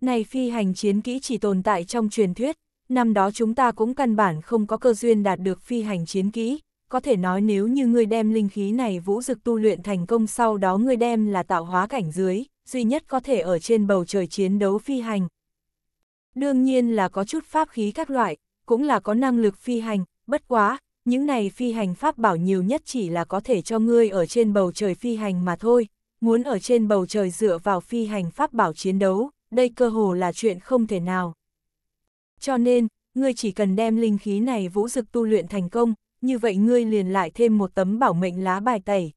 Này phi hành chiến kỹ chỉ tồn tại trong truyền thuyết, năm đó chúng ta cũng căn bản không có cơ duyên đạt được phi hành chiến kỹ, có thể nói nếu như ngươi đem linh khí này vũ dực tu luyện thành công sau đó ngươi đem là tạo hóa cảnh dưới, duy nhất có thể ở trên bầu trời chiến đấu phi hành, Đương nhiên là có chút pháp khí các loại, cũng là có năng lực phi hành, bất quá, những này phi hành pháp bảo nhiều nhất chỉ là có thể cho ngươi ở trên bầu trời phi hành mà thôi, muốn ở trên bầu trời dựa vào phi hành pháp bảo chiến đấu, đây cơ hồ là chuyện không thể nào. Cho nên, ngươi chỉ cần đem linh khí này vũ dực tu luyện thành công, như vậy ngươi liền lại thêm một tấm bảo mệnh lá bài tẩy.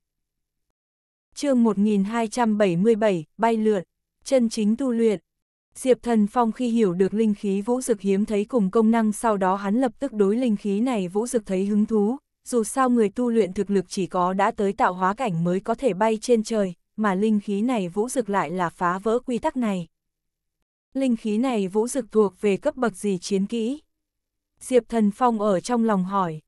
chương 1277, bay lượn, chân chính tu luyện. Diệp Thần Phong khi hiểu được linh khí vũ dực hiếm thấy cùng công năng sau đó hắn lập tức đối linh khí này vũ dực thấy hứng thú, dù sao người tu luyện thực lực chỉ có đã tới tạo hóa cảnh mới có thể bay trên trời, mà linh khí này vũ dực lại là phá vỡ quy tắc này. Linh khí này vũ dực thuộc về cấp bậc gì chiến kỹ? Diệp Thần Phong ở trong lòng hỏi.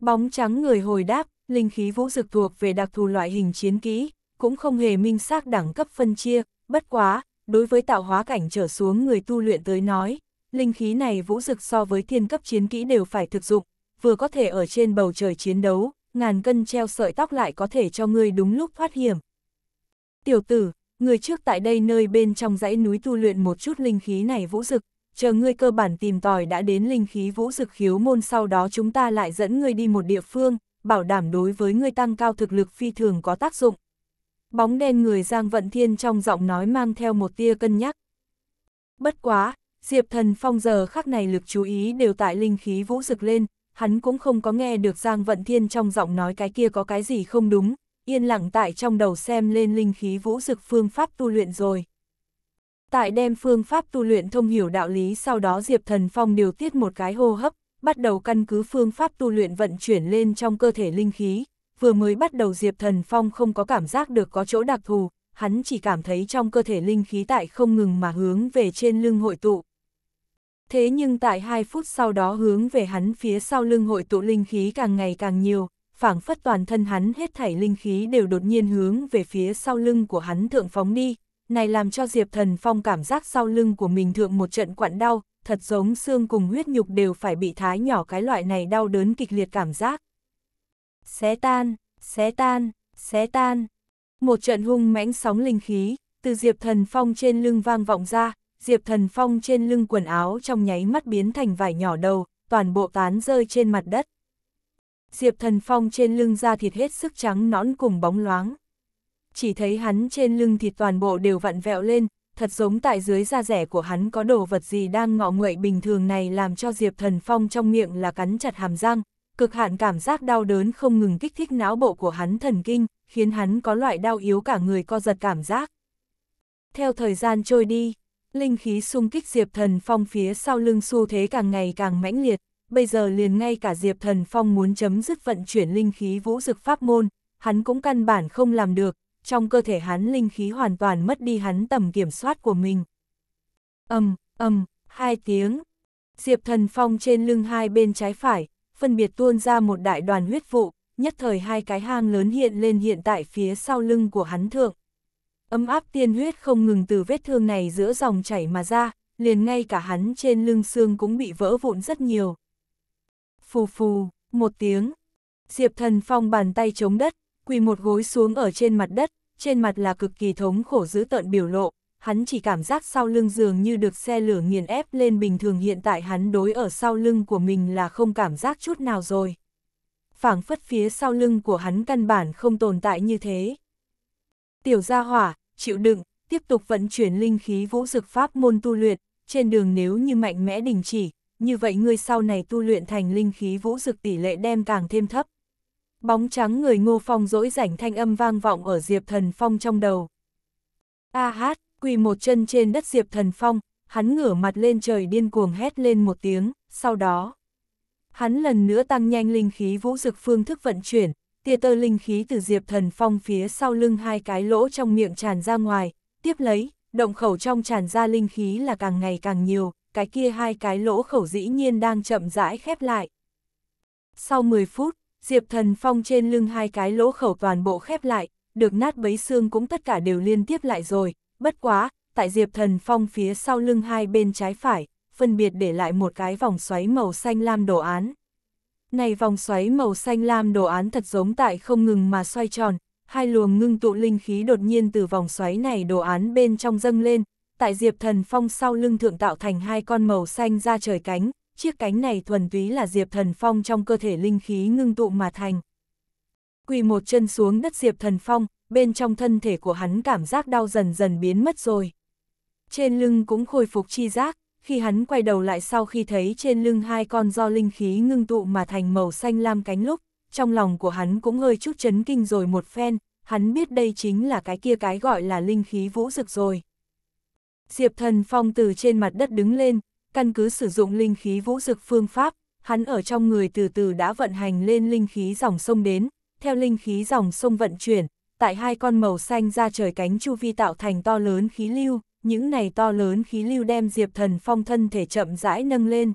Bóng trắng người hồi đáp, linh khí vũ dực thuộc về đặc thù loại hình chiến kỹ, cũng không hề minh xác đẳng cấp phân chia, bất quá, đối với tạo hóa cảnh trở xuống người tu luyện tới nói, linh khí này vũ dực so với thiên cấp chiến kỹ đều phải thực dụng, vừa có thể ở trên bầu trời chiến đấu, ngàn cân treo sợi tóc lại có thể cho ngươi đúng lúc thoát hiểm. Tiểu tử, người trước tại đây nơi bên trong dãy núi tu luyện một chút linh khí này vũ dực, chờ ngươi cơ bản tìm tòi đã đến linh khí vũ dực khiếu môn sau đó chúng ta lại dẫn ngươi đi một địa phương, bảo đảm đối với ngươi tăng cao thực lực phi thường có tác dụng bóng đen người Giang Vận Thiên trong giọng nói mang theo một tia cân nhắc. Bất quá, Diệp Thần Phong giờ khắc này lực chú ý đều tại linh khí vũ rực lên, hắn cũng không có nghe được Giang Vận Thiên trong giọng nói cái kia có cái gì không đúng, yên lặng tại trong đầu xem lên linh khí vũ rực phương pháp tu luyện rồi. Tại đem phương pháp tu luyện thông hiểu đạo lý sau đó Diệp Thần Phong điều tiết một cái hô hấp, bắt đầu căn cứ phương pháp tu luyện vận chuyển lên trong cơ thể linh khí, vừa mới bắt đầu Diệp Thần Phong không có cảm giác được có chỗ đặc thù, hắn chỉ cảm thấy trong cơ thể linh khí tại không ngừng mà hướng về trên lưng hội tụ. Thế nhưng tại 2 phút sau đó hướng về hắn phía sau lưng hội tụ linh khí càng ngày càng nhiều, phảng phất toàn thân hắn hết thảy linh khí đều đột nhiên hướng về phía sau lưng của hắn thượng phóng đi, này làm cho Diệp Thần Phong cảm giác sau lưng của mình thượng một trận quặn đau, thật giống xương cùng huyết nhục đều phải bị thái nhỏ cái loại này đau đớn kịch liệt cảm giác xé tan, xé tan, xé tan. Một trận hung mãnh sóng linh khí, từ Diệp Thần Phong trên lưng vang vọng ra, Diệp Thần Phong trên lưng quần áo trong nháy mắt biến thành vải nhỏ đầu, toàn bộ tán rơi trên mặt đất. Diệp Thần Phong trên lưng da thịt hết sức trắng nõn cùng bóng loáng. Chỉ thấy hắn trên lưng thịt toàn bộ đều vặn vẹo lên, thật giống tại dưới da rẻ của hắn có đồ vật gì đang ngọ nguậy bình thường này làm cho Diệp Thần Phong trong miệng là cắn chặt hàm răng, cực hạn cảm giác đau đớn không ngừng kích thích não bộ của hắn thần kinh, khiến hắn có loại đau yếu cả người co giật cảm giác. Theo thời gian trôi đi, linh khí xung kích Diệp Thần Phong phía sau lưng xu thế càng ngày càng mãnh liệt, bây giờ liền ngay cả Diệp Thần Phong muốn chấm dứt vận chuyển linh khí vũ dực pháp môn, hắn cũng căn bản không làm được, trong cơ thể hắn linh khí hoàn toàn mất đi hắn tầm kiểm soát của mình. Âm, um, âm, um, hai tiếng. Diệp Thần Phong trên lưng hai bên trái phải, phân biệt tuôn ra một đại đoàn huyết vụ, nhất thời hai cái hang lớn hiện lên hiện tại phía sau lưng của hắn thượng. Ấm áp tiên huyết không ngừng từ vết thương này giữa dòng chảy mà ra, liền ngay cả hắn trên lưng xương cũng bị vỡ vụn rất nhiều. Phù phù, một tiếng, Diệp Thần Phong bàn tay chống đất, quỳ một gối xuống ở trên mặt đất, trên mặt là cực kỳ thống khổ dữ tợn biểu lộ, hắn chỉ cảm giác sau lưng dường như được xe lửa nghiền ép lên bình thường hiện tại hắn đối ở sau lưng của mình là không cảm giác chút nào rồi. phảng phất phía sau lưng của hắn căn bản không tồn tại như thế. Tiểu gia hỏa, chịu đựng, tiếp tục vận chuyển linh khí vũ dực pháp môn tu luyện, trên đường nếu như mạnh mẽ đình chỉ, như vậy ngươi sau này tu luyện thành linh khí vũ dực tỷ lệ đem càng thêm thấp. Bóng trắng người ngô phong dỗi rảnh thanh âm vang vọng ở diệp thần phong trong đầu. A hát, quỳ một chân trên đất Diệp Thần Phong, hắn ngửa mặt lên trời điên cuồng hét lên một tiếng, sau đó. Hắn lần nữa tăng nhanh linh khí vũ dực phương thức vận chuyển, tia tơ linh khí từ Diệp Thần Phong phía sau lưng hai cái lỗ trong miệng tràn ra ngoài, tiếp lấy, động khẩu trong tràn ra linh khí là càng ngày càng nhiều, cái kia hai cái lỗ khẩu dĩ nhiên đang chậm rãi khép lại. Sau 10 phút, Diệp Thần Phong trên lưng hai cái lỗ khẩu toàn bộ khép lại, được nát bấy xương cũng tất cả đều liên tiếp lại rồi, bất quá, tại Diệp Thần Phong phía sau lưng hai bên trái phải, phân biệt để lại một cái vòng xoáy màu xanh lam đồ án. Này vòng xoáy màu xanh lam đồ án thật giống tại không ngừng mà xoay tròn, hai luồng ngưng tụ linh khí đột nhiên từ vòng xoáy này đồ án bên trong dâng lên, tại Diệp Thần Phong sau lưng thượng tạo thành hai con màu xanh ra trời cánh, chiếc cánh này thuần túy là Diệp Thần Phong trong cơ thể linh khí ngưng tụ mà thành. Quỳ một chân xuống đất Diệp Thần Phong, bên trong thân thể của hắn cảm giác đau dần dần biến mất rồi. Trên lưng cũng khôi phục chi giác, khi hắn quay đầu lại sau khi thấy trên lưng hai con do linh khí ngưng tụ mà thành màu xanh lam cánh lúc, trong lòng của hắn cũng hơi chút chấn kinh rồi một phen, hắn biết đây chính là cái kia cái gọi là linh khí vũ rực rồi. Diệp thần phong từ trên mặt đất đứng lên, căn cứ sử dụng linh khí vũ rực phương pháp, hắn ở trong người từ từ đã vận hành lên linh khí dòng sông đến, theo linh khí dòng sông vận chuyển, tại hai con màu xanh ra trời cánh chu vi tạo thành to lớn khí lưu, những này to lớn khí lưu đem Diệp Thần Phong thân thể chậm rãi nâng lên.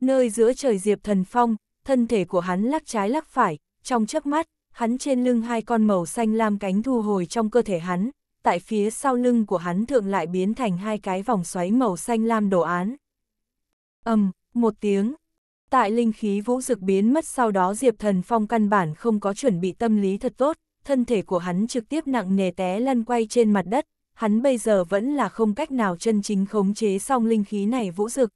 Nơi giữa trời Diệp Thần Phong, thân thể của hắn lắc trái lắc phải, trong chớp mắt, hắn trên lưng hai con màu xanh lam cánh thu hồi trong cơ thể hắn, tại phía sau lưng của hắn thượng lại biến thành hai cái vòng xoáy màu xanh lam đồ án. ầm um, một tiếng. Tại linh khí vũ dực biến mất sau đó Diệp Thần Phong căn bản không có chuẩn bị tâm lý thật tốt, thân thể của hắn trực tiếp nặng nề té lăn quay trên mặt đất, hắn bây giờ vẫn là không cách nào chân chính khống chế xong linh khí này vũ dực.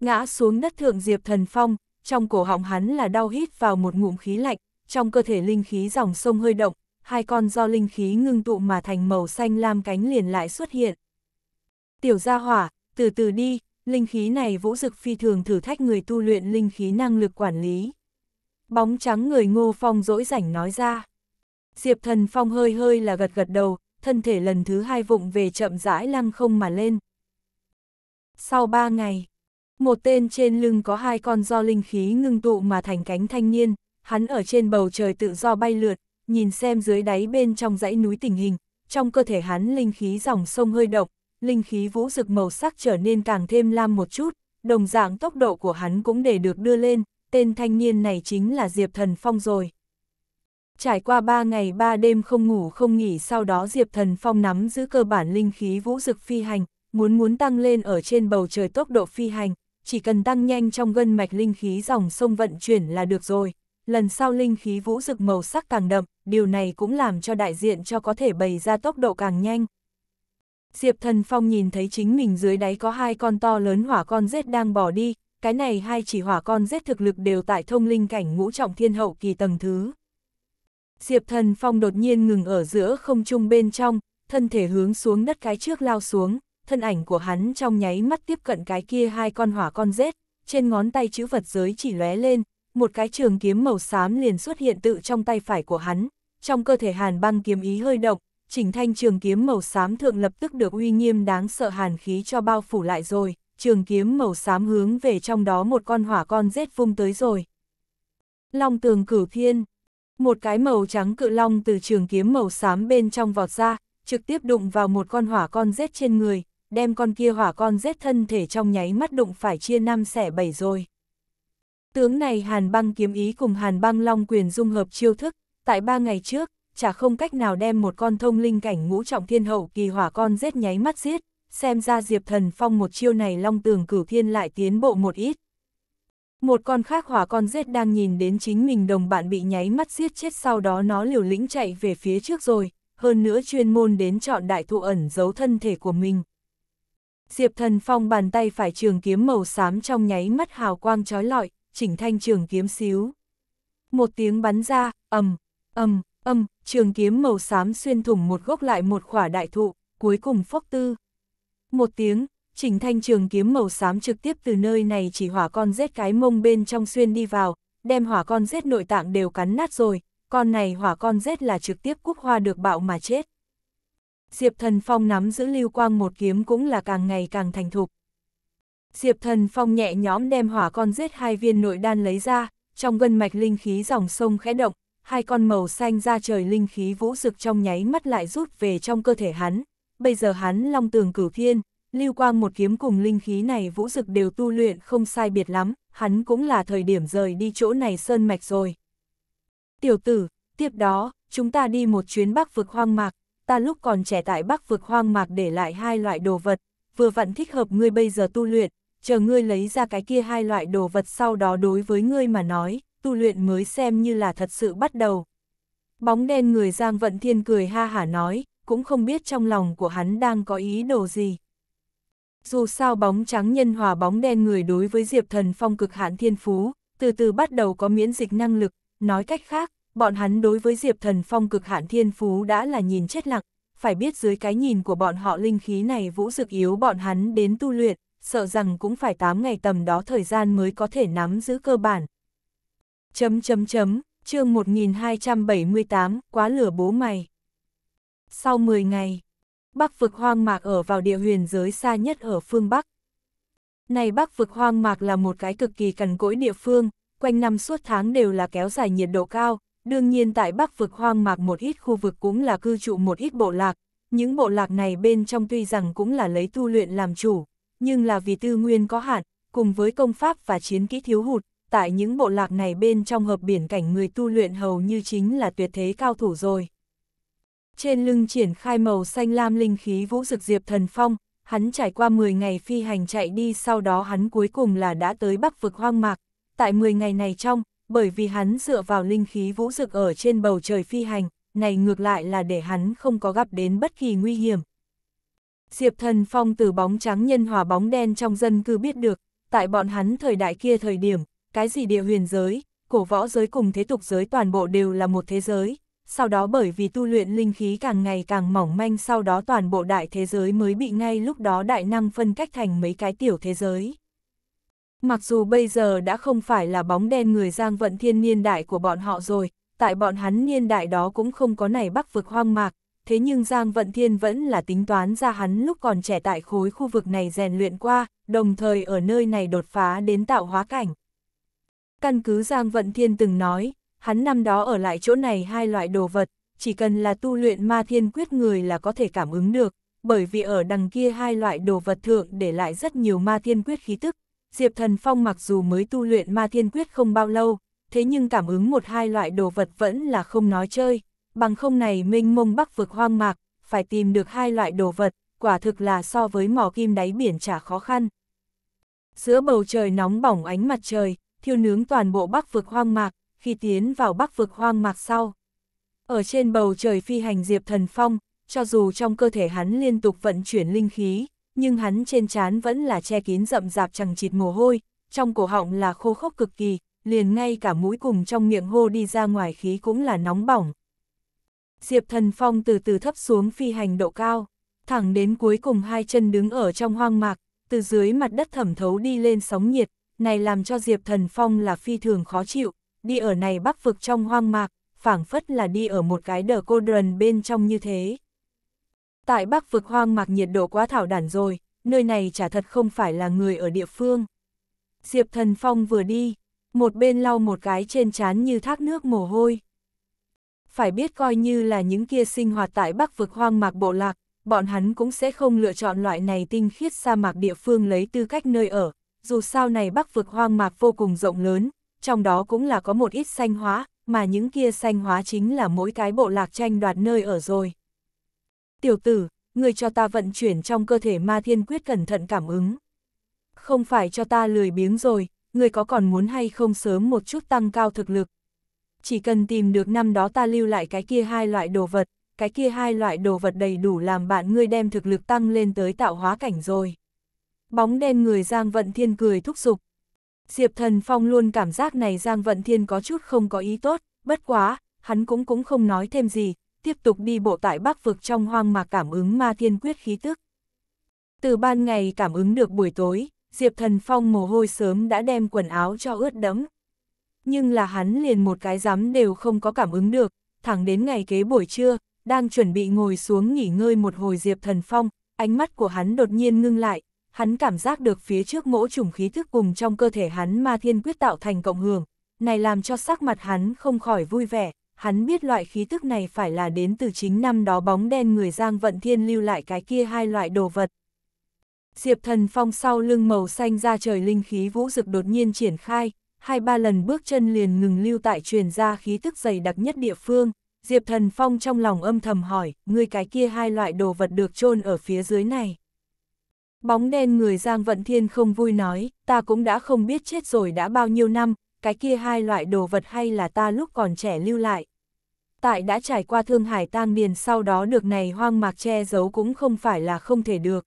Ngã xuống đất thượng Diệp Thần Phong, trong cổ họng hắn là đau hít vào một ngụm khí lạnh, trong cơ thể linh khí dòng sông hơi động, hai con do linh khí ngưng tụ mà thành màu xanh lam cánh liền lại xuất hiện. Tiểu gia hỏa, từ từ đi, linh khí này vũ dực phi thường thử thách người tu luyện linh khí năng lực quản lý. Bóng trắng người ngô phong dỗi rảnh nói ra. Diệp Thần Phong hơi hơi là gật gật đầu, thân thể lần thứ hai vụng về chậm rãi lăng không mà lên. Sau ba ngày, một tên trên lưng có hai con do linh khí ngưng tụ mà thành cánh thanh niên, hắn ở trên bầu trời tự do bay lượt, nhìn xem dưới đáy bên trong dãy núi tình hình, trong cơ thể hắn linh khí dòng sông hơi độc, linh khí vũ rực màu sắc trở nên càng thêm lam một chút, đồng dạng tốc độ của hắn cũng để được đưa lên, tên thanh niên này chính là Diệp Thần Phong rồi. Trải qua 3 ngày 3 đêm không ngủ không nghỉ sau đó Diệp Thần Phong nắm giữ cơ bản linh khí vũ dực phi hành, muốn muốn tăng lên ở trên bầu trời tốc độ phi hành, chỉ cần tăng nhanh trong gân mạch linh khí dòng sông vận chuyển là được rồi. Lần sau linh khí vũ dực màu sắc càng đậm, điều này cũng làm cho đại diện cho có thể bày ra tốc độ càng nhanh. Diệp Thần Phong nhìn thấy chính mình dưới đáy có hai con to lớn hỏa con rết đang bỏ đi, cái này hai chỉ hỏa con rết thực lực đều tại thông linh cảnh ngũ trọng thiên hậu kỳ tầng thứ. Diệp Thần Phong đột nhiên ngừng ở giữa không trung bên trong, thân thể hướng xuống đất cái trước lao xuống, thân ảnh của hắn trong nháy mắt tiếp cận cái kia hai con hỏa con rết, trên ngón tay chữ vật giới chỉ lóe lên, một cái trường kiếm màu xám liền xuất hiện tự trong tay phải của hắn, trong cơ thể hàn băng kiếm ý hơi động, chỉnh thanh trường kiếm màu xám thượng lập tức được uy nghiêm đáng sợ hàn khí cho bao phủ lại rồi, trường kiếm màu xám hướng về trong đó một con hỏa con rết vung tới rồi. Long tường cửu thiên một cái màu trắng cự long từ trường kiếm màu xám bên trong vọt ra, trực tiếp đụng vào một con hỏa con rết trên người, đem con kia hỏa con rết thân thể trong nháy mắt đụng phải chia năm xẻ bảy rồi. Tướng này hàn băng kiếm ý cùng hàn băng long quyền dung hợp chiêu thức, tại ba ngày trước, chả không cách nào đem một con thông linh cảnh ngũ trọng thiên hậu kỳ hỏa con rết nháy mắt giết, xem ra Diệp Thần Phong một chiêu này long tường cửu thiên lại tiến bộ một ít. Một con khác hỏa con rết đang nhìn đến chính mình đồng bạn bị nháy mắt giết chết sau đó nó liều lĩnh chạy về phía trước rồi, hơn nữa chuyên môn đến chọn đại thụ ẩn giấu thân thể của mình. Diệp thần phong bàn tay phải trường kiếm màu xám trong nháy mắt hào quang trói lọi, chỉnh thanh trường kiếm xíu. Một tiếng bắn ra, ầm, ầm, ầm, trường kiếm màu xám xuyên thủng một gốc lại một khỏa đại thụ, cuối cùng phốc tư. Một tiếng, Trình Thanh Trường kiếm màu xám trực tiếp từ nơi này chỉ hỏa con rết cái mông bên trong xuyên đi vào, đem hỏa con rết nội tạng đều cắn nát rồi, con này hỏa con rết là trực tiếp cúc hoa được bạo mà chết. Diệp Thần Phong nắm giữ lưu quang một kiếm cũng là càng ngày càng thành thục. Diệp Thần Phong nhẹ nhõm đem hỏa con rết hai viên nội đan lấy ra, trong gân mạch linh khí dòng sông khẽ động, hai con màu xanh ra trời linh khí vũ rực trong nháy mắt lại rút về trong cơ thể hắn. Bây giờ hắn long tường cửu thiên, Lưu Quang một kiếm cùng linh khí này vũ dực đều tu luyện không sai biệt lắm, hắn cũng là thời điểm rời đi chỗ này sơn mạch rồi. Tiểu tử, tiếp đó, chúng ta đi một chuyến bắc vực hoang mạc, ta lúc còn trẻ tại bắc vực hoang mạc để lại hai loại đồ vật, vừa vặn thích hợp ngươi bây giờ tu luyện, chờ ngươi lấy ra cái kia hai loại đồ vật sau đó đối với ngươi mà nói, tu luyện mới xem như là thật sự bắt đầu. Bóng đen người Giang Vận Thiên cười ha hả nói, cũng không biết trong lòng của hắn đang có ý đồ gì. Dù sao bóng trắng nhân hòa bóng đen người đối với Diệp Thần Phong cực hạn thiên phú, từ từ bắt đầu có miễn dịch năng lực, nói cách khác, bọn hắn đối với Diệp Thần Phong cực hạn thiên phú đã là nhìn chết lặng, phải biết dưới cái nhìn của bọn họ linh khí này vũ dực yếu bọn hắn đến tu luyện, sợ rằng cũng phải 8 ngày tầm đó thời gian mới có thể nắm giữ cơ bản. Chấm chấm chấm, chương 1278, quá lửa bố mày. Sau 10 ngày, Bắc vực hoang mạc ở vào địa huyền giới xa nhất ở phương Bắc. Này Bắc vực hoang mạc là một cái cực kỳ cằn cỗi địa phương, quanh năm suốt tháng đều là kéo dài nhiệt độ cao, đương nhiên tại Bắc vực hoang mạc một ít khu vực cũng là cư trụ một ít bộ lạc, những bộ lạc này bên trong tuy rằng cũng là lấy tu luyện làm chủ, nhưng là vì tư nguyên có hạn, cùng với công pháp và chiến kỹ thiếu hụt, tại những bộ lạc này bên trong hợp biển cảnh người tu luyện hầu như chính là tuyệt thế cao thủ rồi trên lưng triển khai màu xanh lam linh khí vũ dực diệp thần phong, hắn trải qua 10 ngày phi hành chạy đi sau đó hắn cuối cùng là đã tới bắc vực hoang mạc. Tại 10 ngày này trong, bởi vì hắn dựa vào linh khí vũ dực ở trên bầu trời phi hành, này ngược lại là để hắn không có gặp đến bất kỳ nguy hiểm. Diệp thần phong từ bóng trắng nhân hòa bóng đen trong dân cư biết được, tại bọn hắn thời đại kia thời điểm, cái gì địa huyền giới, cổ võ giới cùng thế tục giới toàn bộ đều là một thế giới, sau đó bởi vì tu luyện linh khí càng ngày càng mỏng manh sau đó toàn bộ đại thế giới mới bị ngay lúc đó đại năng phân cách thành mấy cái tiểu thế giới. Mặc dù bây giờ đã không phải là bóng đen người giang vận thiên niên đại của bọn họ rồi, tại bọn hắn niên đại đó cũng không có này bắc vực hoang mạc, thế nhưng Giang Vận Thiên vẫn là tính toán ra hắn lúc còn trẻ tại khối khu vực này rèn luyện qua, đồng thời ở nơi này đột phá đến tạo hóa cảnh. Căn cứ Giang Vận Thiên từng nói, hắn năm đó ở lại chỗ này hai loại đồ vật, chỉ cần là tu luyện ma thiên quyết người là có thể cảm ứng được, bởi vì ở đằng kia hai loại đồ vật thượng để lại rất nhiều ma thiên quyết khí tức. Diệp Thần Phong mặc dù mới tu luyện ma thiên quyết không bao lâu, thế nhưng cảm ứng một hai loại đồ vật vẫn là không nói chơi, bằng không này minh mông bắc vực hoang mạc, phải tìm được hai loại đồ vật, quả thực là so với mỏ kim đáy biển chả khó khăn. Giữa bầu trời nóng bỏng ánh mặt trời, thiêu nướng toàn bộ bắc vực hoang mạc, khi tiến vào bắc vực hoang mạc sau. Ở trên bầu trời phi hành Diệp Thần Phong, cho dù trong cơ thể hắn liên tục vận chuyển linh khí, nhưng hắn trên trán vẫn là che kín rậm rạp chẳng chịt mồ hôi, trong cổ họng là khô khốc cực kỳ, liền ngay cả mũi cùng trong miệng hô đi ra ngoài khí cũng là nóng bỏng. Diệp Thần Phong từ từ thấp xuống phi hành độ cao, thẳng đến cuối cùng hai chân đứng ở trong hoang mạc, từ dưới mặt đất thẩm thấu đi lên sóng nhiệt, này làm cho Diệp Thần Phong là phi thường khó chịu, đi ở này bắc vực trong hoang mạc, phảng phất là đi ở một cái đờ cô đơn bên trong như thế. Tại bắc vực hoang mạc nhiệt độ quá thảo đản rồi, nơi này chả thật không phải là người ở địa phương. Diệp Thần Phong vừa đi, một bên lau một cái trên trán như thác nước mồ hôi. Phải biết coi như là những kia sinh hoạt tại bắc vực hoang mạc bộ lạc, bọn hắn cũng sẽ không lựa chọn loại này tinh khiết sa mạc địa phương lấy tư cách nơi ở, dù sao này bắc vực hoang mạc vô cùng rộng lớn, trong đó cũng là có một ít sanh hóa, mà những kia sanh hóa chính là mỗi cái bộ lạc tranh đoạt nơi ở rồi. Tiểu tử, người cho ta vận chuyển trong cơ thể ma thiên quyết cẩn thận cảm ứng. Không phải cho ta lười biếng rồi, người có còn muốn hay không sớm một chút tăng cao thực lực. Chỉ cần tìm được năm đó ta lưu lại cái kia hai loại đồ vật, cái kia hai loại đồ vật đầy đủ làm bạn ngươi đem thực lực tăng lên tới tạo hóa cảnh rồi. Bóng đen người Giang Vận Thiên cười thúc giục, Diệp Thần Phong luôn cảm giác này Giang Vận Thiên có chút không có ý tốt, bất quá, hắn cũng cũng không nói thêm gì, tiếp tục đi bộ tại bắc vực trong hoang mà cảm ứng ma thiên quyết khí tức. Từ ban ngày cảm ứng được buổi tối, Diệp Thần Phong mồ hôi sớm đã đem quần áo cho ướt đẫm. Nhưng là hắn liền một cái giám đều không có cảm ứng được, thẳng đến ngày kế buổi trưa, đang chuẩn bị ngồi xuống nghỉ ngơi một hồi Diệp Thần Phong, ánh mắt của hắn đột nhiên ngưng lại, hắn cảm giác được phía trước ngỗ trùng khí thức cùng trong cơ thể hắn ma thiên quyết tạo thành cộng hưởng, này làm cho sắc mặt hắn không khỏi vui vẻ, hắn biết loại khí thức này phải là đến từ chính năm đó bóng đen người Giang Vận Thiên lưu lại cái kia hai loại đồ vật. Diệp thần phong sau lưng màu xanh ra trời linh khí vũ rực đột nhiên triển khai, hai ba lần bước chân liền ngừng lưu tại truyền ra khí thức dày đặc nhất địa phương, Diệp thần phong trong lòng âm thầm hỏi, ngươi cái kia hai loại đồ vật được chôn ở phía dưới này. Bóng đen người Giang Vận Thiên không vui nói, ta cũng đã không biết chết rồi đã bao nhiêu năm, cái kia hai loại đồ vật hay là ta lúc còn trẻ lưu lại. Tại đã trải qua thương hải tan miền sau đó được này hoang mạc che giấu cũng không phải là không thể được.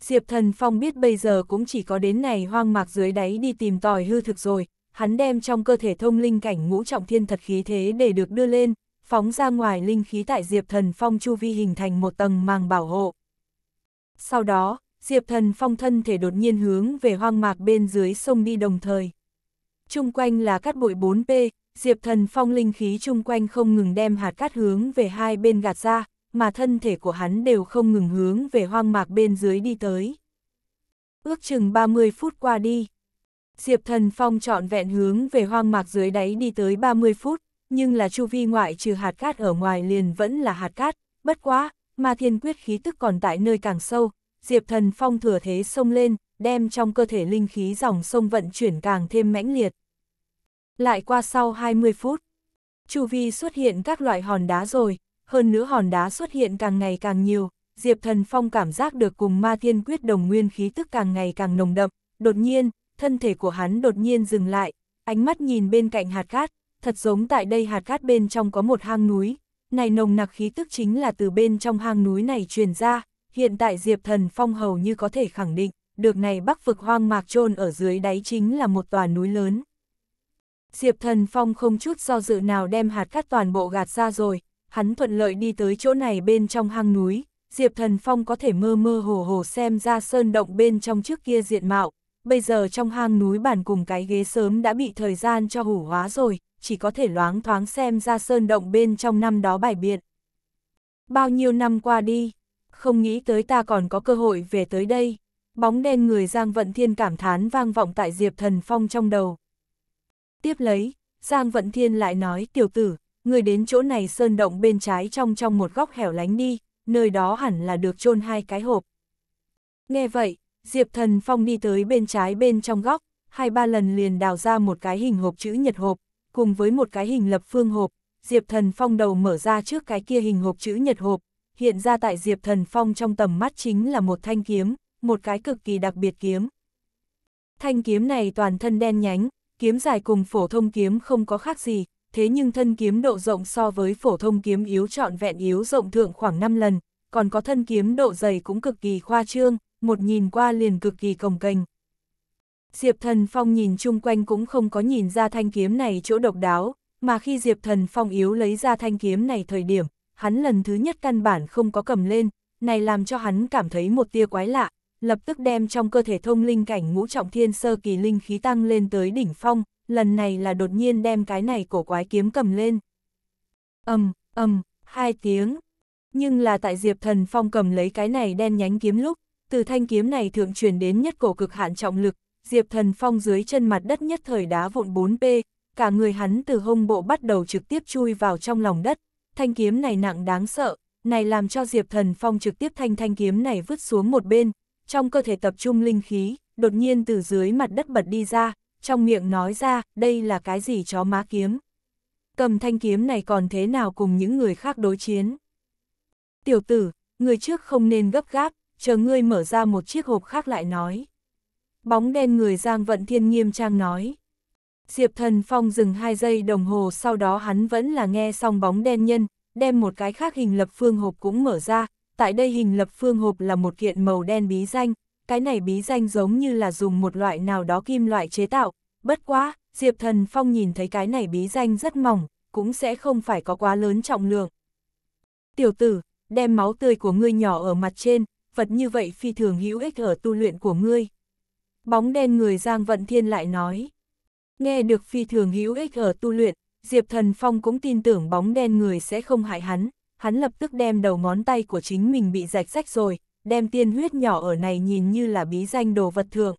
Diệp Thần Phong biết bây giờ cũng chỉ có đến này hoang mạc dưới đáy đi tìm tòi hư thực rồi, hắn đem trong cơ thể thông linh cảnh ngũ trọng thiên thật khí thế để được đưa lên, phóng ra ngoài linh khí tại Diệp Thần Phong chu vi hình thành một tầng màng bảo hộ. Sau đó, Diệp Thần Phong thân thể đột nhiên hướng về hoang mạc bên dưới sông đi đồng thời. Trung quanh là cát bụi 4P, Diệp Thần Phong linh khí trung quanh không ngừng đem hạt cát hướng về hai bên gạt ra, mà thân thể của hắn đều không ngừng hướng về hoang mạc bên dưới đi tới. Ước chừng 30 phút qua đi. Diệp Thần Phong chọn vẹn hướng về hoang mạc dưới đáy đi tới 30 phút, nhưng là chu vi ngoại trừ hạt cát ở ngoài liền vẫn là hạt cát, bất quá, mà thiên quyết khí tức còn tại nơi càng sâu, Diệp Thần Phong thừa thế sông lên, đem trong cơ thể linh khí dòng sông vận chuyển càng thêm mãnh liệt. Lại qua sau 20 phút, chu vi xuất hiện các loại hòn đá rồi, hơn nữa hòn đá xuất hiện càng ngày càng nhiều, Diệp Thần Phong cảm giác được cùng ma thiên quyết đồng nguyên khí tức càng ngày càng nồng đậm, đột nhiên, thân thể của hắn đột nhiên dừng lại, ánh mắt nhìn bên cạnh hạt cát, thật giống tại đây hạt cát bên trong có một hang núi, này nồng nặc khí tức chính là từ bên trong hang núi này truyền ra, Hiện tại Diệp Thần Phong hầu như có thể khẳng định, được này bắc vực hoang mạc trôn ở dưới đáy chính là một tòa núi lớn. Diệp Thần Phong không chút do dự nào đem hạt cát toàn bộ gạt ra rồi, hắn thuận lợi đi tới chỗ này bên trong hang núi, Diệp Thần Phong có thể mơ mơ hồ hồ xem ra sơn động bên trong trước kia diện mạo, bây giờ trong hang núi bản cùng cái ghế sớm đã bị thời gian cho hủ hóa rồi, chỉ có thể loáng thoáng xem ra sơn động bên trong năm đó bài biện. Bao nhiêu năm qua đi, không nghĩ tới ta còn có cơ hội về tới đây. Bóng đen người Giang Vận Thiên cảm thán vang vọng tại Diệp Thần Phong trong đầu. Tiếp lấy, Giang Vận Thiên lại nói tiểu tử, người đến chỗ này sơn động bên trái trong trong một góc hẻo lánh đi, nơi đó hẳn là được chôn hai cái hộp. Nghe vậy, Diệp Thần Phong đi tới bên trái bên trong góc, hai ba lần liền đào ra một cái hình hộp chữ nhật hộp, cùng với một cái hình lập phương hộp, Diệp Thần Phong đầu mở ra trước cái kia hình hộp chữ nhật hộp, hiện ra tại Diệp Thần Phong trong tầm mắt chính là một thanh kiếm, một cái cực kỳ đặc biệt kiếm. Thanh kiếm này toàn thân đen nhánh, kiếm dài cùng phổ thông kiếm không có khác gì, thế nhưng thân kiếm độ rộng so với phổ thông kiếm yếu trọn vẹn yếu rộng thượng khoảng 5 lần, còn có thân kiếm độ dày cũng cực kỳ khoa trương, một nhìn qua liền cực kỳ cồng kềnh. Diệp Thần Phong nhìn chung quanh cũng không có nhìn ra thanh kiếm này chỗ độc đáo, mà khi Diệp Thần Phong yếu lấy ra thanh kiếm này thời điểm, hắn lần thứ nhất căn bản không có cầm lên, này làm cho hắn cảm thấy một tia quái lạ, lập tức đem trong cơ thể thông linh cảnh ngũ trọng thiên sơ kỳ linh khí tăng lên tới đỉnh phong, lần này là đột nhiên đem cái này cổ quái kiếm cầm lên. Ầm, um, ầm, hai tiếng. Nhưng là tại Diệp Thần Phong cầm lấy cái này đen nhánh kiếm lúc, từ thanh kiếm này thượng truyền đến nhất cổ cực hạn trọng lực, Diệp Thần Phong dưới chân mặt đất nhất thời đá vụn 4P, cả người hắn từ hông bộ bắt đầu trực tiếp chui vào trong lòng đất, thanh kiếm này nặng đáng sợ, này làm cho Diệp Thần Phong trực tiếp thanh thanh kiếm này vứt xuống một bên, trong cơ thể tập trung linh khí, đột nhiên từ dưới mặt đất bật đi ra, trong miệng nói ra, đây là cái gì chó má kiếm. Cầm thanh kiếm này còn thế nào cùng những người khác đối chiến. Tiểu tử, người trước không nên gấp gáp, chờ ngươi mở ra một chiếc hộp khác lại nói. Bóng đen người Giang Vận Thiên nghiêm trang nói. Diệp Thần Phong dừng 2 giây đồng hồ sau đó hắn vẫn là nghe xong bóng đen nhân, đem một cái khác hình lập phương hộp cũng mở ra, tại đây hình lập phương hộp là một kiện màu đen bí danh, cái này bí danh giống như là dùng một loại nào đó kim loại chế tạo, bất quá, Diệp Thần Phong nhìn thấy cái này bí danh rất mỏng, cũng sẽ không phải có quá lớn trọng lượng. Tiểu tử, đem máu tươi của ngươi nhỏ ở mặt trên, vật như vậy phi thường hữu ích ở tu luyện của ngươi. Bóng đen người Giang Vận Thiên lại nói. Nghe được phi thường hữu ích ở tu luyện, Diệp Thần Phong cũng tin tưởng bóng đen người sẽ không hại hắn, hắn lập tức đem đầu ngón tay của chính mình bị rạch rách rồi, đem tiên huyết nhỏ ở này nhìn như là bí danh đồ vật thường.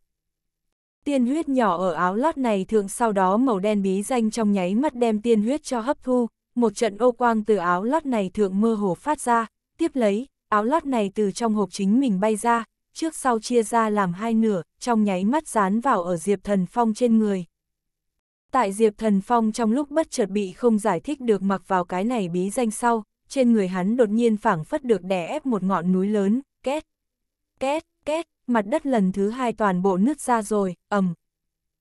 Tiên huyết nhỏ ở áo lót này thượng sau đó màu đen bí danh trong nháy mắt đem tiên huyết cho hấp thu, một trận ô quang từ áo lót này thượng mơ hồ phát ra, tiếp lấy, áo lót này từ trong hộp chính mình bay ra, trước sau chia ra làm hai nửa, trong nháy mắt dán vào ở Diệp Thần Phong trên người. Tại Diệp Thần Phong trong lúc bất chợt bị không giải thích được mặc vào cái này bí danh sau, trên người hắn đột nhiên phảng phất được đè ép một ngọn núi lớn, két, két, két, mặt đất lần thứ hai toàn bộ nứt ra rồi, ầm,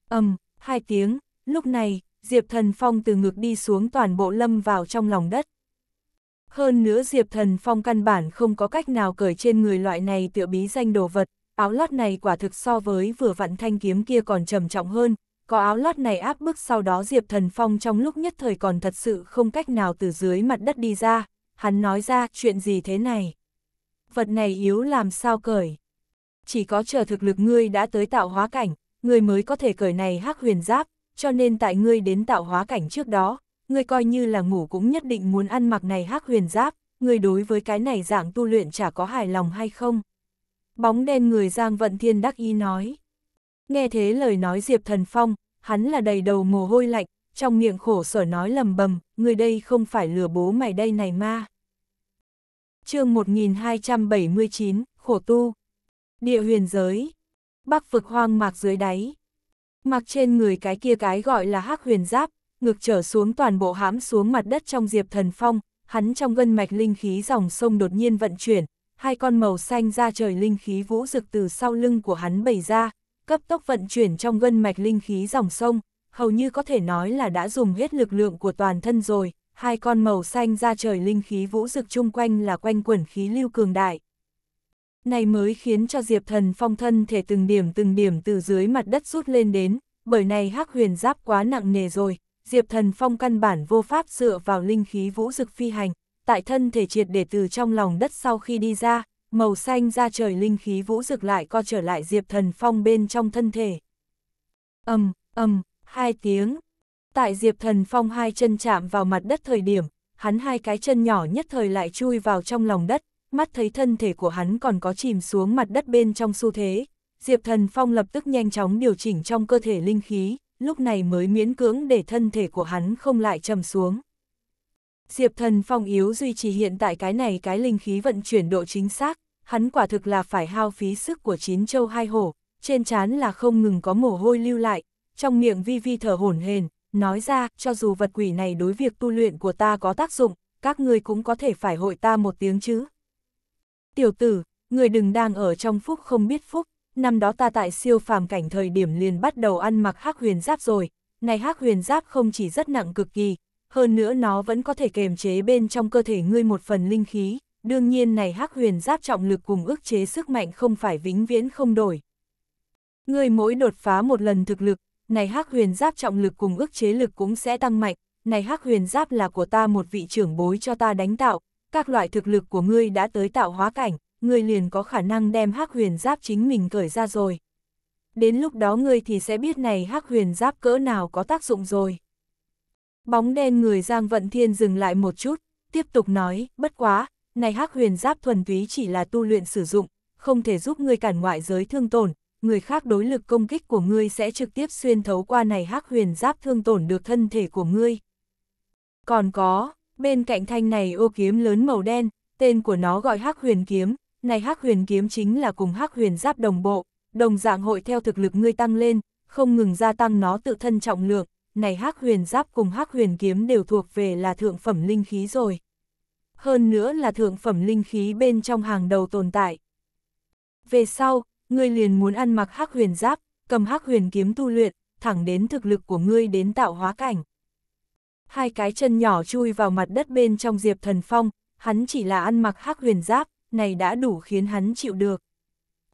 ầm, hai tiếng, lúc này, Diệp Thần Phong từ ngực đi xuống toàn bộ lâm vào trong lòng đất. Hơn nữa Diệp Thần Phong căn bản không có cách nào cởi trên người loại này tựa bí danh đồ vật, áo lót này quả thực so với vừa vặn thanh kiếm kia còn trầm trọng hơn, có áo lót này áp bức sau đó Diệp Thần Phong trong lúc nhất thời còn thật sự không cách nào từ dưới mặt đất đi ra, hắn nói ra chuyện gì thế này. Vật này yếu làm sao cởi. Chỉ có chờ thực lực ngươi đã tới tạo hóa cảnh, ngươi mới có thể cởi này hắc huyền giáp, cho nên tại ngươi đến tạo hóa cảnh trước đó, ngươi coi như là ngủ cũng nhất định muốn ăn mặc này hắc huyền giáp, ngươi đối với cái này dạng tu luyện chả có hài lòng hay không. Bóng đen người Giang Vận Thiên đắc ý nói. Nghe thế lời nói Diệp Thần Phong, hắn là đầy đầu mồ hôi lạnh, trong miệng khổ sở nói lầm bầm, người đây không phải lừa bố mày đây này ma. chương 1279, Khổ Tu Địa huyền giới Bắc vực hoang mạc dưới đáy Mặc trên người cái kia cái gọi là hắc huyền giáp, ngược trở xuống toàn bộ hãm xuống mặt đất trong Diệp Thần Phong, hắn trong gân mạch linh khí dòng sông đột nhiên vận chuyển, hai con màu xanh ra trời linh khí vũ rực từ sau lưng của hắn bày ra, cấp tốc vận chuyển trong gân mạch linh khí dòng sông, hầu như có thể nói là đã dùng hết lực lượng của toàn thân rồi, hai con màu xanh ra trời linh khí vũ rực chung quanh là quanh quẩn khí lưu cường đại. Này mới khiến cho Diệp Thần phong thân thể từng điểm từng điểm từ dưới mặt đất rút lên đến, bởi này hắc huyền giáp quá nặng nề rồi, Diệp Thần phong căn bản vô pháp dựa vào linh khí vũ rực phi hành, tại thân thể triệt để từ trong lòng đất sau khi đi ra, màu xanh ra trời linh khí vũ rực lại co trở lại Diệp Thần Phong bên trong thân thể. ầm ầm hai tiếng. Tại Diệp Thần Phong hai chân chạm vào mặt đất thời điểm, hắn hai cái chân nhỏ nhất thời lại chui vào trong lòng đất, mắt thấy thân thể của hắn còn có chìm xuống mặt đất bên trong xu thế. Diệp Thần Phong lập tức nhanh chóng điều chỉnh trong cơ thể linh khí, lúc này mới miễn cưỡng để thân thể của hắn không lại trầm xuống. Diệp Thần Phong yếu duy trì hiện tại cái này cái linh khí vận chuyển độ chính xác, hắn quả thực là phải hao phí sức của chín châu hai hổ, trên trán là không ngừng có mồ hôi lưu lại, trong miệng vi vi thở hổn hển, nói ra, cho dù vật quỷ này đối việc tu luyện của ta có tác dụng, các ngươi cũng có thể phải hội ta một tiếng chứ. Tiểu tử, người đừng đang ở trong phúc không biết phúc, năm đó ta tại siêu phàm cảnh thời điểm liền bắt đầu ăn mặc hắc huyền giáp rồi, này hắc huyền giáp không chỉ rất nặng cực kỳ, hơn nữa nó vẫn có thể kềm chế bên trong cơ thể ngươi một phần linh khí, đương nhiên này hắc huyền giáp trọng lực cùng ức chế sức mạnh không phải vĩnh viễn không đổi. Người mỗi đột phá một lần thực lực, này hắc huyền giáp trọng lực cùng ức chế lực cũng sẽ tăng mạnh, này hắc huyền giáp là của ta một vị trưởng bối cho ta đánh tạo, các loại thực lực của ngươi đã tới tạo hóa cảnh, ngươi liền có khả năng đem hắc huyền giáp chính mình cởi ra rồi. Đến lúc đó ngươi thì sẽ biết này hắc huyền giáp cỡ nào có tác dụng rồi. Bóng đen người Giang Vận Thiên dừng lại một chút, tiếp tục nói, bất quá, này hắc huyền giáp thuần túy chỉ là tu luyện sử dụng, không thể giúp ngươi cản ngoại giới thương tổn, người khác đối lực công kích của ngươi sẽ trực tiếp xuyên thấu qua này hắc huyền giáp thương tổn được thân thể của ngươi. Còn có, bên cạnh thanh này ô kiếm lớn màu đen, tên của nó gọi hắc huyền kiếm, này hắc huyền kiếm chính là cùng hắc huyền giáp đồng bộ, đồng dạng hội theo thực lực ngươi tăng lên, không ngừng gia tăng nó tự thân trọng lượng, này hắc huyền giáp cùng hắc huyền kiếm đều thuộc về là thượng phẩm linh khí rồi hơn nữa là thượng phẩm linh khí bên trong hàng đầu tồn tại. Về sau, ngươi liền muốn ăn mặc hắc huyền giáp, cầm hắc huyền kiếm tu luyện, thẳng đến thực lực của ngươi đến tạo hóa cảnh. Hai cái chân nhỏ chui vào mặt đất bên trong diệp thần phong, hắn chỉ là ăn mặc hắc huyền giáp, này đã đủ khiến hắn chịu được.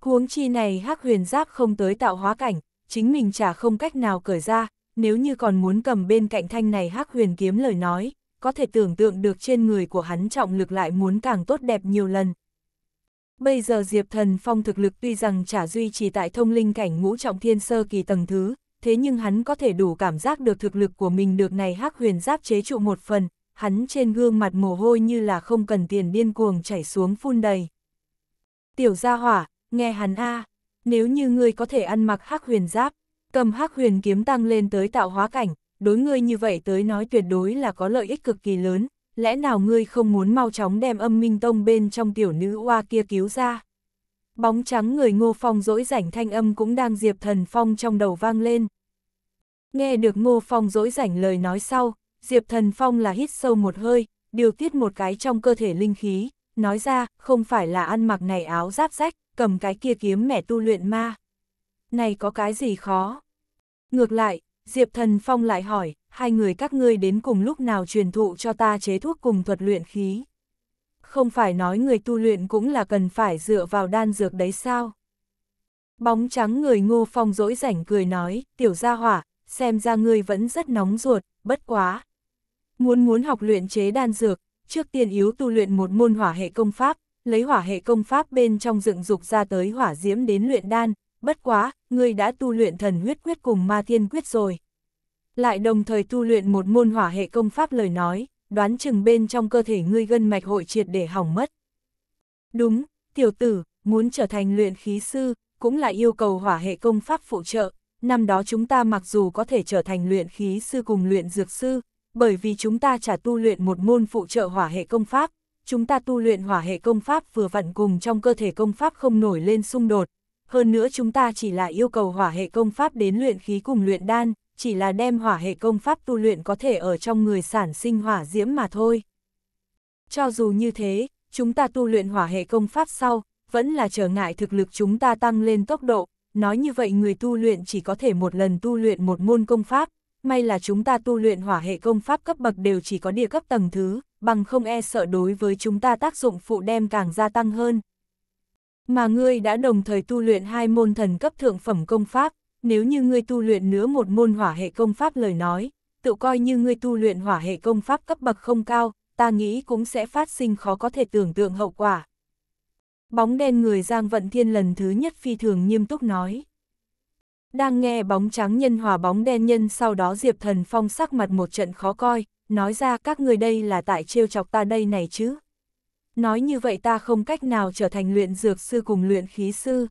Cuống chi này hắc huyền giáp không tới tạo hóa cảnh, chính mình chả không cách nào cởi ra, nếu như còn muốn cầm bên cạnh thanh này hắc huyền kiếm lời nói có thể tưởng tượng được trên người của hắn trọng lực lại muốn càng tốt đẹp nhiều lần. Bây giờ Diệp Thần Phong thực lực tuy rằng chả duy trì tại thông linh cảnh ngũ trọng thiên sơ kỳ tầng thứ, thế nhưng hắn có thể đủ cảm giác được thực lực của mình được này hắc huyền giáp chế trụ một phần, hắn trên gương mặt mồ hôi như là không cần tiền điên cuồng chảy xuống phun đầy. Tiểu gia hỏa, nghe hắn a nếu như ngươi có thể ăn mặc hắc huyền giáp, cầm hắc huyền kiếm tăng lên tới tạo hóa cảnh, đối ngươi như vậy tới nói tuyệt đối là có lợi ích cực kỳ lớn, lẽ nào ngươi không muốn mau chóng đem âm minh tông bên trong tiểu nữ oa kia cứu ra? Bóng trắng người ngô phong dỗi rảnh thanh âm cũng đang diệp thần phong trong đầu vang lên. Nghe được ngô phong dỗi rảnh lời nói sau, diệp thần phong là hít sâu một hơi, điều tiết một cái trong cơ thể linh khí, nói ra không phải là ăn mặc này áo giáp rách, cầm cái kia kiếm mẻ tu luyện ma. Này có cái gì khó? Ngược lại, Diệp Thần Phong lại hỏi, hai người các ngươi đến cùng lúc nào truyền thụ cho ta chế thuốc cùng thuật luyện khí? Không phải nói người tu luyện cũng là cần phải dựa vào đan dược đấy sao? Bóng trắng người ngô phong dỗi rảnh cười nói, tiểu gia hỏa, xem ra ngươi vẫn rất nóng ruột, bất quá. Muốn muốn học luyện chế đan dược, trước tiên yếu tu luyện một môn hỏa hệ công pháp, lấy hỏa hệ công pháp bên trong dựng dục ra tới hỏa diễm đến luyện đan, bất quá, ngươi đã tu luyện thần huyết quyết cùng ma thiên quyết rồi. Lại đồng thời tu luyện một môn hỏa hệ công pháp lời nói, đoán chừng bên trong cơ thể ngươi gân mạch hội triệt để hỏng mất. Đúng, tiểu tử, muốn trở thành luyện khí sư, cũng là yêu cầu hỏa hệ công pháp phụ trợ. Năm đó chúng ta mặc dù có thể trở thành luyện khí sư cùng luyện dược sư, bởi vì chúng ta trả tu luyện một môn phụ trợ hỏa hệ công pháp, chúng ta tu luyện hỏa hệ công pháp vừa vặn cùng trong cơ thể công pháp không nổi lên xung đột, hơn nữa chúng ta chỉ là yêu cầu hỏa hệ công pháp đến luyện khí cùng luyện đan, chỉ là đem hỏa hệ công pháp tu luyện có thể ở trong người sản sinh hỏa diễm mà thôi. Cho dù như thế, chúng ta tu luyện hỏa hệ công pháp sau, vẫn là trở ngại thực lực chúng ta tăng lên tốc độ, nói như vậy người tu luyện chỉ có thể một lần tu luyện một môn công pháp, may là chúng ta tu luyện hỏa hệ công pháp cấp bậc đều chỉ có địa cấp tầng thứ, bằng không e sợ đối với chúng ta tác dụng phụ đem càng gia tăng hơn, mà ngươi đã đồng thời tu luyện hai môn thần cấp thượng phẩm công pháp, nếu như ngươi tu luyện nữa một môn hỏa hệ công pháp lời nói, tự coi như ngươi tu luyện hỏa hệ công pháp cấp bậc không cao, ta nghĩ cũng sẽ phát sinh khó có thể tưởng tượng hậu quả. Bóng đen người Giang Vận Thiên lần thứ nhất phi thường nghiêm túc nói. Đang nghe bóng trắng nhân hòa bóng đen nhân sau đó Diệp Thần Phong sắc mặt một trận khó coi, nói ra các người đây là tại trêu chọc ta đây này chứ nói như vậy ta không cách nào trở thành luyện dược sư cùng luyện khí sư.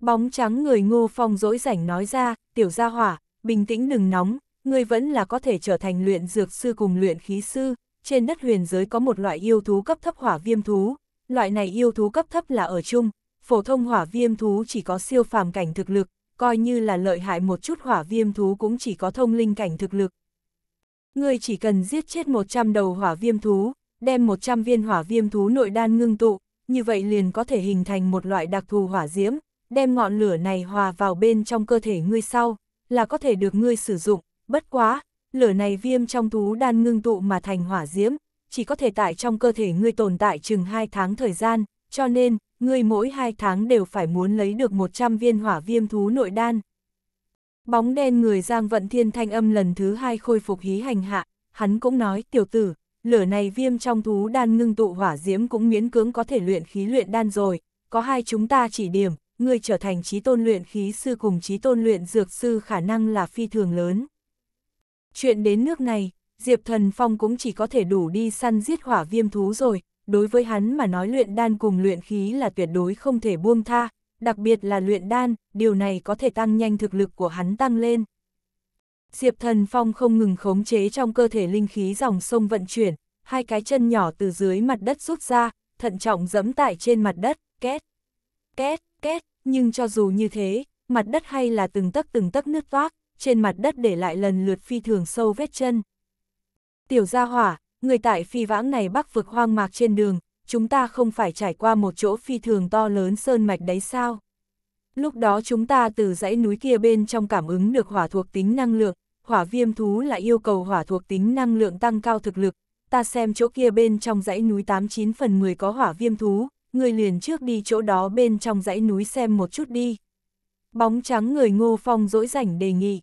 Bóng trắng người ngô phong dỗi rảnh nói ra, tiểu gia hỏa, bình tĩnh đừng nóng, ngươi vẫn là có thể trở thành luyện dược sư cùng luyện khí sư, trên đất huyền giới có một loại yêu thú cấp thấp hỏa viêm thú, loại này yêu thú cấp thấp là ở chung, phổ thông hỏa viêm thú chỉ có siêu phàm cảnh thực lực, coi như là lợi hại một chút hỏa viêm thú cũng chỉ có thông linh cảnh thực lực. Ngươi chỉ cần giết chết 100 đầu hỏa viêm thú, đem 100 viên hỏa viêm thú nội đan ngưng tụ, như vậy liền có thể hình thành một loại đặc thù hỏa diễm, đem ngọn lửa này hòa vào bên trong cơ thể ngươi sau, là có thể được ngươi sử dụng, bất quá, lửa này viêm trong thú đan ngưng tụ mà thành hỏa diễm, chỉ có thể tại trong cơ thể ngươi tồn tại chừng 2 tháng thời gian, cho nên, ngươi mỗi 2 tháng đều phải muốn lấy được 100 viên hỏa viêm thú nội đan. Bóng đen người Giang Vận Thiên thanh âm lần thứ hai khôi phục hí hành hạ, hắn cũng nói, tiểu tử, lửa này viêm trong thú đan ngưng tụ hỏa diễm cũng miễn cưỡng có thể luyện khí luyện đan rồi, có hai chúng ta chỉ điểm, ngươi trở thành trí tôn luyện khí sư cùng trí tôn luyện dược sư khả năng là phi thường lớn. Chuyện đến nước này, Diệp Thần Phong cũng chỉ có thể đủ đi săn giết hỏa viêm thú rồi, đối với hắn mà nói luyện đan cùng luyện khí là tuyệt đối không thể buông tha, đặc biệt là luyện đan, điều này có thể tăng nhanh thực lực của hắn tăng lên. Diệp Thần Phong không ngừng khống chế trong cơ thể linh khí dòng sông vận chuyển, hai cái chân nhỏ từ dưới mặt đất rút ra, thận trọng dẫm tại trên mặt đất, két, két, két, nhưng cho dù như thế, mặt đất hay là từng tấc từng tấc nứt toác, trên mặt đất để lại lần lượt phi thường sâu vết chân. Tiểu gia hỏa, người tại phi vãng này bắc vực hoang mạc trên đường, chúng ta không phải trải qua một chỗ phi thường to lớn sơn mạch đấy sao? Lúc đó chúng ta từ dãy núi kia bên trong cảm ứng được hỏa thuộc tính năng lượng, hỏa viêm thú lại yêu cầu hỏa thuộc tính năng lượng tăng cao thực lực. Ta xem chỗ kia bên trong dãy núi 89 phần 10 có hỏa viêm thú, người liền trước đi chỗ đó bên trong dãy núi xem một chút đi. Bóng trắng người ngô phong dỗi rảnh đề nghị.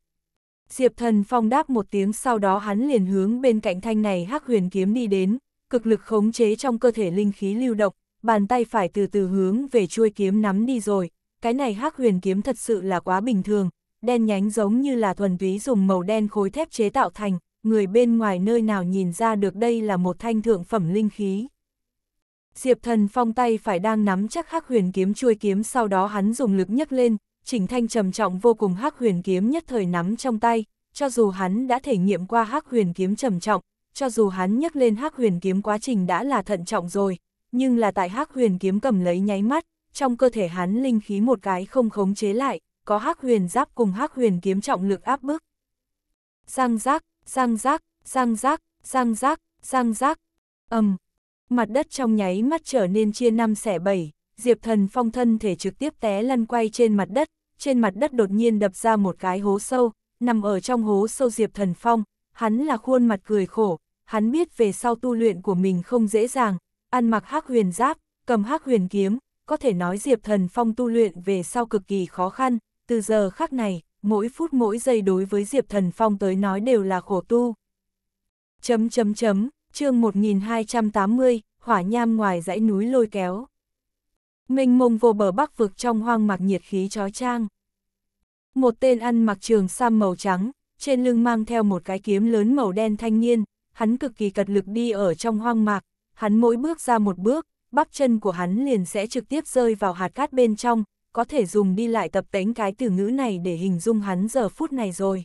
Diệp thần phong đáp một tiếng sau đó hắn liền hướng bên cạnh thanh này hắc huyền kiếm đi đến, cực lực khống chế trong cơ thể linh khí lưu động, bàn tay phải từ từ hướng về chuôi kiếm nắm đi rồi, cái này hắc huyền kiếm thật sự là quá bình thường, đen nhánh giống như là thuần túy dùng màu đen khối thép chế tạo thành, người bên ngoài nơi nào nhìn ra được đây là một thanh thượng phẩm linh khí. Diệp thần phong tay phải đang nắm chắc hắc huyền kiếm chuôi kiếm sau đó hắn dùng lực nhấc lên, chỉnh thanh trầm trọng vô cùng hắc huyền kiếm nhất thời nắm trong tay, cho dù hắn đã thể nghiệm qua hắc huyền kiếm trầm trọng, cho dù hắn nhấc lên hắc huyền kiếm quá trình đã là thận trọng rồi, nhưng là tại hắc huyền kiếm cầm lấy nháy mắt, trong cơ thể hắn linh khí một cái không khống chế lại, có hắc huyền giáp cùng hắc huyền kiếm trọng lực áp bức. Răng rác, răng rác, răng rác, răng rác, răng rác, ầm. Mặt đất trong nháy mắt trở nên chia năm xẻ bảy, Diệp Thần Phong thân thể trực tiếp té lăn quay trên mặt đất, trên mặt đất đột nhiên đập ra một cái hố sâu, nằm ở trong hố sâu Diệp Thần Phong, hắn là khuôn mặt cười khổ, hắn biết về sau tu luyện của mình không dễ dàng, ăn mặc hắc huyền giáp, cầm hắc huyền kiếm, có thể nói Diệp Thần Phong tu luyện về sau cực kỳ khó khăn, từ giờ khắc này, mỗi phút mỗi giây đối với Diệp Thần Phong tới nói đều là khổ tu. Chấm chấm chấm, chương 1280, hỏa nham ngoài dãy núi lôi kéo. Minh mông vô bờ bắc vực trong hoang mạc nhiệt khí chói trang Một tên ăn mặc trường sam màu trắng, trên lưng mang theo một cái kiếm lớn màu đen thanh niên, hắn cực kỳ cật lực đi ở trong hoang mạc, hắn mỗi bước ra một bước, bắp chân của hắn liền sẽ trực tiếp rơi vào hạt cát bên trong, có thể dùng đi lại tập tính cái từ ngữ này để hình dung hắn giờ phút này rồi.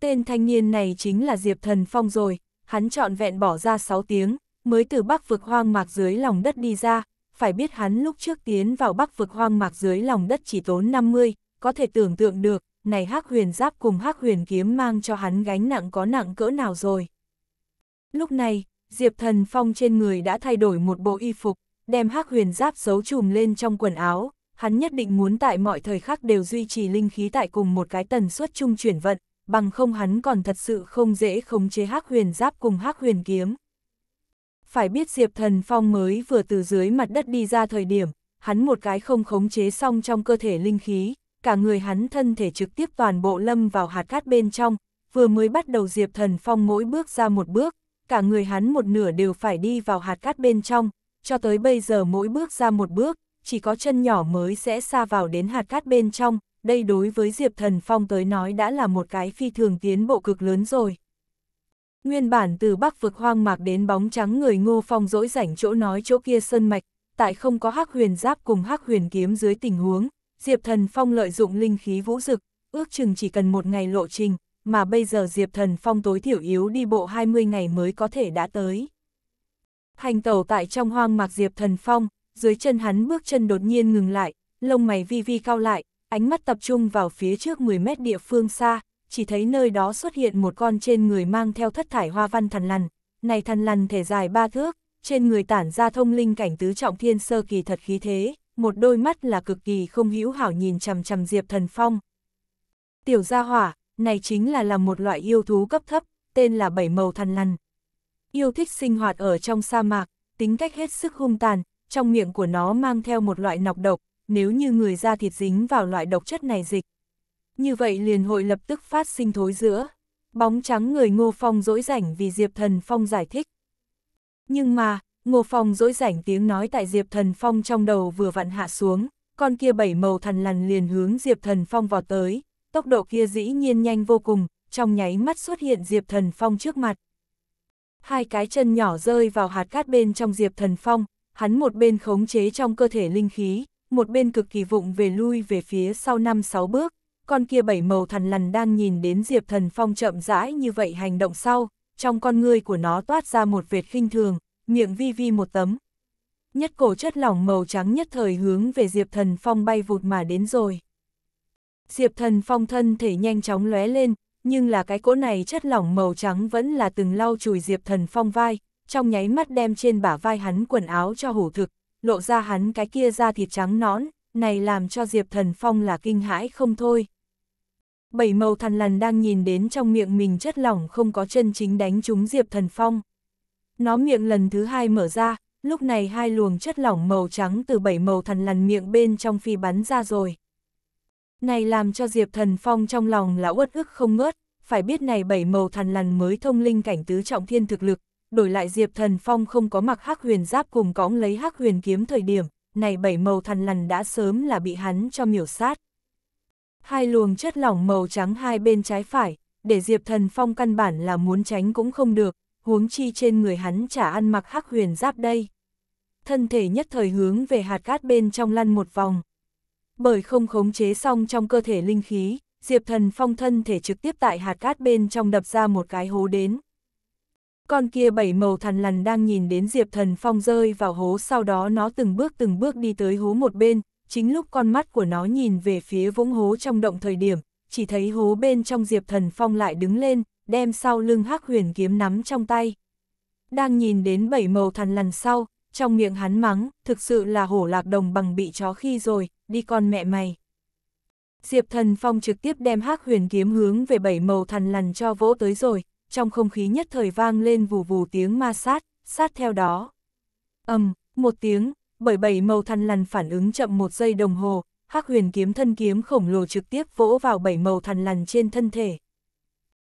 Tên thanh niên này chính là Diệp Thần Phong rồi, hắn trọn vẹn bỏ ra 6 tiếng, mới từ bắc vực hoang mạc dưới lòng đất đi ra, phải biết hắn lúc trước tiến vào bắc vực hoang mạc dưới lòng đất chỉ tốn 50, có thể tưởng tượng được, này hắc huyền giáp cùng hắc huyền kiếm mang cho hắn gánh nặng có nặng cỡ nào rồi. Lúc này, Diệp Thần Phong trên người đã thay đổi một bộ y phục, đem hắc huyền giáp giấu trùm lên trong quần áo, hắn nhất định muốn tại mọi thời khắc đều duy trì linh khí tại cùng một cái tần suất chung chuyển vận, bằng không hắn còn thật sự không dễ khống chế hắc huyền giáp cùng hắc huyền kiếm. Phải biết Diệp Thần Phong mới vừa từ dưới mặt đất đi ra thời điểm, hắn một cái không khống chế xong trong cơ thể linh khí, cả người hắn thân thể trực tiếp toàn bộ lâm vào hạt cát bên trong, vừa mới bắt đầu Diệp Thần Phong mỗi bước ra một bước, cả người hắn một nửa đều phải đi vào hạt cát bên trong, cho tới bây giờ mỗi bước ra một bước, chỉ có chân nhỏ mới sẽ xa vào đến hạt cát bên trong, đây đối với Diệp Thần Phong tới nói đã là một cái phi thường tiến bộ cực lớn rồi. Nguyên bản từ bắc vực hoang mạc đến bóng trắng người ngô phong dỗi rảnh chỗ nói chỗ kia sơn mạch, tại không có hắc huyền giáp cùng hắc huyền kiếm dưới tình huống, Diệp Thần Phong lợi dụng linh khí vũ dực, ước chừng chỉ cần một ngày lộ trình, mà bây giờ Diệp Thần Phong tối thiểu yếu đi bộ 20 ngày mới có thể đã tới. Hành tẩu tại trong hoang mạc Diệp Thần Phong, dưới chân hắn bước chân đột nhiên ngừng lại, lông mày vi vi cao lại, ánh mắt tập trung vào phía trước 10 mét địa phương xa, chỉ thấy nơi đó xuất hiện một con trên người mang theo thất thải hoa văn thần lằn, này thần lằn thể dài ba thước, trên người tản ra thông linh cảnh tứ trọng thiên sơ kỳ thật khí thế, một đôi mắt là cực kỳ không hữu hảo nhìn chằm chằm Diệp Thần Phong. Tiểu gia hỏa, này chính là là một loại yêu thú cấp thấp, tên là bảy màu thần lằn. Yêu thích sinh hoạt ở trong sa mạc, tính cách hết sức hung tàn, trong miệng của nó mang theo một loại nọc độc, nếu như người da thịt dính vào loại độc chất này dịch. Như vậy liền hội lập tức phát sinh thối giữa. Bóng trắng người Ngô Phong dỗi rảnh vì Diệp Thần Phong giải thích. Nhưng mà, Ngô Phong dỗi rảnh tiếng nói tại Diệp Thần Phong trong đầu vừa vặn hạ xuống, con kia bảy màu thần lằn liền hướng Diệp Thần Phong vào tới, tốc độ kia dĩ nhiên nhanh vô cùng, trong nháy mắt xuất hiện Diệp Thần Phong trước mặt. Hai cái chân nhỏ rơi vào hạt cát bên trong Diệp Thần Phong, hắn một bên khống chế trong cơ thể linh khí, một bên cực kỳ vụng về lui về phía sau năm sáu bước, con kia bảy màu thần lằn đang nhìn đến Diệp Thần Phong chậm rãi như vậy hành động sau, trong con người của nó toát ra một vệt khinh thường, miệng vi vi một tấm. Nhất cổ chất lỏng màu trắng nhất thời hướng về Diệp Thần Phong bay vụt mà đến rồi. Diệp Thần Phong thân thể nhanh chóng lóe lên, nhưng là cái cỗ này chất lỏng màu trắng vẫn là từng lau chùi Diệp Thần Phong vai, trong nháy mắt đem trên bả vai hắn quần áo cho hủ thực, lộ ra hắn cái kia da thịt trắng nõn, này làm cho Diệp Thần Phong là kinh hãi không thôi. Bảy màu thần lằn đang nhìn đến trong miệng mình chất lỏng không có chân chính đánh trúng Diệp Thần Phong. Nó miệng lần thứ hai mở ra, lúc này hai luồng chất lỏng màu trắng từ bảy màu thần lằn miệng bên trong phi bắn ra rồi. Này làm cho Diệp Thần Phong trong lòng là uất ức không ngớt, phải biết này bảy màu thần lằn mới thông linh cảnh tứ trọng thiên thực lực, đổi lại Diệp Thần Phong không có mặc hắc huyền giáp cùng cõng lấy hắc huyền kiếm thời điểm, này bảy màu thần lằn đã sớm là bị hắn cho miểu sát. Hai luồng chất lỏng màu trắng hai bên trái phải, để Diệp Thần Phong căn bản là muốn tránh cũng không được, huống chi trên người hắn chả ăn mặc hắc huyền giáp đây. Thân thể nhất thời hướng về hạt cát bên trong lăn một vòng. Bởi không khống chế xong trong cơ thể linh khí, Diệp Thần Phong thân thể trực tiếp tại hạt cát bên trong đập ra một cái hố đến. Con kia bảy màu thần lằn đang nhìn đến Diệp Thần Phong rơi vào hố sau đó nó từng bước từng bước đi tới hố một bên, chính lúc con mắt của nó nhìn về phía vũng hố trong động thời điểm, chỉ thấy hố bên trong Diệp Thần Phong lại đứng lên, đem sau lưng hắc huyền kiếm nắm trong tay. Đang nhìn đến bảy màu thần lằn sau, trong miệng hắn mắng, thực sự là hổ lạc đồng bằng bị chó khi rồi, đi con mẹ mày. Diệp thần phong trực tiếp đem hắc huyền kiếm hướng về bảy màu thần lằn cho vỗ tới rồi, trong không khí nhất thời vang lên vù vù tiếng ma sát, sát theo đó. ầm um, một tiếng, bởi bảy màu thần lằn phản ứng chậm một giây đồng hồ, hắc huyền kiếm thân kiếm khổng lồ trực tiếp vỗ vào bảy màu thần lằn trên thân thể.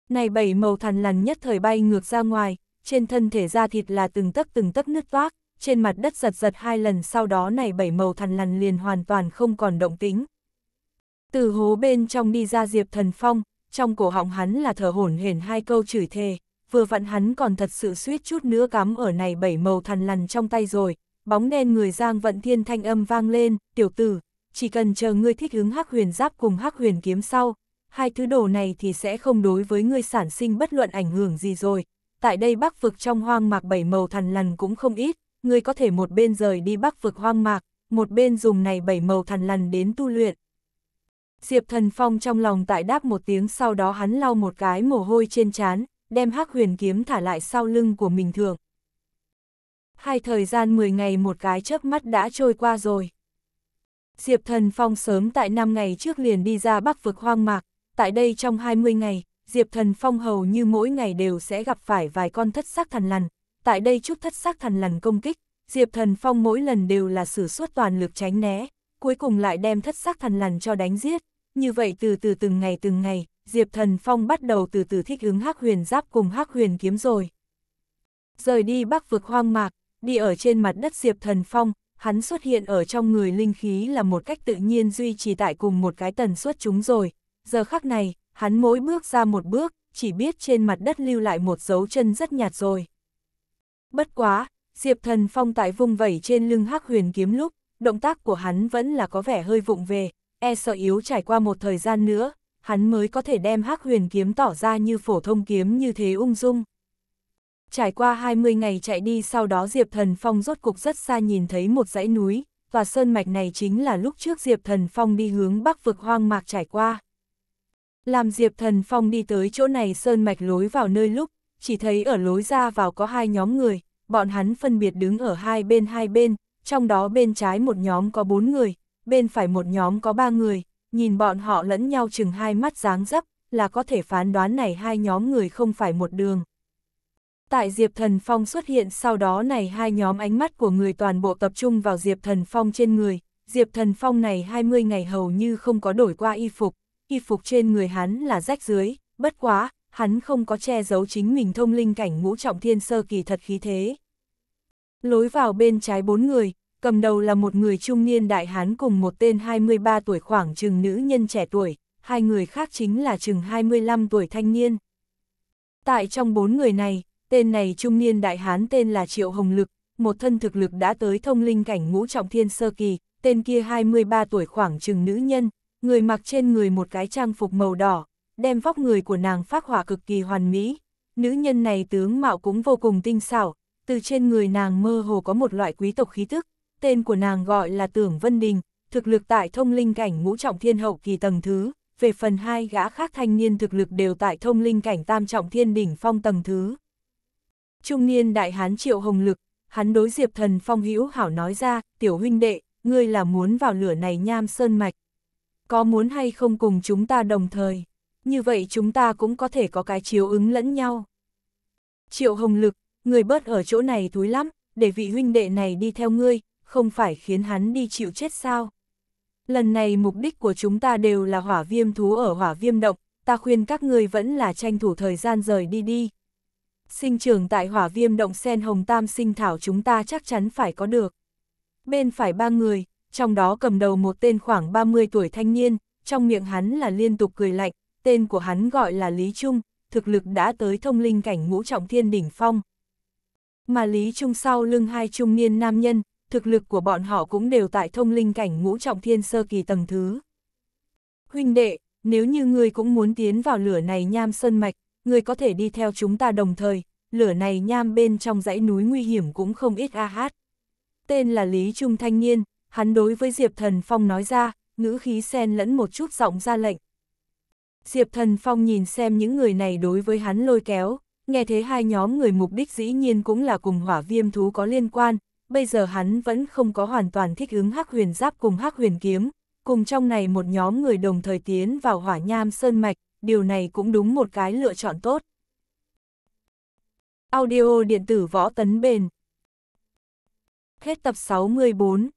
Này bảy màu thần lằn nhất thời bay ngược ra ngoài, trên thân thể da thịt là từng tấc từng tấc nứt toác, trên mặt đất giật giật hai lần sau đó này bảy màu thằn lằn liền hoàn toàn không còn động tính. Từ hố bên trong đi ra Diệp Thần Phong, trong cổ họng hắn là thở hổn hển hai câu chửi thề, vừa vặn hắn còn thật sự suýt chút nữa cắm ở này bảy màu thằn lằn trong tay rồi, bóng đen người Giang Vận Thiên thanh âm vang lên, tiểu tử, chỉ cần chờ ngươi thích ứng hắc huyền giáp cùng hắc huyền kiếm sau, hai thứ đồ này thì sẽ không đối với ngươi sản sinh bất luận ảnh hưởng gì rồi, tại đây bắc vực trong hoang mạc bảy màu thằn lằn cũng không ít, ngươi có thể một bên rời đi bắc vực hoang mạc, một bên dùng này bảy màu thần lằn đến tu luyện. Diệp Thần Phong trong lòng tại đáp một tiếng sau đó hắn lau một cái mồ hôi trên trán, đem hắc huyền kiếm thả lại sau lưng của mình thường. Hai thời gian 10 ngày một cái chớp mắt đã trôi qua rồi. Diệp Thần Phong sớm tại 5 ngày trước liền đi ra bắc vực hoang mạc, tại đây trong 20 ngày, Diệp Thần Phong hầu như mỗi ngày đều sẽ gặp phải vài con thất sắc thần lằn, tại đây trúc thất sắc thần lần công kích, Diệp Thần Phong mỗi lần đều là sử suốt toàn lực tránh né, cuối cùng lại đem thất sắc thần lần cho đánh giết. Như vậy từ từ từng ngày từng ngày, Diệp Thần Phong bắt đầu từ từ thích ứng hắc huyền giáp cùng hắc huyền kiếm rồi. Rời đi bắc vực hoang mạc, đi ở trên mặt đất Diệp Thần Phong, hắn xuất hiện ở trong người linh khí là một cách tự nhiên duy trì tại cùng một cái tần suất chúng rồi. Giờ khắc này, hắn mỗi bước ra một bước, chỉ biết trên mặt đất lưu lại một dấu chân rất nhạt rồi. Bất quá, Diệp Thần Phong tại vùng vẩy trên lưng hắc huyền kiếm lúc, động tác của hắn vẫn là có vẻ hơi vụng về, e sợ yếu trải qua một thời gian nữa, hắn mới có thể đem hắc huyền kiếm tỏ ra như phổ thông kiếm như thế ung dung. Trải qua 20 ngày chạy đi sau đó Diệp Thần Phong rốt cục rất xa nhìn thấy một dãy núi, tòa sơn mạch này chính là lúc trước Diệp Thần Phong đi hướng bắc vực hoang mạc trải qua. Làm Diệp Thần Phong đi tới chỗ này sơn mạch lối vào nơi lúc, chỉ thấy ở lối ra vào có hai nhóm người, bọn hắn phân biệt đứng ở hai bên hai bên, trong đó bên trái một nhóm có bốn người, bên phải một nhóm có ba người, nhìn bọn họ lẫn nhau chừng hai mắt dáng dấp, là có thể phán đoán này hai nhóm người không phải một đường. Tại Diệp Thần Phong xuất hiện sau đó này hai nhóm ánh mắt của người toàn bộ tập trung vào Diệp Thần Phong trên người, Diệp Thần Phong này 20 ngày hầu như không có đổi qua y phục, y phục trên người hắn là rách dưới, bất quá, hắn không có che giấu chính mình thông linh cảnh ngũ trọng thiên sơ kỳ thật khí thế. Lối vào bên trái bốn người, cầm đầu là một người trung niên đại hán cùng một tên 23 tuổi khoảng chừng nữ nhân trẻ tuổi, hai người khác chính là chừng 25 tuổi thanh niên. Tại trong bốn người này, tên này trung niên đại hán tên là Triệu Hồng Lực, một thân thực lực đã tới thông linh cảnh ngũ trọng thiên sơ kỳ, tên kia 23 tuổi khoảng chừng nữ nhân, người mặc trên người một cái trang phục màu đỏ, đem vóc người của nàng phát họa cực kỳ hoàn mỹ. Nữ nhân này tướng mạo cũng vô cùng tinh xảo, từ trên người nàng mơ hồ có một loại quý tộc khí tức, tên của nàng gọi là Tưởng Vân Đình, thực lực tại thông linh cảnh ngũ trọng thiên hậu kỳ tầng thứ, về phần hai gã khác thanh niên thực lực đều tại thông linh cảnh tam trọng thiên đỉnh phong tầng thứ. Trung niên đại hán triệu hồng lực, hắn đối diệp thần phong hữu hảo nói ra, tiểu huynh đệ, ngươi là muốn vào lửa này nham sơn mạch. Có muốn hay không cùng chúng ta đồng thời? như vậy chúng ta cũng có thể có cái chiếu ứng lẫn nhau. Triệu Hồng Lực, người bớt ở chỗ này thúi lắm, để vị huynh đệ này đi theo ngươi, không phải khiến hắn đi chịu chết sao. Lần này mục đích của chúng ta đều là hỏa viêm thú ở hỏa viêm động, ta khuyên các ngươi vẫn là tranh thủ thời gian rời đi đi. Sinh trưởng tại hỏa viêm động sen hồng tam sinh thảo chúng ta chắc chắn phải có được. Bên phải ba người, trong đó cầm đầu một tên khoảng 30 tuổi thanh niên, trong miệng hắn là liên tục cười lạnh, tên của hắn gọi là Lý Trung, thực lực đã tới thông linh cảnh ngũ trọng thiên đỉnh phong. Mà Lý Trung sau lưng hai trung niên nam nhân, thực lực của bọn họ cũng đều tại thông linh cảnh ngũ trọng thiên sơ kỳ tầng thứ. Huynh đệ, nếu như ngươi cũng muốn tiến vào lửa này nham sơn mạch, ngươi có thể đi theo chúng ta đồng thời, lửa này nham bên trong dãy núi nguy hiểm cũng không ít a hát. Tên là Lý Trung thanh niên, hắn đối với Diệp Thần Phong nói ra, ngữ khí xen lẫn một chút giọng ra lệnh. Diệp Thần Phong nhìn xem những người này đối với hắn lôi kéo, nghe thấy hai nhóm người mục đích dĩ nhiên cũng là cùng hỏa viêm thú có liên quan, bây giờ hắn vẫn không có hoàn toàn thích ứng hắc huyền giáp cùng hắc huyền kiếm, cùng trong này một nhóm người đồng thời tiến vào hỏa nham sơn mạch, điều này cũng đúng một cái lựa chọn tốt. Audio điện tử võ tấn bền Hết tập 64